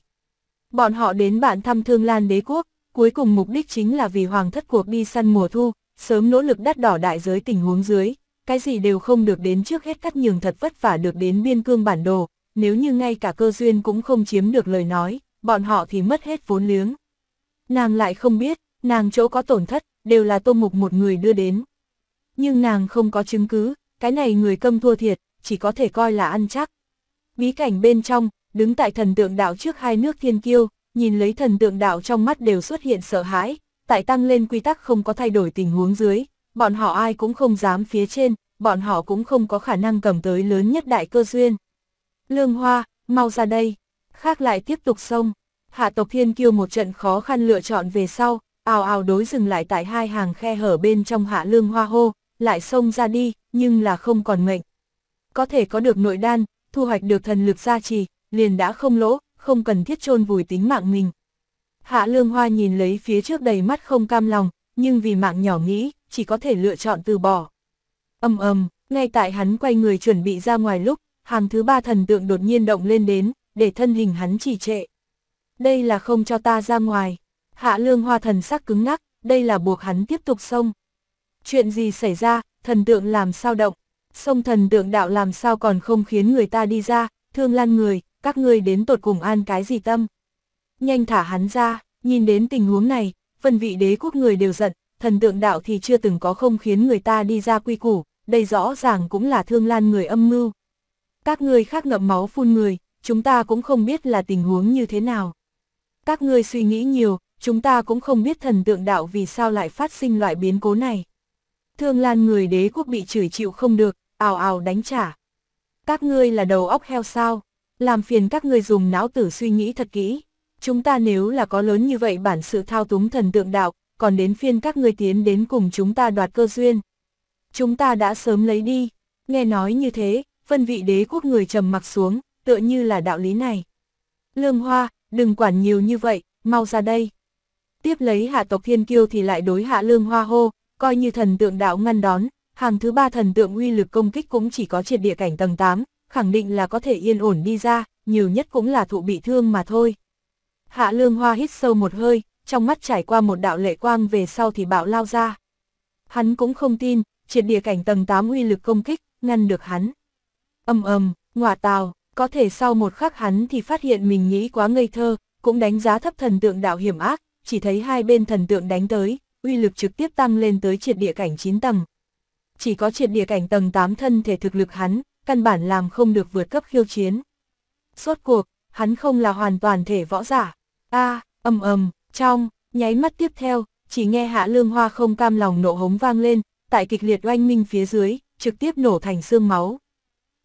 Bọn họ đến bạn thăm thương lan đế quốc, cuối cùng mục đích chính là vì hoàng thất cuộc đi săn mùa thu, sớm nỗ lực đắt đỏ đại giới tình huống dưới, cái gì đều không được đến trước hết cắt nhường thật vất vả được đến biên cương bản đồ, nếu như ngay cả cơ duyên cũng không chiếm được lời nói, bọn họ thì mất hết vốn liếng. Nàng lại không biết, nàng chỗ có tổn thất, đều là tô mục một người đưa đến. Nhưng nàng không có chứng cứ, cái này người câm thua thiệt, chỉ có thể coi là ăn chắc. Bí cảnh bên trong, đứng tại thần tượng đạo trước hai nước thiên kiêu, nhìn lấy thần tượng đạo trong mắt đều xuất hiện sợ hãi, tại tăng lên quy tắc không có thay đổi tình huống dưới, bọn họ ai cũng không dám phía trên, bọn họ cũng không có khả năng cầm tới lớn nhất đại cơ duyên. Lương Hoa, mau ra đây, khác lại tiếp tục xông. Hạ tộc thiên kiêu một trận khó khăn lựa chọn về sau, ào ào đối dừng lại tại hai hàng khe hở bên trong hạ lương hoa hô, lại xông ra đi, nhưng là không còn mệnh. Có thể có được nội đan, thu hoạch được thần lực gia trì, liền đã không lỗ, không cần thiết chôn vùi tính mạng mình. Hạ lương hoa nhìn lấy phía trước đầy mắt không cam lòng, nhưng vì mạng nhỏ nghĩ, chỉ có thể lựa chọn từ bỏ. Âm ầm ngay tại hắn quay người chuẩn bị ra ngoài lúc, hàng thứ ba thần tượng đột nhiên động lên đến, để thân hình hắn trì trệ. Đây là không cho ta ra ngoài. Hạ lương hoa thần sắc cứng ngắc, đây là buộc hắn tiếp tục xông. Chuyện gì xảy ra, thần tượng làm sao động, sông thần tượng đạo làm sao còn không khiến người ta đi ra, thương lan người, các ngươi đến tột cùng an cái gì tâm. Nhanh thả hắn ra, nhìn đến tình huống này, phân vị đế quốc người đều giận, thần tượng đạo thì chưa từng có không khiến người ta đi ra quy củ, đây rõ ràng cũng là thương lan người âm mưu. Các ngươi khác ngậm máu phun người, chúng ta cũng không biết là tình huống như thế nào. Các ngươi suy nghĩ nhiều, chúng ta cũng không biết thần tượng đạo vì sao lại phát sinh loại biến cố này. Thương lan người đế quốc bị chửi chịu không được, ào ào đánh trả. Các ngươi là đầu óc heo sao, làm phiền các ngươi dùng não tử suy nghĩ thật kỹ chúng ta nếu là có lớn như vậy bản sự thao túng thần tượng đạo, còn đến phiên các ngươi tiến đến cùng chúng ta đoạt cơ duyên. Chúng ta đã sớm lấy đi, nghe nói như thế, phân vị đế quốc người trầm mặc xuống, tựa như là đạo lý này. Lương Hoa, đừng quản nhiều như vậy, mau ra đây. Tiếp lấy hạ tộc thiên kiêu thì lại đối hạ lương hoa hô, coi như thần tượng đạo ngăn đón, hàng thứ ba thần tượng uy lực công kích cũng chỉ có triệt địa cảnh tầng 8, khẳng định là có thể yên ổn đi ra, nhiều nhất cũng là thụ bị thương mà thôi. Hạ lương hoa hít sâu một hơi, trong mắt trải qua một đạo lệ quang về sau thì bạo lao ra. Hắn cũng không tin, triệt địa cảnh tầng 8 uy lực công kích, ngăn được hắn. Âm ầm, ngọa tào, có thể sau một khắc hắn thì phát hiện mình nghĩ quá ngây thơ, cũng đánh giá thấp thần tượng đạo hiểm ác, chỉ thấy hai bên thần tượng đánh tới, uy lực trực tiếp tăng lên tới triệt địa cảnh 9 tầng. Chỉ có triệt địa cảnh tầng 8 thân thể thực lực hắn, căn bản làm không được vượt cấp khiêu chiến. Suốt cuộc, hắn không là hoàn toàn thể võ giả a ầm ầm, trong, nháy mắt tiếp theo, chỉ nghe hạ lương hoa không cam lòng nộ hống vang lên, tại kịch liệt oanh minh phía dưới, trực tiếp nổ thành xương máu.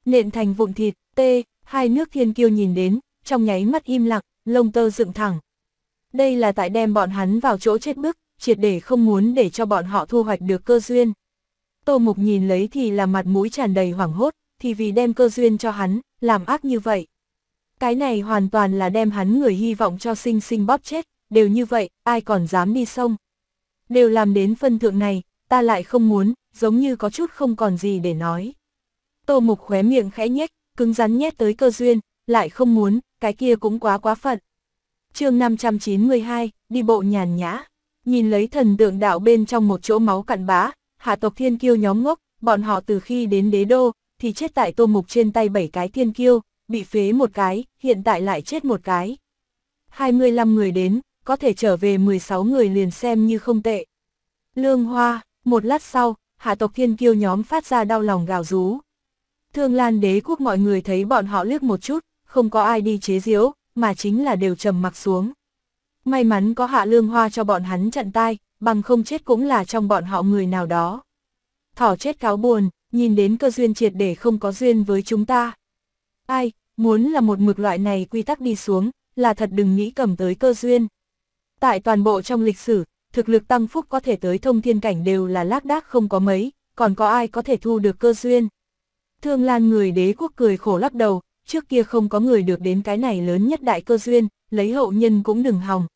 Nện thành vụn thịt, tê, hai nước thiên kiêu nhìn đến, trong nháy mắt im lặng, lông tơ dựng thẳng. Đây là tại đem bọn hắn vào chỗ chết bức, triệt để không muốn để cho bọn họ thu hoạch được cơ duyên. Tô Mục nhìn lấy thì là mặt mũi tràn đầy hoảng hốt, thì vì đem cơ duyên cho hắn, làm ác như vậy. Cái này hoàn toàn là đem hắn người hy vọng cho sinh sinh bóp chết, đều như vậy, ai còn dám đi sông. Đều làm đến phân thượng này, ta lại không muốn, giống như có chút không còn gì để nói. Tô Mục khóe miệng khẽ nhếch, cứng rắn nhét tới cơ duyên, lại không muốn, cái kia cũng quá quá phận. chương 592, đi bộ nhàn nhã, nhìn lấy thần tượng đạo bên trong một chỗ máu cặn bá, hạ tộc thiên kiêu nhóm ngốc, bọn họ từ khi đến đế đô, thì chết tại Tô Mục trên tay bảy cái thiên kiêu, bị phế một cái, hiện tại lại chết một cái. 25 người đến, có thể trở về 16 người liền xem như không tệ. Lương Hoa, một lát sau, hạ tộc thiên kiêu nhóm phát ra đau lòng gào rú. Thương Lan đế quốc mọi người thấy bọn họ liếc một chút, không có ai đi chế giễu, mà chính là đều trầm mặc xuống. May mắn có hạ lương hoa cho bọn hắn chặn tai, bằng không chết cũng là trong bọn họ người nào đó. Thỏ chết cáo buồn, nhìn đến cơ duyên triệt để không có duyên với chúng ta. Ai, muốn là một mực loại này quy tắc đi xuống, là thật đừng nghĩ cầm tới cơ duyên. Tại toàn bộ trong lịch sử, thực lực tăng phúc có thể tới thông thiên cảnh đều là lác đác không có mấy, còn có ai có thể thu được cơ duyên. Thương Lan người đế quốc cười khổ lắc đầu, trước kia không có người được đến cái này lớn nhất đại cơ duyên, lấy hậu nhân cũng đừng hòng.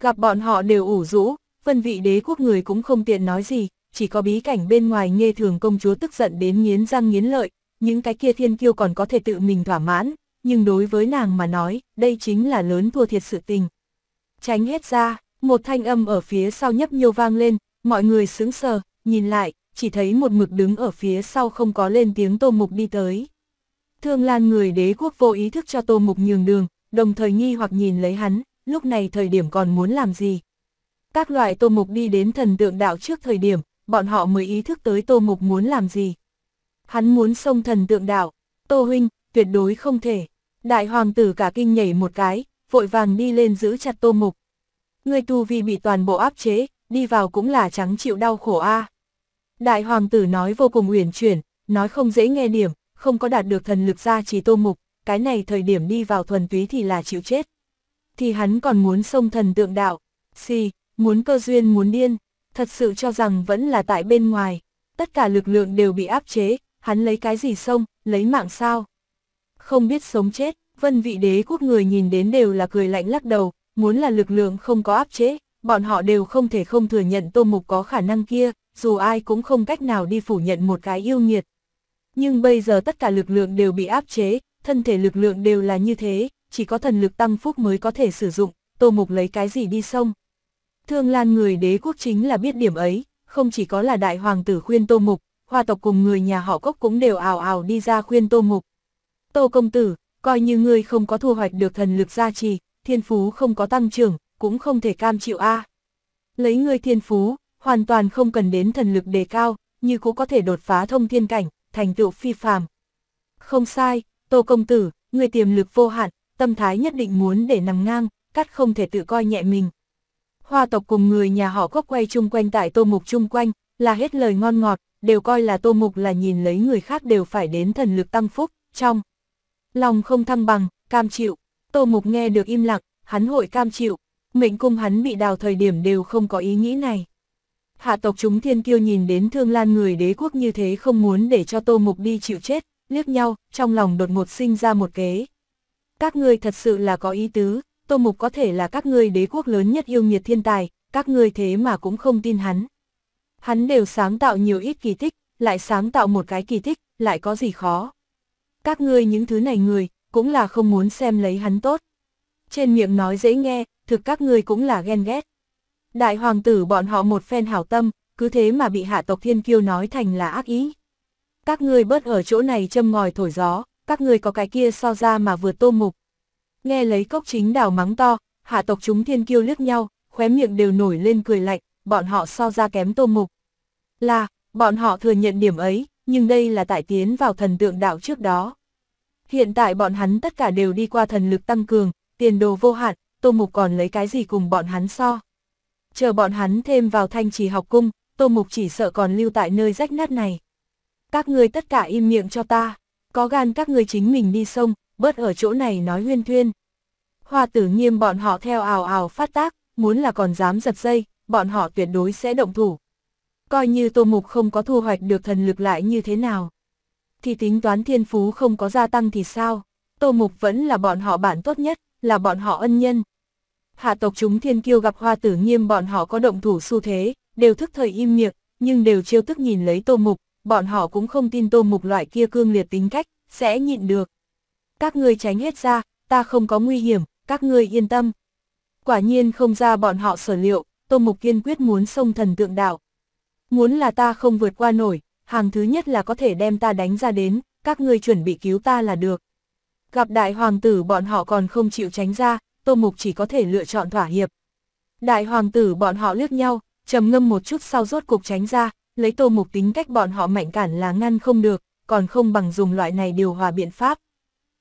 Gặp bọn họ đều ủ rũ, phân vị đế quốc người cũng không tiện nói gì, chỉ có bí cảnh bên ngoài nghe thường công chúa tức giận đến nghiến răng nghiến lợi, những cái kia thiên kiêu còn có thể tự mình thỏa mãn, nhưng đối với nàng mà nói, đây chính là lớn thua thiệt sự tình. Tránh hết ra, một thanh âm ở phía sau nhấp nhô vang lên, mọi người sững sờ, nhìn lại, chỉ thấy một mực đứng ở phía sau không có lên tiếng Tô Mục đi tới. Thương Lan người đế quốc vô ý thức cho Tô Mục nhường đường, đồng thời nghi hoặc nhìn lấy hắn, lúc này thời điểm còn muốn làm gì. Các loại Tô Mục đi đến thần tượng đạo trước thời điểm, bọn họ mới ý thức tới Tô Mục muốn làm gì. Hắn muốn xông thần tượng đạo, Tô Huynh, tuyệt đối không thể. Đại hoàng tử cả kinh nhảy một cái, vội vàng đi lên giữ chặt Tô Mục. Người tu vi bị toàn bộ áp chế, đi vào cũng là trắng chịu đau khổ a. Đại hoàng tử nói vô cùng uyển chuyển, nói không dễ nghe điểm, không có đạt được thần lực ra chỉ Tô Mục, cái này thời điểm đi vào thuần túy thì là chịu chết. Thì hắn còn muốn xông thần tượng đạo, si, muốn cơ duyên muốn điên, thật sự cho rằng vẫn là tại bên ngoài, tất cả lực lượng đều bị áp chế, hắn lấy cái gì xông, lấy mạng sao? Không biết sống chết, vân vị đế quốc người nhìn đến đều là cười lạnh lắc đầu, muốn là lực lượng không có áp chế, bọn họ đều không thể không thừa nhận tô mục có khả năng kia, dù ai cũng không cách nào đi phủ nhận một cái yêu nghiệt. Nhưng bây giờ tất cả lực lượng đều bị áp chế, thân thể lực lượng đều là như thế, chỉ có thần lực tăng phúc mới có thể sử dụng, tô mục lấy cái gì đi xong. Thương Lan người đế quốc chính là biết điểm ấy, không chỉ có là đại hoàng tử khuyên tô mục, hoa tộc cùng người nhà họ cốc cũng đều ảo ảo đi ra khuyên Tô Mục. Tô công tử, coi như ngươi không có thu hoạch được thần lực gia trì, thiên phú không có tăng trưởng, cũng không thể cam chịu a. À. Lấy ngươi thiên phú, hoàn toàn không cần đến thần lực đề cao, như cũng có thể đột phá thông thiên cảnh, thành tựu phi phàm. Không sai, Tô công tử, ngươi tiềm lực vô hạn, tâm thái nhất định muốn để nằm ngang, cắt không thể tự coi nhẹ mình. Hoa tộc cùng người nhà họ cốc quay chung quanh tại Tô Mục chung quanh, là hết lời ngon ngọt, đều coi là Tô Mục là nhìn lấy người khác đều phải đến thần lực tăng phúc, trong. Lòng không thăng bằng, cam chịu. Tô Mục nghe được im lặng, hắn hội cam chịu. Mệnh cung hắn bị đào thời điểm đều không có ý nghĩ này. Hạ tộc chúng thiên kiêu nhìn đến thương lan người đế quốc như thế không muốn để cho Tô Mục đi chịu chết, liếc nhau, trong lòng đột ngột sinh ra một kế. Các ngươi thật sự là có ý tứ, Tô Mục có thể là các ngươi đế quốc lớn nhất yêu nghiệt thiên tài, các ngươi thế mà cũng không tin hắn. Hắn đều sáng tạo nhiều ít kỳ tích, lại sáng tạo một cái kỳ tích, lại có gì khó. Các ngươi những thứ này người, cũng là không muốn xem lấy hắn tốt. Trên miệng nói dễ nghe, thực các ngươi cũng là ghen ghét. Đại hoàng tử bọn họ một phen hảo tâm, cứ thế mà bị hạ tộc thiên kiêu nói thành là ác ý. Các ngươi bớt ở chỗ này châm ngòi thổi gió, các ngươi có cái kia so ra mà vừa tô mục. Nghe lấy cốc chính đảo mắng to, hạ tộc chúng thiên kiêu liếc nhau, khóe miệng đều nổi lên cười lạnh, bọn họ so ra kém tô mục. Là, bọn họ thừa nhận điểm ấy, nhưng đây là tại tiến vào thần tượng đạo trước đó. Hiện tại bọn hắn tất cả đều đi qua thần lực tăng cường, tiền đồ vô hạn, Tô Mục còn lấy cái gì cùng bọn hắn so. Chờ bọn hắn thêm vào thanh trì học cung, Tô Mục chỉ sợ còn lưu tại nơi rách nát này. Các ngươi tất cả im miệng cho ta, có gan các ngươi chính mình đi sông, bớt ở chỗ này nói huyên thuyên. Hoa tử nghiêm bọn họ theo ào ào phát tác, muốn là còn dám giật dây, bọn họ tuyệt đối sẽ động thủ coi như Tô Mục không có thu hoạch được thần lực lại như thế nào. Thì tính toán thiên phú không có gia tăng thì sao, Tô Mục vẫn là bọn họ bản tốt nhất, là bọn họ ân nhân. Hạ tộc chúng thiên kiêu gặp hoa tử nghiêm bọn họ có động thủ xu thế, đều thức thời im miệng, nhưng đều chiêu tức nhìn lấy Tô Mục, bọn họ cũng không tin Tô Mục loại kia cương liệt tính cách, sẽ nhịn được. Các ngươi tránh hết ra, ta không có nguy hiểm, các ngươi yên tâm. Quả nhiên không ra bọn họ sở liệu, Tô Mục kiên quyết muốn xông thần tượng đạo, muốn là ta không vượt qua nổi, hàng thứ nhất là có thể đem ta đánh ra đến, các ngươi chuẩn bị cứu ta là được. Gặp đại hoàng tử bọn họ còn không chịu tránh ra, Tô Mục chỉ có thể lựa chọn thỏa hiệp. Đại hoàng tử bọn họ liếc nhau, trầm ngâm một chút sau rốt cục tránh ra, lấy Tô Mục tính cách bọn họ mạnh cản là ngăn không được, còn không bằng dùng loại này điều hòa biện pháp.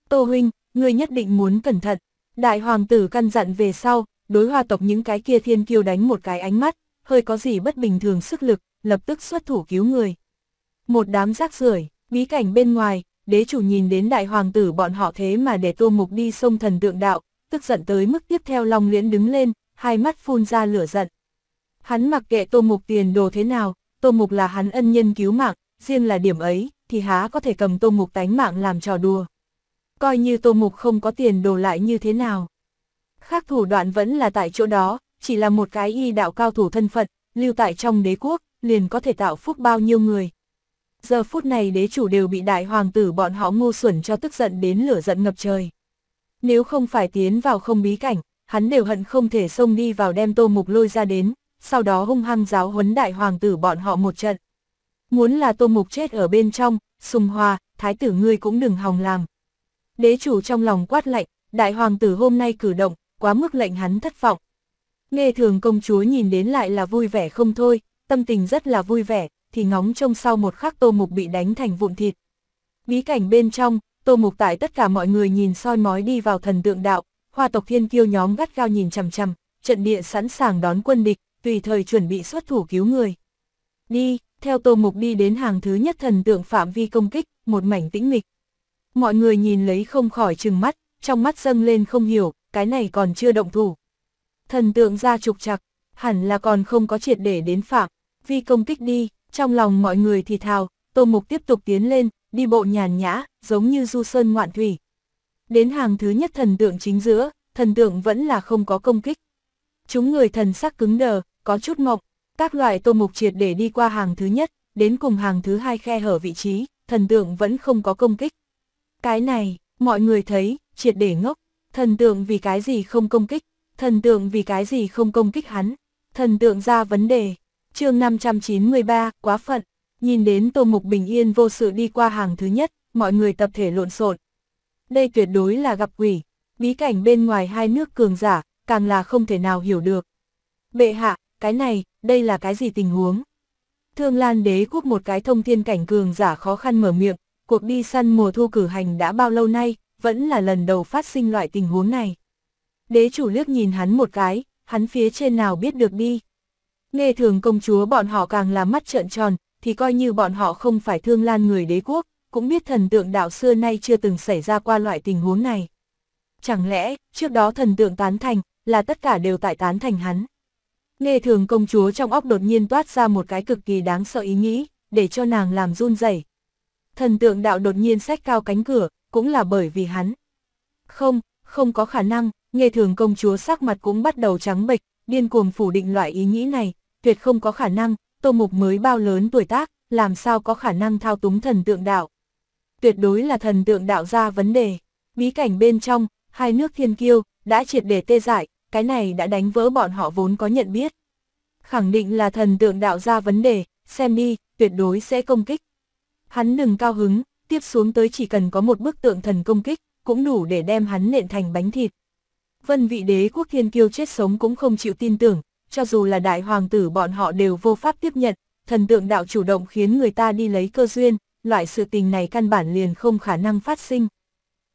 Tô huynh, ngươi nhất định muốn cẩn thận. Đại hoàng tử căn dặn về sau, đối hoa tộc những cái kia thiên kiêu đánh một cái ánh mắt, hơi có gì bất bình thường sức lực, lập tức xuất thủ cứu người. Một đám rác rưởi, bí cảnh bên ngoài, đế chủ nhìn đến đại hoàng tử bọn họ thế mà để tô mục đi sông thần tượng đạo, tức giận tới mức tiếp theo Long Liễn đứng lên, hai mắt phun ra lửa giận. Hắn mặc kệ tô mục tiền đồ thế nào, tô mục là hắn ân nhân cứu mạng, riêng là điểm ấy, thì há có thể cầm tô mục tánh mạng làm trò đùa. Coi như tô mục không có tiền đồ lại như thế nào. Khác thủ đoạn vẫn là tại chỗ đó, chỉ là một cái y đạo cao thủ thân phận, lưu tại trong đế quốc, liền có thể tạo phúc bao nhiêu người. Giờ phút này đế chủ đều bị đại hoàng tử bọn họ ngu xuẩn cho tức giận đến lửa giận ngập trời. Nếu không phải tiến vào không bí cảnh, hắn đều hận không thể xông đi vào đem tô mục lôi ra đến, sau đó hung hăng giáo huấn đại hoàng tử bọn họ một trận. Muốn là tô mục chết ở bên trong, sùng hòa, thái tử ngươi cũng đừng hòng làm. Đế chủ trong lòng quát lạnh, đại hoàng tử hôm nay cử động, quá mức lệnh hắn thất vọng. Nghe thường công chúa nhìn đến lại là vui vẻ không thôi, tâm tình rất là vui vẻ, thì ngóng trông sau một khắc Tô Mục bị đánh thành vụn thịt. Bí cảnh bên trong, Tô Mục tại tất cả mọi người nhìn soi mói đi vào thần tượng đạo, hoa tộc thiên kiêu nhóm gắt gao nhìn chằm chằm, trận địa sẵn sàng đón quân địch, tùy thời chuẩn bị xuất thủ cứu người. Đi, theo Tô Mục đi đến hàng thứ nhất thần tượng phạm vi công kích, một mảnh tĩnh mịch. Mọi người nhìn lấy không khỏi chừng mắt, trong mắt dâng lên không hiểu, cái này còn chưa động thủ. Thần tượng ra trục chặt, hẳn là còn không có triệt để đến phạm, vi công kích đi, trong lòng mọi người thì thào, Tô Mục tiếp tục tiến lên, đi bộ nhàn nhã, giống như du sơn ngoạn thủy. Đến hàng thứ nhất thần tượng chính giữa, thần tượng vẫn là không có công kích. Chúng người thần sắc cứng đờ, có chút ngọc các loại Tô Mục triệt để đi qua hàng thứ nhất, đến cùng hàng thứ hai khe hở vị trí, thần tượng vẫn không có công kích. Cái này, mọi người thấy, triệt để ngốc, thần tượng vì cái gì không công kích, thần tượng vì cái gì không công kích hắn, thần tượng ra vấn đề chương 593, quá phận, nhìn đến Tô Mục bình yên vô sự đi qua hàng thứ nhất, mọi người tập thể lộn xộn. Đây tuyệt đối là gặp quỷ, bí cảnh bên ngoài hai nước cường giả, càng là không thể nào hiểu được. Bệ hạ, cái này, đây là cái gì tình huống? Thương Lan đế quốc một cái thông thiên cảnh cường giả khó khăn mở miệng, cuộc đi săn mùa thu cử hành đã bao lâu nay, vẫn là lần đầu phát sinh loại tình huống này. Đế chủ liếc nhìn hắn một cái, hắn phía trên nào biết được đi nghe thường công chúa bọn họ càng là mắt trợn tròn, thì coi như bọn họ không phải thương lan người đế quốc, cũng biết thần tượng đạo xưa nay chưa từng xảy ra qua loại tình huống này. Chẳng lẽ, trước đó thần tượng tán thành, là tất cả đều tại tán thành hắn. Nghe thường công chúa trong óc đột nhiên toát ra một cái cực kỳ đáng sợ ý nghĩ, để cho nàng làm run rẩy. Thần tượng đạo đột nhiên sách cao cánh cửa, cũng là bởi vì hắn. Không, không có khả năng, nghe thường công chúa sắc mặt cũng bắt đầu trắng bệch, điên cuồng phủ định loại ý nghĩ này, tuyệt không có khả năng, Tô Mục mới bao lớn tuổi tác, làm sao có khả năng thao túng thần tượng đạo. Tuyệt đối là thần tượng đạo ra vấn đề, bí cảnh bên trong, hai nước thiên kiêu, đã triệt để tê giải, cái này đã đánh vỡ bọn họ vốn có nhận biết. Khẳng định là thần tượng đạo ra vấn đề, xem đi, tuyệt đối sẽ công kích. Hắn đừng cao hứng, tiếp xuống tới chỉ cần có một bức tượng thần công kích, cũng đủ để đem hắn nện thành bánh thịt. Vân vị đế quốc thiên kiêu chết sống cũng không chịu tin tưởng, cho dù là đại hoàng tử bọn họ đều vô pháp tiếp nhận, thần tượng đạo chủ động khiến người ta đi lấy cơ duyên, loại sự tình này căn bản liền không khả năng phát sinh.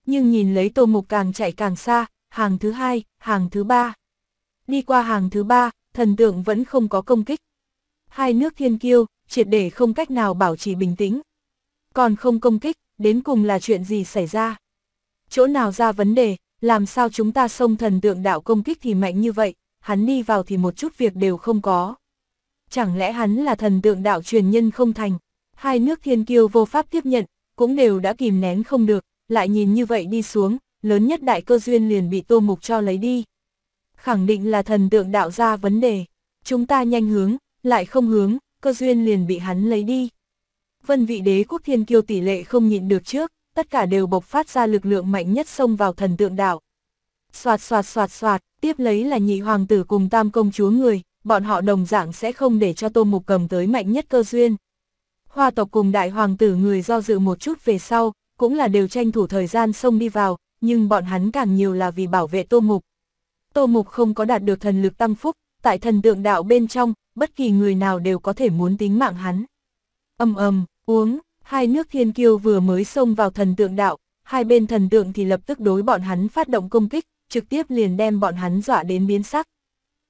Nhưng nhìn lấy tô mục càng chạy càng xa, hàng thứ hai, hàng thứ ba. Đi qua hàng thứ ba, thần tượng vẫn không có công kích. Hai nước thiên kiêu, triệt để không cách nào bảo trì bình tĩnh. Còn không công kích, đến cùng là chuyện gì xảy ra? Chỗ nào ra vấn đề, làm sao chúng ta xông thần tượng đạo công kích thì mạnh như vậy, hắn đi vào thì một chút việc đều không có. Chẳng lẽ hắn là thần tượng đạo truyền nhân không thành, hai nước thiên kiêu vô pháp tiếp nhận, cũng đều đã kìm nén không được, lại nhìn như vậy đi xuống, lớn nhất đại cơ duyên liền bị tô mục cho lấy đi. Khẳng định là thần tượng đạo ra vấn đề, chúng ta nhanh hướng, lại không hướng, cơ duyên liền bị hắn lấy đi. Vân vị đế quốc thiên kiêu tỷ lệ không nhịn được trước, tất cả đều bộc phát ra lực lượng mạnh nhất xông vào thần tượng đạo soạt soạt soạt soạt, tiếp lấy là nhị hoàng tử cùng tam công chúa người, bọn họ đồng dạng sẽ không để cho Tô Mục cầm tới mạnh nhất cơ duyên. Hoa tộc cùng đại hoàng tử người do dự một chút về sau, cũng là đều tranh thủ thời gian xông đi vào, nhưng bọn hắn càng nhiều là vì bảo vệ Tô Mục. Tô Mục không có đạt được thần lực tăng phúc, tại thần tượng đạo bên trong, bất kỳ người nào đều có thể muốn tính mạng hắn. Âm âm, uống, hai nước thiên kiêu vừa mới xông vào thần tượng đạo, hai bên thần tượng thì lập tức đối bọn hắn phát động công kích, trực tiếp liền đem bọn hắn dọa đến biến sắc.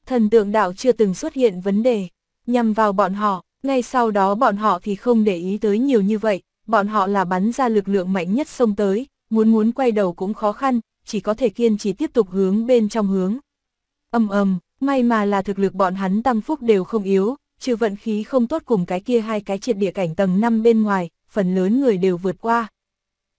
Thần tượng đạo chưa từng xuất hiện vấn đề, nhằm vào bọn họ, ngay sau đó bọn họ thì không để ý tới nhiều như vậy, bọn họ là bắn ra lực lượng mạnh nhất xông tới, muốn muốn quay đầu cũng khó khăn, chỉ có thể kiên trì tiếp tục hướng bên trong hướng. ầm ầm, may mà là thực lực bọn hắn tăng phúc đều không yếu, trừ vận khí không tốt cùng cái kia hai cái triệt địa cảnh tầng 5 bên ngoài, phần lớn người đều vượt qua.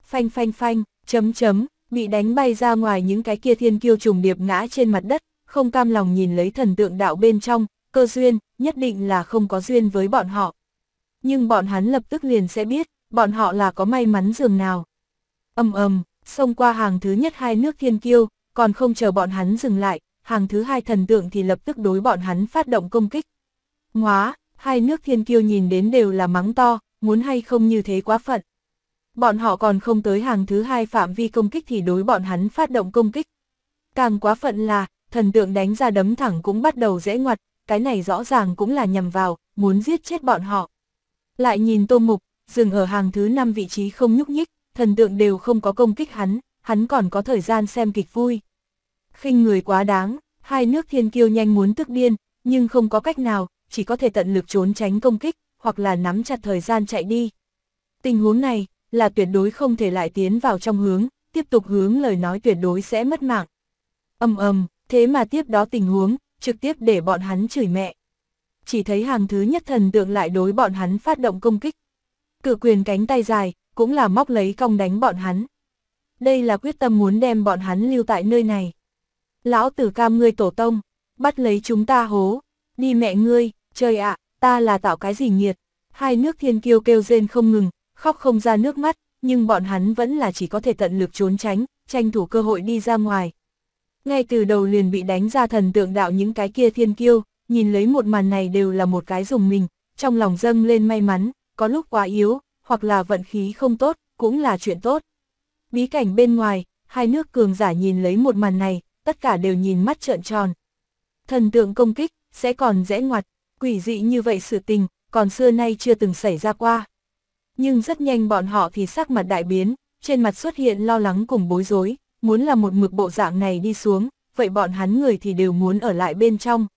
Phanh phanh phanh, chấm chấm, bị đánh bay ra ngoài những cái kia thiên kiêu trùng điệp ngã trên mặt đất, không cam lòng nhìn lấy thần tượng đạo bên trong, cơ duyên, nhất định là không có duyên với bọn họ. Nhưng bọn hắn lập tức liền sẽ biết, bọn họ là có may mắn dường nào. Âm ầm, xông qua hàng thứ nhất hai nước thiên kiêu, còn không chờ bọn hắn dừng lại, hàng thứ hai thần tượng thì lập tức đối bọn hắn phát động công kích. Ngóa, hai nước thiên kiêu nhìn đến đều là mắng to, muốn hay không như thế quá phận bọn họ còn không tới hàng thứ hai phạm vi công kích thì đối bọn hắn phát động công kích. Càng quá phận là, thần tượng đánh ra đấm thẳng cũng bắt đầu dễ ngoặt, cái này rõ ràng cũng là nhằm vào, muốn giết chết bọn họ. Lại nhìn tô mục, dừng ở hàng thứ năm vị trí không nhúc nhích, thần tượng đều không có công kích hắn, hắn còn có thời gian xem kịch vui. khinh người quá đáng, hai nước thiên kiêu nhanh muốn tức điên, nhưng không có cách nào, chỉ có thể tận lực trốn tránh công kích, hoặc là nắm chặt thời gian chạy đi. Tình huống này, là tuyệt đối không thể lại tiến vào trong hướng, tiếp tục hướng lời nói tuyệt đối sẽ mất mạng. Âm âm, thế mà tiếp đó tình huống, trực tiếp để bọn hắn chửi mẹ. Chỉ thấy hàng thứ nhất thần tượng lại đối bọn hắn phát động công kích. Cử quyền cánh tay dài, cũng là móc lấy cong đánh bọn hắn. Đây là quyết tâm muốn đem bọn hắn lưu tại nơi này. Lão tử cam ngươi tổ tông, bắt lấy chúng ta hố, đi mẹ ngươi, trời ạ, ta là tạo cái gì nghiệt. Hai nước thiên kiêu kêu rên không ngừng, khóc không ra nước mắt, nhưng bọn hắn vẫn là chỉ có thể tận lực trốn tránh, tranh thủ cơ hội đi ra ngoài. Ngay từ đầu liền bị đánh ra thần tượng đạo những cái kia thiên kiêu, nhìn lấy một màn này đều là một cái dùng mình, trong lòng dâng lên may mắn, có lúc quá yếu, hoặc là vận khí không tốt, cũng là chuyện tốt. Bí cảnh bên ngoài, hai nước cường giả nhìn lấy một màn này, tất cả đều nhìn mắt trợn tròn. Thần tượng công kích, sẽ còn dễ ngoặt, quỷ dị như vậy sự tình, còn xưa nay chưa từng xảy ra qua nhưng rất nhanh bọn họ thì sắc mặt đại biến, trên mặt xuất hiện lo lắng cùng bối rối, muốn là một mực bộ dạng này đi xuống, vậy bọn hắn người thì đều muốn ở lại bên trong.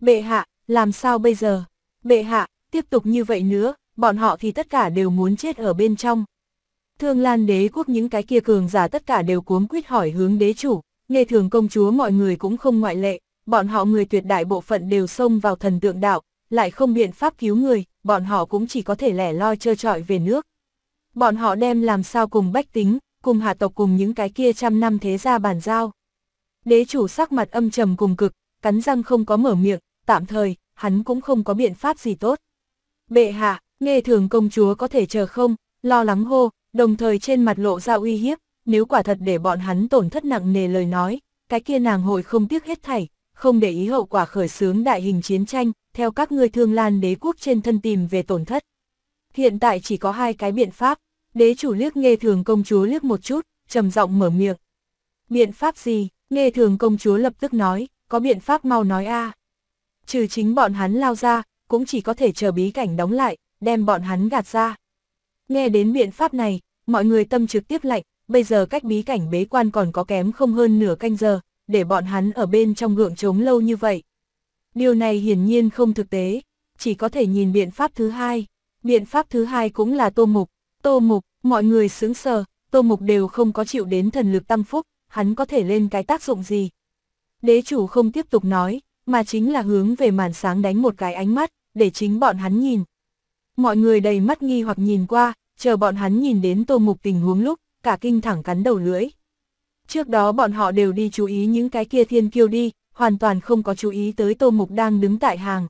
Bệ hạ, làm sao bây giờ? Bệ hạ, tiếp tục như vậy nữa, bọn họ thì tất cả đều muốn chết ở bên trong. Thương Lan đế quốc những cái kia cường giả tất cả đều cuống quýt hỏi hướng đế chủ, nghe thường công chúa mọi người cũng không ngoại lệ, bọn họ người tuyệt đại bộ phận đều xông vào thần tượng đạo, lại không biện pháp cứu người, bọn họ cũng chỉ có thể lẻ loi trơ trọi về nước. Bọn họ đem làm sao cùng bách tính, cùng hạ tộc cùng những cái kia trăm năm thế gia bàn giao. Đế chủ sắc mặt âm trầm cùng cực, cắn răng không có mở miệng, tạm thời, hắn cũng không có biện pháp gì tốt. Bệ hạ, nghe thường công chúa có thể chờ không, lo lắng hô, đồng thời trên mặt lộ ra uy hiếp, nếu quả thật để bọn hắn tổn thất nặng nề lời nói, cái kia nàng hội không tiếc hết thảy, không để ý hậu quả khởi xướng đại hình chiến tranh, theo các ngươi thương lan đế quốc trên thân tìm về tổn thất. Hiện tại chỉ có hai cái biện pháp, đế chủ liếc nghe thường công chúa liếc một chút, trầm giọng mở miệng. Biện pháp gì? Nghe thường công chúa lập tức nói, có biện pháp mau nói a. Trừ chính bọn hắn lao ra, cũng chỉ có thể chờ bí cảnh đóng lại, đem bọn hắn gạt ra. Nghe đến biện pháp này, mọi người tâm trực tiếp lạnh, bây giờ cách bí cảnh bế quan còn có kém không hơn nửa canh giờ, để bọn hắn ở bên trong gượng trống lâu như vậy, Điều này hiển nhiên không thực tế, chỉ có thể nhìn biện pháp thứ hai. Biện pháp thứ hai cũng là tô mục. Tô mục, mọi người sướng sờ, tô mục đều không có chịu đến thần lực tăng phúc, hắn có thể lên cái tác dụng gì. Đế chủ không tiếp tục nói, mà chính là hướng về màn sáng đánh một cái ánh mắt, để chính bọn hắn nhìn. Mọi người đầy mắt nghi hoặc nhìn qua, chờ bọn hắn nhìn đến tô mục tình huống lúc, cả kinh thẳng cắn đầu lưỡi. Trước đó bọn họ đều đi chú ý những cái kia thiên kiêu đi, hoàn toàn không có chú ý tới Tô Mục đang đứng tại hàng.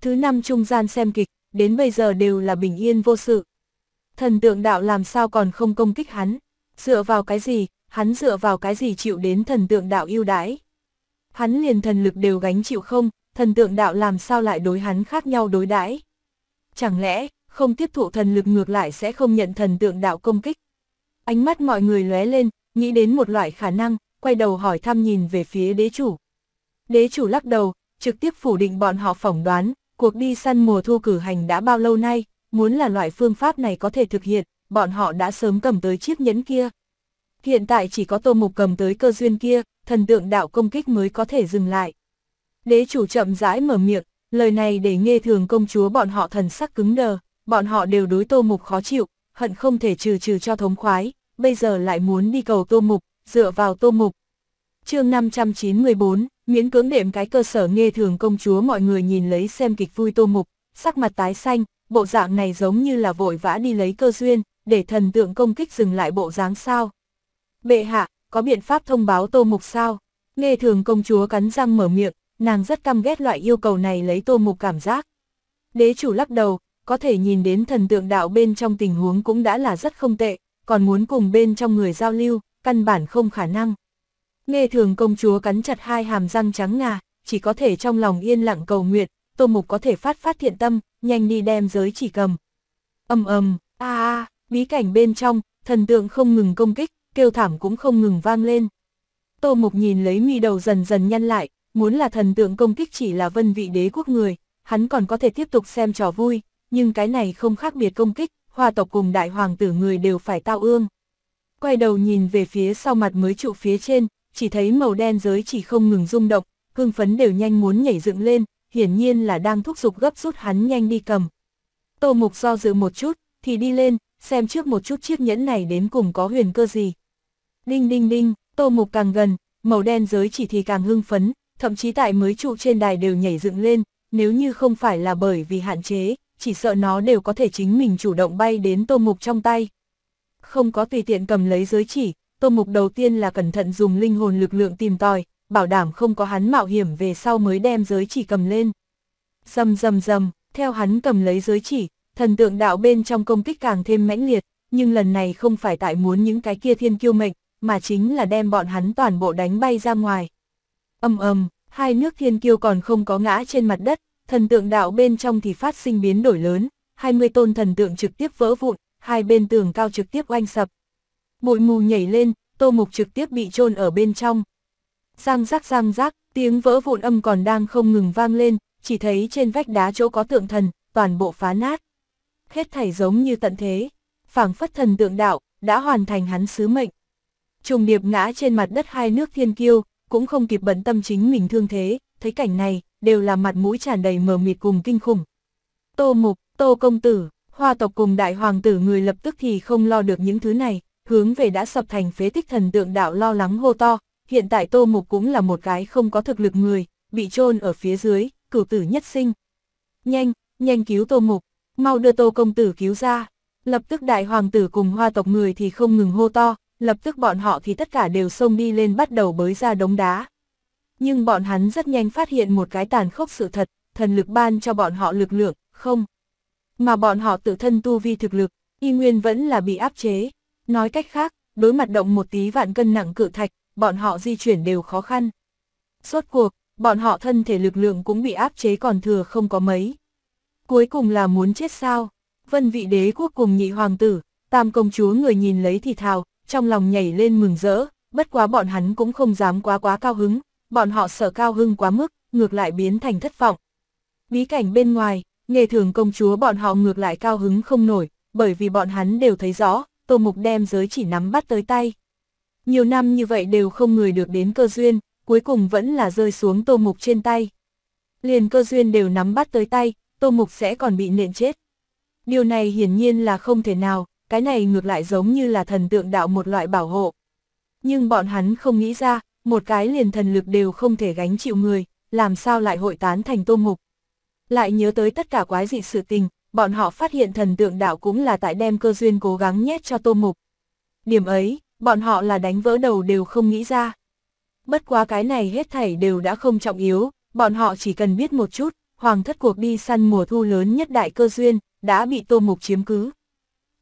Thứ năm trung gian xem kịch, đến bây giờ đều là bình yên vô sự. Thần tượng đạo làm sao còn không công kích hắn, dựa vào cái gì, hắn dựa vào cái gì chịu đến thần tượng đạo yêu đãi. Hắn liền thần lực đều gánh chịu không, thần tượng đạo làm sao lại đối hắn khác nhau đối đãi. Chẳng lẽ, không tiếp thụ thần lực ngược lại sẽ không nhận thần tượng đạo công kích. Ánh mắt mọi người lóe lên, nghĩ đến một loại khả năng, quay đầu hỏi thăm nhìn về phía đế chủ. Đế chủ lắc đầu, trực tiếp phủ định bọn họ phỏng đoán, cuộc đi săn mùa thu cử hành đã bao lâu nay, muốn là loại phương pháp này có thể thực hiện, bọn họ đã sớm cầm tới chiếc nhẫn kia. Hiện tại chỉ có tô mục cầm tới cơ duyên kia, thần tượng đạo công kích mới có thể dừng lại. Đế chủ chậm rãi mở miệng, lời này để nghe thường công chúa bọn họ thần sắc cứng đờ, bọn họ đều đối tô mục khó chịu, hận không thể trừ trừ cho thống khoái, bây giờ lại muốn đi cầu tô mục, dựa vào tô mục. chương 594, miễn cưỡng đệm cái cơ sở nghe thường công chúa mọi người nhìn lấy xem kịch vui tô mục, sắc mặt tái xanh, bộ dạng này giống như là vội vã đi lấy cơ duyên, để thần tượng công kích dừng lại bộ dáng sao. Bệ hạ, có biện pháp thông báo tô mục sao? Nghe thường công chúa cắn răng mở miệng, nàng rất căm ghét loại yêu cầu này lấy tô mục cảm giác. Đế chủ lắc đầu, có thể nhìn đến thần tượng đạo bên trong tình huống cũng đã là rất không tệ, còn muốn cùng bên trong người giao lưu, căn bản không khả năng. Nghe thường công chúa cắn chặt hai hàm răng trắng ngà, chỉ có thể trong lòng yên lặng cầu nguyện, Tô Mục có thể phát phát thiện tâm, nhanh đi đem giới chỉ cầm. ầm ầm, a a, bí cảnh bên trong, thần tượng không ngừng công kích, kêu thảm cũng không ngừng vang lên. Tô Mục nhìn lấy mi đầu dần dần nhăn lại, muốn là thần tượng công kích chỉ là vân vị đế quốc người, hắn còn có thể tiếp tục xem trò vui, nhưng cái này không khác biệt công kích, hoa tộc cùng đại hoàng tử người đều phải tao ương. Quay đầu nhìn về phía sau mặt mới trụ phía trên, chỉ thấy màu đen giới chỉ không ngừng rung động, hưng phấn đều nhanh muốn nhảy dựng lên, hiển nhiên là đang thúc giục gấp rút hắn nhanh đi cầm. Tô Mục do dự một chút, thì đi lên, xem trước một chút chiếc nhẫn này đến cùng có huyền cơ gì. Đinh đinh đinh, Tô Mục càng gần, màu đen giới chỉ thì càng hưng phấn, thậm chí tại mới trụ trên đài đều nhảy dựng lên, nếu như không phải là bởi vì hạn chế, chỉ sợ nó đều có thể chính mình chủ động bay đến Tô Mục trong tay. Không có tùy tiện cầm lấy giới chỉ, tô mục đầu tiên là cẩn thận dùng linh hồn lực lượng tìm tòi, bảo đảm không có hắn mạo hiểm về sau mới đem giới chỉ cầm lên. Dầm dầm dầm, theo hắn cầm lấy giới chỉ, thần tượng đạo bên trong công kích càng thêm mãnh liệt, nhưng lần này không phải tại muốn những cái kia thiên kiêu mệnh, mà chính là đem bọn hắn toàn bộ đánh bay ra ngoài. Âm ầm, hai nước thiên kiêu còn không có ngã trên mặt đất, thần tượng đạo bên trong thì phát sinh biến đổi lớn, 20 tôn thần tượng trực tiếp vỡ vụn, hai bên tường cao trực tiếp oanh sập, bụi mù nhảy lên, tô mục trực tiếp bị chôn ở bên trong. Giang rác giang rác, tiếng vỡ vụn âm còn đang không ngừng vang lên, chỉ thấy trên vách đá chỗ có tượng thần, toàn bộ phá nát. Hết thảy giống như tận thế, phảng phất thần tượng đạo, đã hoàn thành hắn sứ mệnh. Trùng điệp ngã trên mặt đất hai nước thiên kiêu, cũng không kịp bận tâm chính mình thương thế, thấy cảnh này, đều là mặt mũi tràn đầy mờ mịt cùng kinh khủng. Tô Mục, Tô Công Tử, Hoa tộc cùng đại hoàng tử người lập tức thì không lo được những thứ này, hướng về đã sập thành phế tích thần tượng đạo lo lắng hô to, hiện tại Tô Mục cũng là một cái không có thực lực người, bị chôn ở phía dưới, cửu tử nhất sinh. Nhanh, nhanh cứu Tô Mục, mau đưa Tô Công Tử cứu ra. Lập tức đại hoàng tử cùng hoa tộc người thì không ngừng hô to, lập tức bọn họ thì tất cả đều xông đi lên bắt đầu bới ra đống đá. Nhưng bọn hắn rất nhanh phát hiện một cái tàn khốc sự thật, thần lực ban cho bọn họ lực lượng, không. Mà bọn họ tự thân tu vi thực lực, y nguyên vẫn là bị áp chế, Nói cách khác, đối mặt động một tí vạn cân nặng cự thạch, bọn họ di chuyển đều khó khăn. Suốt cuộc, bọn họ thân thể lực lượng cũng bị áp chế còn thừa không có mấy. Cuối cùng là muốn chết sao? Vân vị đế quốc cùng nhị hoàng tử, tam công chúa người nhìn lấy thì thào, trong lòng nhảy lên mừng rỡ, bất quá bọn hắn cũng không dám quá quá cao hứng, bọn họ sợ cao hưng quá mức, ngược lại biến thành thất vọng. Bí cảnh bên ngoài, nghề thường công chúa bọn họ ngược lại cao hứng không nổi, bởi vì bọn hắn đều thấy rõ, Tô Mục đem giới chỉ nắm bắt tới tay. Nhiều năm như vậy đều không người được đến cơ duyên, cuối cùng vẫn là rơi xuống Tô Mục trên tay. Liền cơ duyên đều nắm bắt tới tay, Tô Mục sẽ còn bị nện chết. Điều này hiển nhiên là không thể nào, cái này ngược lại giống như là thần tượng đạo một loại bảo hộ. Nhưng bọn hắn không nghĩ ra, một cái liền thần lực đều không thể gánh chịu người, làm sao lại hội tán thành Tô Mục. Lại nhớ tới tất cả quái dị sự tình, bọn họ phát hiện thần tượng đạo cũng là tại đem cơ duyên cố gắng nhét cho Tô Mục. Điểm ấy, bọn họ là đánh vỡ đầu đều không nghĩ ra. Bất quá cái này hết thảy đều đã không trọng yếu, bọn họ chỉ cần biết một chút, hoàng thất cuộc đi săn mùa thu lớn nhất đại cơ duyên, đã bị Tô Mục chiếm cứ.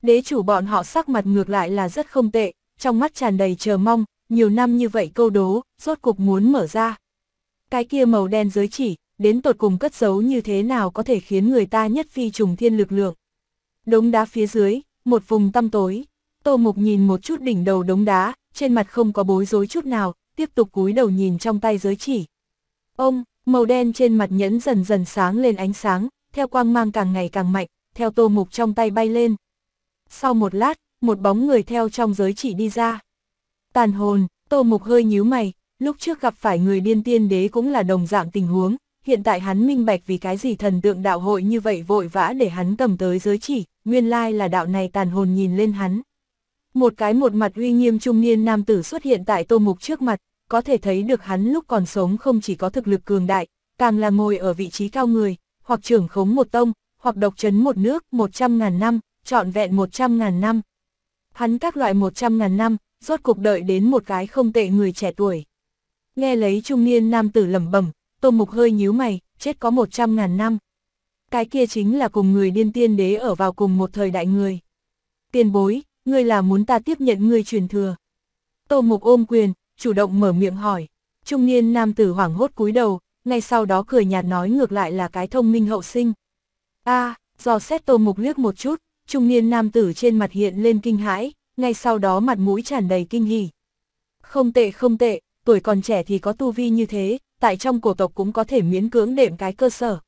Đế chủ bọn họ sắc mặt ngược lại là rất không tệ, trong mắt tràn đầy chờ mong, nhiều năm như vậy câu đố, rốt cục muốn mở ra. Cái kia màu đen giới chỉ, đến tột cùng cất giấu như thế nào có thể khiến người ta nhất phi trùng thiên lực lượng. Đống đá phía dưới, một vùng tăm tối, Tô Mục nhìn một chút đỉnh đầu đống đá, trên mặt không có bối rối chút nào, tiếp tục cúi đầu nhìn trong tay giới chỉ. Ông, màu đen trên mặt nhẫn dần dần sáng lên ánh sáng, theo quang mang càng ngày càng mạnh, theo Tô Mục trong tay bay lên. Sau một lát, một bóng người theo trong giới chỉ đi ra. Tàn hồn, Tô Mục hơi nhíu mày, lúc trước gặp phải người điên tiên đế cũng là đồng dạng tình huống, hiện tại hắn minh bạch vì cái gì thần tượng đạo hội như vậy vội vã để hắn cầm tới giới chỉ, nguyên lai là đạo này tàn hồn nhìn lên hắn. Một cái một mặt uy nghiêm trung niên nam tử xuất hiện tại tô mục trước mặt, có thể thấy được hắn lúc còn sống không chỉ có thực lực cường đại, càng là ngồi ở vị trí cao người, hoặc trưởng khống một tông, hoặc độc chấn một nước 100.000 năm, trọn vẹn 100.000 năm. Hắn các loại 100.000 năm, rốt cuộc đợi đến một cái không tệ người trẻ tuổi. Nghe lấy trung niên nam tử lẩm bẩm, Tô Mục hơi nhíu mày, chết có 100.000 năm. Cái kia chính là cùng người điên tiên đế ở vào cùng một thời đại người. Tiền bối, ngươi là muốn ta tiếp nhận ngươi truyền thừa. Tô Mục ôm quyền, chủ động mở miệng hỏi. Trung niên nam tử hoảng hốt cúi đầu, ngay sau đó cười nhạt nói ngược lại là cái thông minh hậu sinh. a do xét Tô Mục liếc một chút, trung niên nam tử trên mặt hiện lên kinh hãi, ngay sau đó mặt mũi tràn đầy kinh hỉ. Không tệ không tệ, tuổi còn trẻ thì có tu vi như thế, tại trong cổ tộc cũng có thể miễn cưỡng đệm cái cơ sở.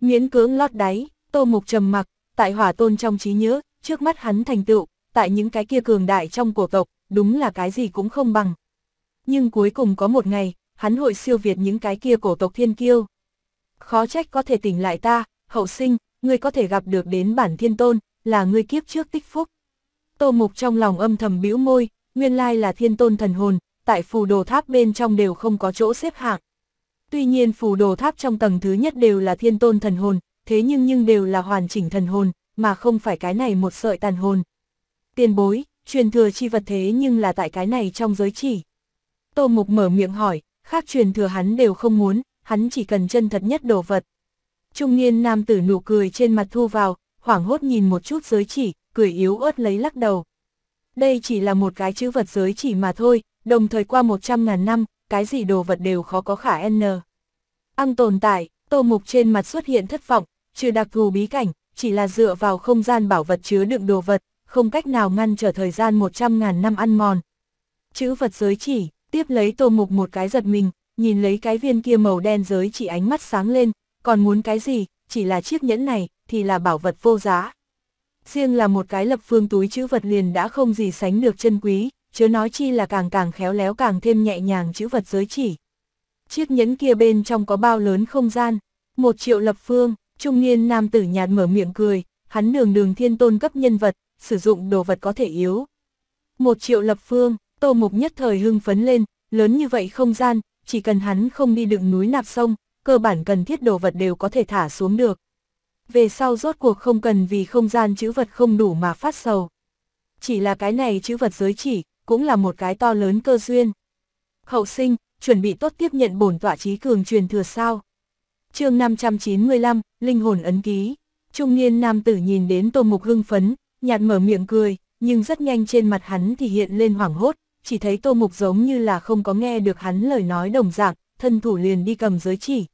Miễn cưỡng lót đáy, tô mục trầm mặc, tại hỏa tôn trong trí nhớ, trước mắt hắn thành tựu, tại những cái kia cường đại trong cổ tộc, đúng là cái gì cũng không bằng. Nhưng cuối cùng có một ngày, hắn hội siêu việt những cái kia cổ tộc thiên kiêu. Khó trách có thể tỉnh lại ta, hậu sinh, ngươi có thể gặp được đến bản thiên tôn, là ngươi kiếp trước tích phúc. Tô mục trong lòng âm thầm bĩu môi, nguyên lai là thiên tôn thần hồn, tại phù đồ tháp bên trong đều không có chỗ xếp hạng. Tuy nhiên phù đồ tháp trong tầng thứ nhất đều là thiên tôn thần hồn, thế nhưng nhưng đều là hoàn chỉnh thần hồn, mà không phải cái này một sợi tàn hồn. Tiền bối, truyền thừa chi vật thế nhưng là tại cái này trong giới chỉ. Tô Mục mở miệng hỏi, khác truyền thừa hắn đều không muốn, hắn chỉ cần chân thật nhất đồ vật. Trung niên nam tử nụ cười trên mặt thu vào, hoảng hốt nhìn một chút giới chỉ, cười yếu ớt lấy lắc đầu. Đây chỉ là một cái chữ vật giới chỉ mà thôi, đồng thời qua 100.000 năm, cái gì đồ vật đều khó có khả n. Ăn tồn tại, tô mục trên mặt xuất hiện thất vọng, trừ đặc thù bí cảnh, chỉ là dựa vào không gian bảo vật chứa đựng đồ vật, không cách nào ngăn trở thời gian 100.000 năm ăn mòn. Chữ vật giới chỉ, tiếp lấy tô mục một cái giật mình, nhìn lấy cái viên kia màu đen giới chỉ ánh mắt sáng lên, còn muốn cái gì, chỉ là chiếc nhẫn này, thì là bảo vật vô giá. Riêng là một cái lập phương túi chữ vật liền đã không gì sánh được chân quý, chớ nói chi là càng càng khéo léo càng thêm nhẹ nhàng chữ vật giới chỉ. Chiếc nhẫn kia bên trong có bao lớn không gian, một triệu lập phương, trung niên nam tử nhạt mở miệng cười, hắn đường đường thiên tôn cấp nhân vật, sử dụng đồ vật có thể yếu. Một triệu lập phương, tô mục nhất thời hưng phấn lên, lớn như vậy không gian, chỉ cần hắn không đi đựng núi nạp sông, cơ bản cần thiết đồ vật đều có thể thả xuống được. Về sau rốt cuộc không cần vì không gian chữ vật không đủ mà phát sầu. Chỉ là cái này chữ vật giới chỉ, cũng là một cái to lớn cơ duyên. Hậu sinh, chuẩn bị tốt tiếp nhận bổn tọa trí cường truyền thừa sao. chương 595, Linh hồn ấn ký. Trung niên nam tử nhìn đến Tô Mục hưng phấn, nhạt mở miệng cười, nhưng rất nhanh trên mặt hắn thì hiện lên hoảng hốt, chỉ thấy Tô Mục giống như là không có nghe được hắn lời nói đồng dạng, thân thủ liền đi cầm giới chỉ.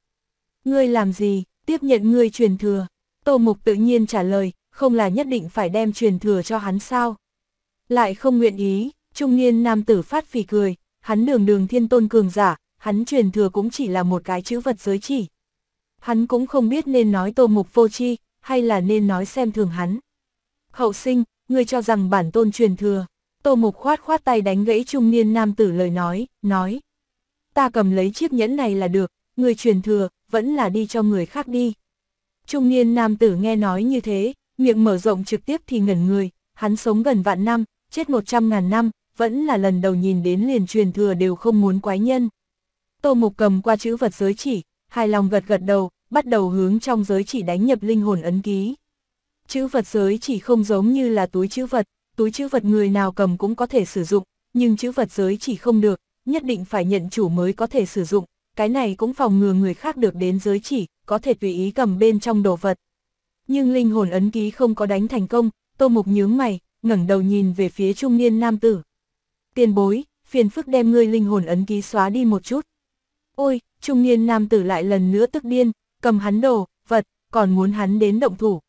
Ngươi làm gì, tiếp nhận ngươi truyền thừa. Tô Mục tự nhiên trả lời, không là nhất định phải đem truyền thừa cho hắn sao. Lại không nguyện ý, Trung niên nam tử phát phì cười, hắn đường đường thiên tôn cường giả, hắn truyền thừa cũng chỉ là một cái chữ vật giới chỉ. Hắn cũng không biết nên nói tô mục vô chi, hay là nên nói xem thường hắn. Hậu sinh, ngươi cho rằng bản tôn truyền thừa. Tô mục khoát khoát tay đánh gãy trung niên nam tử lời nói, nói. Ta cầm lấy chiếc nhẫn này là được, người truyền thừa, vẫn là đi cho người khác đi. Trung niên nam tử nghe nói như thế, miệng mở rộng trực tiếp thì ngẩn người, hắn sống gần vạn năm, chết một trăm ngàn năm, vẫn là lần đầu nhìn đến liền truyền thừa đều không muốn quái nhân. Tô Mục cầm qua chữ vật giới chỉ, hài lòng gật gật đầu, bắt đầu hướng trong giới chỉ đánh nhập linh hồn ấn ký. Chữ vật giới chỉ không giống như là túi chữ vật, túi chữ vật người nào cầm cũng có thể sử dụng, nhưng chữ vật giới chỉ không được, nhất định phải nhận chủ mới có thể sử dụng, cái này cũng phòng ngừa người khác được đến giới chỉ, có thể tùy ý cầm bên trong đồ vật. Nhưng linh hồn ấn ký không có đánh thành công, Tô Mục nhướng mày, ngẩng đầu nhìn về phía trung niên nam tử tiền bối, phiền phức đem ngươi linh hồn ấn ký xóa đi một chút. Ôi, trung niên nam tử lại lần nữa tức điên, cầm hắn đồ, vật, còn muốn hắn đến động thủ.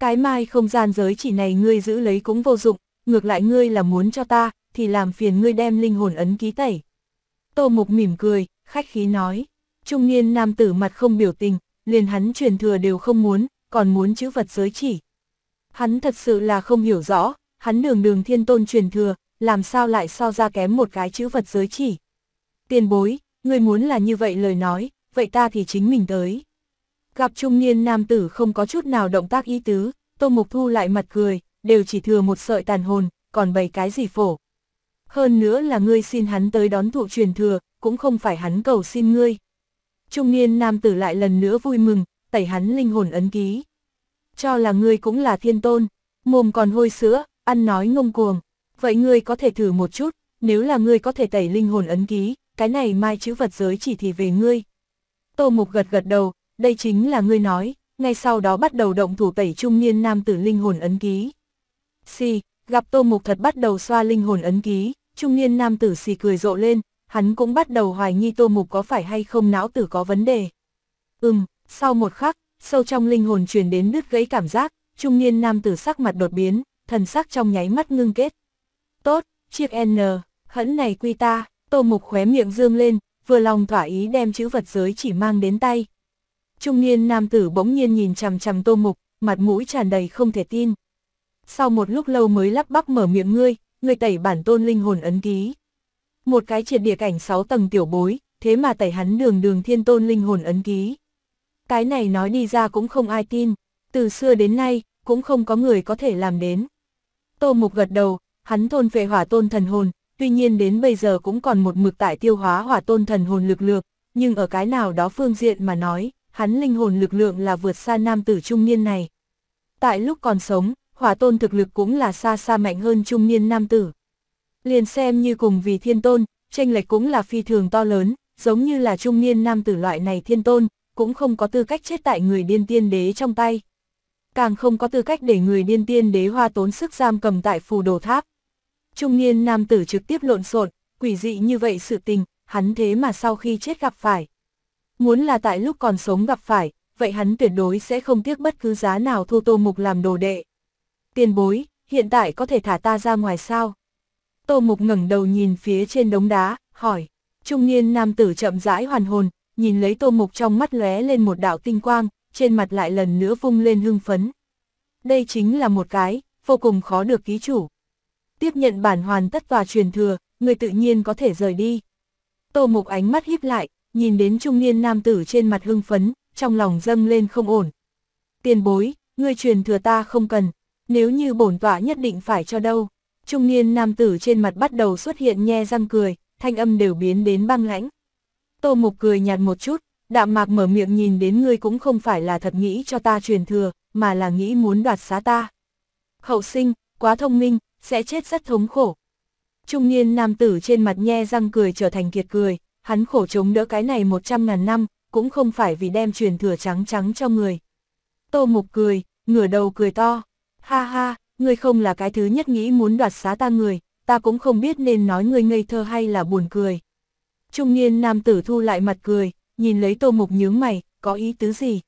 Cái mai không gian giới chỉ này ngươi giữ lấy cũng vô dụng, ngược lại ngươi là muốn cho ta, thì làm phiền ngươi đem linh hồn ấn ký tẩy. Tô Mục mỉm cười, khách khí nói, trung niên nam tử mặt không biểu tình, liền hắn truyền thừa đều không muốn, còn muốn chữ vật giới chỉ. Hắn thật sự là không hiểu rõ, hắn đường đường thiên tôn truyền thừa, làm sao lại so ra kém một cái chữ vật giới chỉ. Tiền bối, người muốn là như vậy lời nói, vậy ta thì chính mình tới. Gặp trung niên nam tử không có chút nào động tác ý tứ, Tô Mục Thu lại mặt cười, đều chỉ thừa một sợi tàn hồn, còn bày cái gì phổ. Hơn nữa là ngươi xin hắn tới đón thụ truyền thừa, cũng không phải hắn cầu xin ngươi. Trung niên nam tử lại lần nữa vui mừng, tẩy hắn linh hồn ấn ký. Cho là ngươi cũng là thiên tôn, mồm còn hôi sữa, ăn nói ngông cuồng vậy ngươi có thể thử một chút, nếu là ngươi có thể tẩy linh hồn ấn ký, cái này mai chữ vật giới chỉ thì về ngươi. Tô Mục gật gật đầu, đây chính là ngươi nói, ngay sau đó bắt đầu động thủ tẩy trung niên nam tử linh hồn ấn ký. Xì, gặp Tô Mục thật bắt đầu xoa linh hồn ấn ký, trung niên nam tử xì cười rộ lên, hắn cũng bắt đầu hoài nghi Tô Mục có phải hay không não tử có vấn đề. Ừm, sau một khắc, sâu trong linh hồn truyền đến đứt gãy cảm giác, trung niên nam tử sắc mặt đột biến, thần sắc trong nháy mắt ngưng kết. Tốt, chiếc N, hẫn này quy ta, tô mục khóe miệng dương lên, vừa lòng thỏa ý đem chữ vật giới chỉ mang đến tay. Trung niên nam tử bỗng nhiên nhìn chằm chằm tô mục, mặt mũi tràn đầy không thể tin. Sau một lúc lâu mới lắp bắp mở miệng ngươi, ngươi tẩy bản tôn linh hồn ấn ký. Một cái triệt địa cảnh 6 tầng tiểu bối, thế mà tẩy hắn đường đường thiên tôn linh hồn ấn ký. Cái này nói đi ra cũng không ai tin, từ xưa đến nay, cũng không có người có thể làm đến. Tô Mục gật đầu, hắn thôn về hỏa tôn thần hồn, tuy nhiên đến bây giờ cũng còn một mực tại tiêu hóa hỏa tôn thần hồn lực lượng, nhưng ở cái nào đó phương diện mà nói, hắn linh hồn lực lượng là vượt xa nam tử trung niên này. Tại lúc còn sống, hỏa tôn thực lực cũng là xa xa mạnh hơn trung niên nam tử. Liền xem như cùng vì thiên tôn, tranh lệch cũng là phi thường to lớn, giống như là trung niên nam tử loại này thiên tôn, cũng không có tư cách chết tại người điên tiên đế trong tay. Càng không có tư cách để người điên tiên đế hoa tốn sức giam cầm tại phù đồ tháp trung niên nam tử trực tiếp lộn xộn, quỷ dị như vậy sự tình, hắn thế mà sau khi chết gặp phải. Muốn là tại lúc còn sống gặp phải, vậy hắn tuyệt đối sẽ không tiếc bất cứ giá nào thu Tô Mục làm đồ đệ. Tiền bối, hiện tại có thể thả ta ra ngoài sao? Tô Mục ngẩng đầu nhìn phía trên đống đá, hỏi. Trung niên nam tử chậm rãi hoàn hồn, nhìn lấy Tô Mục trong mắt lóe lên một đạo tinh quang, trên mặt lại lần nữa vung lên hưng phấn. Đây chính là một cái, vô cùng khó được ký chủ tiếp nhận bản hoàn tất và truyền thừa, người tự nhiên có thể rời đi. Tô Mục ánh mắt híp lại, nhìn đến trung niên nam tử trên mặt hưng phấn, trong lòng dâng lên không ổn. Tiền bối, ngươi truyền thừa ta không cần, nếu như bổn tọa nhất định phải cho đâu. Trung niên nam tử trên mặt bắt đầu xuất hiện nhe răng cười, thanh âm đều biến đến băng lãnh. Tô Mục cười nhạt một chút, đạm mạc mở miệng nhìn đến ngươi cũng không phải là thật nghĩ cho ta truyền thừa, mà là nghĩ muốn đoạt xá ta. Hậu sinh, quá thông minh, sẽ chết rất thống khổ. Trung niên nam tử trên mặt nhe răng cười trở thành kiệt cười, hắn khổ chống đỡ cái này 100 ngàn năm, cũng không phải vì đem truyền thừa trắng trắng cho người. Tô Mục cười, ngửa đầu cười to, ha ha, ngươi không là cái thứ nhất nghĩ muốn đoạt xá ta người, ta cũng không biết nên nói ngươi ngây thơ hay là buồn cười. Trung niên nam tử thu lại mặt cười, nhìn lấy Tô Mục nhướng mày, có ý tứ gì?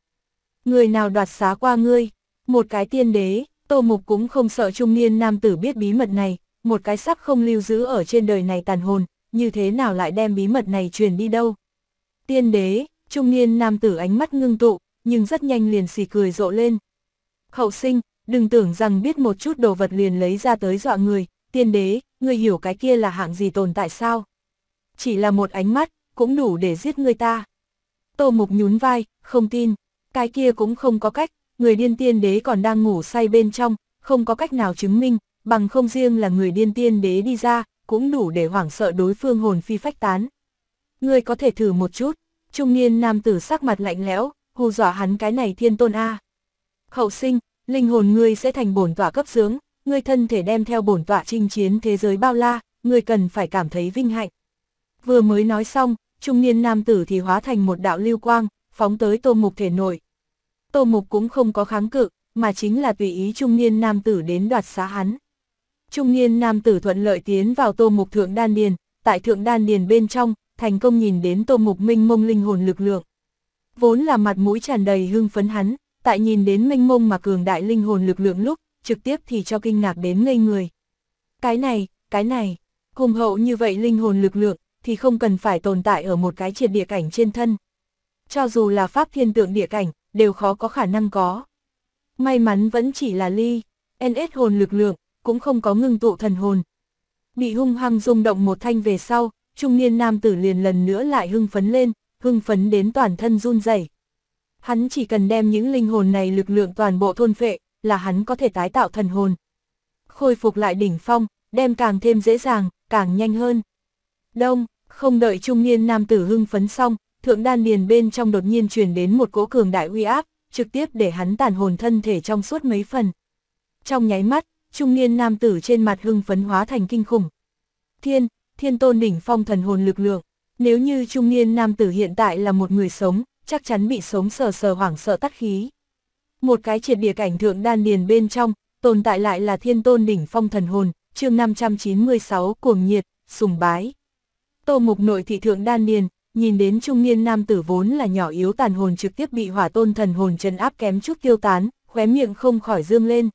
Người nào đoạt xá qua ngươi? Một cái tiên đế, Tô Mục cũng không sợ trung niên nam tử biết bí mật này, một cái sắc không lưu giữ ở trên đời này tàn hồn, như thế nào lại đem bí mật này truyền đi đâu. Tiên đế, trung niên nam tử ánh mắt ngưng tụ, nhưng rất nhanh liền xì cười rộ lên. Hậu sinh, đừng tưởng rằng biết một chút đồ vật liền lấy ra tới dọa người, tiên đế, ngươi hiểu cái kia là hạng gì tồn tại sao? Chỉ là một ánh mắt, cũng đủ để giết người ta. Tô Mục nhún vai, không tin, cái kia cũng không có cách, người điên tiên đế còn đang ngủ say bên trong, không có cách nào chứng minh, bằng không riêng là người điên tiên đế đi ra, cũng đủ để hoảng sợ đối phương hồn phi phách tán. Ngươi có thể thử một chút, trung niên nam tử sắc mặt lạnh lẽo, hù dọa hắn cái này thiên tôn A. Hậu sinh, linh hồn ngươi sẽ thành bổn tỏa cấp dưỡng, ngươi thân thể đem theo bổn tỏa chinh chiến thế giới bao la, ngươi cần phải cảm thấy vinh hạnh. Vừa mới nói xong, trung niên nam tử thì hóa thành một đạo lưu quang, phóng tới tô mục thể nội, Tô Mục cũng không có kháng cự, mà chính là tùy ý trung niên nam tử đến đoạt xá hắn. Trung niên nam tử thuận lợi tiến vào Tô Mục Thượng Đan Điền, tại Thượng Đan Điền bên trong, thành công nhìn đến Tô Mục minh mông linh hồn lực lượng. Vốn là mặt mũi tràn đầy hưng phấn hắn, tại nhìn đến minh mông mà cường đại linh hồn lực lượng lúc, trực tiếp thì cho kinh ngạc đến ngây người. Cái này, cái này, hùng hậu như vậy linh hồn lực lượng, thì không cần phải tồn tại ở một cái triệt địa cảnh trên thân. Cho dù là pháp thiên tượng địa cảnh, đều khó có khả năng có. May mắn vẫn chỉ là ly, NS hồn lực lượng, cũng không có ngưng tụ thần hồn. Bị hung hăng rung động một thanh về sau, trung niên nam tử liền lần nữa lại hưng phấn lên, hưng phấn đến toàn thân run rẩy. Hắn chỉ cần đem những linh hồn này lực lượng toàn bộ thôn phệ, là hắn có thể tái tạo thần hồn. Khôi phục lại đỉnh phong, đem càng thêm dễ dàng, càng nhanh hơn. Đông, không đợi trung niên nam tử hưng phấn xong, thượng đan điền bên trong đột nhiên truyền đến một cỗ cường đại uy áp, trực tiếp để hắn tàn hồn thân thể trong suốt mấy phần. Trong nháy mắt, trung niên nam tử trên mặt hưng phấn hóa thành kinh khủng. Thiên, thiên tôn đỉnh phong thần hồn lực lượng, nếu như trung niên nam tử hiện tại là một người sống, chắc chắn bị sống sờ sờ hoảng sợ tắt khí. Một cái triệt địa cảnh thượng đan điền bên trong, tồn tại lại là thiên tôn đỉnh phong thần hồn, chương 596 cuồng nhiệt, sùng bái. Tô mục nội thị thượng đan điền, nhìn đến trung niên nam tử vốn là nhỏ yếu tàn hồn trực tiếp bị hỏa tôn thần hồn chân áp kém chút tiêu tán, khóe miệng không khỏi dương lên.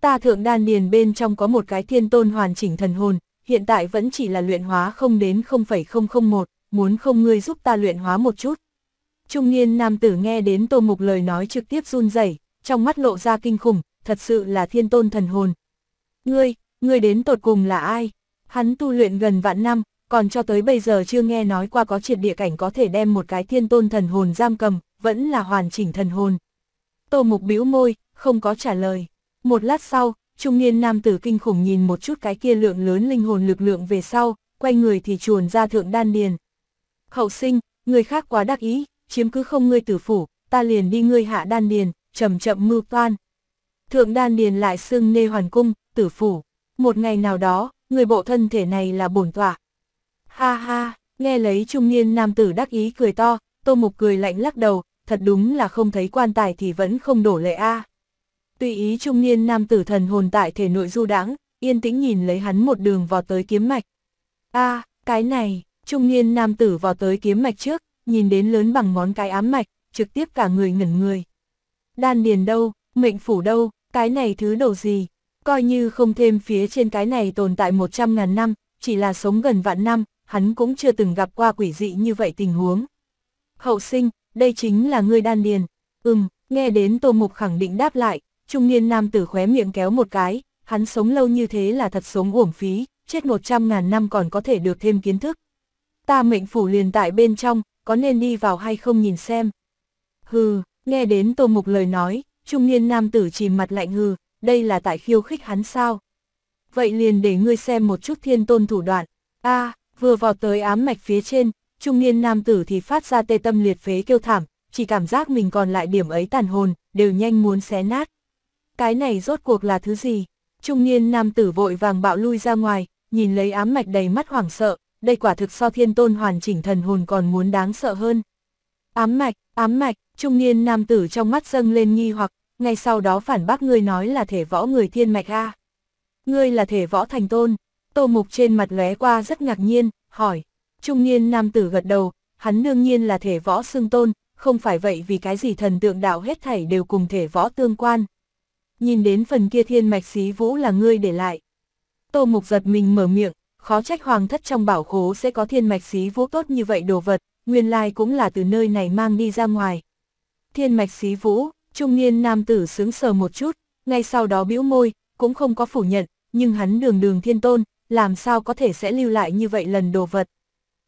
Ta thượng đan điền bên trong có một cái thiên tôn hoàn chỉnh thần hồn, hiện tại vẫn chỉ là luyện hóa không đến 0,001, muốn không ngươi giúp ta luyện hóa một chút. Trung niên nam tử nghe đến tô mục lời nói trực tiếp run rẩy trong mắt lộ ra kinh khủng, thật sự là thiên tôn thần hồn. Ngươi, ngươi đến tột cùng là ai? Hắn tu luyện gần vạn năm, còn cho tới bây giờ chưa nghe nói qua có triệt địa cảnh có thể đem một cái thiên tôn thần hồn giam cầm, vẫn là hoàn chỉnh thần hồn. Tô Mục bĩu môi, không có trả lời. Một lát sau, trung niên nam tử kinh khủng nhìn một chút cái kia lượng lớn linh hồn lực lượng về sau, quay người thì chuồn ra thượng đan điền. Hậu sinh, người khác quá đắc ý, chiếm cứ không ngươi tử phủ, ta liền đi ngươi hạ đan điền, chậm chậm mưu toan. Thượng đan điền lại xưng nê hoàn cung, tử phủ. Một ngày nào đó, người bộ thân thể này là bổn tọa, ha ha, nghe lấy trung niên nam tử đắc ý cười to, tô mục cười lạnh lắc đầu, thật đúng là không thấy quan tài thì vẫn không đổ lệ a. Tùy ý trung niên nam tử thần hồn tại thể nội du đãng, yên tĩnh nhìn lấy hắn một đường vào tới kiếm mạch. A, cái này, trung niên nam tử vào tới kiếm mạch trước, nhìn đến lớn bằng ngón cái ám mạch, trực tiếp cả người ngẩn người. Đan điền đâu, mệnh phủ đâu, cái này thứ đồ gì, coi như không thêm phía trên cái này tồn tại 100.000 năm, chỉ là sống gần vạn năm, hắn cũng chưa từng gặp qua quỷ dị như vậy tình huống. Hậu sinh, đây chính là ngươi đan điền. Ừm, nghe đến Tô Mục khẳng định đáp lại, trung niên nam tử khóe miệng kéo một cái, hắn sống lâu như thế là thật sống uổng phí, chết 100 ngàn năm còn có thể được thêm kiến thức. Ta mệnh phủ liền tại bên trong, có nên đi vào hay không nhìn xem. Hừ, nghe đến Tô Mục lời nói, trung niên nam tử chìm mặt lạnh hừ, đây là tại khiêu khích hắn sao. Vậy liền để ngươi xem một chút thiên tôn thủ đoạn. a à, vừa vào tới ám mạch phía trên, trung niên nam tử thì phát ra tê tâm liệt phế kêu thảm, chỉ cảm giác mình còn lại điểm ấy tàn hồn, đều nhanh muốn xé nát. Cái này rốt cuộc là thứ gì? Trung niên nam tử vội vàng bạo lui ra ngoài, nhìn lấy ám mạch đầy mắt hoảng sợ, đây quả thực so thiên tôn hoàn chỉnh thần hồn còn muốn đáng sợ hơn. Ám mạch, ám mạch, trung niên nam tử trong mắt dâng lên nghi hoặc, ngay sau đó phản bác ngươi nói là thể võ người thiên mạch a. Ngươi là thể võ thành tôn, Tô Mục trên mặt lóe qua rất ngạc nhiên, hỏi. Trung niên nam tử gật đầu, hắn đương nhiên là thể võ xương tôn, không phải vậy vì cái gì thần tượng đạo hết thảy đều cùng thể võ tương quan. Nhìn đến phần kia thiên mạch xí vũ là ngươi để lại. Tô Mục giật mình mở miệng, khó trách hoàng thất trong bảo khố sẽ có thiên mạch xí vũ tốt như vậy đồ vật, nguyên lai cũng là từ nơi này mang đi ra ngoài. Thiên mạch xí vũ, trung niên nam tử sướng sờ một chút, ngay sau đó bĩu môi, cũng không có phủ nhận, nhưng hắn đường đường thiên tôn, làm sao có thể sẽ lưu lại như vậy lần đồ vật.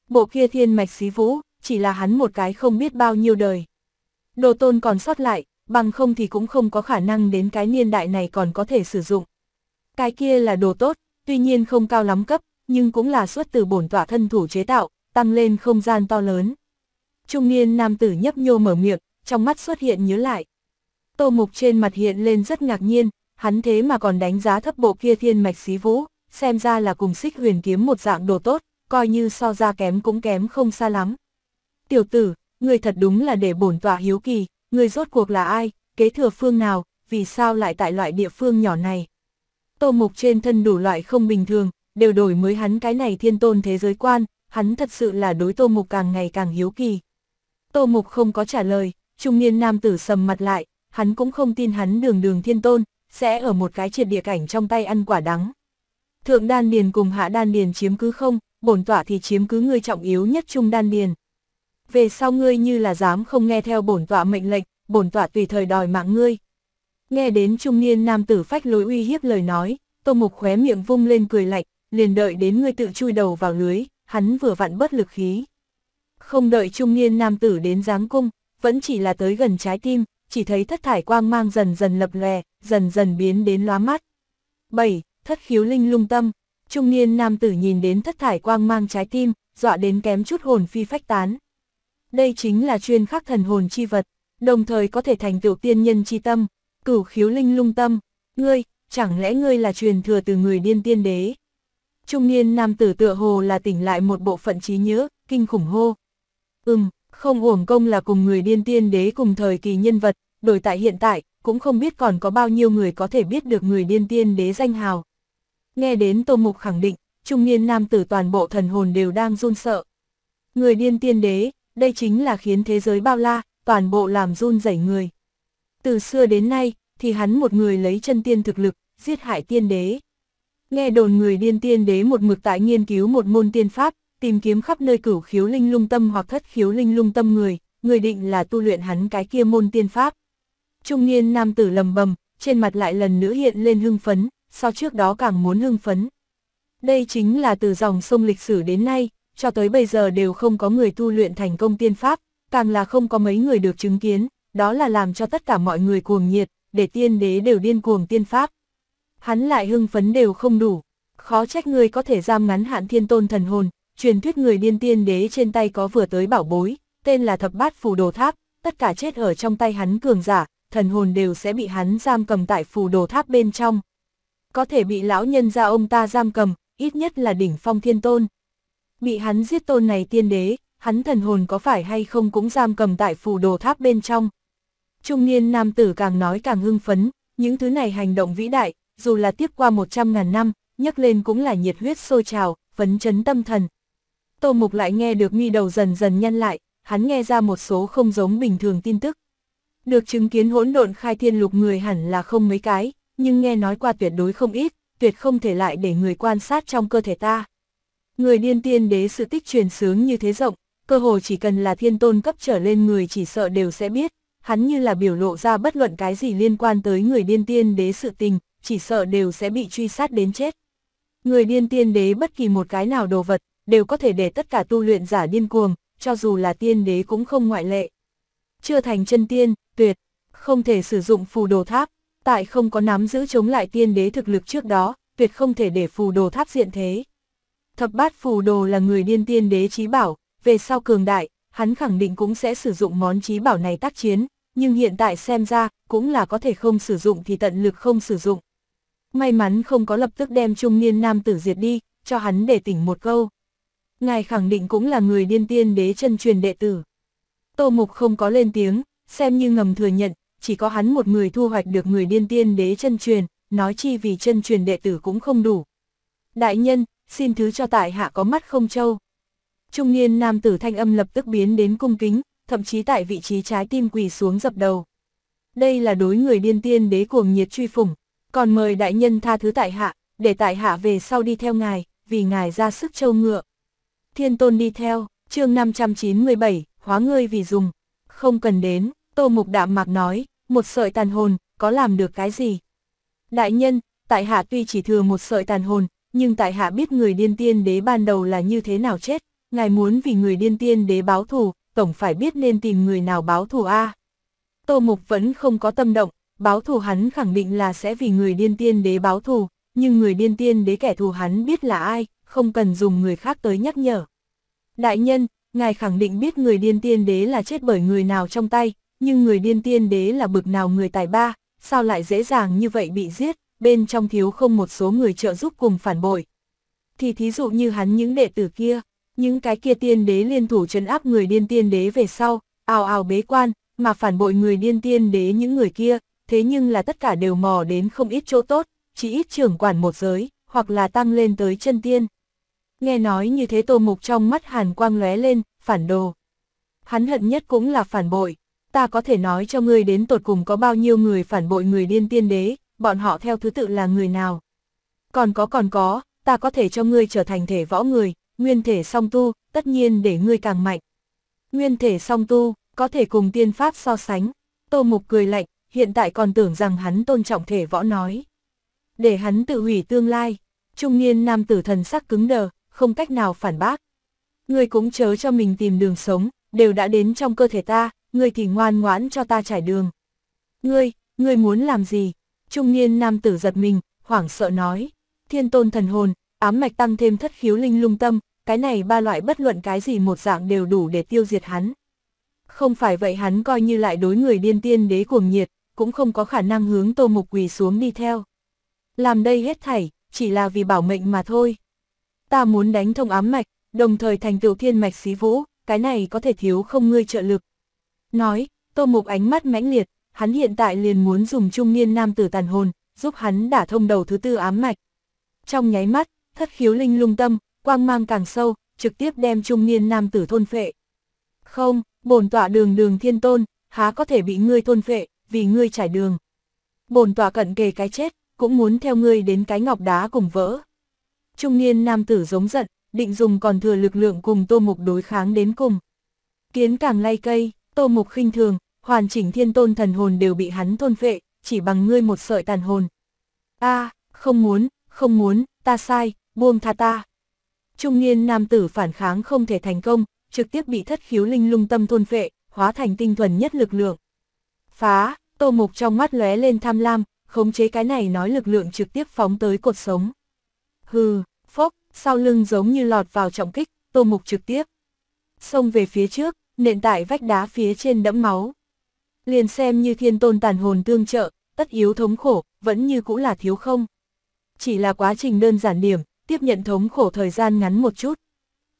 Bộ kia thiên mạch xí vũ, chỉ là hắn một cái không biết bao nhiêu đời. Đồ tôn còn sót lại, bằng không thì cũng không có khả năng đến cái niên đại này còn có thể sử dụng. Cái kia là đồ tốt, tuy nhiên không cao lắm cấp, nhưng cũng là xuất từ bổn tỏa thân thủ chế tạo, tăng lên không gian to lớn. Trung niên nam tử nhấp nhô mở miệng, trong mắt xuất hiện nhớ lại. Tô mục trên mặt hiện lên rất ngạc nhiên, hắn thế mà còn đánh giá thấp bộ kia thiên mạch xí vũ xem ra là cùng xích huyền kiếm một dạng đồ tốt, coi như so ra kém cũng kém không xa lắm. Tiểu tử, người thật đúng là để bổn tọa hiếu kỳ, người rốt cuộc là ai, kế thừa phương nào, vì sao lại tại loại địa phương nhỏ này. Tô mục trên thân đủ loại không bình thường, đều đổi mới hắn cái này thiên tôn thế giới quan, hắn thật sự là đối tô mục càng ngày càng hiếu kỳ. Tô mục không có trả lời, trung niên nam tử sầm mặt lại, hắn cũng không tin hắn đường đường thiên tôn, sẽ ở một cái triệt địa cảnh trong tay ăn quả đắng thượng đan điền cùng hạ đan điền chiếm cứ không, bổn tọa thì chiếm cứ ngươi trọng yếu nhất trung đan điền. Về sau ngươi như là dám không nghe theo bổn tọa mệnh lệnh, bổn tọa tùy thời đòi mạng ngươi. Nghe đến trung niên nam tử phách lối uy hiếp lời nói, Tô Mục khóe miệng vung lên cười lạnh, liền đợi đến ngươi tự chui đầu vào lưới, hắn vừa vặn bất lực khí. Không đợi trung niên nam tử đến giáng cung, vẫn chỉ là tới gần trái tim, chỉ thấy thất thải quang mang dần dần lập lè, dần dần biến đến lóa mắt. 7 thất khiếu linh lung tâm. Trung niên nam tử nhìn đến thất thải quang mang trái tim, dọa đến kém chút hồn phi phách tán. Đây chính là chuyên khắc thần hồn chi vật, đồng thời có thể thành tựu tiên nhân chi tâm, cửu khiếu linh lung tâm. Ngươi, chẳng lẽ ngươi là truyền thừa từ người điên tiên đế? Trung niên nam tử tựa hồ là tỉnh lại một bộ phận trí nhớ, kinh khủng hô. Ừm, không uổng công là cùng người điên tiên đế cùng thời kỳ nhân vật, đổi tại hiện tại, cũng không biết còn có bao nhiêu người có thể biết được người điên tiên đế danh hào. Nghe đến Tô Mục khẳng định, trung niên nam tử toàn bộ thần hồn đều đang run sợ. Người điên tiên đế, đây chính là khiến thế giới bao la, toàn bộ làm run rẩy người. Từ xưa đến nay, thì hắn một người lấy chân tiên thực lực, giết hại tiên đế. Nghe đồn người điên tiên đế một mực tại nghiên cứu một môn tiên pháp, tìm kiếm khắp nơi cửu khiếu linh lung tâm hoặc thất khiếu linh lung tâm người, người định là tu luyện hắn cái kia môn tiên pháp. Trung niên nam tử lầm bầm, trên mặt lại lần nữa hiện lên hưng phấn, so trước đó càng muốn hưng phấn. Đây chính là từ dòng sông lịch sử đến nay, cho tới bây giờ đều không có người tu luyện thành công tiên pháp, càng là không có mấy người được chứng kiến, đó là làm cho tất cả mọi người cuồng nhiệt, để tiên đế đều điên cuồng tiên pháp. Hắn lại hưng phấn đều không đủ, khó trách người có thể giam ngắn hạn thiên tôn thần hồn, truyền thuyết người điên tiên đế trên tay có vừa tới bảo bối, tên là thập bát phù đồ tháp, tất cả chết ở trong tay hắn cường giả, thần hồn đều sẽ bị hắn giam cầm tại phù đồ tháp bên trong, có thể bị lão nhân ra ông ta giam cầm, ít nhất là đỉnh phong thiên tôn. Bị hắn giết tôn này tiên đế, hắn thần hồn có phải hay không cũng giam cầm tại phù đồ tháp bên trong. Trung niên nam tử càng nói càng hưng phấn, những thứ này hành động vĩ đại, dù là tiếp qua 100.000 năm, nhắc lên cũng là nhiệt huyết sôi trào, phấn chấn tâm thần. Tô Mục lại nghe được mi đầu dần dần nhăn lại, hắn nghe ra một số không giống bình thường tin tức. Được chứng kiến hỗn độn khai thiên lục người hẳn là không mấy cái, nhưng nghe nói qua tuyệt đối không ít, tuyệt không thể lại để người quan sát trong cơ thể ta. Người điên tiên đế sự tích truyền sướng như thế rộng, cơ hồ chỉ cần là thiên tôn cấp trở lên người chỉ sợ đều sẽ biết, hắn như là biểu lộ ra bất luận cái gì liên quan tới người điên tiên đế sự tình, chỉ sợ đều sẽ bị truy sát đến chết. Người điên tiên đế bất kỳ một cái nào đồ vật, đều có thể để tất cả tu luyện giả điên cuồng, cho dù là tiên đế cũng không ngoại lệ. Chưa thành chân tiên, tuyệt, không thể sử dụng phù đồ tháp, tại không có nắm giữ chống lại tiên đế thực lực trước đó, tuyệt không thể để phù đồ tháp diện thế. Thập bát phù đồ là người điên tiên đế trí bảo, về sau cường đại, hắn khẳng định cũng sẽ sử dụng món trí bảo này tác chiến, nhưng hiện tại xem ra, cũng là có thể không sử dụng thì tận lực không sử dụng. May mắn không có lập tức đem trung niên nam tử diệt đi, cho hắn để tỉnh một câu. Ngài khẳng định cũng là người điên tiên đế chân truyền đệ tử. Tô Mục không có lên tiếng, xem như ngầm thừa nhận, chỉ có hắn một người thu hoạch được người điên tiên đế chân truyền, nói chi vì chân truyền đệ tử cũng không đủ. Đại nhân, xin thứ cho tại hạ có mắt không châu Trung niên nam tử thanh âm lập tức biến đến cung kính, thậm chí tại vị trí trái tim quỳ xuống dập đầu. Đây là đối người điên tiên đế cuồng nhiệt truy phủng, còn mời đại nhân tha thứ tại hạ, để tại hạ về sau đi theo ngài, vì ngài ra sức châu ngựa. Thiên tôn đi theo, chương 597, hóa ngươi vì dùng, không cần đến, tô mục đạm mạc nói, một sợi tàn hồn, có làm được cái gì? Đại nhân, tại hạ tuy chỉ thừa một sợi tàn hồn, nhưng tại hạ biết người điên tiên đế ban đầu là như thế nào chết, ngài muốn vì người điên tiên đế báo thù, tổng phải biết nên tìm người nào báo thù a. Tô Mục vẫn không có tâm động, báo thù hắn khẳng định là sẽ vì người điên tiên đế báo thù, nhưng người điên tiên đế kẻ thù hắn biết là ai, không cần dùng người khác tới nhắc nhở. Đại nhân, ngài khẳng định biết người điên tiên đế là chết bởi người nào trong tay, nhưng người điên tiên đế là bực nào người tài ba, sao lại dễ dàng như vậy bị giết, bên trong thiếu không một số người trợ giúp cùng phản bội. Thì thí dụ như hắn những đệ tử kia, những cái kia tiên đế liên thủ trấn áp người điên tiên đế về sau, ào ào bế quan, mà phản bội người điên tiên đế những người kia, thế nhưng là tất cả đều mò đến không ít chỗ tốt, chỉ ít trưởng quản một giới, hoặc là tăng lên tới chân tiên. Nghe nói như thế tô mục trong mắt hàn quang lóe lên, phản đồ. Hắn hận nhất cũng là phản bội, ta có thể nói cho ngươi đến tột cùng có bao nhiêu người phản bội người điên tiên đế, bọn họ theo thứ tự là người nào. Còn có còn có, ta có thể cho ngươi trở thành thể võ người, nguyên thể song tu, tất nhiên để ngươi càng mạnh. Nguyên thể song tu, có thể cùng tiên pháp so sánh. Tô Mục cười lạnh, hiện tại còn tưởng rằng hắn tôn trọng thể võ nói. Để hắn tự hủy tương lai, trung niên nam tử thần sắc cứng đờ, không cách nào phản bác. Ngươi cũng chớ cho mình tìm đường sống, đều đã đến trong cơ thể ta, ngươi thì ngoan ngoãn cho ta trải đường. Ngươi, ngươi muốn làm gì? Trung niên nam tử giật mình, hoảng sợ nói. Thiên tôn thần hồn, ám mạch tăng thêm thất khiếu linh lung tâm, cái này ba loại bất luận cái gì một dạng đều đủ để tiêu diệt hắn. Không phải vậy hắn coi như lại đối người điên tiên đế cuồng nhiệt, cũng không có khả năng hướng tô mục quỳ xuống đi theo. Làm đây hết thảy, chỉ là vì bảo mệnh mà thôi. Ta muốn đánh thông ám mạch, đồng thời thành tựu thiên mạch xí vũ, cái này có thể thiếu không ngươi trợ lực, nói, tô mục ánh mắt mãnh liệt, hắn hiện tại liền muốn dùng trung niên nam tử tàn hồn, giúp hắn đả thông đầu thứ tư ám mạch. Trong nháy mắt, thất khiếu linh lung tâm, quang mang càng sâu, trực tiếp đem trung niên nam tử thôn phệ. Không, bổn tọa đường đường thiên tôn, há có thể bị ngươi thôn phệ, vì ngươi trải đường. Bổn tọa cận kề cái chết, cũng muốn theo ngươi đến cái ngọc đá cùng vỡ. Trung niên nam tử giống giận, định dùng còn thừa lực lượng cùng tô mục đối kháng đến cùng. Kiến càng lay cây, Tô Mục khinh thường, hoàn chỉnh thiên tôn thần hồn đều bị hắn thôn phệ, chỉ bằng ngươi một sợi tàn hồn. a không muốn, không muốn, ta sai, buông tha ta. Trung niên nam tử phản kháng không thể thành công, trực tiếp bị thất khiếu linh lung tâm thôn phệ, hóa thành tinh thuần nhất lực lượng. Phá, tô mục trong mắt lóe lên tham lam, khống chế cái này nói lực lượng trực tiếp phóng tới cột sống. Hừ, phốc, sau lưng giống như lọt vào trọng kích, tô mục trực tiếp. Xông về phía trước, nện tại vách đá phía trên đẫm máu. Liền xem như thiên tôn tàn hồn tương trợ, tất yếu thống khổ, vẫn như cũ là thiếu không. Chỉ là quá trình đơn giản điểm, tiếp nhận thống khổ thời gian ngắn một chút.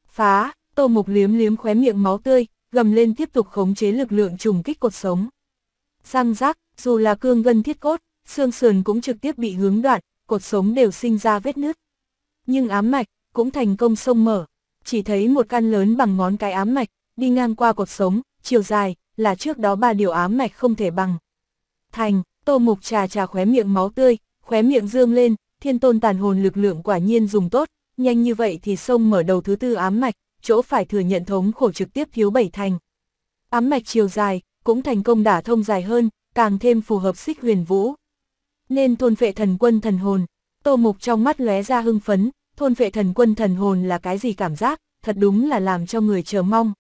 Phá, tô mục liếm liếm khóe miệng máu tươi, gầm lên tiếp tục khống chế lực lượng trùng kích cột sống. sang rác, dù là cương gân thiết cốt, xương sườn cũng trực tiếp bị hướng đoạn, cột sống đều sinh ra vết nứt. Nhưng ám mạch, cũng thành công sông mở, chỉ thấy một căn lớn bằng ngón cái ám mạch, đi ngang qua cột sống, chiều dài, là trước đó ba điều ám mạch không thể bằng. Thành, tô mục trà trà khóe miệng máu tươi, khóe miệng dương lên, thiên tôn tàn hồn lực lượng quả nhiên dùng tốt, nhanh như vậy thì sông mở đầu thứ tư ám mạch, chỗ phải thừa nhận thống khổ trực tiếp thiếu bảy thành. Ám mạch chiều dài, cũng thành công đả thông dài hơn, càng thêm phù hợp xích huyền vũ. Nên thôn vệ thần quân thần hồn, tô mục trong mắt lóe ra hưng phấn, thôn vệ thần quân thần hồn là cái gì cảm giác, thật đúng là làm cho người chờ mong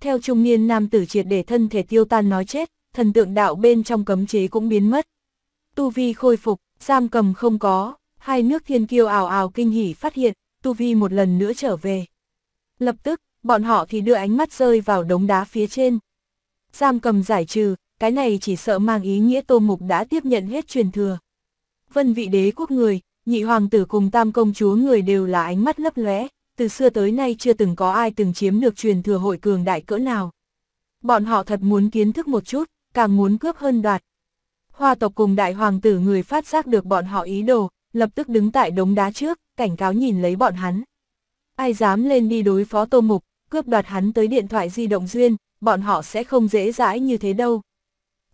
theo trung niên nam tử triệt để thân thể tiêu tan nói chết, thần tượng đạo bên trong cấm chế cũng biến mất. Tu vi khôi phục, giam cầm không có, hai nước thiên kiêu ảo ảo kinh hỉ phát hiện, tu vi một lần nữa trở về. Lập tức, bọn họ thì đưa ánh mắt rơi vào đống đá phía trên. Giam cầm giải trừ, cái này chỉ sợ mang ý nghĩa tô mục đã tiếp nhận hết truyền thừa. Vân vị đế quốc người, nhị hoàng tử cùng tam công chúa người đều là ánh mắt lấp lóe, từ xưa tới nay chưa từng có ai từng chiếm được truyền thừa hội cường đại cỡ nào. Bọn họ thật muốn kiến thức một chút, càng muốn cướp hơn đoạt. Hoa tộc cùng đại hoàng tử người phát giác được bọn họ ý đồ, lập tức đứng tại đống đá trước, cảnh cáo nhìn lấy bọn hắn. Ai dám lên đi đối phó Tô Mục, cướp đoạt hắn tới điện thoại di động duyên, bọn họ sẽ không dễ dãi như thế đâu.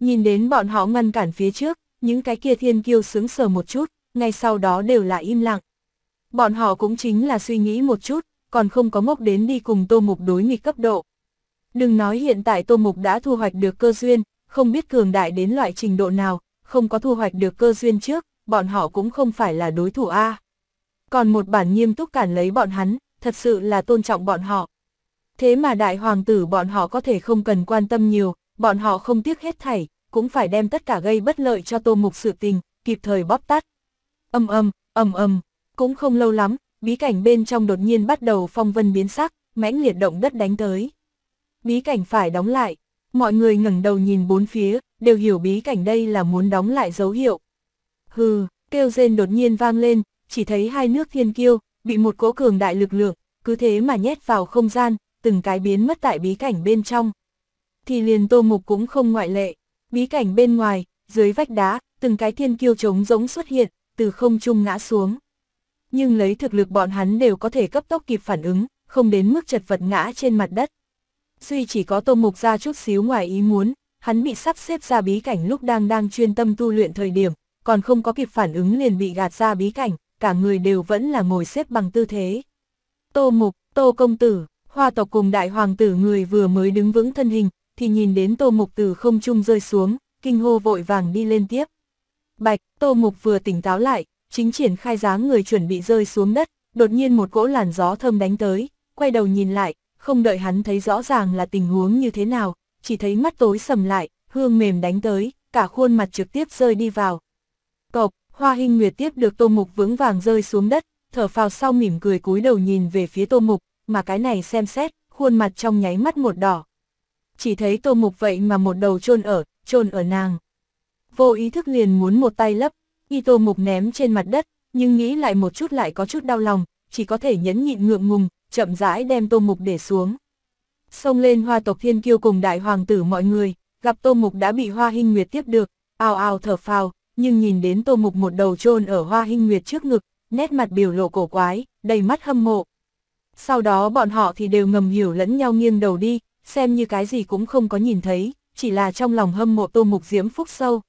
Nhìn đến bọn họ ngăn cản phía trước, những cái kia thiên kiêu sướng sờ một chút, ngay sau đó đều là im lặng bọn họ cũng chính là suy nghĩ một chút, còn không có ngốc đến đi cùng Tô Mục đối nghịch cấp độ. Đừng nói hiện tại Tô Mục đã thu hoạch được cơ duyên, không biết cường đại đến loại trình độ nào, không có thu hoạch được cơ duyên trước, bọn họ cũng không phải là đối thủ A. Còn một bản nghiêm túc cản lấy bọn hắn, thật sự là tôn trọng bọn họ. Thế mà đại hoàng tử bọn họ có thể không cần quan tâm nhiều, bọn họ không tiếc hết thảy, cũng phải đem tất cả gây bất lợi cho Tô Mục sự tình, kịp thời bóp tắt. Âm âm, âm âm. Cũng không lâu lắm, bí cảnh bên trong đột nhiên bắt đầu phong vân biến sắc, mãnh liệt động đất đánh tới. Bí cảnh phải đóng lại, mọi người ngẩng đầu nhìn bốn phía, đều hiểu bí cảnh đây là muốn đóng lại dấu hiệu. Hừ, kêu rên đột nhiên vang lên, chỉ thấy hai nước thiên kiêu, bị một cỗ cường đại lực lượng, cứ thế mà nhét vào không gian, từng cái biến mất tại bí cảnh bên trong. Thì liền tô mục cũng không ngoại lệ, bí cảnh bên ngoài, dưới vách đá, từng cái thiên kiêu trống rỗng xuất hiện, từ không trung ngã xuống nhưng lấy thực lực bọn hắn đều có thể cấp tốc kịp phản ứng, không đến mức chật vật ngã trên mặt đất. Duy chỉ có Tô Mục ra chút xíu ngoài ý muốn, hắn bị sắp xếp ra bí cảnh lúc đang đang chuyên tâm tu luyện thời điểm, còn không có kịp phản ứng liền bị gạt ra bí cảnh, cả người đều vẫn là ngồi xếp bằng tư thế. Tô Mục, Tô Công Tử, hoa tộc cùng đại hoàng tử người vừa mới đứng vững thân hình, thì nhìn đến Tô Mục từ không trung rơi xuống, kinh hô vội vàng đi lên tiếp. Bạch, Tô Mục vừa tỉnh táo lại, chính triển khai dáng người chuẩn bị rơi xuống đất, đột nhiên một cỗ làn gió thơm đánh tới, quay đầu nhìn lại, không đợi hắn thấy rõ ràng là tình huống như thế nào, chỉ thấy mắt tối sầm lại, hương mềm đánh tới, cả khuôn mặt trực tiếp rơi đi vào. Cộc, hoa hình nguyệt tiếp được tô mục vững vàng rơi xuống đất, thở phào sau mỉm cười cúi đầu nhìn về phía tô mục, mà cái này xem xét, khuôn mặt trong nháy mắt một đỏ. Chỉ thấy tô mục vậy mà một đầu chôn ở, chôn ở nàng. Vô ý thức liền muốn một tay lấp, Y Tô Mục ném trên mặt đất, nhưng nghĩ lại một chút lại có chút đau lòng, chỉ có thể nhẫn nhịn ngượng ngùng, chậm rãi đem Tô Mục để xuống. Xông lên hoa tộc thiên kiêu cùng đại hoàng tử mọi người, gặp Tô Mục đã bị hoa hình nguyệt tiếp được, ao ao thở phào, nhưng nhìn đến Tô Mục một đầu chôn ở hoa hình nguyệt trước ngực, nét mặt biểu lộ cổ quái, đầy mắt hâm mộ. Sau đó bọn họ thì đều ngầm hiểu lẫn nhau nghiêng đầu đi, xem như cái gì cũng không có nhìn thấy, chỉ là trong lòng hâm mộ Tô Mục diễm phúc sâu.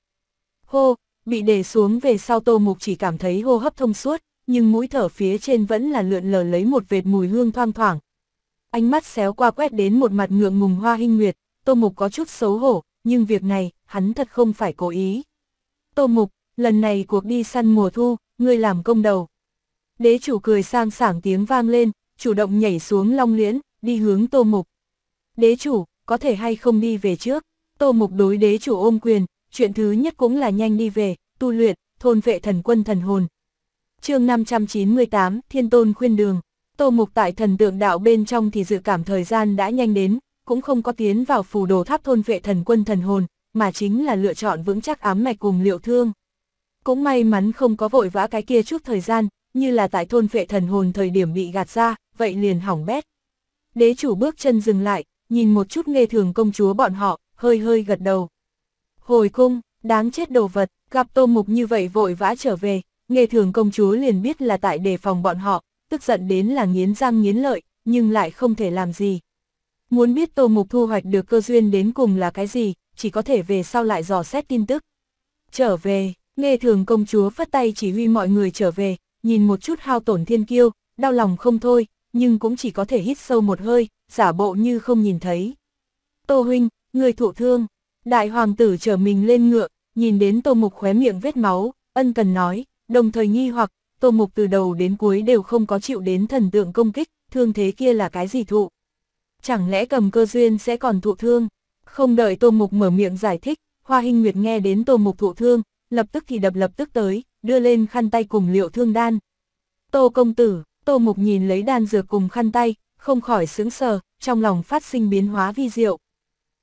Hô, bị đè xuống về sau Tô Mục chỉ cảm thấy hô hấp thông suốt, nhưng mũi thở phía trên vẫn là lượn lờ lấy một vệt mùi hương thoang thoảng. Ánh mắt xéo qua quét đến một mặt ngượng ngùng hoa hinh nguyệt, Tô Mục có chút xấu hổ, nhưng việc này, hắn thật không phải cố ý. Tô Mục, lần này cuộc đi săn mùa thu, ngươi làm công đầu. Đế chủ cười sang sảng tiếng vang lên, chủ động nhảy xuống long liễn, đi hướng Tô Mục. Đế chủ, có thể hay không đi về trước? Tô Mục đối đế chủ ôm quyền, chuyện thứ nhất cũng là nhanh đi về, tu luyện, thôn vệ thần quân thần hồn. chương 598, Thiên Tôn khuyên đường. Tô Mục tại thần tượng đạo bên trong thì dự cảm thời gian đã nhanh đến, cũng không có tiến vào phù đồ tháp thôn vệ thần quân thần hồn, mà chính là lựa chọn vững chắc ám mạch cùng liệu thương. Cũng may mắn không có vội vã cái kia trước thời gian, như là tại thôn vệ thần hồn thời điểm bị gạt ra, vậy liền hỏng bét. Đế chủ bước chân dừng lại, nhìn một chút nghe thường công chúa bọn họ, hơi hơi gật đầu. Hồi cung, đáng chết đồ vật, gặp tô mục như vậy vội vã trở về, nghề thường công chúa liền biết là tại đề phòng bọn họ, tức giận đến là nghiến răng nghiến lợi, nhưng lại không thể làm gì. Muốn biết tô mục thu hoạch được cơ duyên đến cùng là cái gì, chỉ có thể về sau lại dò xét tin tức. Trở về, nghề thường công chúa phất tay chỉ huy mọi người trở về, nhìn một chút hao tổn thiên kiêu, đau lòng không thôi, nhưng cũng chỉ có thể hít sâu một hơi, giả bộ như không nhìn thấy. Tô huynh, người thụ thương, Đại hoàng tử trở mình lên ngựa, nhìn đến Tô Mục khóe miệng vết máu, ân cần nói, đồng thời nghi hoặc, Tô Mục từ đầu đến cuối đều không có chịu đến thần tượng công kích, thương thế kia là cái gì thụ. Chẳng lẽ cầm cơ duyên sẽ còn thụ thương? Không đợi Tô Mục mở miệng giải thích, Hoa hình Nguyệt nghe đến Tô Mục thụ thương, lập tức thì đập lập tức tới, đưa lên khăn tay cùng liệu thương đan. Tô công tử, Tô Mục nhìn lấy đan dược cùng khăn tay, không khỏi sướng sờ, trong lòng phát sinh biến hóa vi diệu.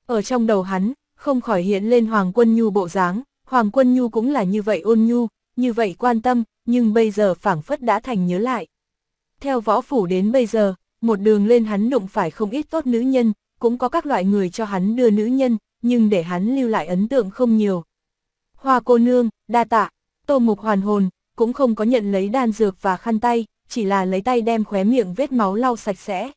Ở trong đầu hắn, không khỏi hiện lên Hoàng Quân Nhu bộ dáng, Hoàng Quân Nhu cũng là như vậy ôn nhu, như vậy quan tâm, nhưng bây giờ phảng phất đã thành nhớ lại. Theo võ phủ đến bây giờ, một đường lên hắn đụng phải không ít tốt nữ nhân, cũng có các loại người cho hắn đưa nữ nhân, nhưng để hắn lưu lại ấn tượng không nhiều. Hoa cô nương, đa tạ, tô mục hoàn hồn, cũng không có nhận lấy đan dược và khăn tay, chỉ là lấy tay đem khóe miệng vết máu lau sạch sẽ.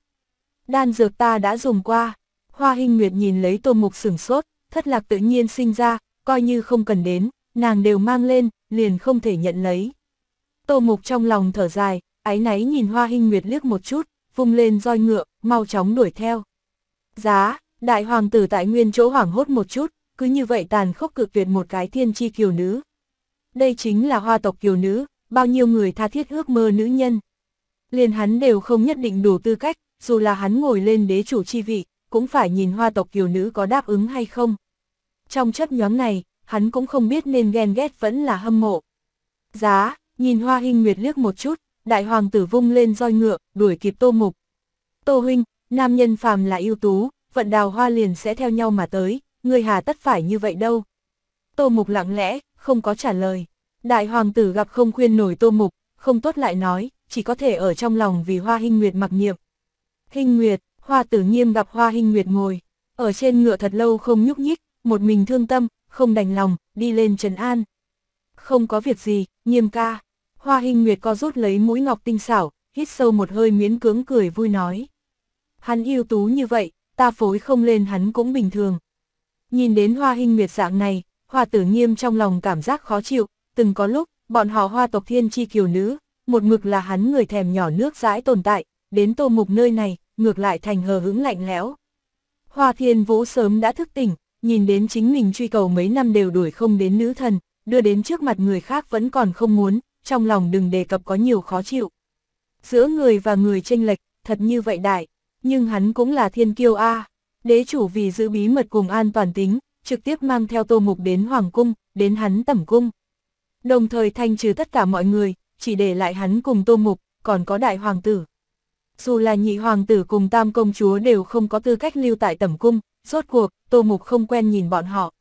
Đan dược ta đã dùng qua, hoa hình nguyệt nhìn lấy tô mục sửng sốt, thất lạc tự nhiên sinh ra, coi như không cần đến, nàng đều mang lên, liền không thể nhận lấy. Tô Mục trong lòng thở dài, ái náy nhìn Hoa Hinh Nguyệt liếc một chút, vung lên roi ngựa, mau chóng đuổi theo. Giá, đại hoàng tử tại nguyên chỗ hoảng hốt một chút, cứ như vậy tàn khốc cực tuyệt một cái thiên chi kiều nữ. Đây chính là hoa tộc kiều nữ, bao nhiêu người tha thiết ước mơ nữ nhân. Liền hắn đều không nhất định đủ tư cách, dù là hắn ngồi lên đế chủ chi vị, cũng phải nhìn hoa tộc kiều nữ có đáp ứng hay không. Trong chấp nhóm này, hắn cũng không biết nên ghen ghét vẫn là hâm mộ. Giá, nhìn hoa hình nguyệt liếc một chút, đại hoàng tử vung lên roi ngựa, đuổi kịp tô mục. Tô huynh, nam nhân phàm là ưu tú, vận đào hoa liền sẽ theo nhau mà tới, người hà tất phải như vậy đâu. Tô mục lặng lẽ, không có trả lời. Đại hoàng tử gặp không khuyên nổi tô mục, không tốt lại nói, chỉ có thể ở trong lòng vì hoa hình nguyệt mặc niệm. Hình nguyệt, hoa tử nghiêm gặp hoa hình nguyệt ngồi, ở trên ngựa thật lâu không nhúc nhích, một mình thương tâm, không đành lòng, đi lên trần an. Không có việc gì, nghiêm ca. Hoa hình nguyệt co rút lấy mũi ngọc tinh xảo, hít sâu một hơi miễn cưỡng cười vui nói. Hắn yêu tú như vậy, ta phối không lên hắn cũng bình thường. Nhìn đến hoa hình nguyệt dạng này, hoa tử nghiêm trong lòng cảm giác khó chịu, từng có lúc, bọn họ hoa tộc thiên chi kiều nữ, một mực là hắn người thèm nhỏ nước rãi tồn tại, đến tô mục nơi này, ngược lại thành hờ hững lạnh lẽo. Hoa thiên vũ sớm đã thức tỉnh, nhìn đến chính mình truy cầu mấy năm đều đuổi không đến nữ thần, đưa đến trước mặt người khác vẫn còn không muốn, trong lòng đừng đề cập có nhiều khó chịu. Giữa người và người tranh lệch, thật như vậy đại, nhưng hắn cũng là thiên kiêu A. Đế chủ vì giữ bí mật cùng an toàn tính, trực tiếp mang theo tô mục đến Hoàng Cung, đến hắn tẩm cung. Đồng thời thanh trừ tất cả mọi người, chỉ để lại hắn cùng tô mục, còn có đại hoàng tử. Dù là nhị hoàng tử cùng tam công chúa đều không có tư cách lưu tại tẩm cung, rốt cuộc, Tô Mục không quen nhìn bọn họ.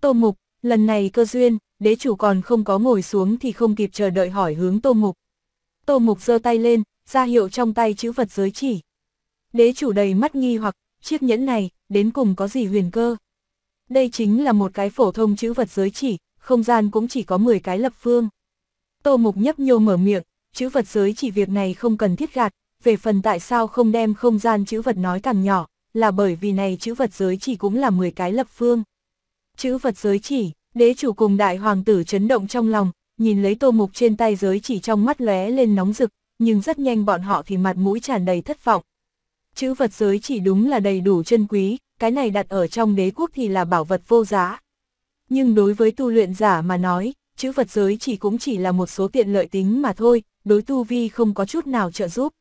Tô Mục, lần này cơ duyên, đế chủ còn không có ngồi xuống thì không kịp chờ đợi hỏi hướng Tô Mục. Tô Mục giơ tay lên, ra hiệu trong tay chữ vật giới chỉ. Đế chủ đầy mắt nghi hoặc, chiếc nhẫn này, đến cùng có gì huyền cơ? Đây chính là một cái phổ thông chữ vật giới chỉ, không gian cũng chỉ có 10 cái lập phương. Tô Mục nhấp nhô mở miệng, chữ vật giới chỉ việc này không cần thiết gạt, về phần tại sao không đem không gian chữ vật nói càng nhỏ, là bởi vì này chữ vật giới chỉ cũng là 10 cái lập phương. Chữ vật giới chỉ, đế chủ cùng đại hoàng tử chấn động trong lòng, nhìn lấy tô mục trên tay giới chỉ trong mắt lóe lên nóng rực, nhưng rất nhanh bọn họ thì mặt mũi tràn đầy thất vọng. Chữ vật giới chỉ đúng là đầy đủ chân quý, cái này đặt ở trong đế quốc thì là bảo vật vô giá. Nhưng đối với tu luyện giả mà nói, chữ vật giới chỉ cũng chỉ là một số tiện lợi tính mà thôi, đối tu vi không có chút nào trợ giúp.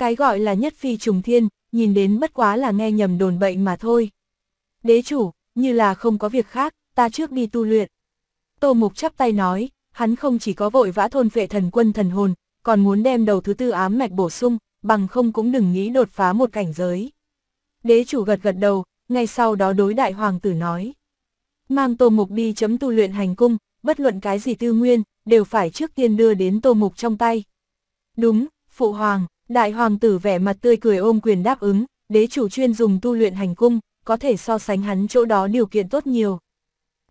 Cái gọi là nhất phi trùng thiên, nhìn đến bất quá là nghe nhầm đồn bệnh mà thôi. Đế chủ, như là không có việc khác, ta trước đi tu luyện. Tô Mục chắp tay nói, hắn không chỉ có vội vã thôn vệ thần quân thần hồn, còn muốn đem đầu thứ tư ám mạch bổ sung, bằng không cũng đừng nghĩ đột phá một cảnh giới. Đế chủ gật gật đầu, ngay sau đó đối đại hoàng tử nói. Mang Tô Mục đi chấm tu luyện hành cung, bất luận cái gì tư nguyên, đều phải trước tiên đưa đến Tô Mục trong tay. Đúng, Phụ Hoàng, Đại hoàng tử vẻ mặt tươi cười ôm quyền đáp ứng, đế chủ chuyên dùng tu luyện hành cung, có thể so sánh hắn chỗ đó điều kiện tốt nhiều.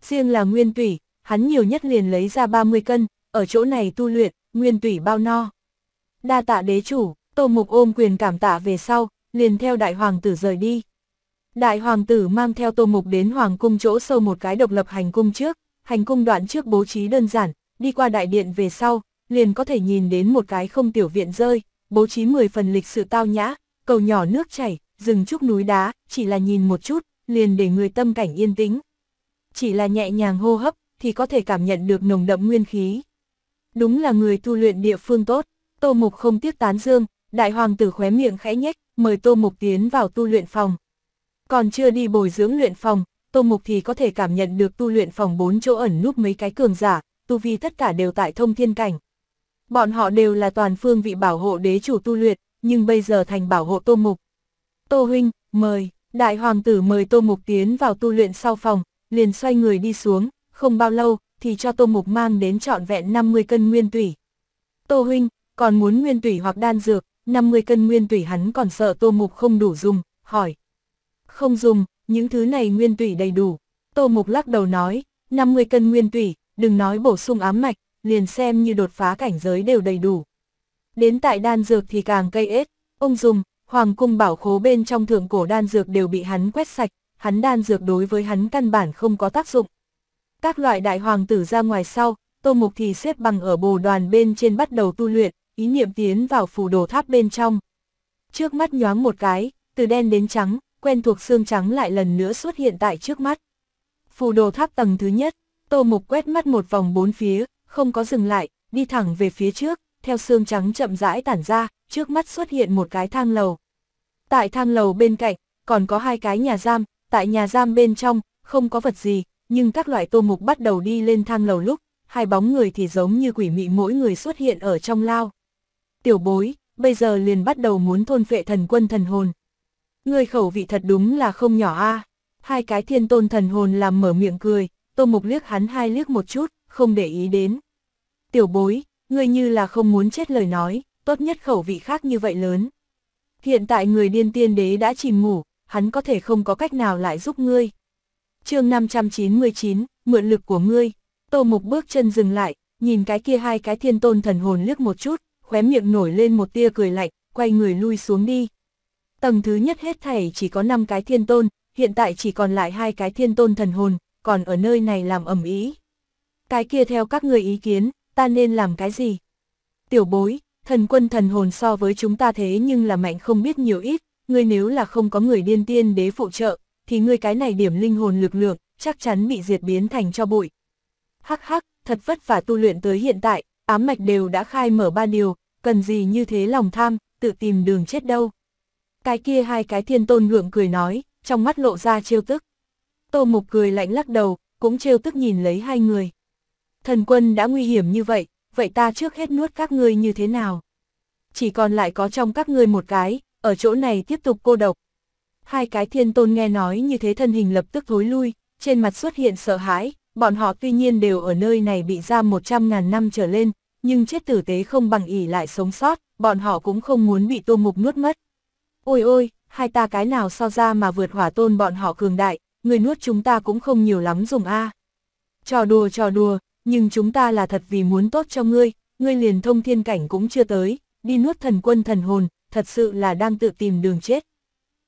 Riêng là nguyên tủy, hắn nhiều nhất liền lấy ra 30 cân, ở chỗ này tu luyện, nguyên tủy bao no. Đa tạ đế chủ, Tô Mục ôm quyền cảm tạ về sau, liền theo đại hoàng tử rời đi. Đại hoàng tử mang theo Tô Mục đến hoàng cung chỗ sâu một cái độc lập hành cung trước, hành cung đoạn trước bố trí đơn giản, đi qua đại điện về sau, liền có thể nhìn đến một cái không tiểu viện rơi, bố trí 10 phần lịch sự tao nhã, cầu nhỏ nước chảy, rừng trúc núi đá, chỉ là nhìn một chút, liền để người tâm cảnh yên tĩnh. Chỉ là nhẹ nhàng hô hấp, thì có thể cảm nhận được nồng đậm nguyên khí. Đúng là người tu luyện địa phương tốt, Tô Mục không tiếc tán dương, đại hoàng tử khóe miệng khẽ nhếch, mời Tô Mục tiến vào tu luyện phòng. Còn chưa đi bồi dưỡng luyện phòng, Tô Mục thì có thể cảm nhận được tu luyện phòng bốn chỗ ẩn núp mấy cái cường giả, tu vi tất cả đều tại thông thiên cảnh. Bọn họ đều là toàn phương vị bảo hộ đế chủ tu luyện, nhưng bây giờ thành bảo hộ Tô Mục. Tô Huynh, mời, đại hoàng tử mời Tô Mục tiến vào tu luyện sau phòng, liền xoay người đi xuống, không bao lâu, thì cho Tô Mục mang đến trọn vẹn 50 cân nguyên tủy. Tô Huynh, còn muốn nguyên tủy hoặc đan dược, 50 cân nguyên tủy hắn còn sợ Tô Mục không đủ dùng, hỏi. Không dùng, những thứ này nguyên tủy đầy đủ. Tô Mục lắc đầu nói, 50 cân nguyên tủy, đừng nói bổ sung ám mạch, liền xem như đột phá cảnh giới đều đầy đủ. Đến tại đan dược thì càng cây ết, ông dùng, hoàng cung bảo khố bên trong thượng cổ đan dược đều bị hắn quét sạch, hắn đan dược đối với hắn căn bản không có tác dụng. Các loại đại hoàng tử ra ngoài sau, tô mục thì xếp bằng ở bồ đoàn bên trên bắt đầu tu luyện, ý niệm tiến vào phù đồ tháp bên trong. Trước mắt nhoáng một cái, từ đen đến trắng, quen thuộc xương trắng lại lần nữa xuất hiện tại trước mắt. Phù đồ tháp tầng thứ nhất, tô mục quét mắt một vòng bốn phía, không có dừng lại, đi thẳng về phía trước, theo xương trắng chậm rãi tản ra, trước mắt xuất hiện một cái thang lầu. Tại thang lầu bên cạnh, còn có hai cái nhà giam, tại nhà giam bên trong, không có vật gì, nhưng các loại tô mục bắt đầu đi lên thang lầu lúc, hai bóng người thì giống như quỷ mị mỗi người xuất hiện ở trong lao. Tiểu bối, bây giờ liền bắt đầu muốn thôn vệ thần quân thần hồn. Người khẩu vị thật đúng là không nhỏ a Hai cái thiên tôn thần hồn làm mở miệng cười, tô mục liếc hắn hai liếc một chút, không để ý đến. Tiểu bối, ngươi như là không muốn chết lời nói, tốt nhất khẩu vị khác như vậy lớn. Hiện tại người điên tiên đế đã chìm ngủ, hắn có thể không có cách nào lại giúp ngươi. chương 599, mượn lực của ngươi, tô mục bước chân dừng lại, nhìn cái kia hai cái thiên tôn thần hồn liếc một chút, khóe miệng nổi lên một tia cười lạnh, quay người lui xuống đi. Tầng thứ nhất hết thảy chỉ có 5 cái thiên tôn, hiện tại chỉ còn lại hai cái thiên tôn thần hồn, còn ở nơi này làm ẩm ý cái kia theo các người ý kiến, ta nên làm cái gì? Tiểu bối, thần quân thần hồn so với chúng ta thế nhưng là mạnh không biết nhiều ít, ngươi nếu là không có người điên tiên đế phụ trợ, thì ngươi cái này điểm linh hồn lực lượng, chắc chắn bị diệt biến thành cho bụi. Hắc hắc, thật vất vả tu luyện tới hiện tại, ám mạch đều đã khai mở ba điều, cần gì như thế lòng tham, tự tìm đường chết đâu. Cái kia hai cái thiên tôn ngượng cười nói, trong mắt lộ ra trêu tức. Tô Mục cười lạnh lắc đầu, cũng trêu tức nhìn lấy hai người thần quân đã nguy hiểm như vậy, vậy ta trước hết nuốt các ngươi như thế nào? Chỉ còn lại có trong các ngươi một cái, ở chỗ này tiếp tục cô độc. Hai cái thiên tôn nghe nói như thế thân hình lập tức thối lui, trên mặt xuất hiện sợ hãi, bọn họ tuy nhiên đều ở nơi này bị giam 100.000 năm trở lên, nhưng chết tử tế không bằng ỉ lại sống sót, bọn họ cũng không muốn bị tô mục nuốt mất. Ôi ôi, hai ta cái nào so ra mà vượt hỏa tôn bọn họ cường đại, người nuốt chúng ta cũng không nhiều lắm dùng a. À. Trò đùa trò đùa, nhưng chúng ta là thật vì muốn tốt cho ngươi, ngươi liền thông thiên cảnh cũng chưa tới, đi nuốt thần quân thần hồn, thật sự là đang tự tìm đường chết.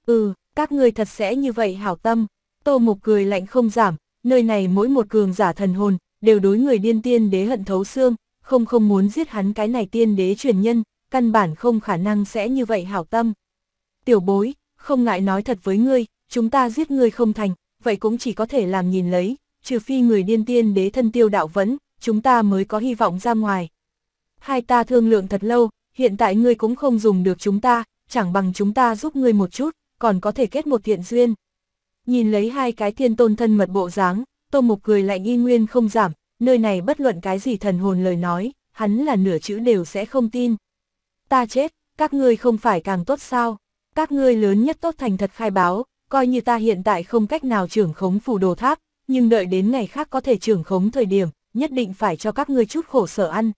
Ừ, các ngươi thật sẽ như vậy hảo tâm, tô mục cười lạnh không giảm, nơi này mỗi một cường giả thần hồn, đều đối người điên tiên đế hận thấu xương, không không muốn giết hắn cái này tiên đế truyền nhân, căn bản không khả năng sẽ như vậy hảo tâm. Tiểu bối, không ngại nói thật với ngươi, chúng ta giết ngươi không thành, vậy cũng chỉ có thể làm nhìn lấy, trừ phi người điên tiên đế thân tiêu đạo vẫn, chúng ta mới có hy vọng ra ngoài. Hai ta thương lượng thật lâu, hiện tại ngươi cũng không dùng được chúng ta, chẳng bằng chúng ta giúp ngươi một chút, còn có thể kết một thiện duyên. Nhìn lấy hai cái thiên tôn thân mật bộ dáng, Tô Mục cười lạnh y nguyên không giảm, nơi này bất luận cái gì thần hồn lời nói, hắn là nửa chữ đều sẽ không tin. Ta chết, các ngươi không phải càng tốt sao? Các ngươi lớn nhất tốt thành thật khai báo, coi như ta hiện tại không cách nào trưởng khống phủ đồ tháp, nhưng đợi đến ngày khác có thể trưởng khống thời điểm, nhất định phải cho các ngươi chút khổ sở ăn.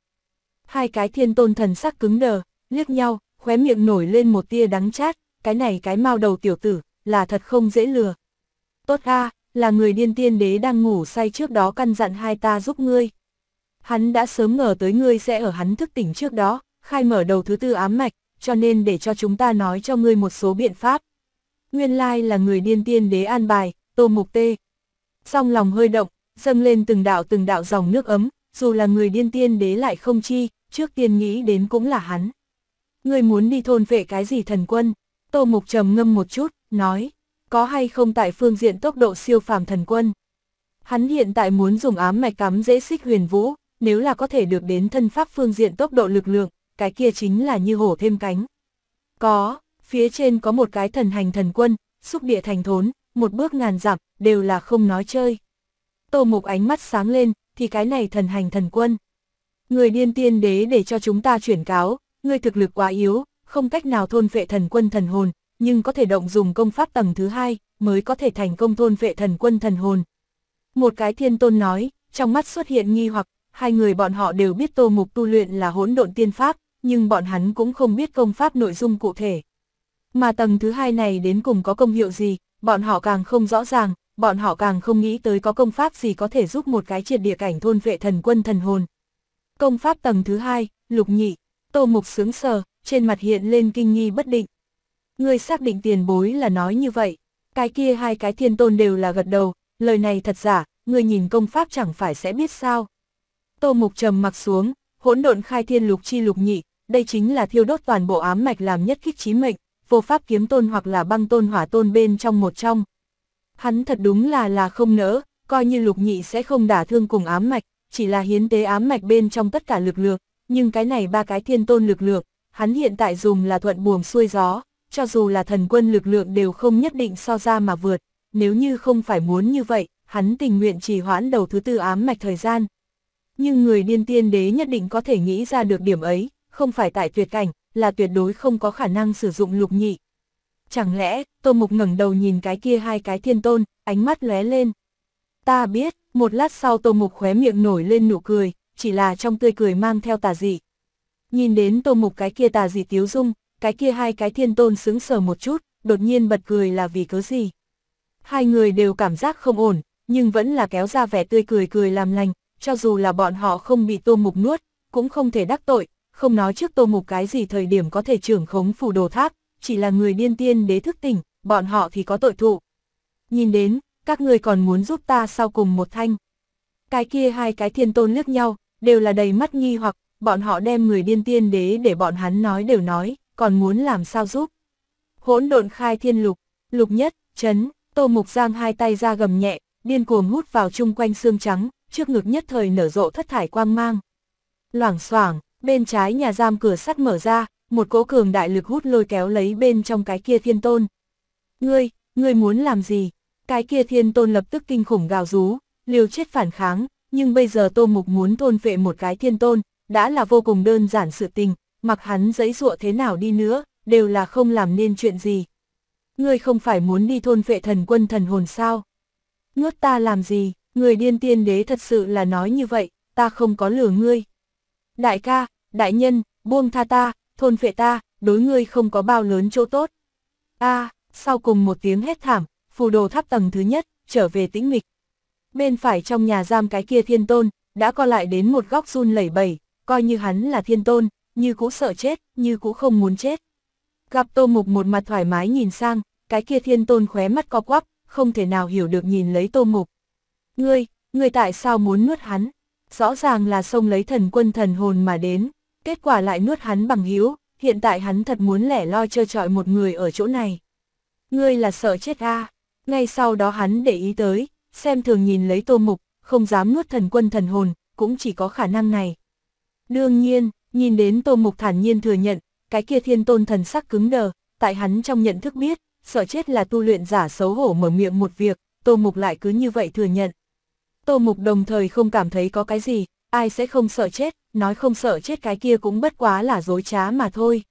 Hai cái thiên tôn thần sắc cứng đờ, liếc nhau, khóe miệng nổi lên một tia đắng chát, cái này cái mao đầu tiểu tử, là thật không dễ lừa. Tốt a là người điên tiên đế đang ngủ say trước đó căn dặn hai ta giúp ngươi. Hắn đã sớm ngờ tới ngươi sẽ ở hắn thức tỉnh trước đó, khai mở đầu thứ tư ám mạch, cho nên để cho chúng ta nói cho ngươi một số biện pháp. Nguyên lai là người điên tiên đế an bài, tô mục tê, song lòng hơi động, dâng lên từng đạo từng đạo dòng nước ấm, dù là người điên tiên đế lại không chi, trước tiên nghĩ đến cũng là hắn. Người muốn đi thôn vệ cái gì thần quân? Tô Mục trầm ngâm một chút, nói, có hay không tại phương diện tốc độ siêu phàm thần quân? Hắn hiện tại muốn dùng ám mạch cắm dễ xích huyền vũ, nếu là có thể được đến thân pháp phương diện tốc độ lực lượng, cái kia chính là như hổ thêm cánh. Có, phía trên có một cái thần hành thần quân, xúc địa thành thốn, một bước ngàn dặm, đều là không nói chơi. Tô Mục ánh mắt sáng lên, thì cái này thần hành thần quân. Người điên tiên đế để cho chúng ta chuyển cáo, ngươi thực lực quá yếu, không cách nào thôn vệ thần quân thần hồn, nhưng có thể động dùng công pháp tầng thứ hai, mới có thể thành công thôn vệ thần quân thần hồn. Một cái thiên tôn nói, trong mắt xuất hiện nghi hoặc, hai người bọn họ đều biết tô mục tu luyện là hỗn độn tiên pháp, nhưng bọn hắn cũng không biết công pháp nội dung cụ thể. Mà tầng thứ hai này đến cùng có công hiệu gì, bọn họ càng không rõ ràng, bọn họ càng không nghĩ tới có công pháp gì có thể giúp một cái triệt địa cảnh thôn vệ thần quân thần hồn. Công pháp tầng thứ hai, lục nhị, tô mục sướng sờ, trên mặt hiện lên kinh nghi bất định. Người xác định tiền bối là nói như vậy, cái kia hai cái thiên tôn đều là gật đầu, lời này thật giả, người nhìn công pháp chẳng phải sẽ biết sao. Tô mục trầm mặc xuống, hỗn độn khai thiên lục chi lục nhị, đây chính là thiêu đốt toàn bộ ám mạch làm nhất kích chí mệnh vô pháp kiếm tôn hoặc là băng tôn hỏa tôn bên trong một trong. Hắn thật đúng là là không nỡ, coi như lục nhị sẽ không đả thương cùng ám mạch, chỉ là hiến tế ám mạch bên trong tất cả lực lượng, nhưng cái này ba cái thiên tôn lực lượng, hắn hiện tại dùng là thuận buồm xuôi gió, cho dù là thần quân lực lượng đều không nhất định so ra mà vượt, nếu như không phải muốn như vậy, hắn tình nguyện trì hoãn đầu thứ tư ám mạch thời gian. Nhưng người điên tiên đế nhất định có thể nghĩ ra được điểm ấy, không phải tại tuyệt cảnh, là tuyệt đối không có khả năng sử dụng lục nhị. Chẳng lẽ, Tô Mục ngẩng đầu nhìn cái kia hai cái thiên tôn, ánh mắt lóe lên. Ta biết, một lát sau Tô Mục khóe miệng nổi lên nụ cười, chỉ là trong tươi cười mang theo tà dị. Nhìn đến Tô Mục cái kia tà dị tiếu dung, cái kia hai cái thiên tôn sững sờ một chút, đột nhiên bật cười là vì cớ gì. Hai người đều cảm giác không ổn, nhưng vẫn là kéo ra vẻ tươi cười cười làm lành, cho dù là bọn họ không bị Tô Mục nuốt, cũng không thể đắc tội, không nói trước tô mục cái gì thời điểm có thể trưởng khống phủ đồ tháp, chỉ là người điên tiên đế thức tỉnh, bọn họ thì có tội thụ. Nhìn đến, các người còn muốn giúp ta sau cùng một thanh. Cái kia hai cái thiên tôn liếc nhau, đều là đầy mắt nghi hoặc, bọn họ đem người điên tiên đế để bọn hắn nói đều nói, còn muốn làm sao giúp. Hỗn độn khai thiên lục, lục nhất, chấn, tô mục giang hai tay ra gầm nhẹ, điên cuồng hút vào chung quanh xương trắng, trước ngực nhất thời nở rộ thất thải quang mang. Loảng xoảng bên trái nhà giam cửa sắt mở ra, một cỗ cường đại lực hút lôi kéo lấy bên trong cái kia thiên tôn. Ngươi, ngươi muốn làm gì? Cái kia thiên tôn lập tức kinh khủng gào rú, liều chết phản kháng, nhưng bây giờ tô mục muốn thôn vệ một cái thiên tôn, đã là vô cùng đơn giản sự tình, mặc hắn giấy dụa thế nào đi nữa, đều là không làm nên chuyện gì. Ngươi không phải muốn đi thôn vệ thần quân thần hồn sao? ngước ta làm gì, người điên tiên đế thật sự là nói như vậy, ta không có lừa ngươi. Đại ca, đại nhân, buông tha ta, thôn phệ ta, đối ngươi không có bao lớn chỗ tốt. a à, sau cùng một tiếng hét thảm, phù đồ tháp tầng thứ nhất, trở về tĩnh mịch. Bên phải trong nhà giam cái kia thiên tôn, đã co lại đến một góc run lẩy bẩy, coi như hắn là thiên tôn, như cũ sợ chết, như cũ không muốn chết. Gặp tô mục một mặt thoải mái nhìn sang, cái kia thiên tôn khóe mắt co quắp, không thể nào hiểu được nhìn lấy tô mục. Ngươi, ngươi tại sao muốn nuốt hắn? Rõ ràng là xông lấy thần quân thần hồn mà đến kết quả lại nuốt hắn bằng hiếu, hiện tại hắn thật muốn lẻ loi chơi trọi một người ở chỗ này. Ngươi là sợ chết a à. ngay sau đó hắn để ý tới, xem thường nhìn lấy tô mục, không dám nuốt thần quân thần hồn, cũng chỉ có khả năng này. Đương nhiên, nhìn đến tô mục thản nhiên thừa nhận, cái kia thiên tôn thần sắc cứng đờ, tại hắn trong nhận thức biết, sợ chết là tu luyện giả xấu hổ mở miệng một việc, tô mục lại cứ như vậy thừa nhận. Tô mục đồng thời không cảm thấy có cái gì, ai sẽ không sợ chết, nói không sợ chết cái kia cũng bất quá là dối trá mà thôi.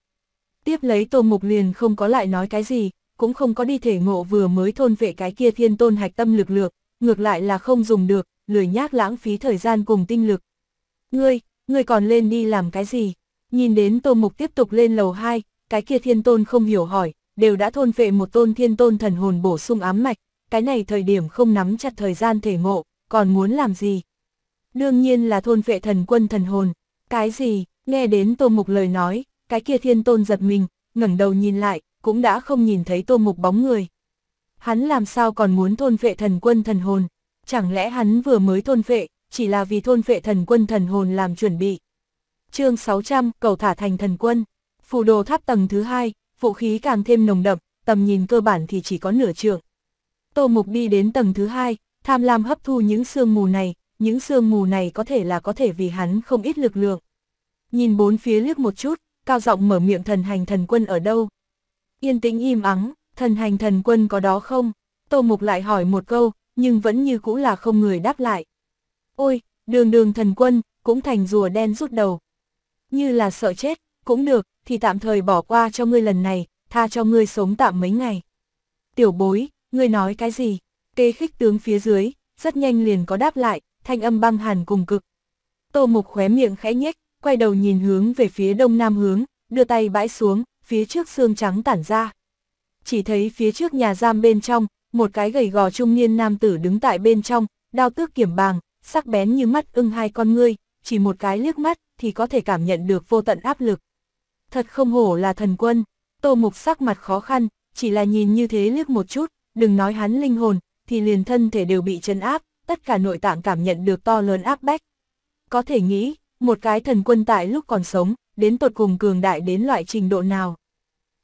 Tiếp lấy Tô Mục liền không có lại nói cái gì, cũng không có đi thể ngộ vừa mới thôn vệ cái kia thiên tôn hạch tâm lực lược, ngược lại là không dùng được, lười nhác lãng phí thời gian cùng tinh lực. Ngươi, ngươi còn lên đi làm cái gì? Nhìn đến Tô Mục tiếp tục lên lầu 2, cái kia thiên tôn không hiểu hỏi, đều đã thôn vệ một tôn thiên tôn thần hồn bổ sung ám mạch, cái này thời điểm không nắm chặt thời gian thể ngộ, còn muốn làm gì? đương nhiên là thôn vệ thần quân thần hồn. Cái gì, nghe đến Tô Mục lời nói, cái kia thiên tôn giật mình, ngẩng đầu nhìn lại, cũng đã không nhìn thấy Tô Mục bóng người. Hắn làm sao còn muốn thôn vệ thần quân thần hồn, chẳng lẽ hắn vừa mới thôn vệ, chỉ là vì thôn vệ thần quân thần hồn làm chuẩn bị. chương 600, cầu thả thành thần quân, phù đồ tháp tầng thứ hai, vũ khí càng thêm nồng đậm, tầm nhìn cơ bản thì chỉ có nửa trường. Tô Mục đi đến tầng thứ hai, tham lam hấp thu những sương mù này, những sương mù này có thể là có thể vì hắn không ít lực lượng. Nhìn bốn phía liếc một chút, cao giọng mở miệng thần hành thần quân ở đâu. Yên tĩnh im ắng, thần hành thần quân có đó không? Tô Mục lại hỏi một câu, nhưng vẫn như cũ là không người đáp lại. Ôi, đường đường thần quân, cũng thành rùa đen rút đầu. Như là sợ chết, cũng được, thì tạm thời bỏ qua cho ngươi lần này, tha cho ngươi sống tạm mấy ngày. Tiểu bối, ngươi nói cái gì? Kê khích tướng phía dưới, rất nhanh liền có đáp lại, thanh âm băng hàn cùng cực. Tô Mục khóe miệng khẽ nhếch, quay đầu nhìn hướng về phía đông nam hướng, đưa tay bãi xuống, phía trước xương trắng tản ra. Chỉ thấy phía trước nhà giam bên trong, một cái gầy gò trung niên nam tử đứng tại bên trong, đao tước kiểm bàng, sắc bén như mắt ưng hai con ngươi, chỉ một cái liếc mắt thì có thể cảm nhận được vô tận áp lực. Thật không hổ là thần quân, Tô Mục sắc mặt khó khăn, chỉ là nhìn như thế liếc một chút, đừng nói hắn linh hồn, thì liền thân thể đều bị chấn áp, tất cả nội tạng cảm nhận được to lớn áp bách. Có thể nghĩ, một cái thần quân tại lúc còn sống, đến tột cùng cường đại đến loại trình độ nào.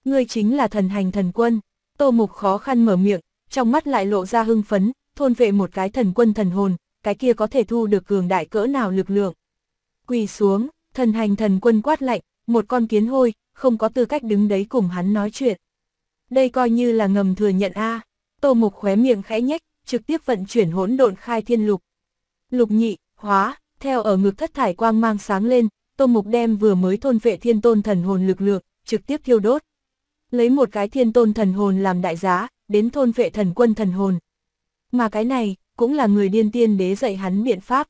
Ngươi chính là thần hành thần quân, tô mục khó khăn mở miệng, trong mắt lại lộ ra hưng phấn, thôn vệ một cái thần quân thần hồn, cái kia có thể thu được cường đại cỡ nào lực lượng. Quỳ xuống, thần hành thần quân quát lạnh, một con kiến hôi, không có tư cách đứng đấy cùng hắn nói chuyện. Đây coi như là ngầm thừa nhận a Tô Mục khóe miệng khẽ nhếch, trực tiếp vận chuyển hỗn độn khai thiên lục. Lục nhị, hóa, theo ở ngực thất thải quang mang sáng lên, Tô Mục đem vừa mới thôn vệ thiên tôn thần hồn lực lượng, trực tiếp thiêu đốt. Lấy một cái thiên tôn thần hồn làm đại giá, đến thôn vệ thần quân thần hồn. Mà cái này, cũng là người điên tiên đế dạy hắn biện pháp.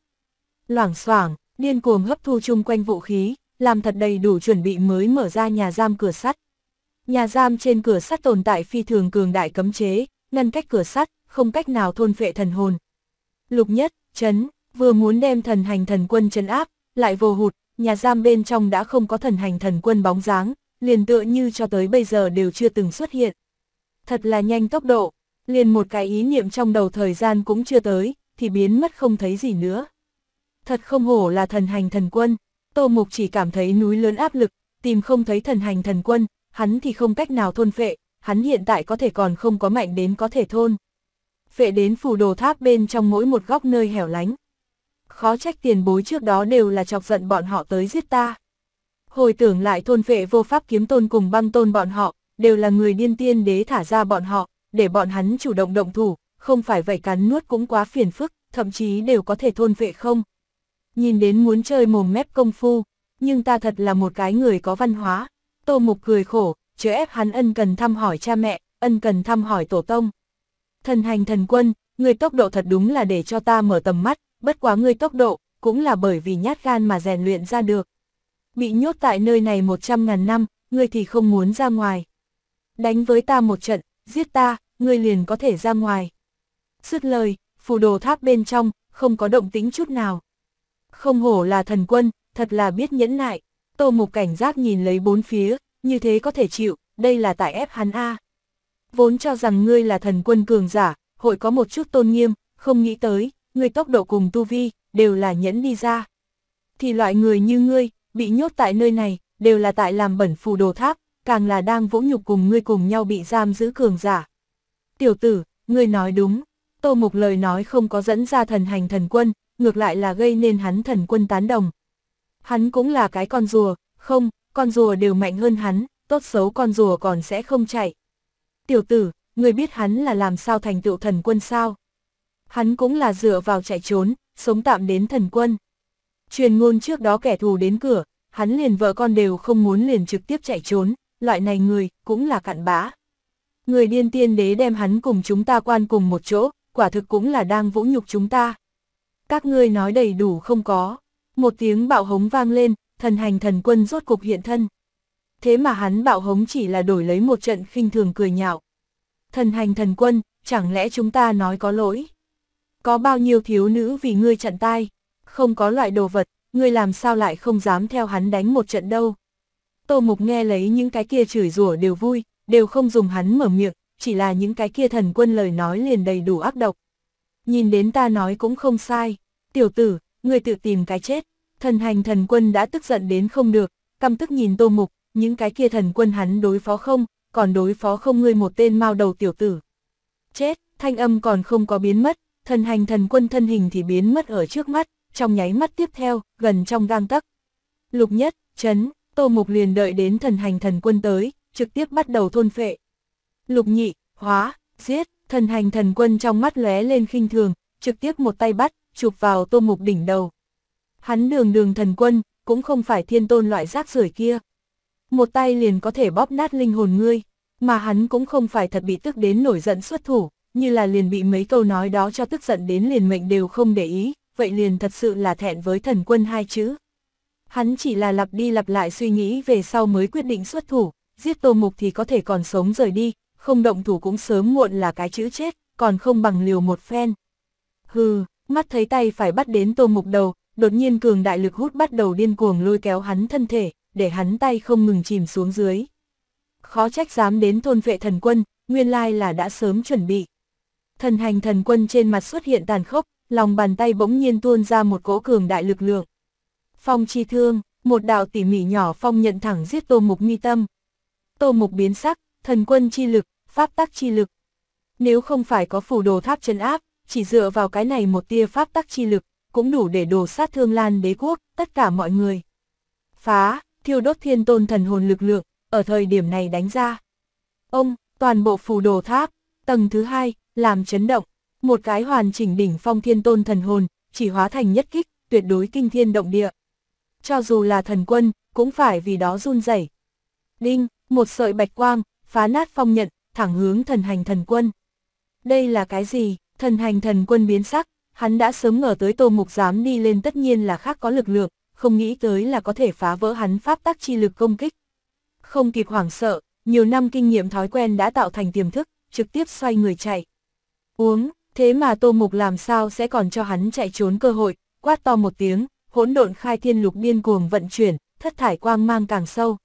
Loảng xoảng, điên cuồng hấp thu chung quanh vũ khí, làm thật đầy đủ chuẩn bị mới mở ra nhà giam cửa sắt. Nhà giam trên cửa sắt tồn tại phi thường cường đại cấm chế, ngăn cách cửa sắt, không cách nào thôn phệ thần hồn. Lục nhất, chấn, vừa muốn đem thần hành thần quân chấn áp, lại vô hụt, nhà giam bên trong đã không có thần hành thần quân bóng dáng, liền tựa như cho tới bây giờ đều chưa từng xuất hiện. Thật là nhanh tốc độ, liền một cái ý niệm trong đầu thời gian cũng chưa tới, thì biến mất không thấy gì nữa. Thật không hổ là thần hành thần quân, Tô Mục chỉ cảm thấy núi lớn áp lực, tìm không thấy thần hành thần quân, hắn thì không cách nào thôn phệ, hắn hiện tại có thể còn không có mạnh đến có thể thôn vệ đến phủ đồ tháp bên trong mỗi một góc nơi hẻo lánh. Khó trách tiền bối trước đó đều là chọc giận bọn họ tới giết ta. Hồi tưởng lại thôn vệ vô pháp kiếm tôn cùng băng tôn bọn họ, đều là người điên tiên đế thả ra bọn họ, để bọn hắn chủ động động thủ, không phải vậy cắn nuốt cũng quá phiền phức, thậm chí đều có thể thôn vệ không. Nhìn đến muốn chơi mồm mép công phu, nhưng ta thật là một cái người có văn hóa. Tô Mục cười khổ, chớ ép hắn ân cần thăm hỏi cha mẹ, ân cần thăm hỏi tổ tông. Thần hành thần quân, người tốc độ thật đúng là để cho ta mở tầm mắt, bất quá người tốc độ, cũng là bởi vì nhát gan mà rèn luyện ra được. Bị nhốt tại nơi này 100 ngàn năm, người thì không muốn ra ngoài. Đánh với ta một trận, giết ta, người liền có thể ra ngoài. Dứt lời, phù đồ tháp bên trong, không có động tĩnh chút nào. Không hổ là thần quân, thật là biết nhẫn nại. Tô Mục cảnh giác nhìn lấy bốn phía, như thế có thể chịu, đây là tại ép hắn A vốn cho rằng ngươi là thần quân cường giả, hội có một chút tôn nghiêm, không nghĩ tới, ngươi tốc độ cùng tu vi, đều là nhẫn đi ra. Thì loại người như ngươi, bị nhốt tại nơi này, đều là tại làm bẩn phù đồ tháp, càng là đang vỗ nhục cùng ngươi cùng nhau bị giam giữ cường giả. Tiểu tử, ngươi nói đúng, tô mục lời nói không có dẫn ra thần hành thần quân, ngược lại là gây nên hắn thần quân tán đồng. Hắn cũng là cái con rùa, không, con rùa đều mạnh hơn hắn, tốt xấu con rùa còn sẽ không chạy tiểu tử, người biết hắn là làm sao thành tựu thần quân sao. Hắn cũng là dựa vào chạy trốn, sống tạm đến thần quân. Truyền ngôn trước đó kẻ thù đến cửa, hắn liền vợ con đều không muốn liền trực tiếp chạy trốn, loại này người, cũng là cặn bã. Người điên tiên đế đem hắn cùng chúng ta quan cùng một chỗ, quả thực cũng là đang vũ nhục chúng ta. Các ngươi nói đầy đủ không có. Một tiếng bạo hống vang lên, thần hành thần quân rốt cục hiện thân thế mà hắn bạo hống chỉ là đổi lấy một trận khinh thường cười nhạo. Thần hành thần quân, chẳng lẽ chúng ta nói có lỗi? Có bao nhiêu thiếu nữ vì ngươi chặn tai, không có loại đồ vật, ngươi làm sao lại không dám theo hắn đánh một trận đâu. Tô Mục nghe lấy những cái kia chửi rủa đều vui, đều không dùng hắn mở miệng, chỉ là những cái kia thần quân lời nói liền đầy đủ ác độc. Nhìn đến ta nói cũng không sai, tiểu tử, ngươi tự tìm cái chết, thần hành thần quân đã tức giận đến không được, căm tức nhìn Tô Mục, những cái kia thần quân hắn đối phó không, còn đối phó không ngươi một tên mao đầu tiểu tử. Chết, thanh âm còn không có biến mất, thần hành thần quân thân hình thì biến mất ở trước mắt, trong nháy mắt tiếp theo, gần trong gang tấc Lục nhất, chấn, tô mục liền đợi đến thần hành thần quân tới, trực tiếp bắt đầu thôn phệ. Lục nhị, hóa, giết, thần hành thần quân trong mắt lóe lên khinh thường, trực tiếp một tay bắt, chụp vào tô mục đỉnh đầu. Hắn đường đường thần quân, cũng không phải thiên tôn loại rác rưởi kia một tay liền có thể bóp nát linh hồn ngươi, mà hắn cũng không phải thật bị tức đến nổi giận xuất thủ, như là liền bị mấy câu nói đó cho tức giận đến liền mệnh đều không để ý, vậy liền thật sự là thẹn với thần quân hai chữ. Hắn chỉ là lặp đi lặp lại suy nghĩ về sau mới quyết định xuất thủ, giết tô mục thì có thể còn sống rời đi, không động thủ cũng sớm muộn là cái chữ chết, còn không bằng liều một phen. Hừ, mắt thấy tay phải bắt đến tô mục đầu, đột nhiên cường đại lực hút bắt đầu điên cuồng lôi kéo hắn thân thể, để hắn tay không ngừng chìm xuống dưới. Khó trách dám đến thôn vệ thần quân, nguyên lai là đã sớm chuẩn bị. Thần hành thần quân trên mặt xuất hiện tàn khốc, lòng bàn tay bỗng nhiên tuôn ra một cỗ cường đại lực lượng. Phong chi thương, một đạo tỉ mỉ nhỏ phong nhận thẳng giết tô mục mi tâm. Tô mục biến sắc, thần quân chi lực, pháp tắc chi lực. Nếu không phải có phủ đồ tháp chân áp, chỉ dựa vào cái này một tia pháp tắc chi lực, cũng đủ để đồ sát thương lan đế quốc, tất cả mọi người. Phá, thiêu đốt thiên tôn thần hồn lực lượng, ở thời điểm này đánh ra. Ông, toàn bộ phù đồ tháp, tầng thứ hai, làm chấn động, một cái hoàn chỉnh đỉnh phong thiên tôn thần hồn, chỉ hóa thành nhất kích, tuyệt đối kinh thiên động địa. Cho dù là thần quân, cũng phải vì đó run rẩy. Đinh, một sợi bạch quang, phá nát phong nhận, thẳng hướng thần hành thần quân. Đây là cái gì? Thần hành thần quân biến sắc, hắn đã sớm ngờ tới tô mục dám đi lên tất nhiên là khác có lực lượng, không nghĩ tới là có thể phá vỡ hắn pháp tắc chi lực công kích. Không kịp hoảng sợ, nhiều năm kinh nghiệm thói quen đã tạo thành tiềm thức, trực tiếp xoay người chạy. Uống, thế mà Tô Mục làm sao sẽ còn cho hắn chạy trốn cơ hội, quát to một tiếng, hỗn độn khai thiên lục biên cuồng vận chuyển, thất thải quang mang càng sâu.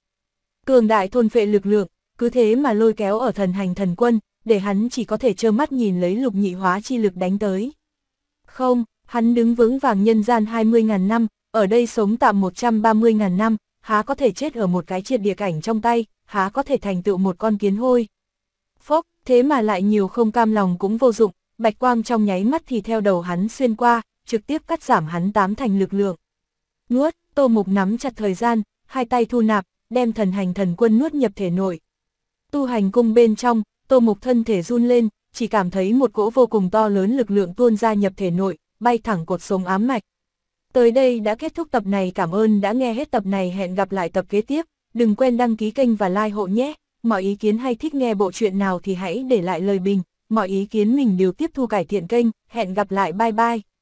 Cường đại thôn phệ lực lượng, cứ thế mà lôi kéo ở thần hành thần quân, để hắn chỉ có thể trơ mắt nhìn lấy lục nhị hóa chi lực đánh tới. Không, hắn đứng vững vàng nhân gian 20.000 năm, ở đây sống tạm 130.000 năm, há có thể chết ở một cái triệt địa cảnh trong tay, há có thể thành tựu một con kiến hôi. Phốc, thế mà lại nhiều không cam lòng cũng vô dụng, bạch quang trong nháy mắt thì theo đầu hắn xuyên qua, trực tiếp cắt giảm hắn tám thành lực lượng. Nuốt, tô mục nắm chặt thời gian, hai tay thu nạp, đem thần hành thần quân nuốt nhập thể nội. Tu hành cung bên trong, tô mục thân thể run lên, chỉ cảm thấy một cỗ vô cùng to lớn lực lượng tuôn ra nhập thể nội, bay thẳng cột sống ám mạch. Tới đây đã kết thúc tập này cảm ơn đã nghe hết tập này hẹn gặp lại tập kế tiếp, đừng quên đăng ký kênh và like hộ nhé, mọi ý kiến hay thích nghe bộ truyện nào thì hãy để lại lời bình, mọi ý kiến mình đều tiếp thu cải thiện kênh, hẹn gặp lại bye bye.